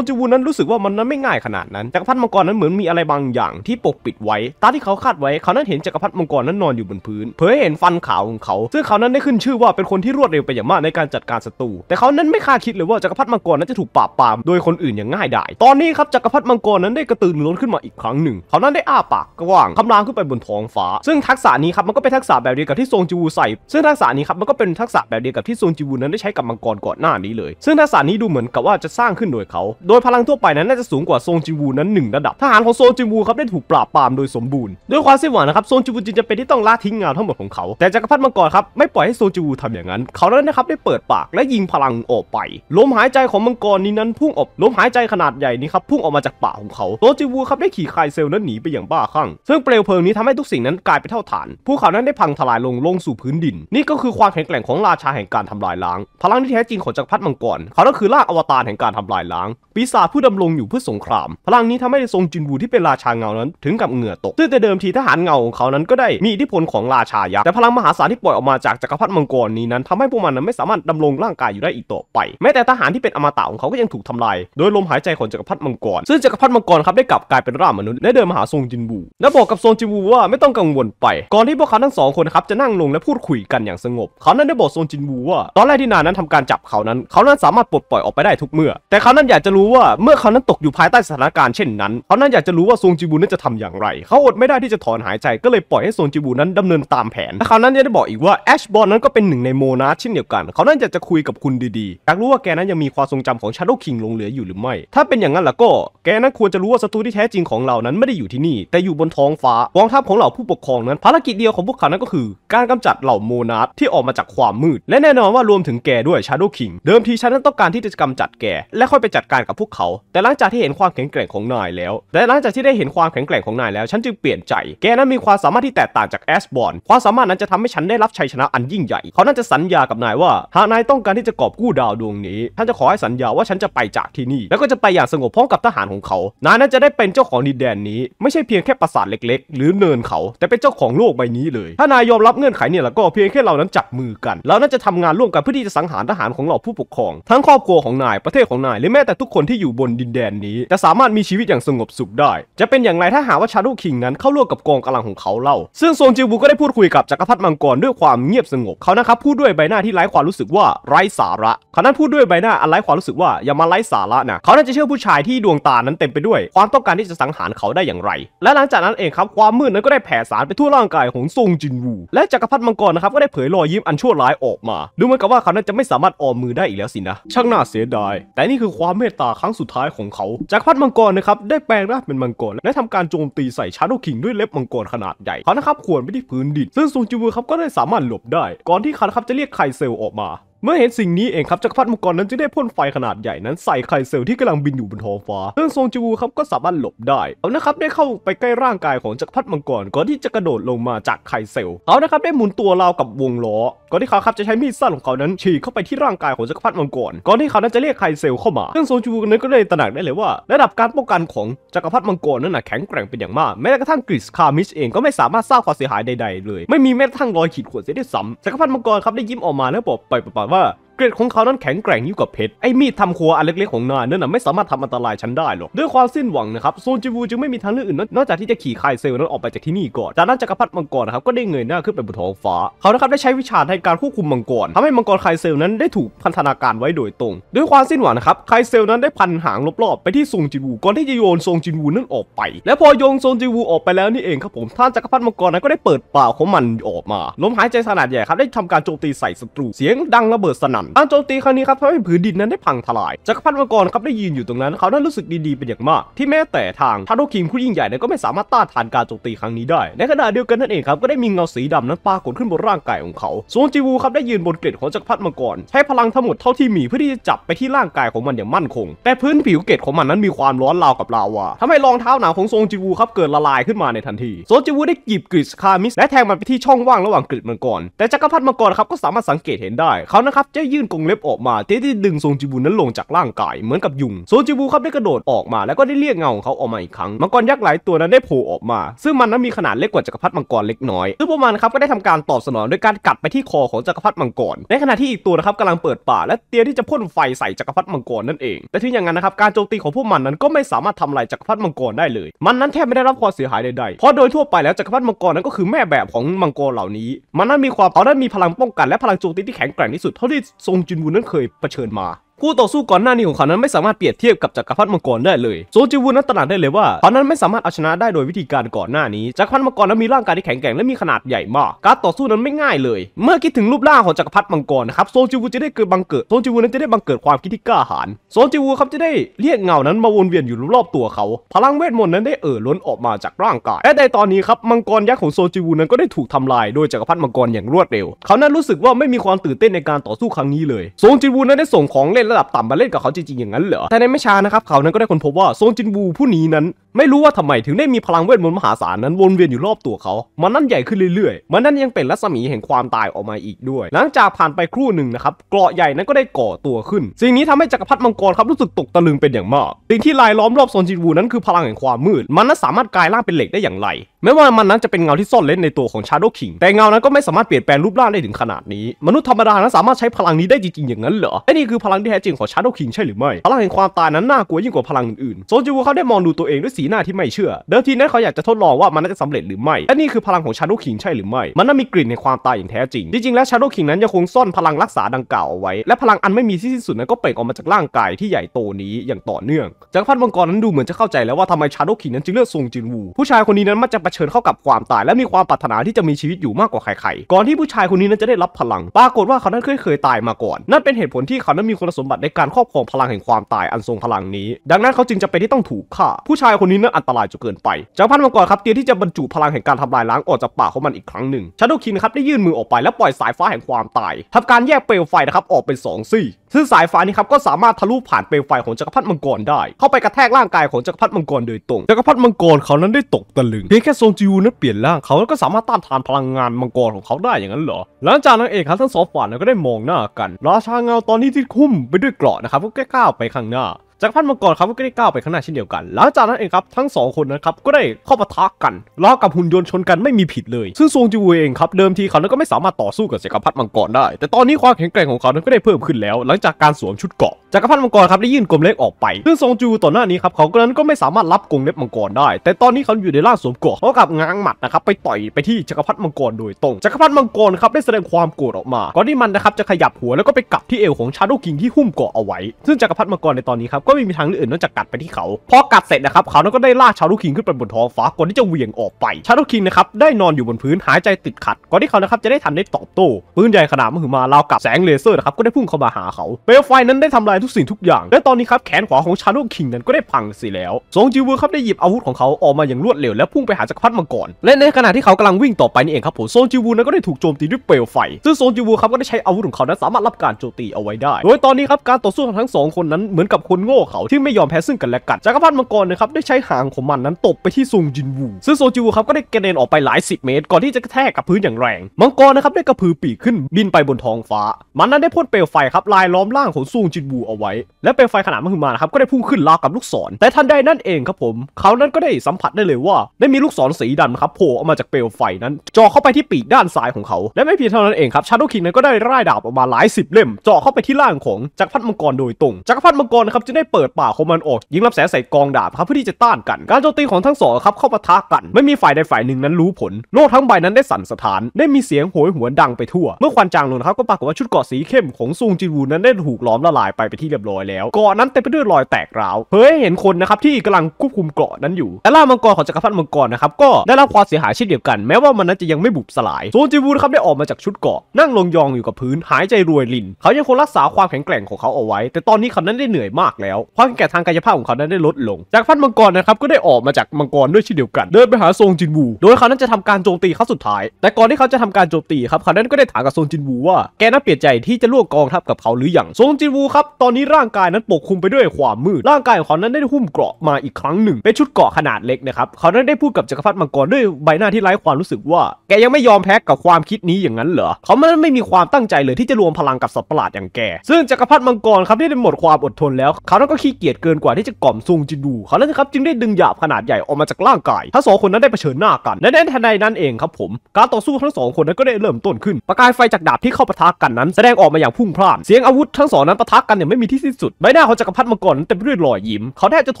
นจูวูนั้นรู้สึกว่ามันนั้นไม่ง่ายขนาดนั้นจักรพรรดิมังกรนั้นเหมือนมีอะไรบางอย่างที่ปกปิดไว้ตาที่เขาคาดไว้เขานั้นเห็นจักรพรรดิมังกรนั้นนอนอยู่บนพื้นเผยเห็นฟันขาวของเขาซึ่งเขานั้นได้ขึ้นชื่อว่าเป็นคนที่รวดเร็วไปอย่างมากในการจัดการศัตรูแต่เขานั้นไม่คาดคิดเลยว่าจักรพรรดิมังกรนั้นจะถูกปราบปรามโดยคนอื่นอย่างง่ายดายตอนนี้ครับจักรพรรดิมังกรนั้นได้กระตือรือร้นขึ้นมาอีกครั้งหนึ่ง เขานั้นได้อ้าปากกว้างำรามขึ้นไปบนท้องฟ้า ซึ่งทักษะนี้ครับมันก็เป็นทักษะแบบเดียวกับที่ทรงจิวูใส่ซึ่งทักษะนี้ครับมันก็เป็นทักษะแบบเดียวกับที่ทรงจิวูนั้นได้ใช้กับมังกรก่อนหน้านี้เลย ซึ่งทักษะนี้ดูเหมือนกับว่าจะสร้างขึ้นโดยเขา โดยพลังทั่วไปนั้นน่าจะสูงกว่าทรงจิวูนั้น 1 ระดับ ทหารของทรงจิวูครับได้ถูกปราบปรามโดยสมบูรณ์ด้วยความสิ้นหวังนะครับทรงจิวูจึงจะเป็นที่ต้องลาทิ้งงานทั้งหมดของเขา แต่จักรพรรดิมังกรครับไม่ปล่อยให้ทรงจิวูทำอย่างนั้น เขานั้นนะครับได้เปิดปากและยิงพลังออกไป ลมหายใจของมังกรนี้นั้นพุ่งออกลมหายใจขนาดใหญ่นี้ครับพุ่งออกมาจากปากของเขาโซจิวูครับได้ขี่คายเซลนั้นหนีไปอย่างบ้าคลั่งซึ่งปเลวเพลิงนี้ทำให้ทุกสิ่งนั้นกลายเป็นเท่าฐาน ภูเขานั้นได้พังทลายลงลงสู่พื้นดิน นี่ก็คือความแข็งแกร่งของราชาแห่งการทำลายล้าง พลังที่แท้จริงของจักรพรรดิมังกร เขาก็คือร่ากอวตารแห่งการทำลายล้าง ปีศาจผู้ดำรงอยู่เพื่อสงคราม พลังนี้ทำให้ทรงจินวูที่เป็นราชาเงา นั้น ถึงกับเหงื่อตก ซึ่งแต่เดิมทีทหารเงาของเขา นั้นก็ได้มีอิทธิพลของราชายักษ์แต่พลังมหาศาลที่ปล่อยออกมาจากจักรพรรดิมังกรนี้นั้นทำให้พวกมันนั้นไม่สามารถดำรงร่างกายอยู่ได้อีกต่อไป แม้แต่ทหารที่เป็นอมตะของเขาก็ยังถูกทำลาย โดยลมหายใจของจักรพรรดิมังกรซึ่งจักรพรรดิมังกรครับได้กลับกลายเป็นร่างมนุษย์และเดินมาหาทรงจินวูและบอกกับซงจิวูว่าไม่ต้องกังวลไปก่อนที่พวกเขาทั้งสองคนครับจะนั่งลงและพูดคุยกันอย่างสงบ เขานั้นได้บอกโซงจินวูว่าตอนแรกที่นานั้นทำการจับเขานั้น เขานั้นสามารถปลดปล่อยออกไปได้ทุกเมื่อ แต่เขานั้นอยากจะรู้ว่าเมื่อเขานั้นตกอยู่ภายใต้สถานการณ์เช่นนั้นเขานั้นอยากจะรู้ว่าโซงจิวูนั้นจะทำอย่างไรเขาอดไม่ได้ที่จะถอนหายใจก็เลยปล่อยให้โซงจิวูนั้นดำเนินตามแผนและเขานั้นยังได้บอกอีกว่าแอชบอลนั้นก็เป็นหนึ่งในโมนาเช่นเดียวกัน เขานั้นอยากจะคุยกับคุณดีๆอยากรู้ว่าแกนั้นยังมีความทรงจำของชาโดว์คิงลงเหลืออยู่หรือไม่ถ้าเป็นอย่างนั้นล่ะก็แกนั้นควรจะรู้ว่าศัตรูที่แท้จริงของเรานั้นไม่ได้อยู่ที่นี่ แต่อยู่บนท้องฟ้ากองทัพของเหล่าผู้ปกครองนั้นภารกิจเดียวของพวกเขานั้นก็คือการกำจัดเหล่าโมนาสที่ออกมาจากความมืดและแน่นอนว่ารวมถึงแกด้วยชาโดว์คิงเดิมทีฉันนั้นต้องการที่จะกำจัดแกและค่อยไปจัดการกับพวกเขาแต่หลังจากที่เห็นความแข็งแกร่งของนายแล้วและหลังจากที่ได้เห็นความแข็งแกร่งของนายแล้วฉันจึงเปลี่ยนใจแกนั้นมีความสามารถที่แตกต่างจากแอสบอนความสามารถนั้นจะทำให้ฉันได้รับชัยชนะอันยิ่งใหญ่เขานั้นจะสัญญากับนายว่าหากนายต้องการที่จะกอบกู้ดาวดวงนี้ท่านจะขอให้สัญญาว่าฉันจะไปจากที่นี่แล้วก็จะไปอย่างสงบพร้อมกับทหารของเขานายนั้นจะได้เป็นเจ้าของดินแดนนี้ไม่ใช่เพียงแค่ปราสาทเลล็กหรือเนินเขาแต่เป็นเจ้าของโลกใบนี้เลยถ้านายยอมรับเงื่อนไขเนี่ยแล้วก็เพียงแค่เรานั้นจับมือกันเรานั้นจะทำงานร่วมกันเพื่อที่จะสังหารทหารของเราผู้ปกครองทั้งครอบครัวของนายประเทศของนายหรือแม้แต่ทุกคนที่อยู่บนดินแดนนี้จะสามารถมีชีวิตอย่างสงบสุขได้ จะเป็นอย่างไรถ้าหาว่าชาลูคิง นั้นเข้าร่วมกับกองกำลังของเขาเล่าซึ่งโซงจิวบูก็ได้พูดคุยกับจักรพรรดิมังกรด้วยความเงียบสงบเขานะครับพูดด้วยใบหน้าที่ไร้ความรู้สึกว่าไร้สาระเขานั้นพูดด้วยใบหน้าอันไร้ความรู้สึกว่าอย่ามาไร้สาระนะเขานั้นจะเชื่อผู้ชายที่ดวงตานั้นเต็มไปด้วย ความต้องการที่จะสังหารเขาได้อย่างไร และหลังจากนั้นเองครัคับความมืดนั้นก็ได้แผ่สารไปทั่วร่างกายของซงจินวู และจักรพรรดิมังกรนะครับ ก็ได้เผยรอยยิ้มอันชั่วร้ายออกมา ดูเหมือนกับว่าเขานั้นจะไม่สามารถออมมือได้อีกแล้วสินะ ช่างน่าเสียดาย แต่นี่คือความเมตตาครั้งสุดท้ายของเขา จักรพรรดิมังกรนะครับ ได้แปลงร่างเป็นมังกรและทำการโจมตีใส่ชาโดคิง ด้วยเล็บมังกรขนาดใหญ่เขานะครับขวนไปที่พื้นดินซึ่งซงจินวูครับก็ได้สามารถหลบได้ ก่อนที่เขาครับจะเรียกไคเซลออกมาเมื่อเห็นสิ่งนี้เองครับจักรพรรดิมังกรนั้นจึงได้พ่นไฟขนาดใหญ่นั้นใส่ไข่เซลล์ที่กำลังบินอยู่บนท้องฟ้าเรื่องทรงจูครับก็สามารถหลบได้เอานะครับได้เข้าไปใกล้ร่างกายของจักรพรรดิมังกรก่อนที่จะกระโดดลงมาจากไข่เซลล์เขานะครับได้หมุนตัวราวกับวงล้อก่อนที่เขาครับจะใช้มีดสั้นของเขานั้นฉีกเข้าไปที่ร่างกายของจักรพรรดิมังกรก่อนที่เขานั้นจะเรียกไข่เซลล์เข้ามาเรื่องทรงจูนั้นก็เลยตระหนักได้เลยว่า ระดับการป้องกันของจักรพรรดิมังกรนั้นแข็งแกร่งเป็นอย่างมากแม้กระทั่งกริสคามิชเองก็ไม่สามารถสร้างความเสียหายใดๆเลยไม่มีแม้กระทั่งรอยขีดข่วนเสียด้วยซ้ำจักรพรรดิมังกรครับได้ยิ้มออกมาแล้วบอกไปประมาณ tava กรดของเขานั้นแข็งแกร่งยิ่งกว่าเพชร ไอ้มีดทำครัวอันเล็กๆของนายนั่นน่ะไม่สามารถทำอันตรายฉันได้หรอกด้วยความสิ้นหวังนะครับโซนจิวูจึงไม่มีทางเลือกอื่น นอกจากที่จะขี่คายเซลล์นั้นออกไปจากที่นี่ก่อนจากนั้นจักรพรรดิมังกรนะครับก็ได้เงยหน้าขึ้นไปบนท้องฟ้า เขานะครับได้ใช้วิชาในการควบคุมมังกรทำให้มังกรคายเซลล์นั้นได้ถูกพันธนาการไว้โดยตรงด้วยความสิ้นหวังนะครับคายเซลล์นั้นได้พันหางรอบๆไปที่ซงจิวูก่อนที่จะโยนซงจิวูนั่นออกไป และพอโยนซงจิวูออกไปแล้วนี่เองครับผมท่านจักรพรรดิมังกรนั้นก็ได้เปิดปากของมันออกมาลมหายใจขนาดใหญ่ครับได้ทำการโจมตีใส่ศัตรูเสียงดังระเบิดสนั่นการโจมตีครั้งนี้ครับทำให้ผืนดินนั้นได้พังทลายจักรพรรดิมังกรครับได้ยืนอยู่ตรงนั้นเขาได้นรู้สึกดีๆเป็นอย่างมาก ที่แม้แต่ทางทาโดคิมผู้ยิ่งใหญ่นั้นก็ไม่สามารถต้านทานการโจมตีครั้งนี้ได้ ในขณะเดียวกันนั่นเองครับก็ได้มีเงาสีดำนั้นปรากฏขึ้นบนร่างกายของเขาซนจิวูครับได้ยืนบนเกล็ดของจักรพรรดิมังกรใช้พลังทั้งหมดเท่าที่มีเพื่อที่จะจับไปที่ร่างกายของมันอย่างมั่นคง แต่พื้นผิวเกล็ดของมันนั้นมีความร้อนราวกับลาวาทำให้รองเท้าหนางของซงจิวูครับเกิดละลายขึ้นมาในทันทีซงจิวูได้หยิบกริชคามิสและแทงมันไปที่ช่องว่างระหว่างกริชมังกรแต่จักรพรรดิมังกรครับก็สามารถสังเกตเห็นได้เขานะครับจะยื่นกรงเล็บออกมาเที่ทด่ดึงทรงจิบูนั้นลงจากร่างกายเหมือนกับยุงทรงจิบูครับได้กระโดดออกมา แล้วก็ได้เรียกเงาของเขาออกมาอีกครั้งมังกรยักษ์หลายตัวนั้นได้โผล่ออกมา ซึ่งมันนั้นมีขนาดเล็กกว่าจักรพรรดิมังกรเล็กน้อยซึ่งพวกมันครับก็ได้ทำการตอบสนองด้วยการกัดไปที่คอของจักรพรรดิมังกรในขณะที่อีกตัวนะครับกำลังเปิดป่าและเตรียมที่จะพ่นไฟใส่จักรพรรดิมังกรนั่นเองแต่ถึงอย่างนั้นนะครับการโจมตีของพวกมันนั้นก็ไม่สามารถทำลายจักรพรรดิมังกรได้เลย มันนั้นแทบไม่ได้รับความเสียหายใดๆเพราะโดยทั่วไปแล้วจักรพรรดิมังกรนั้นก็คือแม่แบบของมังกรเหล่านี้มันนั้นมีความเขานั้นมีพลังป้องกันและพลังโจมตีที่แข็งแกร่งที่สุดเท่าที่ซงจุนวูนั้นเคยเผชิญมาคู่ต่อสู้ก่อนหน้านี้ของเขานั้นไม่สามารถเปรียบเทียบกับจักรพรรดิมังกรได้เลยโซจิวุนนั้นตระหนักได้เลยว่าเขานั้นไม่สามารถเอาชนะได้โดยวิธีการก่อนหน้านี้จักรพรรดิมังกรนั้นมีร่างกายที่แข็งแกร่งและมีขนาดใหญ่มาก การต่อสู้นั้นไม่ง่ายเลย เมื่อคิดถึงรูปร่างของจักรพรรดิมังกรนะครับโซจิวุจะได้เกิดบังเกิดโซจิวุนั้นจะได้บังเกิดความคิดที่กล้าหาญโซจิวุครับจะได้เรียกเงานั้นมาวนเวียนอยู่รอบตัวเขา พลังเวทมนต์นั้นได้เอ่อล้นออกมาจากร่างกายและในตอนนี้ครับมังกรยักษ์ของโซจิวุนั้นก็ได้ถูกทำลายโดยจักรพรรดิมังกรอย่างรวดเร็วเขานั้นรู้สึกว่าไม่มีความตื่นเต้นในการต่อสู้ครั้งนี้เลยโซจิวุนั้นได้ส่งของเล่นระดับต่ำมาเล่นกับเขาจริงๆ อย่างนั้นเหรอ แต่ในไม่ช้านะครับ เขานั้นก็ได้คนพบว่าโซนจินบูผู้นี้นั้นไม่รู้ว่าทำไมถึงได้มีพลังเวทมนต์มหาศาลนั้นวนเวียนอยู่รอบตัวเขา มันนั่นใหญ่ขึ้นเรื่อยๆ มันนั่นยังเป็นรัศมีแห่งความตายออกมาอีกด้วย หลังจากผ่านไปครู่หนึ่งนะครับ เกราะใหญ่นั้นก็ได้ก่อตัวขึ้น สิ่งนี้ทำให้จักรพรรดิมังกรครับรู้สึกตกตะลึงเป็นอย่างมาก สิ่งที่ลายล้อมรอบโซนจินวูนั้นคือพลังแห่งความมืด มันนั้นสามารถกลายร่างเป็นเหล็กได้อย่างไร แม้ว่ามันนั้นจะเป็นเงาที่ซ่อนเล่นในตัวของชาโดว์คิง แต่เงานั้นก็ไม่สามารถเปลี่ยนแปลงรูปร่างได้ถึงขนาดนี้มนุษย์ธรรมดานั้นสามารถใช้พลังนี้ได้จริงๆ อย่างนั้นเหรอไอ้นี่คือพลังที่แท้จริงของชาโดว์คิงใช่หรือไม่พลังแห่งความตายนั้นน่ากลัวยิ่งกว่าพลังอื่นๆโซนจินวูเขาได้มองดูตัวเองด้วยสีหน้าที่ไม่เชื่อเดิมทีนั้นเขาอยากจะทดลองว่ามันน่าจะสำเร็จหรือไม่อันนี่คือพลังของชาโดคิงใช่หรือไม่ มันน่ามีกลิ่นในความตายอย่างแท้จริง จริงๆแล้วชาโดคิงนั้นยังคงซ่อนพลังรักษาดังกล่าวเอาไว้ และพลังอันไม่มีที่สิ้นสุด นั้นก็เปล่งออกมาจากร่างกายที่ใหญ่โตนี้อย่างต่อเนื่องจักรพรรดิมังกรนั้นดูเหมือนจะเข้าใจแล้วว่าทำไมชาโดคิงนั้นจึงเลือกทรงจินวูผู้ชายคนนี้นั้นมักจะเผชิญเข้ากับความตาย และมีความปรารถนาที่จะมีชีวิตอยู่มากกว่าใครๆ ก่อนที่ผู้ชายคนนี้นั้นจะได้รับพลัง ปรากฏว่าเขานั้นเคยเคยตายมาก่อน นั่นเป็นเหตุผลที่เขานั้นมีคุณสมบัติในการครอบครองพลังแห่งความตายอันทรงพลังนี้ ดังนั้นเขาจึงจะเป็นที่ต้องถูกฆ่าผู้ชายคนนี้นั้นอันตรายจนเกินไปจากพันมังกรครับเตรียมที่จะบรรจุพลังแห่งการทำลายล้างออกจากปากของมันอีกครั้งหนึ่งชาโดคินครับได้ยื่นมือออกไปแล้วปล่อยสายฟ้าแห่งความตายทำการแยกเปลวไฟนะครับออกเป็น2ซี่ซึ่งสายฟ้านี้ครับก็สามารถทะลุผ่านเปลวไฟของจักรพรรดิมังกรได้ เข้าไปกระแทกร่างกายของจักรพรรดิมังกรโดยตรงจักรพรรดิมังกรเขานั้นได้ตกตะลึงเพียงแค่ทรงจิวนั้นเปลี่ยนร่างเขาก็สามารถต้านทานพลังงานมังกรของเขาได้อย่างนั้นเหรอหลังจากนั้นเองครับทั้งสองฝ่ายก็ได้มองหน้ากัน ราชาเงาตอนนี้ที่คุ้มไปด้วยเกราะนะครับก็แก้ก้าไปข้างหน้าจักรพรรดิมังกรครับก็ได้ก้าวไปข้างหน้าเช่นเดียวกันหลังจากนั้นเองครับทั้งสองคนนะครับก็ได้เข้าปะทะกันล้อกับหุ่นยนต์ชนกันไม่มีผิดเลย ซึ่งซวงจิวเองครับเดิมทีเขาก็ไม่สามารถต่อสู้กับจักรพรรดิมังกรได้ แต่ตอนนี้ความแข็งแกร่งของเขาเนี่ยก็ได้เพิ่มขึ้นแล้ว หลังจากการสวมชุดเกาะจักรพรรดิมังกรครับได้ยื่นกลมเล็กออกไปซึ่งซวงจิวต่อหน้านี้ครับเขาก็นั้นก็ไม่สามารถรับกลงเล็บมังกรได้ แต่ตอนนี้เขาอยู่ในร่างสวมเกาะเขากับง้างหมัดนะครับไปต่อยไปที่จักรพรรดิมังกรโดยตรงจักรพรรดิมังกรครับได้แสดงความโกรธออกมาก่อนที่มันนะครับจะขยับหัวแล้วก็ไปกัดที่เอวของชาโดกิงที่หุ้มเกาะเอาไว้ ซึ่งจักรพรรดิมังกรในตอนนี้ครับกก็ไม่มีทางเลือกอื่นนอกจากกัดไปที่เขา พอกัดเสร็จนะครับ เขาก็ได้ลากชาลูคิงขึ้นไปบนท้องฟ้าก่อนที่จะเหวี่ยงออกไป ชาลูคิงนะครับได้นอนอยู่บนพื้น หายใจติดขัดก่อนที่เขานะครับจะได้ทันได้ตอบโต้ปืนใหญ่ขนาดมหึมา ลาวกับแสงเลเซอร์นะครับก็ได้พุ่งเข้ามาหาเขาเปลวไฟนั้นได้ทำลายทุกสิ่งทุกอย่าง และตอนนี้ครับแขนขวาของชาลูคิงนั้นก็ได้พังเสียแล้วซงจิวเวอร์ครับได้หยิบอาวุธของเขาออกมาอย่างรวดเร็วและพุ่งไปหาจักรพรรดิมังกรและในขณะที่เขากำลังวิ่งต่อไปนี่เองครับผมซงจิว์นั้นก็ได้ถูกโจมตีด้วยเปลวไฟ ซึ่งซงจิว์ครับก็ได้ใช้อาวุธของเขานั้นสามารถรับการโจมตีเอาไว้ได้ โดยตอนนี้ครับการต่อสู้ของทั้งสองคนนั้นเหมือนกับคนโง่เขาที่ไม่ยอมแพ้ซึ่งกันและกันจักรพรรดิมังกรนะครับได้ใช้หางของมันนั้นตบไปที่ซงจินวูซึ่งโซจิวครับก็ได้กระเด็นออกไปหลาย 10 เมตร ก่อนที่จะกระแทกกับพื้นอย่างแรงมังกรนะครับได้กระพือปีกขึ้นบินไปบนท้องฟ้ามันนั้นได้พ่นเปลวไฟครับลายล้อมร่างของซงจินวูเอาไว้ และเปลวไฟขนาดมหึมานะครับก็ได้พุ่งขึ้นราวกับลูกศร แต่ทันใดนั่นเองครับผมเขานั้นก็ได้สัมผัสได้เลยว่า ได้มีลูกศรสีดำครับโผล่ออกมาจากเปลวไฟนั้นจ่อเข้าไปที่ปีกด้านซ้ายของเขาและไม่เพียงเท่านั้นเองครับชาโดคิงนั้นก็ได้ร่ายดาบออกมาหลายสิบเล่มจ่อเข้าไปที่ร่างของจักรพรรดิมังกรโดยตรงจักรพรรดิมังกรนะครับจึงได้เปิดป่าของมันออกยิงลำแสงใส่กองดาบครับเพื่อที่จะต้านกัน การโจมตีของทั้งสองครับเข้าปะทะกัน ไม่มีฝ่ายใดฝ่ายหนึ่งนั้นรู้ผลโลกทั้งใบนั้นได้สั่นสะท้าน ได้มีเสียงโหยหวนดังไปทั่ว เมื่อควันจางลงครับก็ปรากฏว่าชุดเกาะสีเข้มของซูงจินวูนั้นได้ถูกล้อมละลายไปไปที่เรียบร้อยแล้ว เกาะนั้นเต็มไปด้วยรอยแตกร้าวเฮ้ยเห็นคนนะครับที่กำลังควบคุมเกาะนั้นอยู่แต่ล่ามังกรของจักรพรรดิมังกรนะครับก็ได้รับความเสียหายเช่นเดียวกันแม้ว่ามันนั้นจะยังไม่บุบสลายซูงจินวูนะครับได้ออกมาจากชุดเกาะ นั่งลงยองอยู่กับพื้นหายใจรวยลิน เขายังคงรักษาความแข็งแกร่งของเขาเอาไว้ แต่ตอนนี้คำนั้นได้เหนื่อยมากแล้วแล้วความแข็งแกร่งทางกายภาพของเขานั้นได้ลดลงจากพันมังกรนะครับก็ได้ออกมาจากมังกรด้วยเช่นเดียวกันเดินไปหาโซงจินวู โดยเขานั้นจะทำการโจมตีเขาสุดท้าย แต่ก่อนที่เขาจะทำการโจมตีครับเขานั้นก็ได้ถามกับโซงจินวูว่าแกนั้นเปลี่ยนใจที่จะร่วมกองทัพกับเขาหรือยังโซงจินวูครับตอนนี้ร่างกายนั้นปกคลุมไปด้วยความมืดร่างกายของเขานั้นได้หุ้มเกราะมาอีกครั้งหนึ่งเป็นชุดเกราะขนาดเล็กนะครับเขานั้นได้พูดกับจักรพรรดิมังกรด้วยใบหน้าที่ไร้ความรู้สึกว่า แกยังไม่ยอมแพ้กับความคิดนี้อย่างนั้นเหรอเขาม่ได้มีความตั้งใจเลย ที่จะรวมพลังกับสัตว์ประหลาดอย่างแก ซึ่งจักรพรรดิมังกรครับที่ได้หมดความอดทนแล้วเขานั้นก็ขี้เกียจเกินกว่าที่จะกล่อมซุงจินดูเขาแล้วนะครับจึงได้ดึงหยาบขนาดใหญ่ออกมาจากร่างกายทั้งสองคนนั้นได้เผชิญหน้ากัน และในทันใดนั้นเองครับผมการต่อสู้ทั้งสองคนนั้นก็ได้เริ่มต้นขึ้นประกายไฟจากดาบที่เข้าปะทะกันนั้น แสดงออกมาอย่างพุ่งพล่านเสียงอาวุธทั้งสองนั้นปะทะกันอย่างไม่มีที่สิ้นสุดใบหน้าของจักรพรรดิมังกรนั้นเต็มไปด้วยรอยยิ้มเขาแทบจะท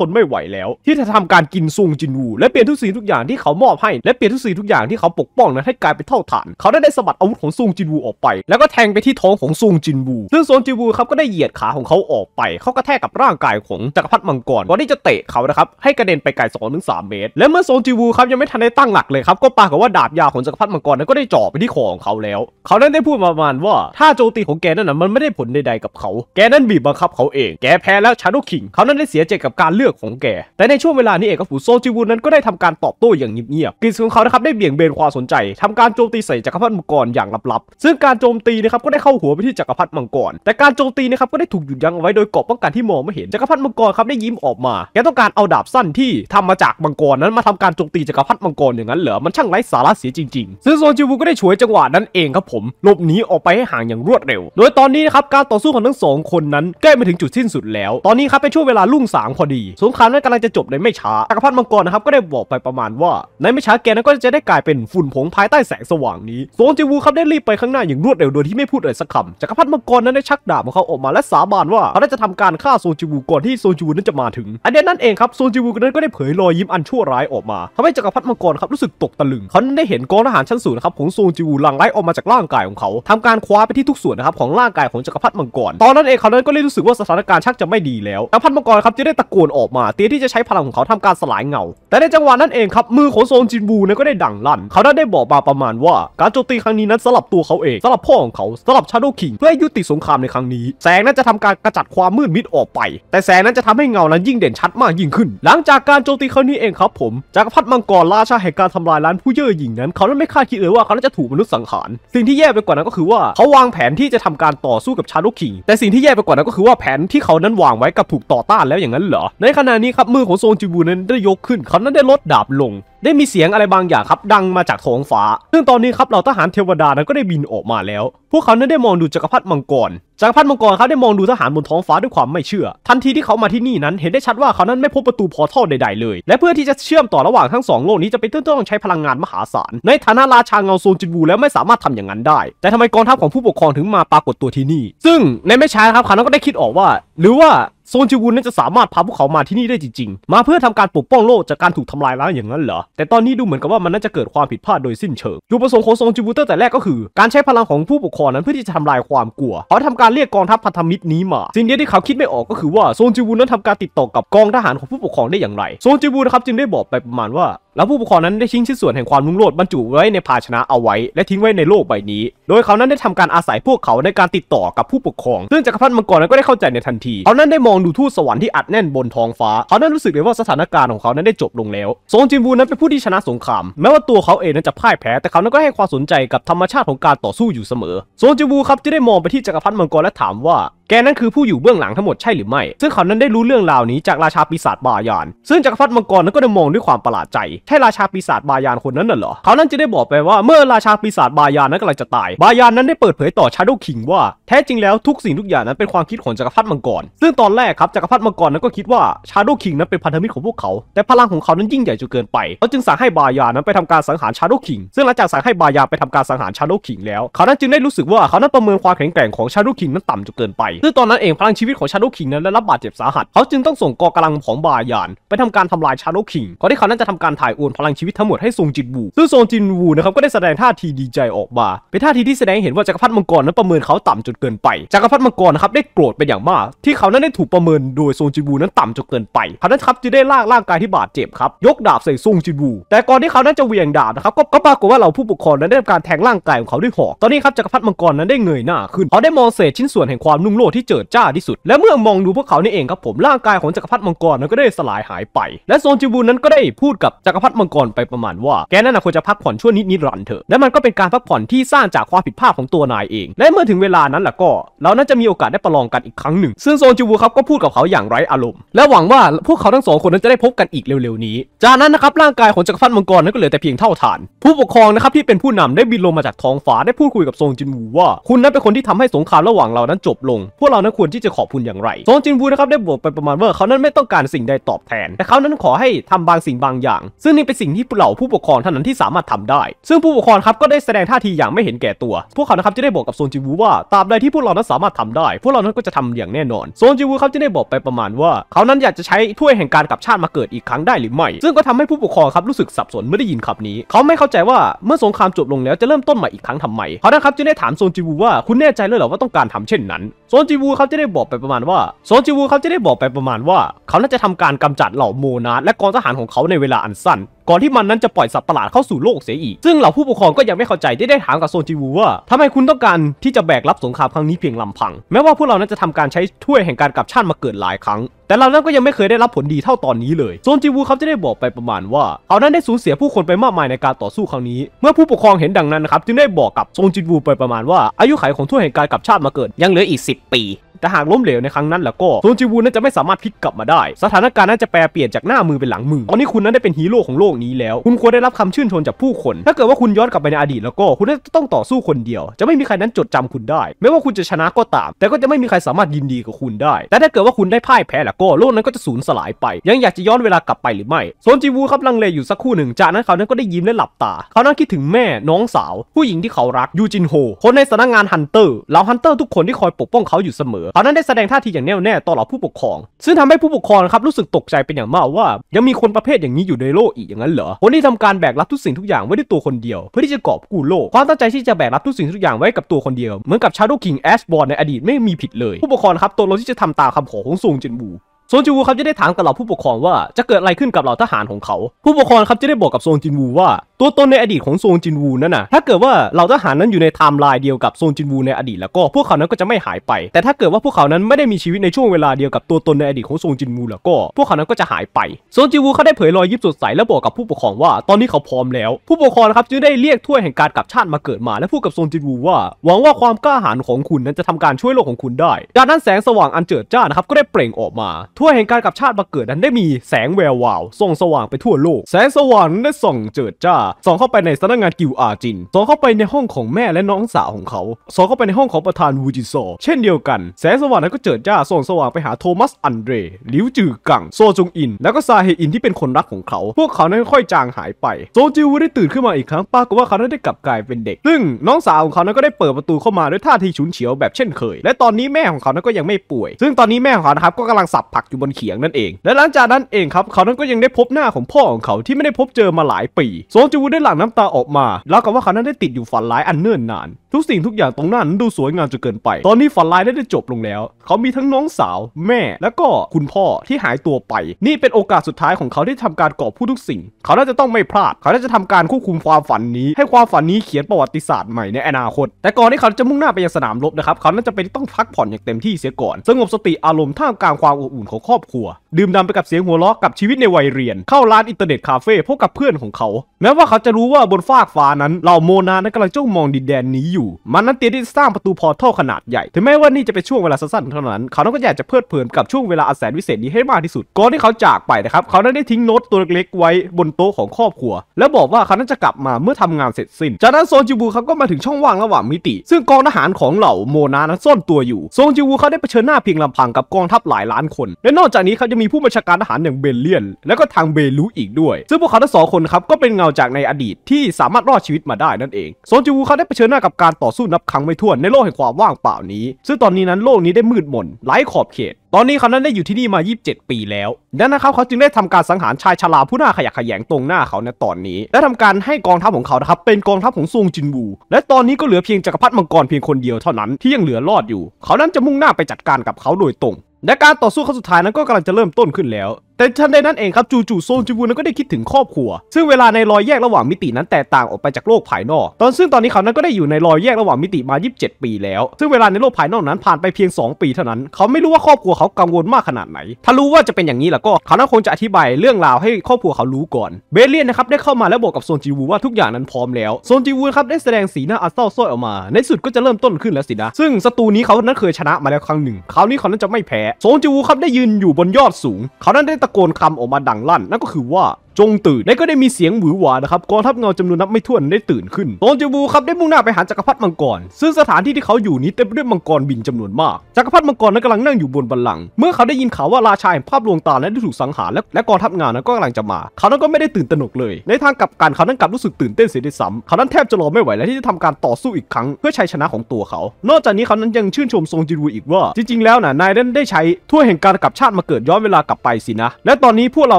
นไม่ไหวแล้ว ที่จะทำการกินซุงจินวูและเปลี่ยนทุกสิ่งทุกอย่างที่เขามอบให้และเปลี่ยนทุกสิ่งทุกอย่างที่เขาปกป้องนั้นให้กลายเป็นเท่าฐาน เขาได้ได้สะบัดอาวุธของซุงจินวูออกไป แล้วก็แทงไปที่ท้องของซุงจินวู ซึ่งซุงจินวูครับก็ได้เหยียดขาของเขาออกไป เขากระแทกกับร่าางกายของจักรพรรดิมังกรก่อนที่จะเตะเขานะครับให้กระเด็นไปไกลสองถึงสามเมตร และเมื่อโซนจิวูครับยังไม่ทันได้ตั้งหลักเลยครับก็ปากฏว่าดาบยาของจักรพรรดิมังกรนั้นก็ได้จ่อไปที่คอของเขาแล้ว เขานั้นได้พูดประมาณว่า ถ้าโจมตีของแกนั้นนะมันไม่ได้ผลใดๆกับเขา แกนั้นบีบบังคับเขาเองแกแพ้แล้ว ชาโดคิง เขานั้นได้เสียใจกับการเลือกของแกแต่ในช่วงเวลานี้เองกับผู้โซจิวูนั้นก็ได้ทำการตอบโต้อย่างเงียบๆกิจของเขานะครับได้เบี่ยงเบนความสนใจทำการโจมตีใส่จักรพรรดิมังกรอย่างลับๆ ซึ่งการโจมตีนะครับก็ได้เข้าหัวไปที่จักรพรรดิมังกรแต่การโจมตีนะครับก็ได้ถูกหยุดยั้งเอาไว้โดยเกราะป้องกันที่มองไม่เห็น็นจักรพรรดิมังกรครับได้ยิ้มออกมาแกต้องการเอาดาบสั้นที่ทำมาจากมังกรนั้นมาทำการโจมตีจักรพรรดิมังกรอย่างนั้นเหรอมันช่างไร้สาระเสียจริงๆซึ่งโซจิวุก็ได้ฉวยจังหวะนั้นเองครับผมหลบหนีออกไปให้ห่างอย่างรวดเร็ว โดยตอนนี้นะครับการต่อสู้ของทั้งสองคนนั้นใกล้มาถึงจุดสิ้นสุดแล้วตอนนี้ครับเป็นช่วงเวลาลุ่งสางพอดีสงครามนั้นกำลังจะจบในไม่ช้าจักรพรรดิมังกรนะครับก็ได้บอกไปประมาณว่า ในไม่ช้าแกนั้นก็จะได้กลายเป็นฝุ่นผงภายใต้แสงสว่างนี้โซจิวูครับได้รีบไปข้างหน้าอย่างรวดเร็วโดยที่ไม่พูดอะไรสักคำจักรพรรดิมังกรนั้นได้ชักดาบของเขาออกมาและสาบานว่าเขาได้จะทำการฆ่าโซจิวูก่อนที่โซจิวูนั้นจะมาถึง อันเดียนั่นเองครับโซจิวูนั้นก็ได้เผยรอยยิ้มอันชั่วร้ายออกมาทำให้จักรพรรดิมังกรครับรู้สึกตกตะลึง เขาได้เห็นกองทหารชั้นสูงนะครับของโซจิวูหลั่งไหลออกมาจากร่างกายของเขา ทำการคว้าไปที่ทุกส่วนนะครับของร่างกายของจักรพรรดิมังกรตอนนั้นเองเขานั้ก็เลยรู้สึกว่าสถานการณ์ชักจะไม่ดีแล้วจักรพรรดิมังกรครับจะได้ตะโกนออกมาเตรียมที่จะใช้พลังของเขาทำการสลายเงาแต่ในจังหวะนั้นเองครับมือของโซจิวูนั้นก็ได้ดังลั่น เขาได้บอกมาประมาณว่าการโจมตีครั้งนี้นั้นสลับตัวเขาเองสลับพ่อของเขาสลับชาโดว์คิงเพื่อยุติสงครามในครั้งนี้ แสงนั้นจะทำการกระจัดความมืดมิดออกไปแต่แสงนั้นจะทำให้เงานั้นยิ่งเด่นชัดมากยิ่งขึ้น หลังจากการโจมตีครั้งนี้เองครับผมจักรพรรดิมังกรราชาแห่งการทำลายล้านผู้เย่อหยิ่งนั้น เขานั้นไม่คาดคิดเลยว่าเขาจะถูกมนุษย์สังหาร สิ่งที่แย่ไปกว่านั้นก็คือว่า เขาวางแผนที่จะทำการต่อสู้กับชาลุกขิงแต่สิ่งที่แย่ไปกว่านั้นก็คือว่าแผนที่เขานั้นวางไว้กับถูกต่อต้านแล้วอย่างนั้นเหรอในขณะนี้ครับมือของโซนจิบูนั้นได้ยกขึ้นเขานั้นได้ลดดาบลงได้มีเสียงอะไรบางอย่างครับดังมาจากท้องฟ้า ซึ่งตอนนี้ครับเหล่าทหารเทวดานั้นก็ได้บินออกมาแล้ว พวกเขานั้นได้มองดูจักรพรรดิมังกรจักรพรรดิมังกรครับได้มองดูทหารบนท้องฟ้าด้วยความไม่เชื่อ ทันทีที่เขามาที่นี่นั้น เห็นได้ชัดว่าเขานั้นไม่พบประตูพอท่อใดๆเลย และเพื่อที่จะเชื่อมต่อระหว่างทั้งสองโลกนี้จะเป็นต้องใช้พลังงานมหาศาลในฐานะราชาเงาโซนจินบูแล้วไม่สามารถทำอย่างนั้นได้ แต่ทำไมกองทัพของผู้ปกครองถึงมาปรากฏตัวที่นี่ ซึ่งในไม่ช้าครับเขาก็ได้คิดออกว่า หรือว่าโซนจิวุนนั้นจะสามารถพาพวกเขามาที่นี่ได้จริงๆ มาเพื่อทำการปกป้องโลกจากการถูกทำลายล้างอย่างนั้นเหรอ แต่ตอนนี้ดูเหมือนกับว่ามันน่าจะเกิดความผิดพลาดโดยสิ้นเชิงจุดประสงค์ของโซนจิวุนตั้งแต่แรกก็คือ การใช้พลังของผู้ปกครองนั้นเพื่อที่จะทำลายความกลัว เขาทำการเรียกกองทัพพันธมิตรนี้มา สิ่งเดียวที่เขาคิดไม่ออกก็คือว่าโซนจิวุนนั้นทำการติดต่อกับกองทหารของผู้ปกครองได้อย่างไร โซนจิวุนนะครับจึงได้บอกไปประมาณว่า แล้วผู้ปกครองนั้นได้ทิ้งชิ้นส่วนแห่งความรุ่งโรจน์บรรจุไว้ในภาชนะเอาไว้และทิ้งไว้ในโลกใบนี้ โดยเขานั้นได้ทำการอาศัยพวกเขาในการติดต่อกับผู้ปกครองซึ่งจักรพรรดิมังกรนั้นก็ได้เข้าใจในทันทีเขานั้นได้มองดูทูตสวรรค์ที่อัดแน่นบนท้องฟ้า เขาได้รู้สึกเลยว่าสถานการณ์ของเขานั้นได้จบลงแล้วซงจินวูนั้นเป็นผู้ที่ชนะสงครามแม้ว่าตัวเขาเองนั้นจะพ่ายแพ้แต่เขานั้นก็ให้ความสนใจกับธรรมชาติของการต่อสู้อยู่เสมอซงจินวูครับจะได้มองไปที่จักรพรรดิมังกรและถามว่าแกนั้นคือผู้อยู่เบื้องหลังทั้งหมดใช่หรือไม่ ซึ่งเขานั้นได้รู้เรื่องราวนี้จากราชาปีศาจบายาน ซึ่งจักรพรรดิมังกรนั้นก็ได้มองด้วยความประหลาดใจ ใช่ราชาปีศาจบายานคนนั้นน่ะเหรอ เขานั้นจะได้บอกไปว่าเมื่อราชาปีศาจบายานนั้นกำลังจะตาย บายานนั้นได้เปิดเผยต่อชาโดว์คิงว่าแท้จริงแล้วทุกสิ่งทุกอย่างนั้นเป็นความคิดของจักรพรรดิมังกร ซึ่งตอนแรกครับจักรพรรดิมังกรนั้นก็คิดว่าชาโดว์คิงนั้นเป็นพันธมิตรของพวกเขา แต่พลังของเขานั้นยิ่งใหญ่จนเกินไปเขาจึงสั่งให้บายานนั้นไปทำการสังหารชาโดว์คิง ซึ่งหลังจากสั่งให้บายานไปทำการสังหารชาโดว์คิงแล้ว เขานั้นจึงได้รู้สึกว่าเขานั้นประเมินความแข็งแกร่งของชาโดว์คิงนั้นต่ำจนเกินไปซึ่งตอนนั้นเองพลังชีวิตของชาโดคิงนั้นได้รับบาดเจ็บสาหัส เขาจึงต้องส่งกองกำลังของบายาน ไปทำการทำลายชาโดคิงก่อนที่เขานั้นจะทำการถ่ายโอนพลังชีวิตทั้งหมดให้ซงจินวูซึ่งซงจินวูนะครับก็ได้แสดงท่าทีดีใจออกมา เป็นท่าทีที่แสดงเห็นว่าจักรพรรดิมังกรนั้นประเมินเขาต่ำจนเกินไปจักรพรรดิมังกรนะครับได้โกรธเป็นอย่างมาก ที่เขานั้นได้ถูกประเมินโดยซงจินวูนั้นต่ำจนเกินไปเขานั้นครับจึงได้ลากร่างกายที่บาดเจ็บครับยกดาบใส่ซงจินวูแต่ก่อนที่เขานั้นจะเวียงดาบนะครับก็ปรากฏว่าเราผู้ปกครองนั้นได้ทำการแทงร่างกายของเขาด้วยหอกตอนนี้ครับจักรพรรดิมังกรนั้นได้เงยหน้าขึ้นเขาได้มองเศษชิ้นส่วนแห่งความนุ่งโลที่เจิดจ้าที่สุด และเมื่อมองดูพวกเขานี่เองครับผมร่างกายของจักรพรรดิมังกรนั้นก็ได้สลายหายไป และโซนจิบูนั้นก็ได้พูดกับ จักรพรรดิมังกรไปประมาณว่าแกนั่นควรจะพักผ่อนช่วงนิดนิรันเถอะและมันก็เป็นการพักผ่อนที่สร้างจากความผิดพลาดของตัวนายเอง และเมื่อถึงเวลานั้นล่ะก็ เรานั้นจะมีโอกาสได้ประลองกันอีกครั้งหนึ่ง ซึ่งโซนจิบูครับก็พูดกับเขาอย่างไร้อารมณ์ และหวังว่าพวกเขาทั้งสองคนนั้นจะได้พบกันอีกเร็วๆนี้ จากนั้นนะครับร่างกายของจักรพรรดิมังกรนั้นก็เหลือแต่เพียงเท่าฐาน ผู้ปกครองนะครับที่เป็นผู้นำได้บินลงมาจากท้องฟ้าได้พูดคุยกับโซงจินวูว่าคุณนั้นเป็นคนที่ทำให้สงครามระหว่างเรานั้นจบลงพวกเรานั้นควรที่จะขอบคุณอย่างไรโซนจินวูนะครับได้บอกไปประมาณว่าเขานั้นไม่ต้องการสิ่งใดตอบแทน แต่เขานั้นขอให้ทำบางสิ่งบางอย่าง ซึ่งนี่เป็นสิ่งที่เหล่าผู้ปกครองเท่านั้นที่สามารถทำได้ ซึ่งผู้ปกครองครับก็ได้แสดงท่าทีอย่างไม่เห็นแก่ตัว พวกเขานะครับจะได้บอกกับโซนจินวูว่าตราบใดที่พวกเรานั้นสามารถทำได้ พวกเรานั้นก็จะทำอย่างแน่นอนโซนจินวูครับจะได้บอกไปประมาณว่าเขานั้นอยากจะใช้ถ้วยแห่งการกลับชาติมาเกิดอีกครั้งได้หรือไม่ ซึ่งก็ทำให้ผู้ปกครองครับรู้สึกสับสนเมื่อได้ยินคำนี้ เขาไม่เข้าใจว่าเมื่อสงครามจบลงแล้วจะเริ่มต้นใหม่อีกครั้งทำไมเขานะครับจึงได้ถามโซนจินวูว่าคุณแน่ใจเลยเหรอว่าต้องการทำเช่นนั้นโซนจิวูเขาจะได้บอกไปประมาณว่า โซนจิวูเขาจะได้บอกไปประมาณว่า เขาน่าจะทำการกำจัดเหล่าโมนาและกองทหารของเขาในเวลาอันสั้นก่อนที่มันนั้นจะปล่อยสัตว์ประหลาดเข้าสู่โลกเสียอีก ซึ่งเหล่าผู้ปกครองก็ยังไม่เข้าใจได้ได้ถามกับโซนจิวูว่าทำไมคุณต้องการที่จะแบกรับสงครามครั้งนี้เพียงลำพัง แม้ว่าพวกเรานั้นจะทำการใช้ถ้วยแห่งการกลับชาติมาเกิดหลายครั้ง แต่เรานั้นก็ยังไม่เคยได้รับผลดีเท่าตอนนี้เลยโซนจิวูเขาจะได้บอกไปประมาณว่า เขานั้นได้สูญเสียผู้คนไปมากมายในการต่อสู้ครั้งนี้ เมื่อผู้ปกครองเห็นดังนั้นนะครับ จึงได้บอกกับโซนจิวูไปประมาณว่า อายุขัยของถ้วยแห่งการกลับชาติมาเกิดยังเหลืออีก 10 ปีแต่หากล้มเหลวในครั้งนั้นแล้วก็โซนจิวูนั้นจะไม่สามารถพลิกกลับมาได้ สถานการณ์นั้นจะแปรเปลี่ยนจากหน้ามือเป็นหลังมือ ตอนนี้คุณนั้นได้เป็นฮีโร่ของโลกนี้แล้วคุณควรได้รับคำชื่นชมจากผู้คน ถ้าเกิดว่าคุณย้อนกลับไปในอดีตแล้วก็คุณจะต้องต่อสู้คนเดียว จะไม่มีใครนั้นจดจำคุณได้ ไม่ว่าคุณจะชนะก็ตาม แต่ก็จะไม่มีใครสามารถยินดีกับคุณได้แต่ถ้าเกิดว่าคุณได้พ่ายแพ้แล้วก็โลกนั้นก็จะสูญสลายไป ยังอยากจะย้อนเวลากลับไปหรือไม่โซนจิวูครับลังเลอยู่สักครู่หนึ่งจากนั้นเขานั้นก็ได้ยิ้มและหลับตา เขานั้นคิดถึงแม่น้องสาว ผู้หญิงที่เขารักยูจินโฮคนในสำนักงานฮันเตอร์เหล่าฮันเตอร์ทุกคนที่คอยปกป้องเขาอยู่เสมอเขานั้นได้แสดงท่าทีอย่างแน่วแน่ต่อเหล่าผู้ปกครอง ซึ่งทำให้ผู้ปกครองครับรู้สึกตกใจเป็นอย่างมากว่า ยังมีคนประเภทอย่างนี้อยู่ในโลกอีกอย่างนั้นเหรอคนที่ทำการแบกรับทุกสิ่งทุกอย่างไว้ด้วยตัวคนเดียวเพื่อที่จะกอบกู้โลกความตั้งใจที่จะแบกรับทุกสิ่งทุกอย่างไว้กับตัวคนเดียว เหมือนกับชาโดว์คิงแอชบอลในอดีตไม่มีผิดเลย ผู้ปกครองครับ ตัวเราที่จะทำตามคำขอของซงจินบูโซนจินวูครับจะได้ถามกับเหล่าผู้ปกครองว่า จะเกิดอะไรขึ้นกับเหล่าทหารของเขา ผู้ปกครองครับจะได้บอกกับโซนจินวูว่าตัวตนในอดีตของโซนจินวูนั่นนะถ้าเกิดว่าเหล่าทหารนั้นอยู่ในไทม์ไลน์เดียวกับโซนจินวูในอดีตแล้วก็พวกเขานั้นก็จะไม่หายไป แต่ถ้าเกิดว่าพวกเขานั้นไม่ได้มีชีวิตในช่วงเวลาเดียวกับตัวตนในอดีตของโซนจินวูแล้วก็พวกเขานั้นก็จะหายไปโซนจินวูเขาได้เผยรอยยิ้มสดใส และบอกกับผู้ปกครองว่าตอนนี้เขาพร้อมแล้ว ผู้ปกครองครับจึงได้เรียกถ้วยแห่งการกลับชาติมาเกิดมาและพูดกับโซนจินวูว่าหวังว่าความกล้าหาญของคุณนั้นจะทำการช่วยโลกของคุณได้ดังนั้นแสงสว่างอันเจิดจ้านะครับก็ได้เปล่งออกมาั่วแห่งการกับชาติบาเกิดนั้นได้มีแสงแวววาวส่องสว่างไปทั่วโลก แสงสว่างนั้นได้ส่องเจิดจ้าส่องเข้าไปในสำนักงานกิวอาจินส่องเข้าไปในห้องของแม่และน้องสาวของเขาส่องเข้าไปในห้องของประธานวูจิโซเช่นเดียวกันแสงสว่างนั้นก็เจิดจ้าส่องสว่างไปหาโทมัสอันเดรลิวจือกังโซจงอิน แล้วก็ซาเฮอินที่เป็นคนรักของเขา พวกเขานั้นค่อยจางหายไปโซจิวได้ตื่นขึ้นมาอีกครั้งปรากฏว่าเขาได้กลับกลายเป็นเด็กซึ่งน้องสาวของเขานั้นก็ได้เปิดประตูเข้ามาด้วยท่าทีฉุนเฉียวแบบเช่นเคย และตอนนี้แม่ของเขานั้นก็ยังไม่ป่วย ซึ่งตอนนี้แม่ของเขานะครับก็กำลังสับผักอยู่บนเขียงนั่นเอง และหลังจากนั้นเองครับ เขานั้นก็ยังได้พบหน้าของพ่อของเขาที่ไม่ได้พบเจอมาหลายปีโซนจูวูได้หลั่งน้ำตาออกมาแล้วกับว่าเขานั้นได้ติดอยู่ฝันร้ายอันเนิ่นนานทุกสิ่งทุกอย่างตรงหน้านั้นดูสวยงามจนเกินไป ตอนนี้ฝันร้ายได้จบลงแล้ว เขามีทั้งน้องสาวแม่ และก็คุณพ่อที่หายตัวไป นี่เป็นโอกาสสุดท้ายของเขาที่ทำการกอบผู้ทุกสิ่ง เขาน่าจะต้องไม่พลาด เขาน่าจะทำการควบคุมความฝันนี้ ให้ความฝันนี้เขียนประวัติศาสตร์ใหม่ในอนาคต แต่ก่อนที่เขาจะมุ่งหน้าไปยังสนามรบนะครับเขาน่าจะเป็นต้องพักผ่อนอย่างเต็มที่เสียก่อน สงบสติอารมณ์ท่ามกลางความอบอุ่นของครอบครัว ดื่มด่ำไปกับเสียงหัวเราะกับชีวิตในวัยเรียน เข้าร้านอินเทอร์เน็ตคาเฟ่พบกับเพื่อนของเขา แม้ว่าเขาจะรู้ว่าบนฟากฟ้านั้นเหล่าโมนานั้นกำลังจ้องมองดินแดนนี้อยู่ มันนั้นเตรียมที่จะสร้างประตูพอร์ทัลขนาดใหญ่ ถึงแม้ว่านี่จะเป็นช่วงเวลาสั้นๆเท่านั้น เขาต้องก็อยากจะเพลิดเพลินกับช่วงเวลาอันแสนวิเศษนี้ให้มากที่สุด ก่อนที่เขาจากไปนะครับ เขาได้ทิ้งโน้ตตัวเล็กๆ ไว้บนโต๊ะของครอบครัว และบอกว่าเขานั้นจะกลับมาเมื่อทำงานเสร็จสิ้น จากนั้นโซจิบูเขาก็มาถึงช่องว่างระหว่างมิติ ซึ่งกองทหารของเหล่าโมนานั้นซ่อนตัวอยู่โซจิบูเขาได้เผชิญหน้าเพียงลำพังกับกองทัพหลายล้านคนและนอกจากนี้ครับจะมีผู้บัญชาการทหารอย่างเบลเลียน และก็ทางเบลูอีกด้วยซึ่งพวกเขาทั้งสองคนครับก็เป็นเงาจากในอดีตที่สามารถรอดชีวิตมาได้นั่นเองโซนจูเขาได้เผชิญหน้ากับการต่อสู้นับครั้งไม่ถ้วนในโลกแห่งความว่างเปล่านี้ซึ่งตอนนี้นั้นโลกนี้ได้มืดมนไร้ขอบเขต ตอนนี้เขานั้นได้อยู่ที่นี่มา 27 ปีแล้วดังนั้นครับเขาจึงได้ทำการสังหารชายชราผู้หน้าขยะแขยงตรงหน้าเขาในตอนนี้ และทำการให้กองทัพของเขาครับเป็นกองทัพของซงจินวู และตอนนี้ก็เหลือเพียงจักรพรรดิมังกรเพียงคนเดียวเท่านั้นที่ยังเหลือรอดอยู่ เขานั้นจะมุ่งหน้าไปจัดการกับเขาโดยตรงและการต่อสู้ครั้งสุดท้ายนั้นก็กำลังจะเริ่มต้นขึ้นแล้วแต่ทันใดนั้นเองครับจู่ๆโซนจิวู นั้นก็ได้คิดถึงครอบครัว ซึ่งเวลาในรอยแยกระหว่างมิตินั้นแตกต่างออกไปจากโลกภายนอก ตอนซึ่งตอนนี้เขานั้นก็ได้อยู่ในรอยแยกระหว่างมิติมา 27 ปีแล้ว ซึ่งเวลาในโลกภายนอกนั้นผ่านไปเพียง 2 ปีเท่านั้นเขาไม่รู้ว่าครอบครัวเขากังวลมากขนาดไหน ถ้ารู้ว่าจะเป็นอย่างนี้แล้วก็เขาน่าคงจะอธิบายเรื่องราวให้ครอบครัวเขารู้ก่อนเบเลียนนะครับได้เข้ามาแล้วบอกกับโซนจิวูว่าทุกอย่างนั้นพร้อมแล้วโซนจิวูครับได้แสดงสีหน้าอัศเศร้าส้อยออกมาในสุดก็จะเริ่มต้นขึ้นแล้วสินะซึ่งศัตรูนี้เขานั้นเคยชนะมาแล้วครั้งหนึ่งคราวนี้เขานั้นจะไม่แพ้โซนจิวูครับได้ยืนอยู่บนยอดสูงเขานั้นได้ตะะโกนคำออกมาดังลั่นนั่นก็คือว่าจงตื่นและก็ได้มีเสียงหวือหวานะครับ กองทัพเงาจำนวนนับไม่ถ้วนได้ตื่นขึ้นตอนจูบูครับได้มุ่งหน้าไปหาจักรพรรดิมังกร ซึ่งสถานที่ที่เขาอยู่นี้เต็มไปด้วยมังกรบินจำนวนมาก จักรพรรดิมังกรนั้นกำลังนั่งอยู่บนบัลลังก์เมื่อเขาได้ยินข่าวว่าราชาแห่งภาพลวงตาและได้ถูกสังหาร และกองทัพงานนั้นก็กำลังจะมา เขานั้นก็ไม่ได้ตื่นตระหนกเลย ในทางกลับกันเขานั้นกลับรู้สึกตื่นเต้นเสียด้วยซ้ำเขานั้นแทบจะรอไม่ไหวแล้วที่จะทำการต่อสู้อีกครั้งเพื่อชัยชนะของตัวเขา นอกจากนี้เขานั้นยังชื่นชมทรงจูบูอีกว่าจริงๆ แล้วนะนายนั้นได้ใช้ั่วแห่งการกลับชาติมาเกิดย้อนเวลากลับไปสินะ และตอนนี้พวกเรา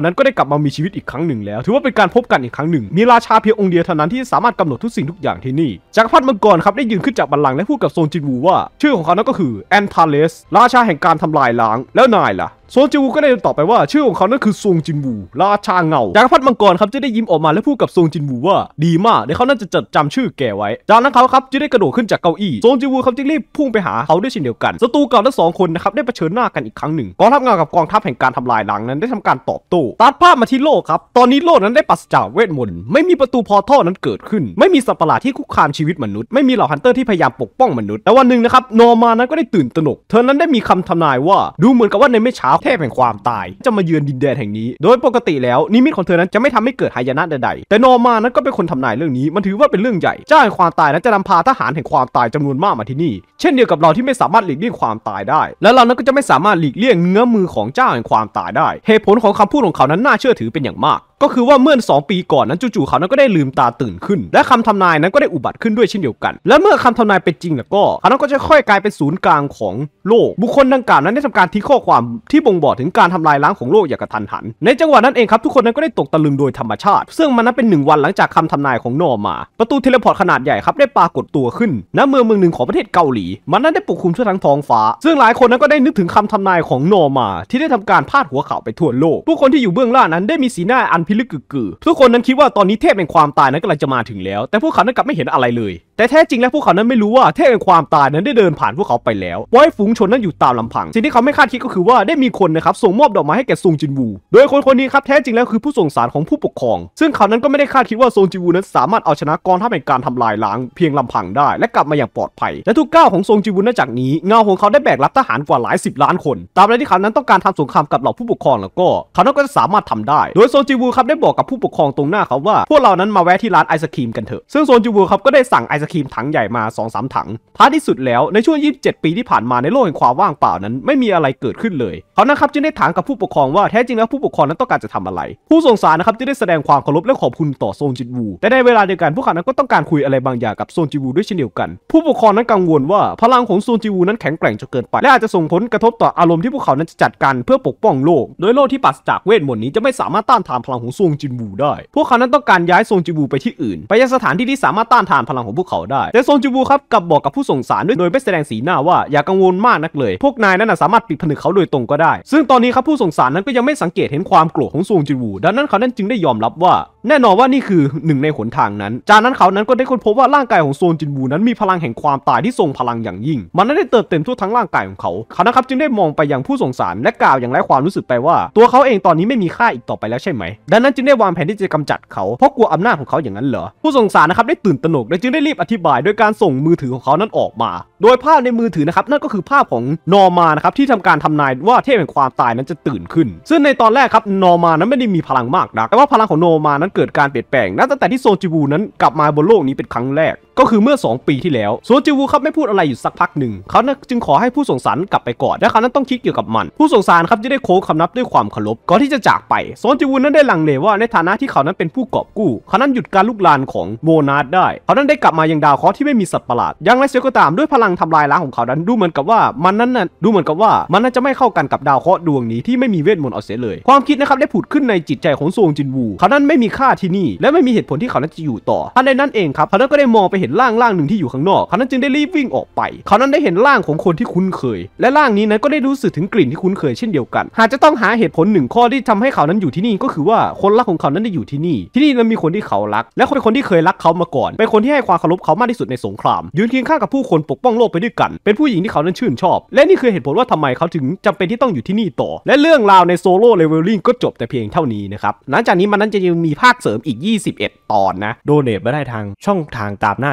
นั้นก็ได้กลับมามีชีวิตอีกครั้งหนึ่งแล้ว ถือว่าเป็นการพบกันอีกครั้งหนึ่ง มีราชาเพียงองค์เดียวเท่านั้นที่สามารถกำหนดทุกสิ่งทุกอย่างที่นี่จักรพรรดิมังกรครับได้ยืนขึ้นจากบัลลังก์และพูดกับโซนจินวูว่า ชื่อของเขานั้นก็คือแอนทาเลสราชาแห่งการทำลายล้างแล้วนายล่ะโซนจิวูก็ได้ตอบไปว่าชื่อของเขานั้นคือซงจินวูราชาเงาจักรพรรดิมังกรครับจะได้ยิ้มออกมาและพูดกับซงจินวูว่าดีมากเดี๋ยวเขาน่าจะจดจำชื่อแกไว้ จากนั้นเขาครับจะได้กระโดดขึ้นจากเก้าอี้ซงจินวูเขาจึงรีบพุ่งไปหาเขาด้วยเช่นเดียวกันศัตรูเก่าทั้งสองคนนะครับได้เผชิญหน้ากันอีกครั้งหนึ่งกองทัพเงากับกองทัพแห่งการทำลายล้างนั้นได้ทำการตอบโต้ตัดภาพมาที่โลกครับตอนนี้โลกนั้นได้ปัสจากเวทมนต์ไม่มีประตูพอท่อนั้นเกิดขึ้น ไม่มีสัตว์ประหลาดที่คุกคามชีวิตมนุษย์ไม่มีเหล่าฮันเตอร์ที่พยายามปกป้องมนุษย์แต่วันหนึ่งนะครับนอมานั้นก็ได้ตื่นตระหนกเธอนั้นได้มีคำทำนายว่าดูเหมือนกับว่าในไม่ช้าาวเทพแห่งความตายจะมาเยือนดินแดนแห่งนี้ โดยปกติแล้วนิมิตของเธอนั้นจะไม่ทำให้เกิดหายนะใดๆ แต่นอมานั้นก็เป็นคนทำนายเรื่องนี้ มันถือว่าเป็นเรื่องใหญ่ เจ้าแห่งความตายนั้นจะนำพาทหารแห่งความตายจำนวนมากมาที่นี่ เช่นเดียวกับเราที่ไม่สามารถหลีกเลี่ยงความตายได้ และเรานั้นก็จะไม่สามารถหลีกเลี่ยงเงื้อมือของเจ้าแห่งความตายได้ เหตุผลของคำพูดของเขา นั้นน่าเชื่อถือเป็นอย่างมากก็คือว่าเมื่อ 2 ปีก่อนนั้นจู่ๆเขานั้นก็ได้ลืมตาตื่นขึ้นและคำทำนายนั้นก็ได้อุบัติขึ้นด้วยเช่นเดียวกัน และเมื่อคำทำนายเป็นจริงแล้วก็เขานั้นก็จะค่อยกลายเป็นศูนย์กลางของโลก บุคคลดังกล่าวนั้นได้ทำการทิ้งข้อความที่บ่งบอกถึงการทำลายล้างของโลกอย่างกระทันหัน ในจังหวะนั้นเองครับทุกคนนั้นก็ได้ตกตะลึงโดยธรรมชาติ ซึ่งมันนั้นเป็น 1 วันหลังจากคำทำนายของนอมา ประตูเทเลพอร์ตขนาดใหญ่ครับได้ปรากฏตัวขึ้นณเมืองเมืองหนึ่ง ของประเทศเกาหลีมันนั้นได้ปกคลุมทั่วทั้งท้องฟ้า ซึ่งหลายคนนั้นก็ได้นึกถึงคำทำนายของนอมา ที่ได้ทำการพาดหัวข่าวไปทั่วโลกผู้คนที่อยู่เบื้องล่างนั้นได้มีสีหน้าอันพิลึกกึกกือทุกคนนั้นคิดว่าตอนนี้เทพแห่งความตายนั้นกำลังจะมาถึงแล้ว แต่พวกเขานั้นกลับไม่เห็นอะไรเลยแต่แท้จริงแล้วพวกเขานั้นไม่รู้ว่าเทพแห่งความตายนั้นได้เดินผ่านพวกเขาไปแล้ว ไว้ฝูงชนนั้นอยู่ตามลำพัง สิ่งที่เขาไม่คาดคิดก็คือว่าได้มีคนนะครับส่งมอบดอกไม้ให้แก่ซงจินวู โดยคนคนนี้ครับแท้จริงแล้วคือผู้ส่งสารของผู้ปกครอง ซึ่งเขานั้นก็ไม่ได้คาดคิดว่าซงจินวูนั้นสามารถเอาชนะกองทัพแห่งการทำลายล้างเพียงลำพังได้และกลับมาอย่างปลอดภัย และทุกก้าวของซงจินวูนั้นจากนี้เงาของเขาได้แบกรับทหารกว่าหลายสิบล้านคนตามะลรที่เขานั้นต้องการทำสงครามกับเหล่าผู้ปกครองแล้วก็เขานั้นก็จะสามารถทำได้ โดยซงจินวูครับได้บอกกับผู้ปกครองตรงหน้าเขาว่าพวกเรานั้นมาแวะที่ร้านไอศครีมกันเถอะซึ่งซงจินวูครับก็ได้สั่งไอศสครีมถังใหญ่มา2อสถังท้ายที่สุดแล้วในช่วง27ปีที่ผ่านมาในโลกแห่งความว่างเปล่านั้นไม่มีอะไรเกิดขึ้นเลยเขานะครับจึงได้ถามกับผู้ปกครองว่าแท้จริงแล้วผู้ปกครองนั้นต้องการจะทำอะไร ผู้สงสารนะครับจึงได้แสดงความเคารพและขอบคุณต่อโซนจิวูแต่ในเวลาเดียวกันผู้เขานั้นก็ต้องการคุยอะไรบางอย่างกับโซนจิวูด้วยเช่นเดียวกันผู้ปกครองนั้นกังวลว่าพลังของโซนจิวูนั้นแข็งแกร่งจนเกินไปและอาจจะส่งผลกระทบต่ออารมณ์ที่พวกเขานั้นจะจัดการเพื่อปกป้องโลก โดยโลกที่ปัสจากเวทมนต์นี้จะไม่สามารถต้านทานพลังของโซนจินวูได้ พวกเขานั้นต้องการย้ายโซนจิวู ไปที่อื่น ไปยังสถานที่ที่สามารถต้านทานพลังของพวกเขาได้แต่ซงจูบูครับกลับบอกกับผู้ส่งสารด้วยโดยไม่แสดงสีหน้าว่าอย่ากังวลมากนักเลยพวกนายนั้นสามารถปิดผนึกเขาโดยตรงก็ได้ ซึ่งตอนนี้ครับผู้ส่งสารนั้นก็ยังไม่สังเกตเห็นความโกรธของซงจูบูดังนั้นเขานั้นจึงได้ยอมรับว่าแน่นอนว่านี่คือหนึ่งในหนทางนั้น จากนั้นเขานั้นก็ได้ค้นพบว่าร่างกายของโซนจินบูนั้นมีพลังแห่งความตายที่ทรงพลังอย่างยิ่ง มันนนั้ได้เติบเต็มทั่วทั้งร่างกายของเขาเขานะครับจึงได้มองไปยังผู้สงสารและกล่าวอย่างไร้ความรู้สึกไปว่า ตัวเขาเองตอนนี้ไม่มีค่าอีกต่อไปแล้วใช่ไหม ดังนั้นจึงได้วางแผนที่จะกำจัดเขา เพราะกลัวอำนาจของเขาอย่างนั้นเหรอ ผู้สงสารนะครับได้ตื่นตระหนกและจึงได้รีบอธิบายโดยการส่งมือถือของเขานั้นออกมาโดยภาพในมือถือนะครับ นั่นก็คือภาพของนอร์มานะครับ ที่ทำการทำนายว่าเทพแห่งความตายนั้นจะตื่นขึ้น ซึ่งในตอนแรกครับนอร์มานั้นไม่ได้มีพลังมากนักแต่ว่าพลังของนอร์มานั้นเกิดการเปลี่ยนแปลง นับตั้งแต่ที่โซจิบูนั้น กลับมาบนโลกนี้เป็นครั้งแรกก็คือเมื่อ 2 ปีที่แล้วส่วนจิวูครับไม่พูดอะไรอยู่สักพักหนึ่งเขานจึงขอให้ผู้สงสารกลับไปก่อนและเขานั้นต้องคิดเกี่ยวกับมัน ผู้สงสารครับจะได้โค้งคำนับด้วยความเคารพก่อนที่จะจากไปโซนจิวูนั้นได้ลังเลว่าในฐานะที่เขานั้นเป็นผู้กอบกู้เขานั้นหยุดการลุกลานของโมนาดได้เขานั้นได้กลับมายังดาวเคราะห์ที่ไม่มีสัตว์ประหลาดยังไรเสียก็ตามด้วยพลังทำลายล้างของเขานั้น ดูเหมือนกับว่ามันนั้นน่ะดูเหมือนกับว่ามันน่าจะไม่เข้ากันกับดาวเคราะห์ดวงนี้ที่ไม่มีเวทมนต์เอาเสียเลยความคิดนะครับได้ผุดขึ้นในจิตใจของโซงจินวูเขานั้นไม่มีค่าที่นี่ และไม่มีเหตุผลที่เขานั้นจะอยู่ต่อทันใดนั้นเองครับเขานั้นก็ได้มองไปเห็นร่างร่างหนึ่งที่อยู่ข้างนอกเขานั้นจึงได้รีบวิ่งออกไปเขานั้นได้เห็นร่างของคนที่คุ้นเคย และร่างนี้นั้นก็ได้รู้สึกถึงกลิ่นที่คุ้นเคยเช่นเดียวกัน หากจะต้องหาเหตุผลหนึ่งข้อที่ทำให้เขานั้นอยู่ที่นี่ก็คือว่าคนรักของเขานั้นได้อยู่ที่นี่ ที่นี่นั้นมีคนที่เขารัก และเป็นคนที่เคยรักเขามาก่อนเป็นคนที่ให้ความเคารพเขามากที่สุดในสงคราม ยืนเคียงข้างกับผู้คนปกป้องโลกไปด้วยกัน เป็นผู้หญิงที่เขานั้นชื่นชอบ และนี่คือเหตุผลว่าทำไมเขาถึงจำเป็นที่ต้องอยู่ที่นี่ต่อ และเรื่องราวในโซโล่เลเวลลิ่งก็จบแต่เพียงเท่านี้นะครับหลังจากนี้มันนั้นจะยังมีภาคเสริมอีก 21 ตอนนะโดเนทมาได้ทางช่องทางตามหน้า